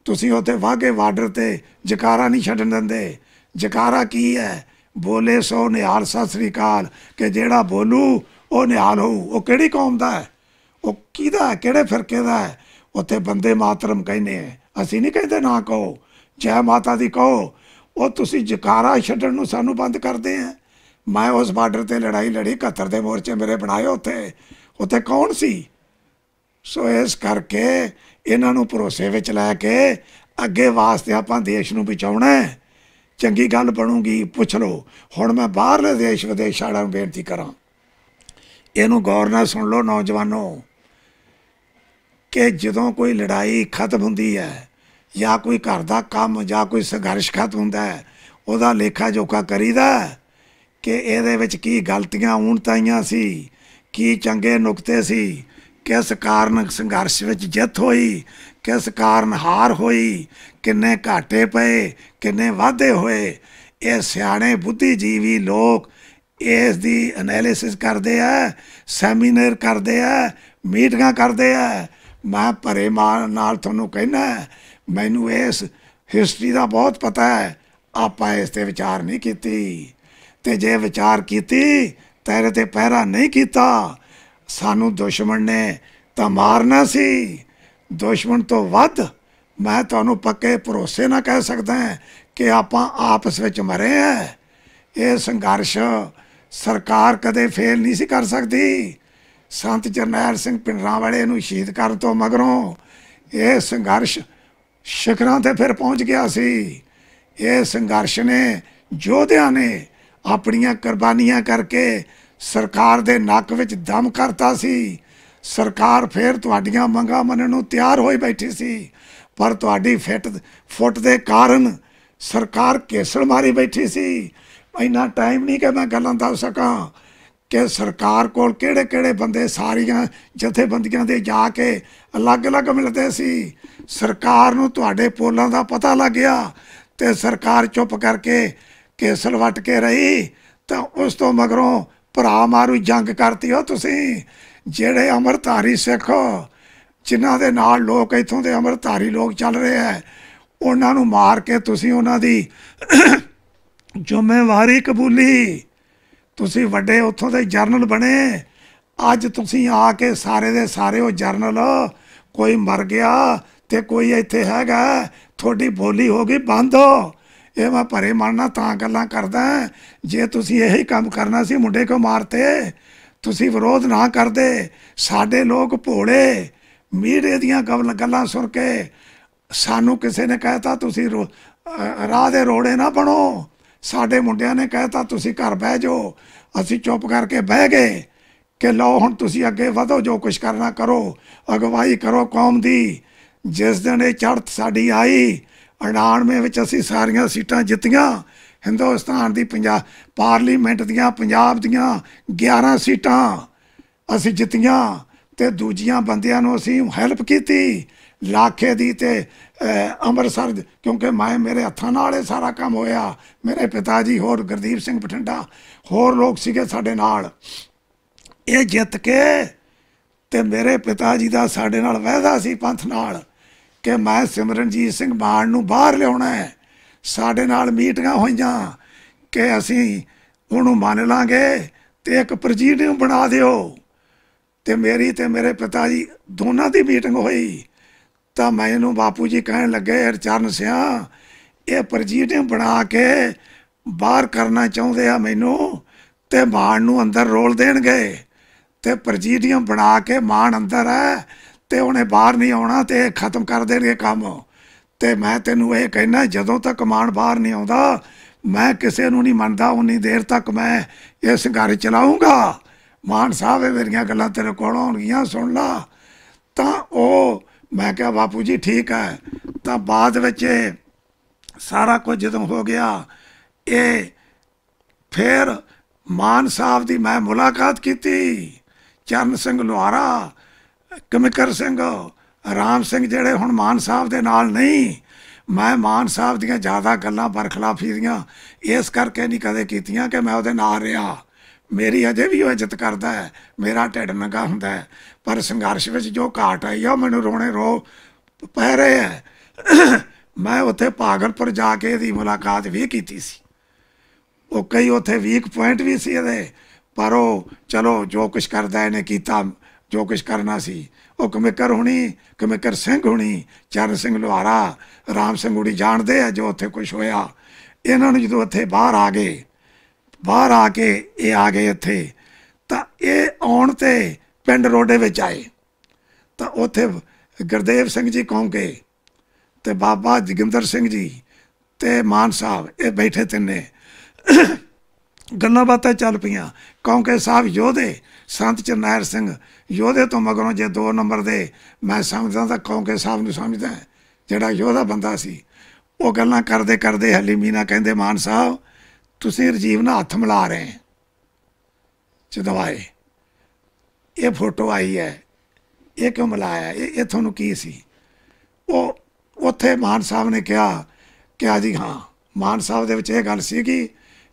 ਤੁਸੀਂ ਉੱਥੇ ਵਾਗੇ ਬਾਰਡਰ ਤੇ ਜਕਾਰਾ ਨਹੀਂ ਛੱਡਣ ਦਿੰਦੇ ਜਕਾਰਾ ਕੀ ਹੈ ਬੋਲੇ ਸੋ ਨਿਹਾਲ ਸਤਿ ਸ੍ਰੀ ਅਕਾਲ ਕਿ ਜਿਹੜਾ ਬੋਲੂ ਉਹ ਨਿਹਾਲ ਹੋਊ ਉਹ ਕਿਹੜੀ ਕੌਮ ਦਾ ਹੈ ਉਹ ਕਿਹਦਾ ਕਿਹੜੇ ਫਿਰਕੇ ਦਾ ਹੈ ਉੱਥੇ ਬੰਦੇ ਮਾਤਰਮ ਕਹਿੰਦੇ ਆ ਅਸੀਂ ਨਹੀਂ ਕਹਿੰਦੇ ਨਾ ਕਹੋ ਜੈ ਮਾਤਾ ਦੀ ਕਹੋ ਉਹ ਤੁਸੀਂ ਜਕਾਰਾ ਛੱਡਣ ਨੂੰ ਸਾਨੂੰ ਬੰਦ ਕਰਦੇ ਆ ਮੈਂ ਉਸ ਬਾਰਡਰ ਤੇ ਲੜਾਈ ਲੜੀ 71 ਦੇ ਮੋਰਚੇ ਮੇਰੇ ਬਣਾਏ ਉੱਥੇ ਉੱਥੇ ਕੌਣ ਸੀ ਸੋ ਇਸ ਕਰਕੇ ਇਹਨਾਂ ਨੂੰ ਭਰੋਸੇ ਵਿੱਚ ਲੈ ਕੇ ਅੱਗੇ ਵਾਸਤੇ ਆਪਾਂ ਦੇਸ਼ ਨੂੰ ਬਚਾਉਣਾ ਹੈ ਚੰਗੀ ਗੱਲ ਬਣੂਗੀ ਪੁੱਛ ਲਓ ਹੁਣ ਮੈਂ ਬਾਹਰਲੇ ਦੇਸ਼ ਵਿਦੇਸ਼ ਵਾਲਿਆਂ ਨੂੰ ਬੇਨਤੀ ਕਰਾਂ ਇਹਨੂੰ ਗੌਰ ਨਾਲ ਸੁਣ ਲਓ ਨੌਜਵਾਨੋ ਕਿ ਜਦੋਂ ਕੋਈ ਲੜਾਈ ਖਤਮ ਹੁੰਦੀ ਹੈ ਜਾਂ ਕੋਈ ਘਰ ਦਾ ਕੰਮ ਜਾਂ ਕੋਈ ਸੰਘਰਸ਼ ਖਤਮ ਹੁੰਦਾ ਹੈ ਉਹਦਾ ਲੇਖਾ ਜੋਖਾ ਕਰੀਦਾ ਕਿ ਇਹਦੇ ਵਿੱਚ ਕੀ ਗਲਤੀਆਂ ਤਾਈਆਂ ਸੀ ਕੀ ਚੰਗੇ ਨੁਕਤੇ ਸੀ ਕਿਸ ਕਾਰਨ ਸੰਘਰਸ਼ ਵਿੱਚ ਜਿੱਤ ਹੋਈ ਕਿਸ ਕਾਰਨ ਹਾਰ ਹੋਈ ਕਿੰਨੇ ਘਾਟੇ ਪਏ ਕਿੰਨੇ ਵਾਧੇ ਹੋਏ ਇਹ ਸਿਆਣੇ ਬੁੱਧੀਜੀਵੀ ਲੋਕ ਇਸ ਦੀ ਐਨਾਲਿਸਿਸ ਕਰਦੇ ਆ ਸੈਮੀਨਾਰ ਕਰਦੇ ਆ ਮੀਟਿੰਗਾਂ ਕਰਦੇ ਆ ਮੈਂ ਭਰੇ ਮਾਨ ਨਾਲ ਤੁਹਾਨੂੰ ਕਹਿਣਾ ਮੈਨੂੰ ਇਸ ਹਿਸਟਰੀ ਦਾ ਬਹੁਤ ਪਤਾ ਹੈ ਆਪਾਂ ਇਸ ਤੇ ਵਿਚਾਰ ਨਹੀਂ ਕੀਤੀ ਤੇ ਜੇ ਵਿਚਾਰ ਕੀਤੀ ਤੇਰੇ ਤੇ ਪਹਿਰਾ ਨਹੀਂ ਕੀਤਾ ਸਾਨੂੰ ਦੁਸ਼ਮਣ ਨੇ ਤਾਂ ਮਾਰਨਾ ਸੀ ਦੁਸ਼ਮਣ ਤੋਂ ਵੱਧ ਮੈਂ ਤੁਹਾਨੂੰ ਪੱਕੇ ਭਰੋਸੇ ਨਾਲ ਕਹਿ ਸਕਦਾ ਹਾਂ ਕਿ ਆਪਾਂ ਆਪਸ ਵਿੱਚ ਮਰੇ ਆ ਇਹ ਸੰਘਰਸ਼ ਸਰਕਾਰ ਕਦੇ ਫੇਲ ਨਹੀਂ ਸੀ ਕਰ ਸਕਦੀ ਸੰਤ ਜਰਨੈਲ ਸਿੰਘ ਪਿੰਡਰਾਂ ਵਾਲੇ ਨੂੰ ਸ਼ਹੀਦ ਕਰਨ ਤੋਂ ਮਗਰੋਂ ਇਹ ਸੰਘਰਸ਼ ਸ਼ਿਖਰਾਂ ਤੇ ਫਿਰ ਪਹੁੰਚ ਗਿਆ ਸੀ ਇਹ ਸੰਘਰਸ਼ ਨੇ ਯੋਧਿਆਂ ਨੇ ਆਪਣੀਆਂ ਕੁਰਬਾਨੀਆਂ ਕਰਕੇ ਸਰਕਾਰ ਦੇ ਨੱਕ ਵਿੱਚ ਦਮ ਕਰਤਾ ਸੀ ਸਰਕਾਰ ਫੇਰ ਤੁਹਾਡੀਆਂ ਮੰਗਾਂ ਮੰਨਣ ਨੂੰ ਤਿਆਰ ਹੋਈ ਬੈਠੀ ਸੀ ਪਰ ਤੁਹਾਡੀ ਫਿੱਟ ਫੁੱਟ ਦੇ ਕਾਰਨ ਸਰਕਾਰ ਕੇਸਲ ਮਾਰੀ ਬੈਠੀ ਸੀ ਇੰਨਾ ਟਾਈਮ ਨਹੀਂ ਕਿ ਮੈਂ ਗੱਲਾਂ ਦੱਸ ਸਕਾਂ ਕਿ ਸਰਕਾਰ ਕੋਲ ਕਿਹੜੇ-ਕਿਹੜੇ ਬੰਦੇ ਸਾਰੀਆਂ ਜਥੇਬੰਦੀਆਂ ਦੇ ਜਾ ਕੇ ਅਲੱਗ-ਅਲੱਗ ਮਿਲਦੇ ਸੀ ਸਰਕਾਰ ਨੂੰ ਤੁਹਾਡੇ ਪੋਲਾਂ ਦਾ ਪਤਾ ਲੱਗ ਗਿਆ ਤੇ ਸਰਕਾਰ ਚੁੱਪ ਕਰਕੇ ਕੇਸਲ ਵਟ ਕੇ ਰਹੀ ਤਾਂ ਉਸ ਤੋਂ ਮਗਰੋਂ ਭਰਾ ਮਾਰੂ ਜੰਗ ਕਰਤੀ ਹੋ ਤੁਸੀਂ ਜਿਹੜੇ ਅਮਰਤਾਰੀ ਸਿੱਖ ਜਿਨ੍ਹਾਂ ਦੇ ਨਾਲ ਲੋਕ ਇਥੋਂ ਦੇ ਅਮਰਤਾਰੀ ਲੋਕ ਚੱਲ ਰਹੇ ਹੈ ਉਹਨਾਂ ਨੂੰ ਮਾਰ ਕੇ ਤੁਸੀਂ ਉਹਨਾਂ ਦੀ ਜ਼ਿੰਮੇਵਾਰੀ ਕਬੂਲੀ ਤੁਸੀਂ ਵੱਡੇ ਉੱਥੋਂ ਦੇ ਜਰਨਲ ਬਣੇ ਅੱਜ ਤੁਸੀਂ ਆ ਕੇ ਸਾਰੇ ਦੇ ਸਾਰੇ ਉਹ ਜਰਨਲ ਕੋਈ ਮਰ ਗਿਆ ਤੇ ਕੋਈ ਇੱਥੇ ਹੈਗਾ ਤੁਹਾਡੀ ਬੋਲੀ ਹੋ ਗਈ ਬੰਦ ਇਹ ਮੈਂ ਭਰੇ ਮਾਰਨਾ ਤਾਂ ਗੱਲਾਂ ਕਰਦਾ ਜੇ ਤੁਸੀਂ ਇਹੀ ਕੰਮ ਕਰਨਾ ਸੀ ਮੁੰਡੇ ਕੋ ਮਾਰਤੇ ਤੁਸੀਂ ਵਿਰੋਧ ਨਾ ਕਰਦੇ ਸਾਡੇ ਲੋਕ ਭੋਲੇ ਮੀਡੀਆ ਦੀਆਂ ਗੱਲਾਂ ਸੁਣ ਕੇ ਸਾਨੂੰ ਕਿਸੇ ਨੇ ਕਹਿਤਾ ਤੁਸੀਂ ਰਾਹ ਦੇ ਰੋੜੇ ਨਾ ਬਣੋ ਸਾਡੇ ਮੁੰਡਿਆਂ ਨੇ ਕਹਿਤਾ ਤੁਸੀਂ ਘਰ ਬਹਿ ਜਾਓ ਅਸੀਂ ਚੁੱਪ ਕਰਕੇ ਬਹਿ ਗਏ ਕਿ ਲਓ ਹੁਣ ਤੁਸੀਂ ਅੱਗੇ ਵਧੋ ਜੋ ਕੁਝ ਕਰਨਾ ਕਰੋ ਅਗਵਾਈ ਕਰੋ ਕੌਮ ਦੀ ਜਿਸ ਦਿਨ ਇਹ ਚੜ੍ਹਤ ਸਾਡੀ ਆਈ 98 ਵਿੱਚ ਅਸੀਂ ਸਾਰੀਆਂ ਸੀਟਾਂ ਜਿੱਤੀਆਂ ਹਿੰਦੁਸਤਾਨ ਦੀ ਪੰਜਾਬ ਪਾਰਲੀਮੈਂਟ ਦੀਆਂ ਪੰਜਾਬ ਦੀਆਂ 11 ਸੀਟਾਂ ਅਸੀਂ ਜਿੱਤੀਆਂ ਤੇ ਦੂਜੀਆਂ ਬੰਦਿਆਂ ਨੂੰ ਅਸੀਂ ਹੈਲਪ ਕੀਤੀ ਲਾਖੇ ਦੀ ਤੇ ਅੰਮ੍ਰਿਤਸਰ ਕਿਉਂਕਿ ਮੈਂ ਮੇਰੇ ਹੱਥਾਂ ਨਾਲ ਇਹ ਸਾਰਾ ਕੰਮ ਹੋਇਆ ਮੇਰੇ ਪਿਤਾ ਜੀ ਹੋਰ ਗੁਰਦੀਪ ਸਿੰਘ ਪਟੰਡਾ ਹੋਰ ਲੋਕ ਸੀਗੇ ਸਾਡੇ ਨਾਲ ਇਹ ਜਿੱਤ ਕੇ ਤੇ ਮੇਰੇ ਪਿਤਾ ਜੀ ਦਾ ਸਾਡੇ ਨਾਲ ਵਾਅਦਾ ਸੀ ਪੰਥ ਨਾਲ ਕਿ ਮੈਂ ਸਿਮਰਨਜੀਤ ਸਿੰਘ ਬਾਣ ਨੂੰ ਬਾਹਰ ਲਿਆਉਣਾ ਹੈ ਸਾਡੇ ਨਾਲ ਮੀਟਿੰਗਾਂ ਹੋਈਆਂ ਕਿ ਅਸੀਂ ਉਹਨੂੰ ਮੰਨ ਲਾਂਗੇ ਤੇ ਇੱਕ ਪ੍ਰੈਜ਼ੀਡੈਂਟ ਬਣਾ ਦਿਓ ਤੇ ਮੇਰੀ ਤੇ ਮੇਰੇ ਪਿਤਾ ਜੀ ਦੋਨਾਂ ਦੀ ਮੀਟਿੰਗ ਹੋਈ ਤਾਂ ਮੈਨੂੰ ਬਾਪੂ ਜੀ ਕਹਿਣ ਲੱਗੇ ਹਰਚਰਨ ਸਿਆ ਇਹ ਪ੍ਰੈਜ਼ੀਡੈਂਟ ਬਣਾ ਕੇ ਬਾਹਰ ਕਰਨਾ ਚਾਹੁੰਦੇ ਆ ਮੈਨੂੰ ਤੇ ਮਾਣ ਨੂੰ ਅੰਦਰ ਰੋਲ ਦੇਣਗੇ ਤੇ ਪ੍ਰੈਜ਼ੀਡੈਂਟ ਬਣਾ ਕੇ ਮਾਣ ਅੰਦਰ ਹੈ ਤੇ ਉਹਨੇ ਬਾਹਰ ਨਹੀਂ ਆਉਣਾ ਤੇ ਖਤਮ ਕਰ ਦੇਣਗੇ ਕੰਮ ਤੇ ਮੈਂ ਤੈਨੂੰ ਇਹ ਕਹਿਣਾ ਜਦੋਂ ਤੱਕ ਮਾਨ ਬਾਹਰ ਨਹੀਂ ਆਉਂਦਾ ਮੈਂ ਕਿਸੇ ਨੂੰ ਨਹੀਂ ਮੰਨਦਾ ਉਨੀ ਦੇਰ ਤੱਕ ਮੈਂ ਇਸ ਘਰ ਚਲਾਉਂਗਾ ਮਾਨ ਸਾਹਿਬ ਇਹ ਮੇਰੀਆਂ ਗੱਲਾਂ ਤੇਰੇ ਕੋਲ ਹੋਣਗੀਆਂ ਸੁਣ ਲਾ ਤਾਂ ਉਹ ਮੈਂ ਕਿਹਾ ਬਾਪੂ ਜੀ ਠੀਕ ਹੈ ਤਾਂ ਬਾਅਦ ਵਿੱਚ ਸਾਰਾ ਕੁਝ ਜਦੋਂ ਹੋ ਗਿਆ ਇਹ ਫਿਰ ਮਾਨ ਸਾਹਿਬ ਦੀ ਮੈਂ ਮੁਲਾਕਾਤ ਕੀਤੀ ਚਰਨ ਸਿੰਘ ਲੋਹਾਰਾ ਕਮਿਕਰ ਸਿੰਘ ਰਾਮ ਸਿੰਘ ਜਿਹੜੇ ਹੁਣ ਮਾਨ ਸਾਹਿਬ ਦੇ ਨਾਲ ਨਹੀਂ ਮੈਂ ਮਾਨ ਸਾਹਿਬ ਦੀਆਂ ਜ਼ਿਆਦਾ ਗੱਲਾਂ ਬਰਖਲਾਫੀ ਦੀਆਂ ਇਸ ਕਰਕੇ ਨਹੀਂ ਕਦੇ ਕੀਤੀਆਂ ਕਿ ਮੈਂ ਉਹਦੇ ਨਾਲ ਰਿਹਾ ਮੇਰੀ ਅਜੇ ਵੀ ਉਹ ਇੱਜ਼ਤ ਕਰਦਾ ਹੈ ਮੇਰਾ ਢਿੱਡ ਨੰਗਾ ਹੁੰਦਾ ਹੈ ਪਰ ਸੰਘਰਸ਼ ਵਿੱਚ ਜੋ ਘਾਟ ਆਈ ਆ ਮੈਨੂੰ ਰੋਣੇ ਰੋ ਪੈ ਰਹੇ ਆ ਮੈਂ ਉੱਥੇ ਪਾਗਲਪੁਰ ਜਾ ਕੇ ਇਹਦੀ ਮੁਲਾਕਾਤ ਵੀ ਕੀਤੀ ਸੀ ਉਹ ਕਈ ਉੱਥੇ ਵੀਕ ਪੁਆਇੰਟ ਵੀ ਸੀ ਇਹਦੇ ਪਰ ਉਹ ਚਲੋ ਜੋ ਕੁਝ ਕਰਦਾ ਇਹਨੇ ਕੀਤਾ ਜੋ ਕੁਝ ਕਰਨਾ ਸੀ ਉਹ ਹੁਣੀ ਹੋਣੀ ਕਰ ਸਿੰਘ ਹੋਣੀ ਚਰਨ ਸਿੰਘ ਲੋਹਾਰਾ ਰਾਮ ਸਿੰਘ ਉੜੀ ਜਾਣਦੇ ਆ ਜੋ ਉੱਥੇ ਕੁਝ ਹੋਇਆ ਇਹਨਾਂ ਨੂੰ ਜਦੋਂ ਇੱਥੇ ਬਾਹਰ ਆ ਗਏ ਬਾਹਰ ਆ ਕੇ ਇਹ ਆ ਗਏ ਇੱਥੇ ਤਾਂ ਇਹ ਆਉਣ ਤੇ ਪਿੰਡ ਰੋਡੇ ਵਿੱਚ ਆਏ ਤਾਂ ਉੱਥੇ ਗੁਰਦੇਵ ਸਿੰਘ ਜੀ ਕੌਂਕੇ ਤੇ ਬਾਬਾ ਜਗਿੰਦਰ ਸਿੰਘ ਜੀ ਤੇ ਮਾਨ ਸਾਹਿਬ ਇਹ ਬੈਠੇ ਤਿੰਨੇ ਗੱਲਾਂ ਬਾਤਾਂ ਚੱਲ ਪਈਆਂ ਕੌਂਕੇ ਸਾਹਿਬ ਯੋਧੇ ਸੰਤ ਚਰਨਾਇਰ ਸਿੰਘ ਯੋਧੇ ਤੋਂ ਮਗਰੋਂ ਜੇ 2 ਨੰਬਰ ਦੇ ਮੈਂ ਸਮਝਦਾ ਤਾਂ ਕੌਂਕੇ ਸਾਹਿਬ ਨੂੰ ਸਮਝਦਾ ਜਿਹੜਾ ਯੋਧਾ ਬੰਦਾ ਸੀ ਉਹ ਗੱਲਾਂ ਕਰਦੇ ਕਰਦੇ ਹਲੀ ਮੀਨਾ ਕਹਿੰਦੇ ਮਾਨ ਸਾਹਿਬ ਤੁਸੀਂ ਰਜੀਵ ਨਾਲ ਹੱਥ ਮਿਲਾ ਰਹੇ ਚਦਵਾਏ ਇਹ ਫੋਟੋ ਆਈ ਹੈ ਇਹ ਕਿਉਂ ਮਿਲਾਇਆ ਇਹ ਇਹ ਤੁਹਾਨੂੰ ਕੀ ਸੀ ਉਹ ਉੱਥੇ ਮਾਨ ਸਾਹਿਬ ਨੇ ਕਿਹਾ ਕਿ ਆ ਜੀ ਹਾਂ ਮਾਨ ਸਾਹਿਬ ਦੇ ਵਿੱਚ ਇਹ ਗੱਲ ਸੀ ਕਿ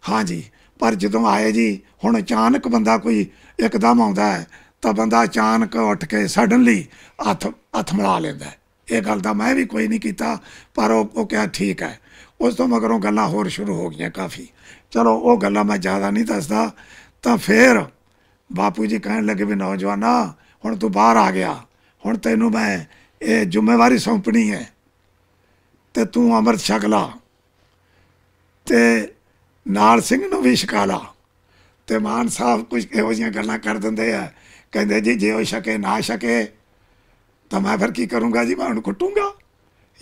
ਹਾਂ ਜੀ ਪਰ ਜਦੋਂ ਆਏ ਜੀ ਹੁਣ ਅਚਾਨਕ ਬੰਦਾ ਕੋਈ ਇੱਕਦਮ ਆਉਂਦਾ ਹੈ ਤਾਂ ਬੰਦਾ ਅਚਾਨਕ ਉੱਠ ਕੇ ਸਡਨਲੀ ਹੱਥ ਹੱਥ ਮਲਾ ਲੈਂਦਾ ਇਹ ਗੱਲ ਤਾਂ ਮੈਂ ਵੀ ਕੋਈ ਨਹੀਂ ਕੀਤਾ ਪਰ ਉਹ ਉਹ ਕਹਿੰਦਾ ਠੀਕ ਹੈ ਉਸ ਤੋਂ ਮਗਰੋਂ ਗੱਲਾਂ ਹੋਰ ਸ਼ੁਰੂ ਹੋ ਗਈਆਂ ਕਾਫੀ ਚਲੋ ਉਹ ਗੱਲਾਂ ਮੈਂ ਜ਼ਿਆਦਾ ਨਹੀਂ ਦੱਸਦਾ ਤਾਂ ਫੇਰ ਬਾਪੂ ਜੀ ਕਹਿਣ ਲੱਗੇ ਵੀ ਨੌਜਵਾਨਾ ਹੁਣ ਤੂੰ ਬਾਹਰ ਆ ਗਿਆ ਹੁਣ ਤੈਨੂੰ ਮੈਂ ਇਹ ਜ਼ਿੰਮੇਵਾਰੀ ਸੌਂਪਣੀ ਹੈ ਤੇ ਤੂੰ ਅਮਰਤ ਸ਼ਕਲਾ ਤੇ ਨਾਲ ਸਿੰਘ ਨੂੰ ਵੀ ਛਕਾ ਤੇ ਮਾਨ ਸਾਹਿਬ ਕੁਝ ਇਹੋ ਜੀਆਂ ਗੱਲਾਂ ਕਰ ਦਿੰਦੇ ਆ ਕਹਿੰਦੇ ਜੀ ਜੇ ਉਹ ਸ਼ਕੇ ਨਾ ਸ਼ਕੇ ਤਾਂ ਮੈਂ ਫਿਰ ਕੀ ਕਰੂੰਗਾ ਜੀ ਮੈਂ ਉਹਨੂੰ ਕੁੱਟੂੰਗਾ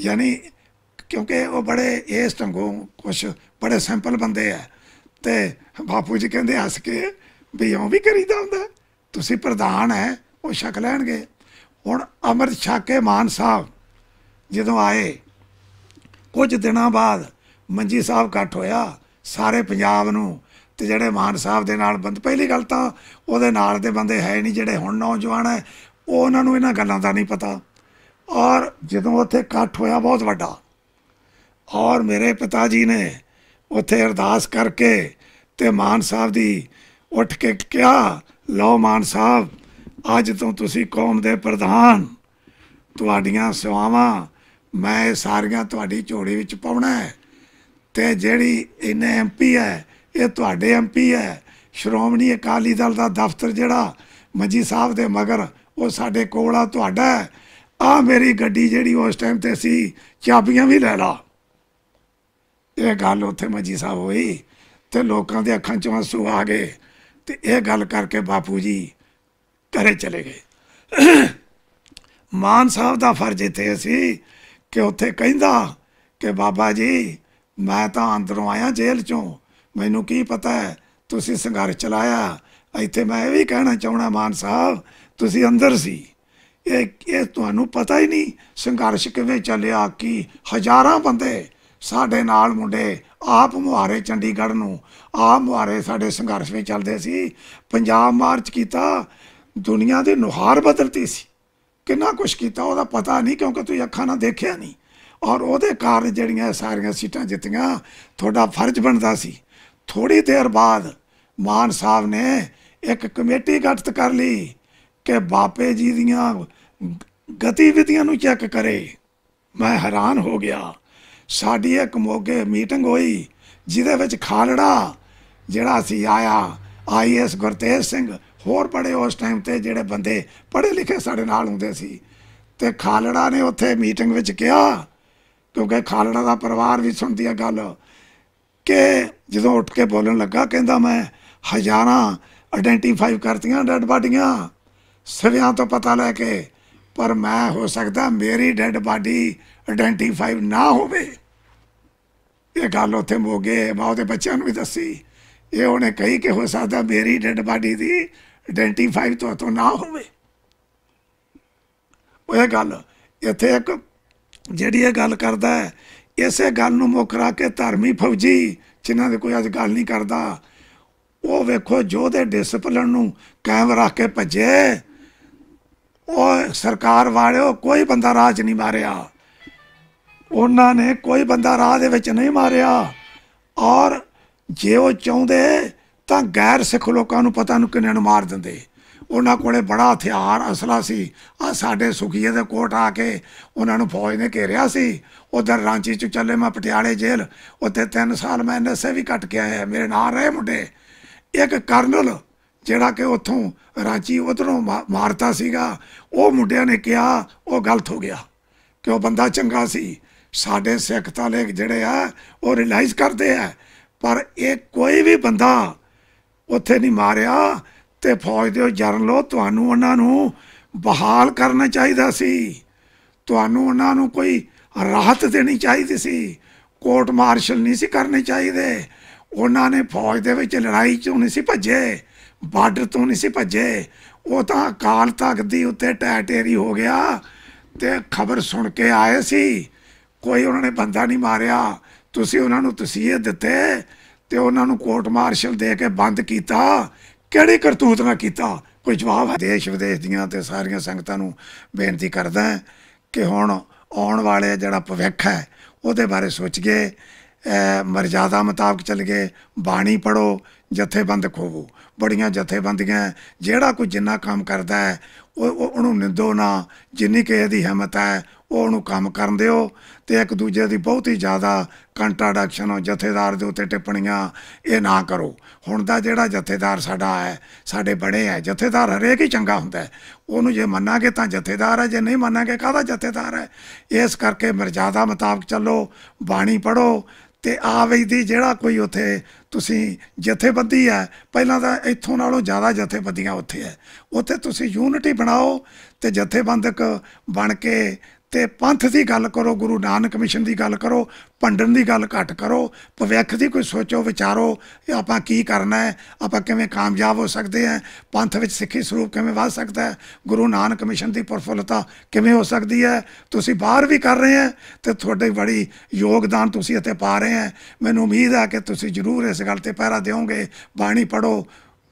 ਯਾਨੀ ਕਿਉਂਕਿ ਉਹ ਬੜੇ ਇਸ ਢੰਗੋਂ ਕੁਝ ਬੜੇ ਸਿੰਪਲ ਬੰਦੇ ਆ ਤੇ ਬਾਪੂ ਜੀ ਕਹਿੰਦੇ ਹੱਸ ਕੇ ਵੀ ਉਹ ਵੀ ਕਰੀਦਾ ਹੁੰਦਾ ਤੁਸੀਂ ਪ੍ਰਧਾਨ ਹੈ ਉਹ ਸ਼ੱਕ ਲੈਣਗੇ ਹੁਣ ਅਮਰ ਛਾਕੇ ਮਾਨ ਸਾਹਿਬ ਜਦੋਂ ਆਏ ਕੁਝ ਦਿਨਾਂ ਬਾਅਦ ਮੰਜੀ ਸਾਹਿਬ ਇਕੱਠ ਹੋਇਆ ਸਾਰੇ ਪੰਜਾਬ ਨੂੰ ਤੇ ਜਿਹੜੇ ਮਾਨ ਸਾਹਿਬ ਦੇ ਨਾਲ ਬੰਦ ਪਹਿਲੀ ਗੱਲ ਤਾਂ ਉਹਦੇ ਨਾਲ ਦੇ ਬੰਦੇ ਹੈ ਨਹੀਂ ਜਿਹੜੇ ਹੁਣ ਨੌਜਵਾਨ ਹੈ ਉਹ ਉਹਨਾਂ ਨੂੰ ਇਹਨਾਂ ਗੱਲਾਂ ਦਾ ਨਹੀਂ ਪਤਾ ਔਰ ਜਦੋਂ ਉੱਥੇ ਇਕੱਠ ਹੋਇਆ ਬਹੁਤ ਵੱਡਾ ਔਰ ਮੇਰੇ ਪਿਤਾ ਜੀ ਨੇ ਉੱਥੇ ਅਰਦਾਸ ਕਰਕੇ ਤੇ ਮਾਨ ਸਾਹਿਬ ਦੀ ਉੱਠ ਕੇ ਕਿਹਾ ਲਓ ਮਾਨ ਸਾਹਿਬ ਅੱਜ ਤੋਂ ਤੁਸੀਂ ਕੌਮ ਦੇ ਪ੍ਰਧਾਨ ਤੁਹਾਡੀਆਂ ਸੇਵਾਵਾਂ ਮੈਂ ਸਾਰੀਆਂ ਤੁਹਾਡੀ ਝੋਲੀ ਵਿੱਚ ਪਾਉਣਾ ਹੈ ਤੇ ਜਿਹੜੀ ਇਹਨੇ ਐਮਪੀ ਹੈ ਇਹ ਤੁਹਾਡੇ ਐਮਪੀ ਹੈ ਸ਼੍ਰੋਮਣੀ ਅਕਾਲੀ ਦਲ ਦਾ ਦਫ਼ਤਰ ਜਿਹੜਾ ਮੰਜੀ ਸਾਹਿਬ ਦੇ ਮਗਰ ਉਹ ਸਾਡੇ ਕੋਲ ਆ ਤੁਹਾਡਾ ਆ ਮੇਰੀ ਗੱਡੀ ਜਿਹੜੀ ਉਸ ਟਾਈਮ ਤੇ ਸੀ ਚਾਬੀਆਂ ਵੀ ਲੈ ਲਾ ਇਹ ਗੱਲ ਉੱਥੇ ਮੰਜੀ ਸਾਹਿਬ ਹੋਈ ਤੇ ਲੋਕਾਂ ਦੇ ਅੱਖਾਂ ਚੋਂ ਆਂਸੂ ਆ ਗਏ ਤੇ ਇਹ ਗੱਲ ਕਰਕੇ ਬਾਪੂ ਜੀ ਘਰੇ ਚਲੇ ਗਏ ਮਾਨ ਸਾਹਿਬ ਦਾ ਫਰਜ਼ ਇੱਥੇ ਸੀ ਕਿ ਉੱਥੇ ਕਹਿੰਦਾ ਕਿ ਬਾਬਾ ਜੀ ਮੈਂ ਤਾਂ ਅੰਦਰੋਂ ਆਇਆ ਜੇਲ੍ਹ ਚੋਂ ਮੈਨੂੰ ਕੀ ਪਤਾ ਹੈ ਤੁਸੀਂ ਸੰਘਰਸ਼ ਚਲਾਇਆ ਇੱਥੇ ਮੈਂ ਇਹ ਵੀ ਕਹਿਣਾ ਚਾਹਣਾ ਮਾਨ ਸਾਹਿਬ ਤੁਸੀਂ ਅੰਦਰ ਸੀ ਇਹ ਇਹ ਤੁਹਾਨੂੰ ਪਤਾ ਹੀ ਨਹੀਂ ਸੰਘਰਸ਼ ਕਿਵੇਂ ਚੱਲਿਆ ਕਿ ਹਜ਼ਾਰਾਂ ਬੰਦੇ ਸਾਡੇ ਨਾਲ ਮੁੰਡੇ ਆਪ ਮੁਹਾਰੇ ਚੰਡੀਗੜ੍ਹ ਨੂੰ ਆਪ ਮੁਹਾਰੇ ਸਾਡੇ ਸੰਘਰਸ਼ ਵਿੱਚ ਚੱਲਦੇ ਸੀ ਪੰਜਾਬ ਮਾਰਚ ਕੀਤਾ ਦੁਨੀਆ ਦੀ ਨੁਹਾਰ ਬਦਲਤੀ ਸੀ ਕਿੰਨਾ ਕੁਝ ਕੀਤਾ ਉਹਦਾ ਪਤਾ ਨਹੀਂ ਕਿਉਂਕਿ ਤੁਸੀਂ ਅੱਖਾਂ ਨਾਲ ਦੇਖਿਆ ਨਹੀਂ ਔਰ ਉਹਦੇ ਕਾਰਨ ਜਿਹੜੀਆਂ ਸਾਰੀਆਂ ਸੀਟਾਂ ਜਿੱਤੀਆਂ ਤੁਹਾਡਾ ਫਰਜ਼ ਬਣਦਾ ਸੀ ਥੋੜੀ ਦੇਰ ਬਾਅਦ ਮਾਨ ਸਾਹਿਬ ਨੇ ਇੱਕ ਕਮੇਟੀ ਗਠਿਤ ਕਰ ਲਈ ਕਿ ਬਾਪੇ ਜੀ ਦੀਆਂ ਗਤੀਵਿਧੀਆਂ ਨੂੰ ਚੈੱਕ ਕਰੇ ਮੈਂ ਹੈਰਾਨ ਹੋ ਗਿਆ ਸਾਡੀ ਇੱਕ ਮੋਗੇ ਮੀਟਿੰਗ ਹੋਈ ਜਿਹਦੇ ਵਿੱਚ ਖਾਲੜਾ ਜਿਹੜਾ ਸੀ ਆਇਆ ਆਈਐਸ ਗੁਰਤੇਜ ਸਿੰਘ ਹੋਰ ਬੜੇ ਉਸ ਟਾਈਮ ਤੇ ਜਿਹੜੇ ਬੰਦੇ ਪੜ੍ਹੇ ਲਿਖੇ ਸਾਡੇ ਨਾਲ ਹੁੰਦੇ ਸੀ ਤੇ ਖਾਲੜਾ ਨੇ ਉੱਥੇ ਮੀਟਿੰਗ ਵਿੱਚ ਕਿਹਾ ਕਿਉਂਕਿ ਖਾਲੜਾ ਦਾ ਪਰਿਵਾਰ ਵੀ ਸੁਣਦੀ ਆ ਗੱਲ ਕਿ ਜਦੋਂ ਉੱਠ ਕੇ ਬੋਲਣ ਲੱਗਾ ਕਹਿੰਦਾ ਮੈਂ ਹਜ਼ਾਰਾਂ ਆਇਡੈਂਟੀਫਾਈ ਕਰਤੀਆਂ ਡੈਡ ਬਾਡੀਆਂ ਸਿਰਿਆਂ ਤੋਂ ਪਤਾ ਲੈ ਕੇ ਪਰ ਮੈਂ ਹੋ ਸਕਦਾ ਮੇਰੀ ਡੈਡ ਬਾਡੀ ਆਇਡੈਂਟੀਫਾਈ ਨਾ ਹੋਵੇ ਇਹ ਗੱਲ ਉੱਥੇ ਮੋਗੇ ਮਾਂ ਦੇ ਬੱਚਿਆਂ ਨੂੰ ਵੀ ਦੱਸੀ ਇਹ ਉਹਨੇ ਕਹੀ ਕਿ ਹੋ ਸਕਦਾ ਮੇਰੀ ਡੈਡ ਬਾਡੀ ਦੀ ਆਇਡੈਂਟੀਫਾਈ ਤੋਂ ਤੋਂ ਨਾ ਹੋਵੇ ਉਹ ਇਹ ਗੱਲ ਇੱਥੇ ਇੱਕ ਜਿਹੜੀ ਇਹ ਗੱਲ ਕਰਦਾ ਹੈ ਇਸੇ ਗੱਲ ਨੂੰ ਮੁਕਰਾ ਕੇ ਧਰਮੀ ਫੌਜੀ ਜਿਨ੍ਹਾਂ ਦੇ ਕੋਈ ਅੱਜ ਗੱਲ ਨਹੀਂ ਕਰਦਾ ਉਹ ਵੇਖੋ ਜੋ ਦੇ ਡਿਸਪਲਨ ਨੂੰ ਕਾਇਮ ਰੱਖ ਕੇ ਭੱਜੇ ਉਹ ਸਰਕਾਰ ਵਾਲਿਓ ਕੋਈ ਬੰਦਾ ਰਾਜ ਨਹੀਂ ਮਾਰਿਆ ਉਹਨਾਂ ਨੇ ਕੋਈ ਬੰਦਾ ਰਾਜ ਦੇ ਵਿੱਚ ਨਹੀਂ ਮਾਰਿਆ ਔਰ ਜੇ ਉਹ ਚਾਹੁੰਦੇ ਤਾਂ ਗੈਰ ਸਿੱਖ ਲੋਕਾਂ ਨੂੰ ਪਤਾ ਨੂੰ ਕਿੰਨੇ ਨੂੰ ਮਾਰ ਦਿੰਦੇ ਉਹਨਾਂ ਕੋਲੇ ਬੜਾ ਹਥਿਆਰ ਅਸਲਾ ਸੀ ਆ ਸਾਡੇ ਸੁਖੀਏ ਦੇ ਕੋਟ ਆ ਕੇ ਉਹਨਾਂ ਨੂੰ ਫੌਜ ਨੇ ਘੇਰਿਆ ਸੀ ਉਧਰ ਰਾਂਚੀ ਚ ਚੱਲੇ ਮੈਂ ਪਟਿਆਲੇ ਜੇਲ੍ਹ ਉੱਥੇ 3 ਸਾਲ ਮੈਂ ਨਸ਼ੇ ਵੀ ਕੱਟ ਕੇ ਆਇਆ ਮੇਰੇ ਨਾਲ ਰਹੇ ਮੁੰਡੇ ਇੱਕ ਕਰਨਲ ਜਿਹੜਾ ਕਿ ਉੱਥੋਂ ਰਾਂਚੀ ਉਧਰੋਂ ਮਾਰਤਾ ਸੀਗਾ ਉਹ ਮੁੰਡਿਆਂ ਨੇ ਕਿਹਾ ਉਹ ਗਲਤ ਹੋ ਗਿਆ ਕਿ ਉਹ ਬੰਦਾ ਚੰਗਾ ਸੀ ਸਾਡੇ ਸਿੱਖ ਤਾਲੇ ਜਿਹੜੇ ਆ ਉਹ ਰਿਅਲਾਈਜ਼ ਕਰਦੇ ਆ ਪਰ ਇਹ ਕੋਈ ਵੀ ਬੰਦਾ ਉੱਥੇ ਨਹੀਂ ਮਾਰਿਆ ਤੇ ਫੌਜ ਦੇ ਜਰਨਲੋ ਤੁਹਾਨੂੰ ਉਹਨਾਂ ਨੂੰ ਬਹਾਲ ਕਰਨਾ ਚਾਹੀਦਾ ਸੀ ਤੁਹਾਨੂੰ ਉਹਨਾਂ ਨੂੰ ਕੋਈ ਰਾਹਤ ਦੇਣੀ ਚਾਹੀਦੀ ਸੀ ਕੋਰਟ ਮਾਰਸ਼ਲ ਨਹੀਂ ਸੀ ਕਰਨੇ ਚਾਹੀਦੇ ਉਹਨਾਂ ਨੇ ਫੌਜ ਦੇ ਵਿੱਚ ਲੜਾਈ ਚੋਂ ਨਹੀਂ ਸੀ ਭੱਜੇ ਬਾਰਡਰ ਤੋਂ ਨਹੀਂ ਸੀ ਭੱਜੇ ਉਹ ਤਾਂ ਕਾਲ ਤੱਕ ਦੀ ਉੱਤੇ ਟੈਟੇਰੀ ਹੋ ਗਿਆ ਤੇ ਖਬਰ ਸੁਣ ਕੇ ਆਏ ਸੀ ਕੋਈ ਉਹਨਾਂ ਨੇ ਬੰਦਾ ਨਹੀਂ ਮਾਰਿਆ ਤੁਸੀਂ ਉਹਨਾਂ ਨੂੰ ਤਸੀਹੇ ਦਿੱਤੇ ਤੇ ਉਹਨਾਂ ਨੂੰ ਕੋਰਟ ਮਾਰਸ਼ਲ ਦੇ ਕੇ ਬੰਦ ਕੀਤਾ ਕਿਹੜੀ ਕਰਤੂਤ ਨਾਲ ਕੀਤਾ ਕੋਈ ਜਵਾਬ ਹੈ ਦੇਸ਼ ਵਿਦੇਸ਼ ਦੀਆਂ ਤੇ ਸਾਰੀਆਂ ਸੰਗਤਾਂ ਨੂੰ ਬੇਨਤੀ ਕਰਦਾ ਕਿ ਹੁਣ ਆਉਣ ਵਾਲੇ ਜਿਹੜਾ ਭਵਿੱਖ ਹੈ ਉਹਦੇ ਬਾਰੇ ਸੋਚੀਏ ਮਰਜ਼ਾਦਾ ਮੁਤਾਬਕ ਚੱਲ ਕੇ ਬਾਣੀ ਪੜੋ ਜਥੇਬੰਦ ਖੋਵੋ ਬੜੀਆਂ ਜਥੇਬੰਦੀਆਂ ਜਿਹੜਾ ਕੋਈ ਜਿੰਨਾ ਕੰਮ ਕਰਦਾ ਹੈ ਉਹ ਉਹਨੂੰ ਨਿੰਦੋ ਨਾ ਜਿੰਨੀ ਕਿਸੇ ਦੀ ਹਿੰਮਤ ਹੈ ਉਹ ਉਹਨੂੰ ਕੰਮ ਕਰਨ ਦਿਓ ਤੇ ਇੱਕ ਦੂਜੇ ਦੀ ਬਹੁਤ ਹੀ ਜ਼ਿਆਦਾ ਕੰਟਰਡਕਸ਼ਨ ਜਥੇਦਾਰ ਦੇ ਉੱਤੇ ਟਿੱਪਣੀਆਂ ਇਹ ਨਾ ਕਰੋ ਹੁਣ ਦਾ ਜਿਹੜਾ ਜਥੇਦਾਰ ਸਾਡਾ ਹੈ ਸਾਡੇ ਬਣੇ ਹੈ ਜਥੇਦਾਰ ਹਰੇਕ ਹੀ ਚੰਗਾ ਹੁੰਦਾ ਉਹਨੂੰ ਜੇ ਮੰਨਾਂਗੇ ਤਾਂ ਜਥੇਦਾਰ ਹੈ ਜੇ ਨਹੀਂ ਮੰਨਾਂਗੇ ਕਾਹਦਾ ਜਥੇਦਾਰ ਹੈ ਇਸ ਕਰਕੇ ਮਰਜ਼ਾਦਾ ਮੁਤਾਬਕ ਚੱਲੋ ਬਾਣੀ ਪੜੋ ਤੇ ਆ ਜਿਹੜਾ ਕੋਈ ਉੱਥੇ ਤੁਸੀਂ ਜਥੇਬੰਦੀ ਹੈ ਪਹਿਲਾਂ ਤਾਂ ਇੱਥੋਂ ਨਾਲੋਂ ਜ਼ਿਆਦਾ ਜਥੇਬੰਦੀਆਂ ਉੱਥੇ ਹੈ ਉੱਥੇ ਤੁਸੀਂ ਯੂਨਿਟੀ ਬਣਾਓ ਤੇ ਜਥੇਬੰਦਕ ਬਣ ਕੇ ਤੇ ਪੰਥ ਦੀ ਗੱਲ ਕਰੋ ਗੁਰੂ ਨਾਨਕ ਮਿਸ਼ਨ ਦੀ ਗੱਲ ਕਰੋ ਭੰਡਣ ਦੀ ਗੱਲ ਘੱਟ ਕਰੋ ਭਵਿੱਖ ਦੀ ਕੋਈ ਸੋਚੋ ਵਿਚਾਰੋ ਆਪਾਂ ਕੀ ਕਰਨਾ ਹੈ ਆਪਾਂ ਕਿਵੇਂ ਕਾਮਯਾਬ ਹੋ ਸਕਦੇ ਹਾਂ ਪੰਥ ਵਿੱਚ ਸਿੱਖੀ ਸਰੂਪ ਕਿਵੇਂ ਵਧ ਸਕਦਾ ਹੈ ਗੁਰੂ ਨਾਨਕ ਮਿਸ਼ਨ ਦੀ ਪਰਫੁੱਲਤਾ ਕਿਵੇਂ ਹੋ ਸਕਦੀ ਹੈ ਤੁਸੀਂ ਬਾਹਰ ਵੀ ਕਰ ਰਹੇ ਹੋ ਤੇ ਤੁਹਾਡੇ ਬੜੀ ਯੋਗਦਾਨ ਤੁਸੀਂ ਇੱਥੇ ਪਾ ਰਹੇ ਹੋ ਮੈਨੂੰ ਉਮੀਦ ਹੈ ਕਿ ਤੁਸੀਂ ਜ਼ਰੂਰ ਇਸ ਗੱਲ ਤੇ ਪਹਿਰਾ ਦਿਓਗੇ ਬਾਣੀ ਪੜੋ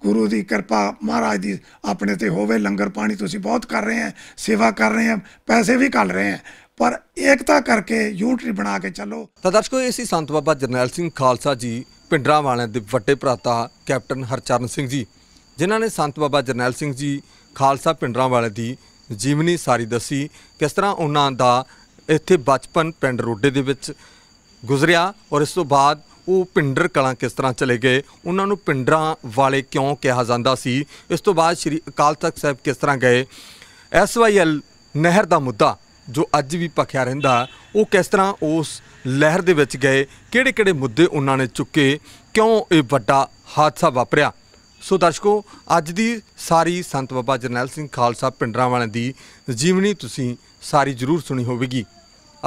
ਗੁਰੂ ਦੀ ਕਿਰਪਾ ਮਹਾਰਾਜ ਦੀ ਆਪਣੇ ਤੇ ਹੋਵੇ ਲੰਗਰ ਪਾਣੀ ਤੁਸੀਂ ਬਹੁਤ ਕਰ ਰਹੇ ਆ ਸੇਵਾ ਕਰ ਰਹੇ ਆ ਪੈਸੇ ਵੀ ਕੱਲ ਰਹੇ ਆ ਪਰ ਏਕਤਾ ਕਰਕੇ ਯੂਨਿਟੀ ਬਣਾ ਕੇ ਚੱਲੋ ਤਾਂ ਦਰਸ਼ਕੋ ਇਹ ਸੀ ਸੰਤ ਬਾਬਾ ਜਰਨੈਲ ਸਿੰਘ ਖਾਲਸਾ ਜੀ ਪਿੰਡਰਾ ਵਾਲਿਆਂ ਦੇ ਵੱਡੇ ਭਰਾਤਾ ਕੈਪਟਨ ਹਰਚਰਨ ਸਿੰਘ ਜੀ ਜਿਨ੍ਹਾਂ ਨੇ ਸੰਤ ਬਾਬਾ ਜਰਨੈਲ ਸਿੰਘ ਜੀ ਖਾਲਸਾ ਪਿੰਡਰਾ ਵਾਲੇ ਦੀ ਜੀਵਨੀ ਸਾਰੀ ਦੱਸੀ ਕਿਸ ਤਰ੍ਹਾਂ ਉਹਨਾਂ ਦਾ ਇੱਥੇ ਬਚਪਨ ਪਿੰਡ ਰੋਡੇ ਦੇ ਵਿੱਚ ਗੁਜ਼ਰਿਆ ਔਰ ਇਸ ਤੋਂ ਬਾਅਦ ਉਹ ਪਿੰਡਰ ਕਲਾਂ ਕਿਸ ਤਰ੍ਹਾਂ ਚਲੇ ਗਏ ਉਹਨਾਂ ਨੂੰ ਪਿੰਡਰਾਂ ਵਾਲੇ ਕਿਉਂ ਕਿਹਾ ਜਾਂਦਾ ਸੀ ਇਸ ਤੋਂ ਬਾਅਦ ਸ੍ਰੀ ਅਕਾਲ ਤਖਤ ਸਾਹਿਬ ਕਿਸ ਤਰ੍ਹਾਂ ਗਏ ਐਸਵਾਈਐਲ ਨਹਿਰ ਦਾ ਮੁੱਦਾ ਜੋ ਅੱਜ ਵੀ ਪਖਿਆ ਰਹਿੰਦਾ ਉਹ ਕਿਸ ਤਰ੍ਹਾਂ ਉਸ ਲਹਿਰ ਦੇ ਵਿੱਚ ਗਏ ਕਿਹੜੇ-ਕਿਹੜੇ ਮੁੱਦੇ ਉਹਨਾਂ ਨੇ ਚੁੱਕੇ ਕਿਉਂ ਇਹ ਵੱਡਾ ਹਾਦਸਾ ਵਾਪਰਿਆ ਸੋ ਦਰਸ਼ਕੋ ਅੱਜ ਦੀ ਸਾਰੀ ਸੰਤ ਬਾਬਾ ਜਰਨੈਲ ਸਿੰਘ ਖਾਲਸਾ ਪਿੰਡਰਾਂ ਵਾਲਿਆਂ ਦੀ ਜੀਵਨੀ ਤੁਸੀਂ ਸਾਰੀ ਜ਼ਰੂਰ ਸੁਣੀ ਹੋਵੇਗੀ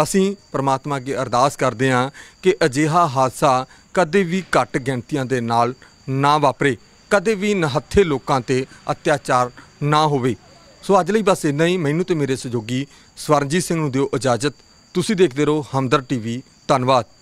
ਅਸੀਂ ਪ੍ਰਮਾਤਮਾ ਅੱਗੇ ਅਰਦਾਸ ਕਰਦੇ ਹਾਂ ਕਿ ਅਜਿਹਾ ਹਾਦਸਾ ਕਦੇ ਵੀ ਘੱਟ ਗਿਣਤੀਆਂ ਦੇ ਨਾਲ ਨਾ ਵਾਪਰੇ ਕਦੇ ਵੀ ਨਹੱਥੇ ਲੋਕਾਂ ਤੇ ਅਤਿਆਚਾਰ ਨਾ ਹੋਵੇ ਸੋ ਅੱਜ ਲਈ ਬਸ ਇੰਨਾ ਹੀ ਮੈਨੂੰ ਤੇ ਮੇਰੇ ਸਹਿਯੋਗੀ ਸਵਰਨਜੀਤ ਸਿੰਘ ਨੂੰ ਦਿਓ ਇਜਾਜ਼ਤ ਤੁਸੀਂ ਦੇਖਦੇ ਰਹੋ ਹਮਦਰ ਟੀਵੀ ਧੰਨਵਾਦ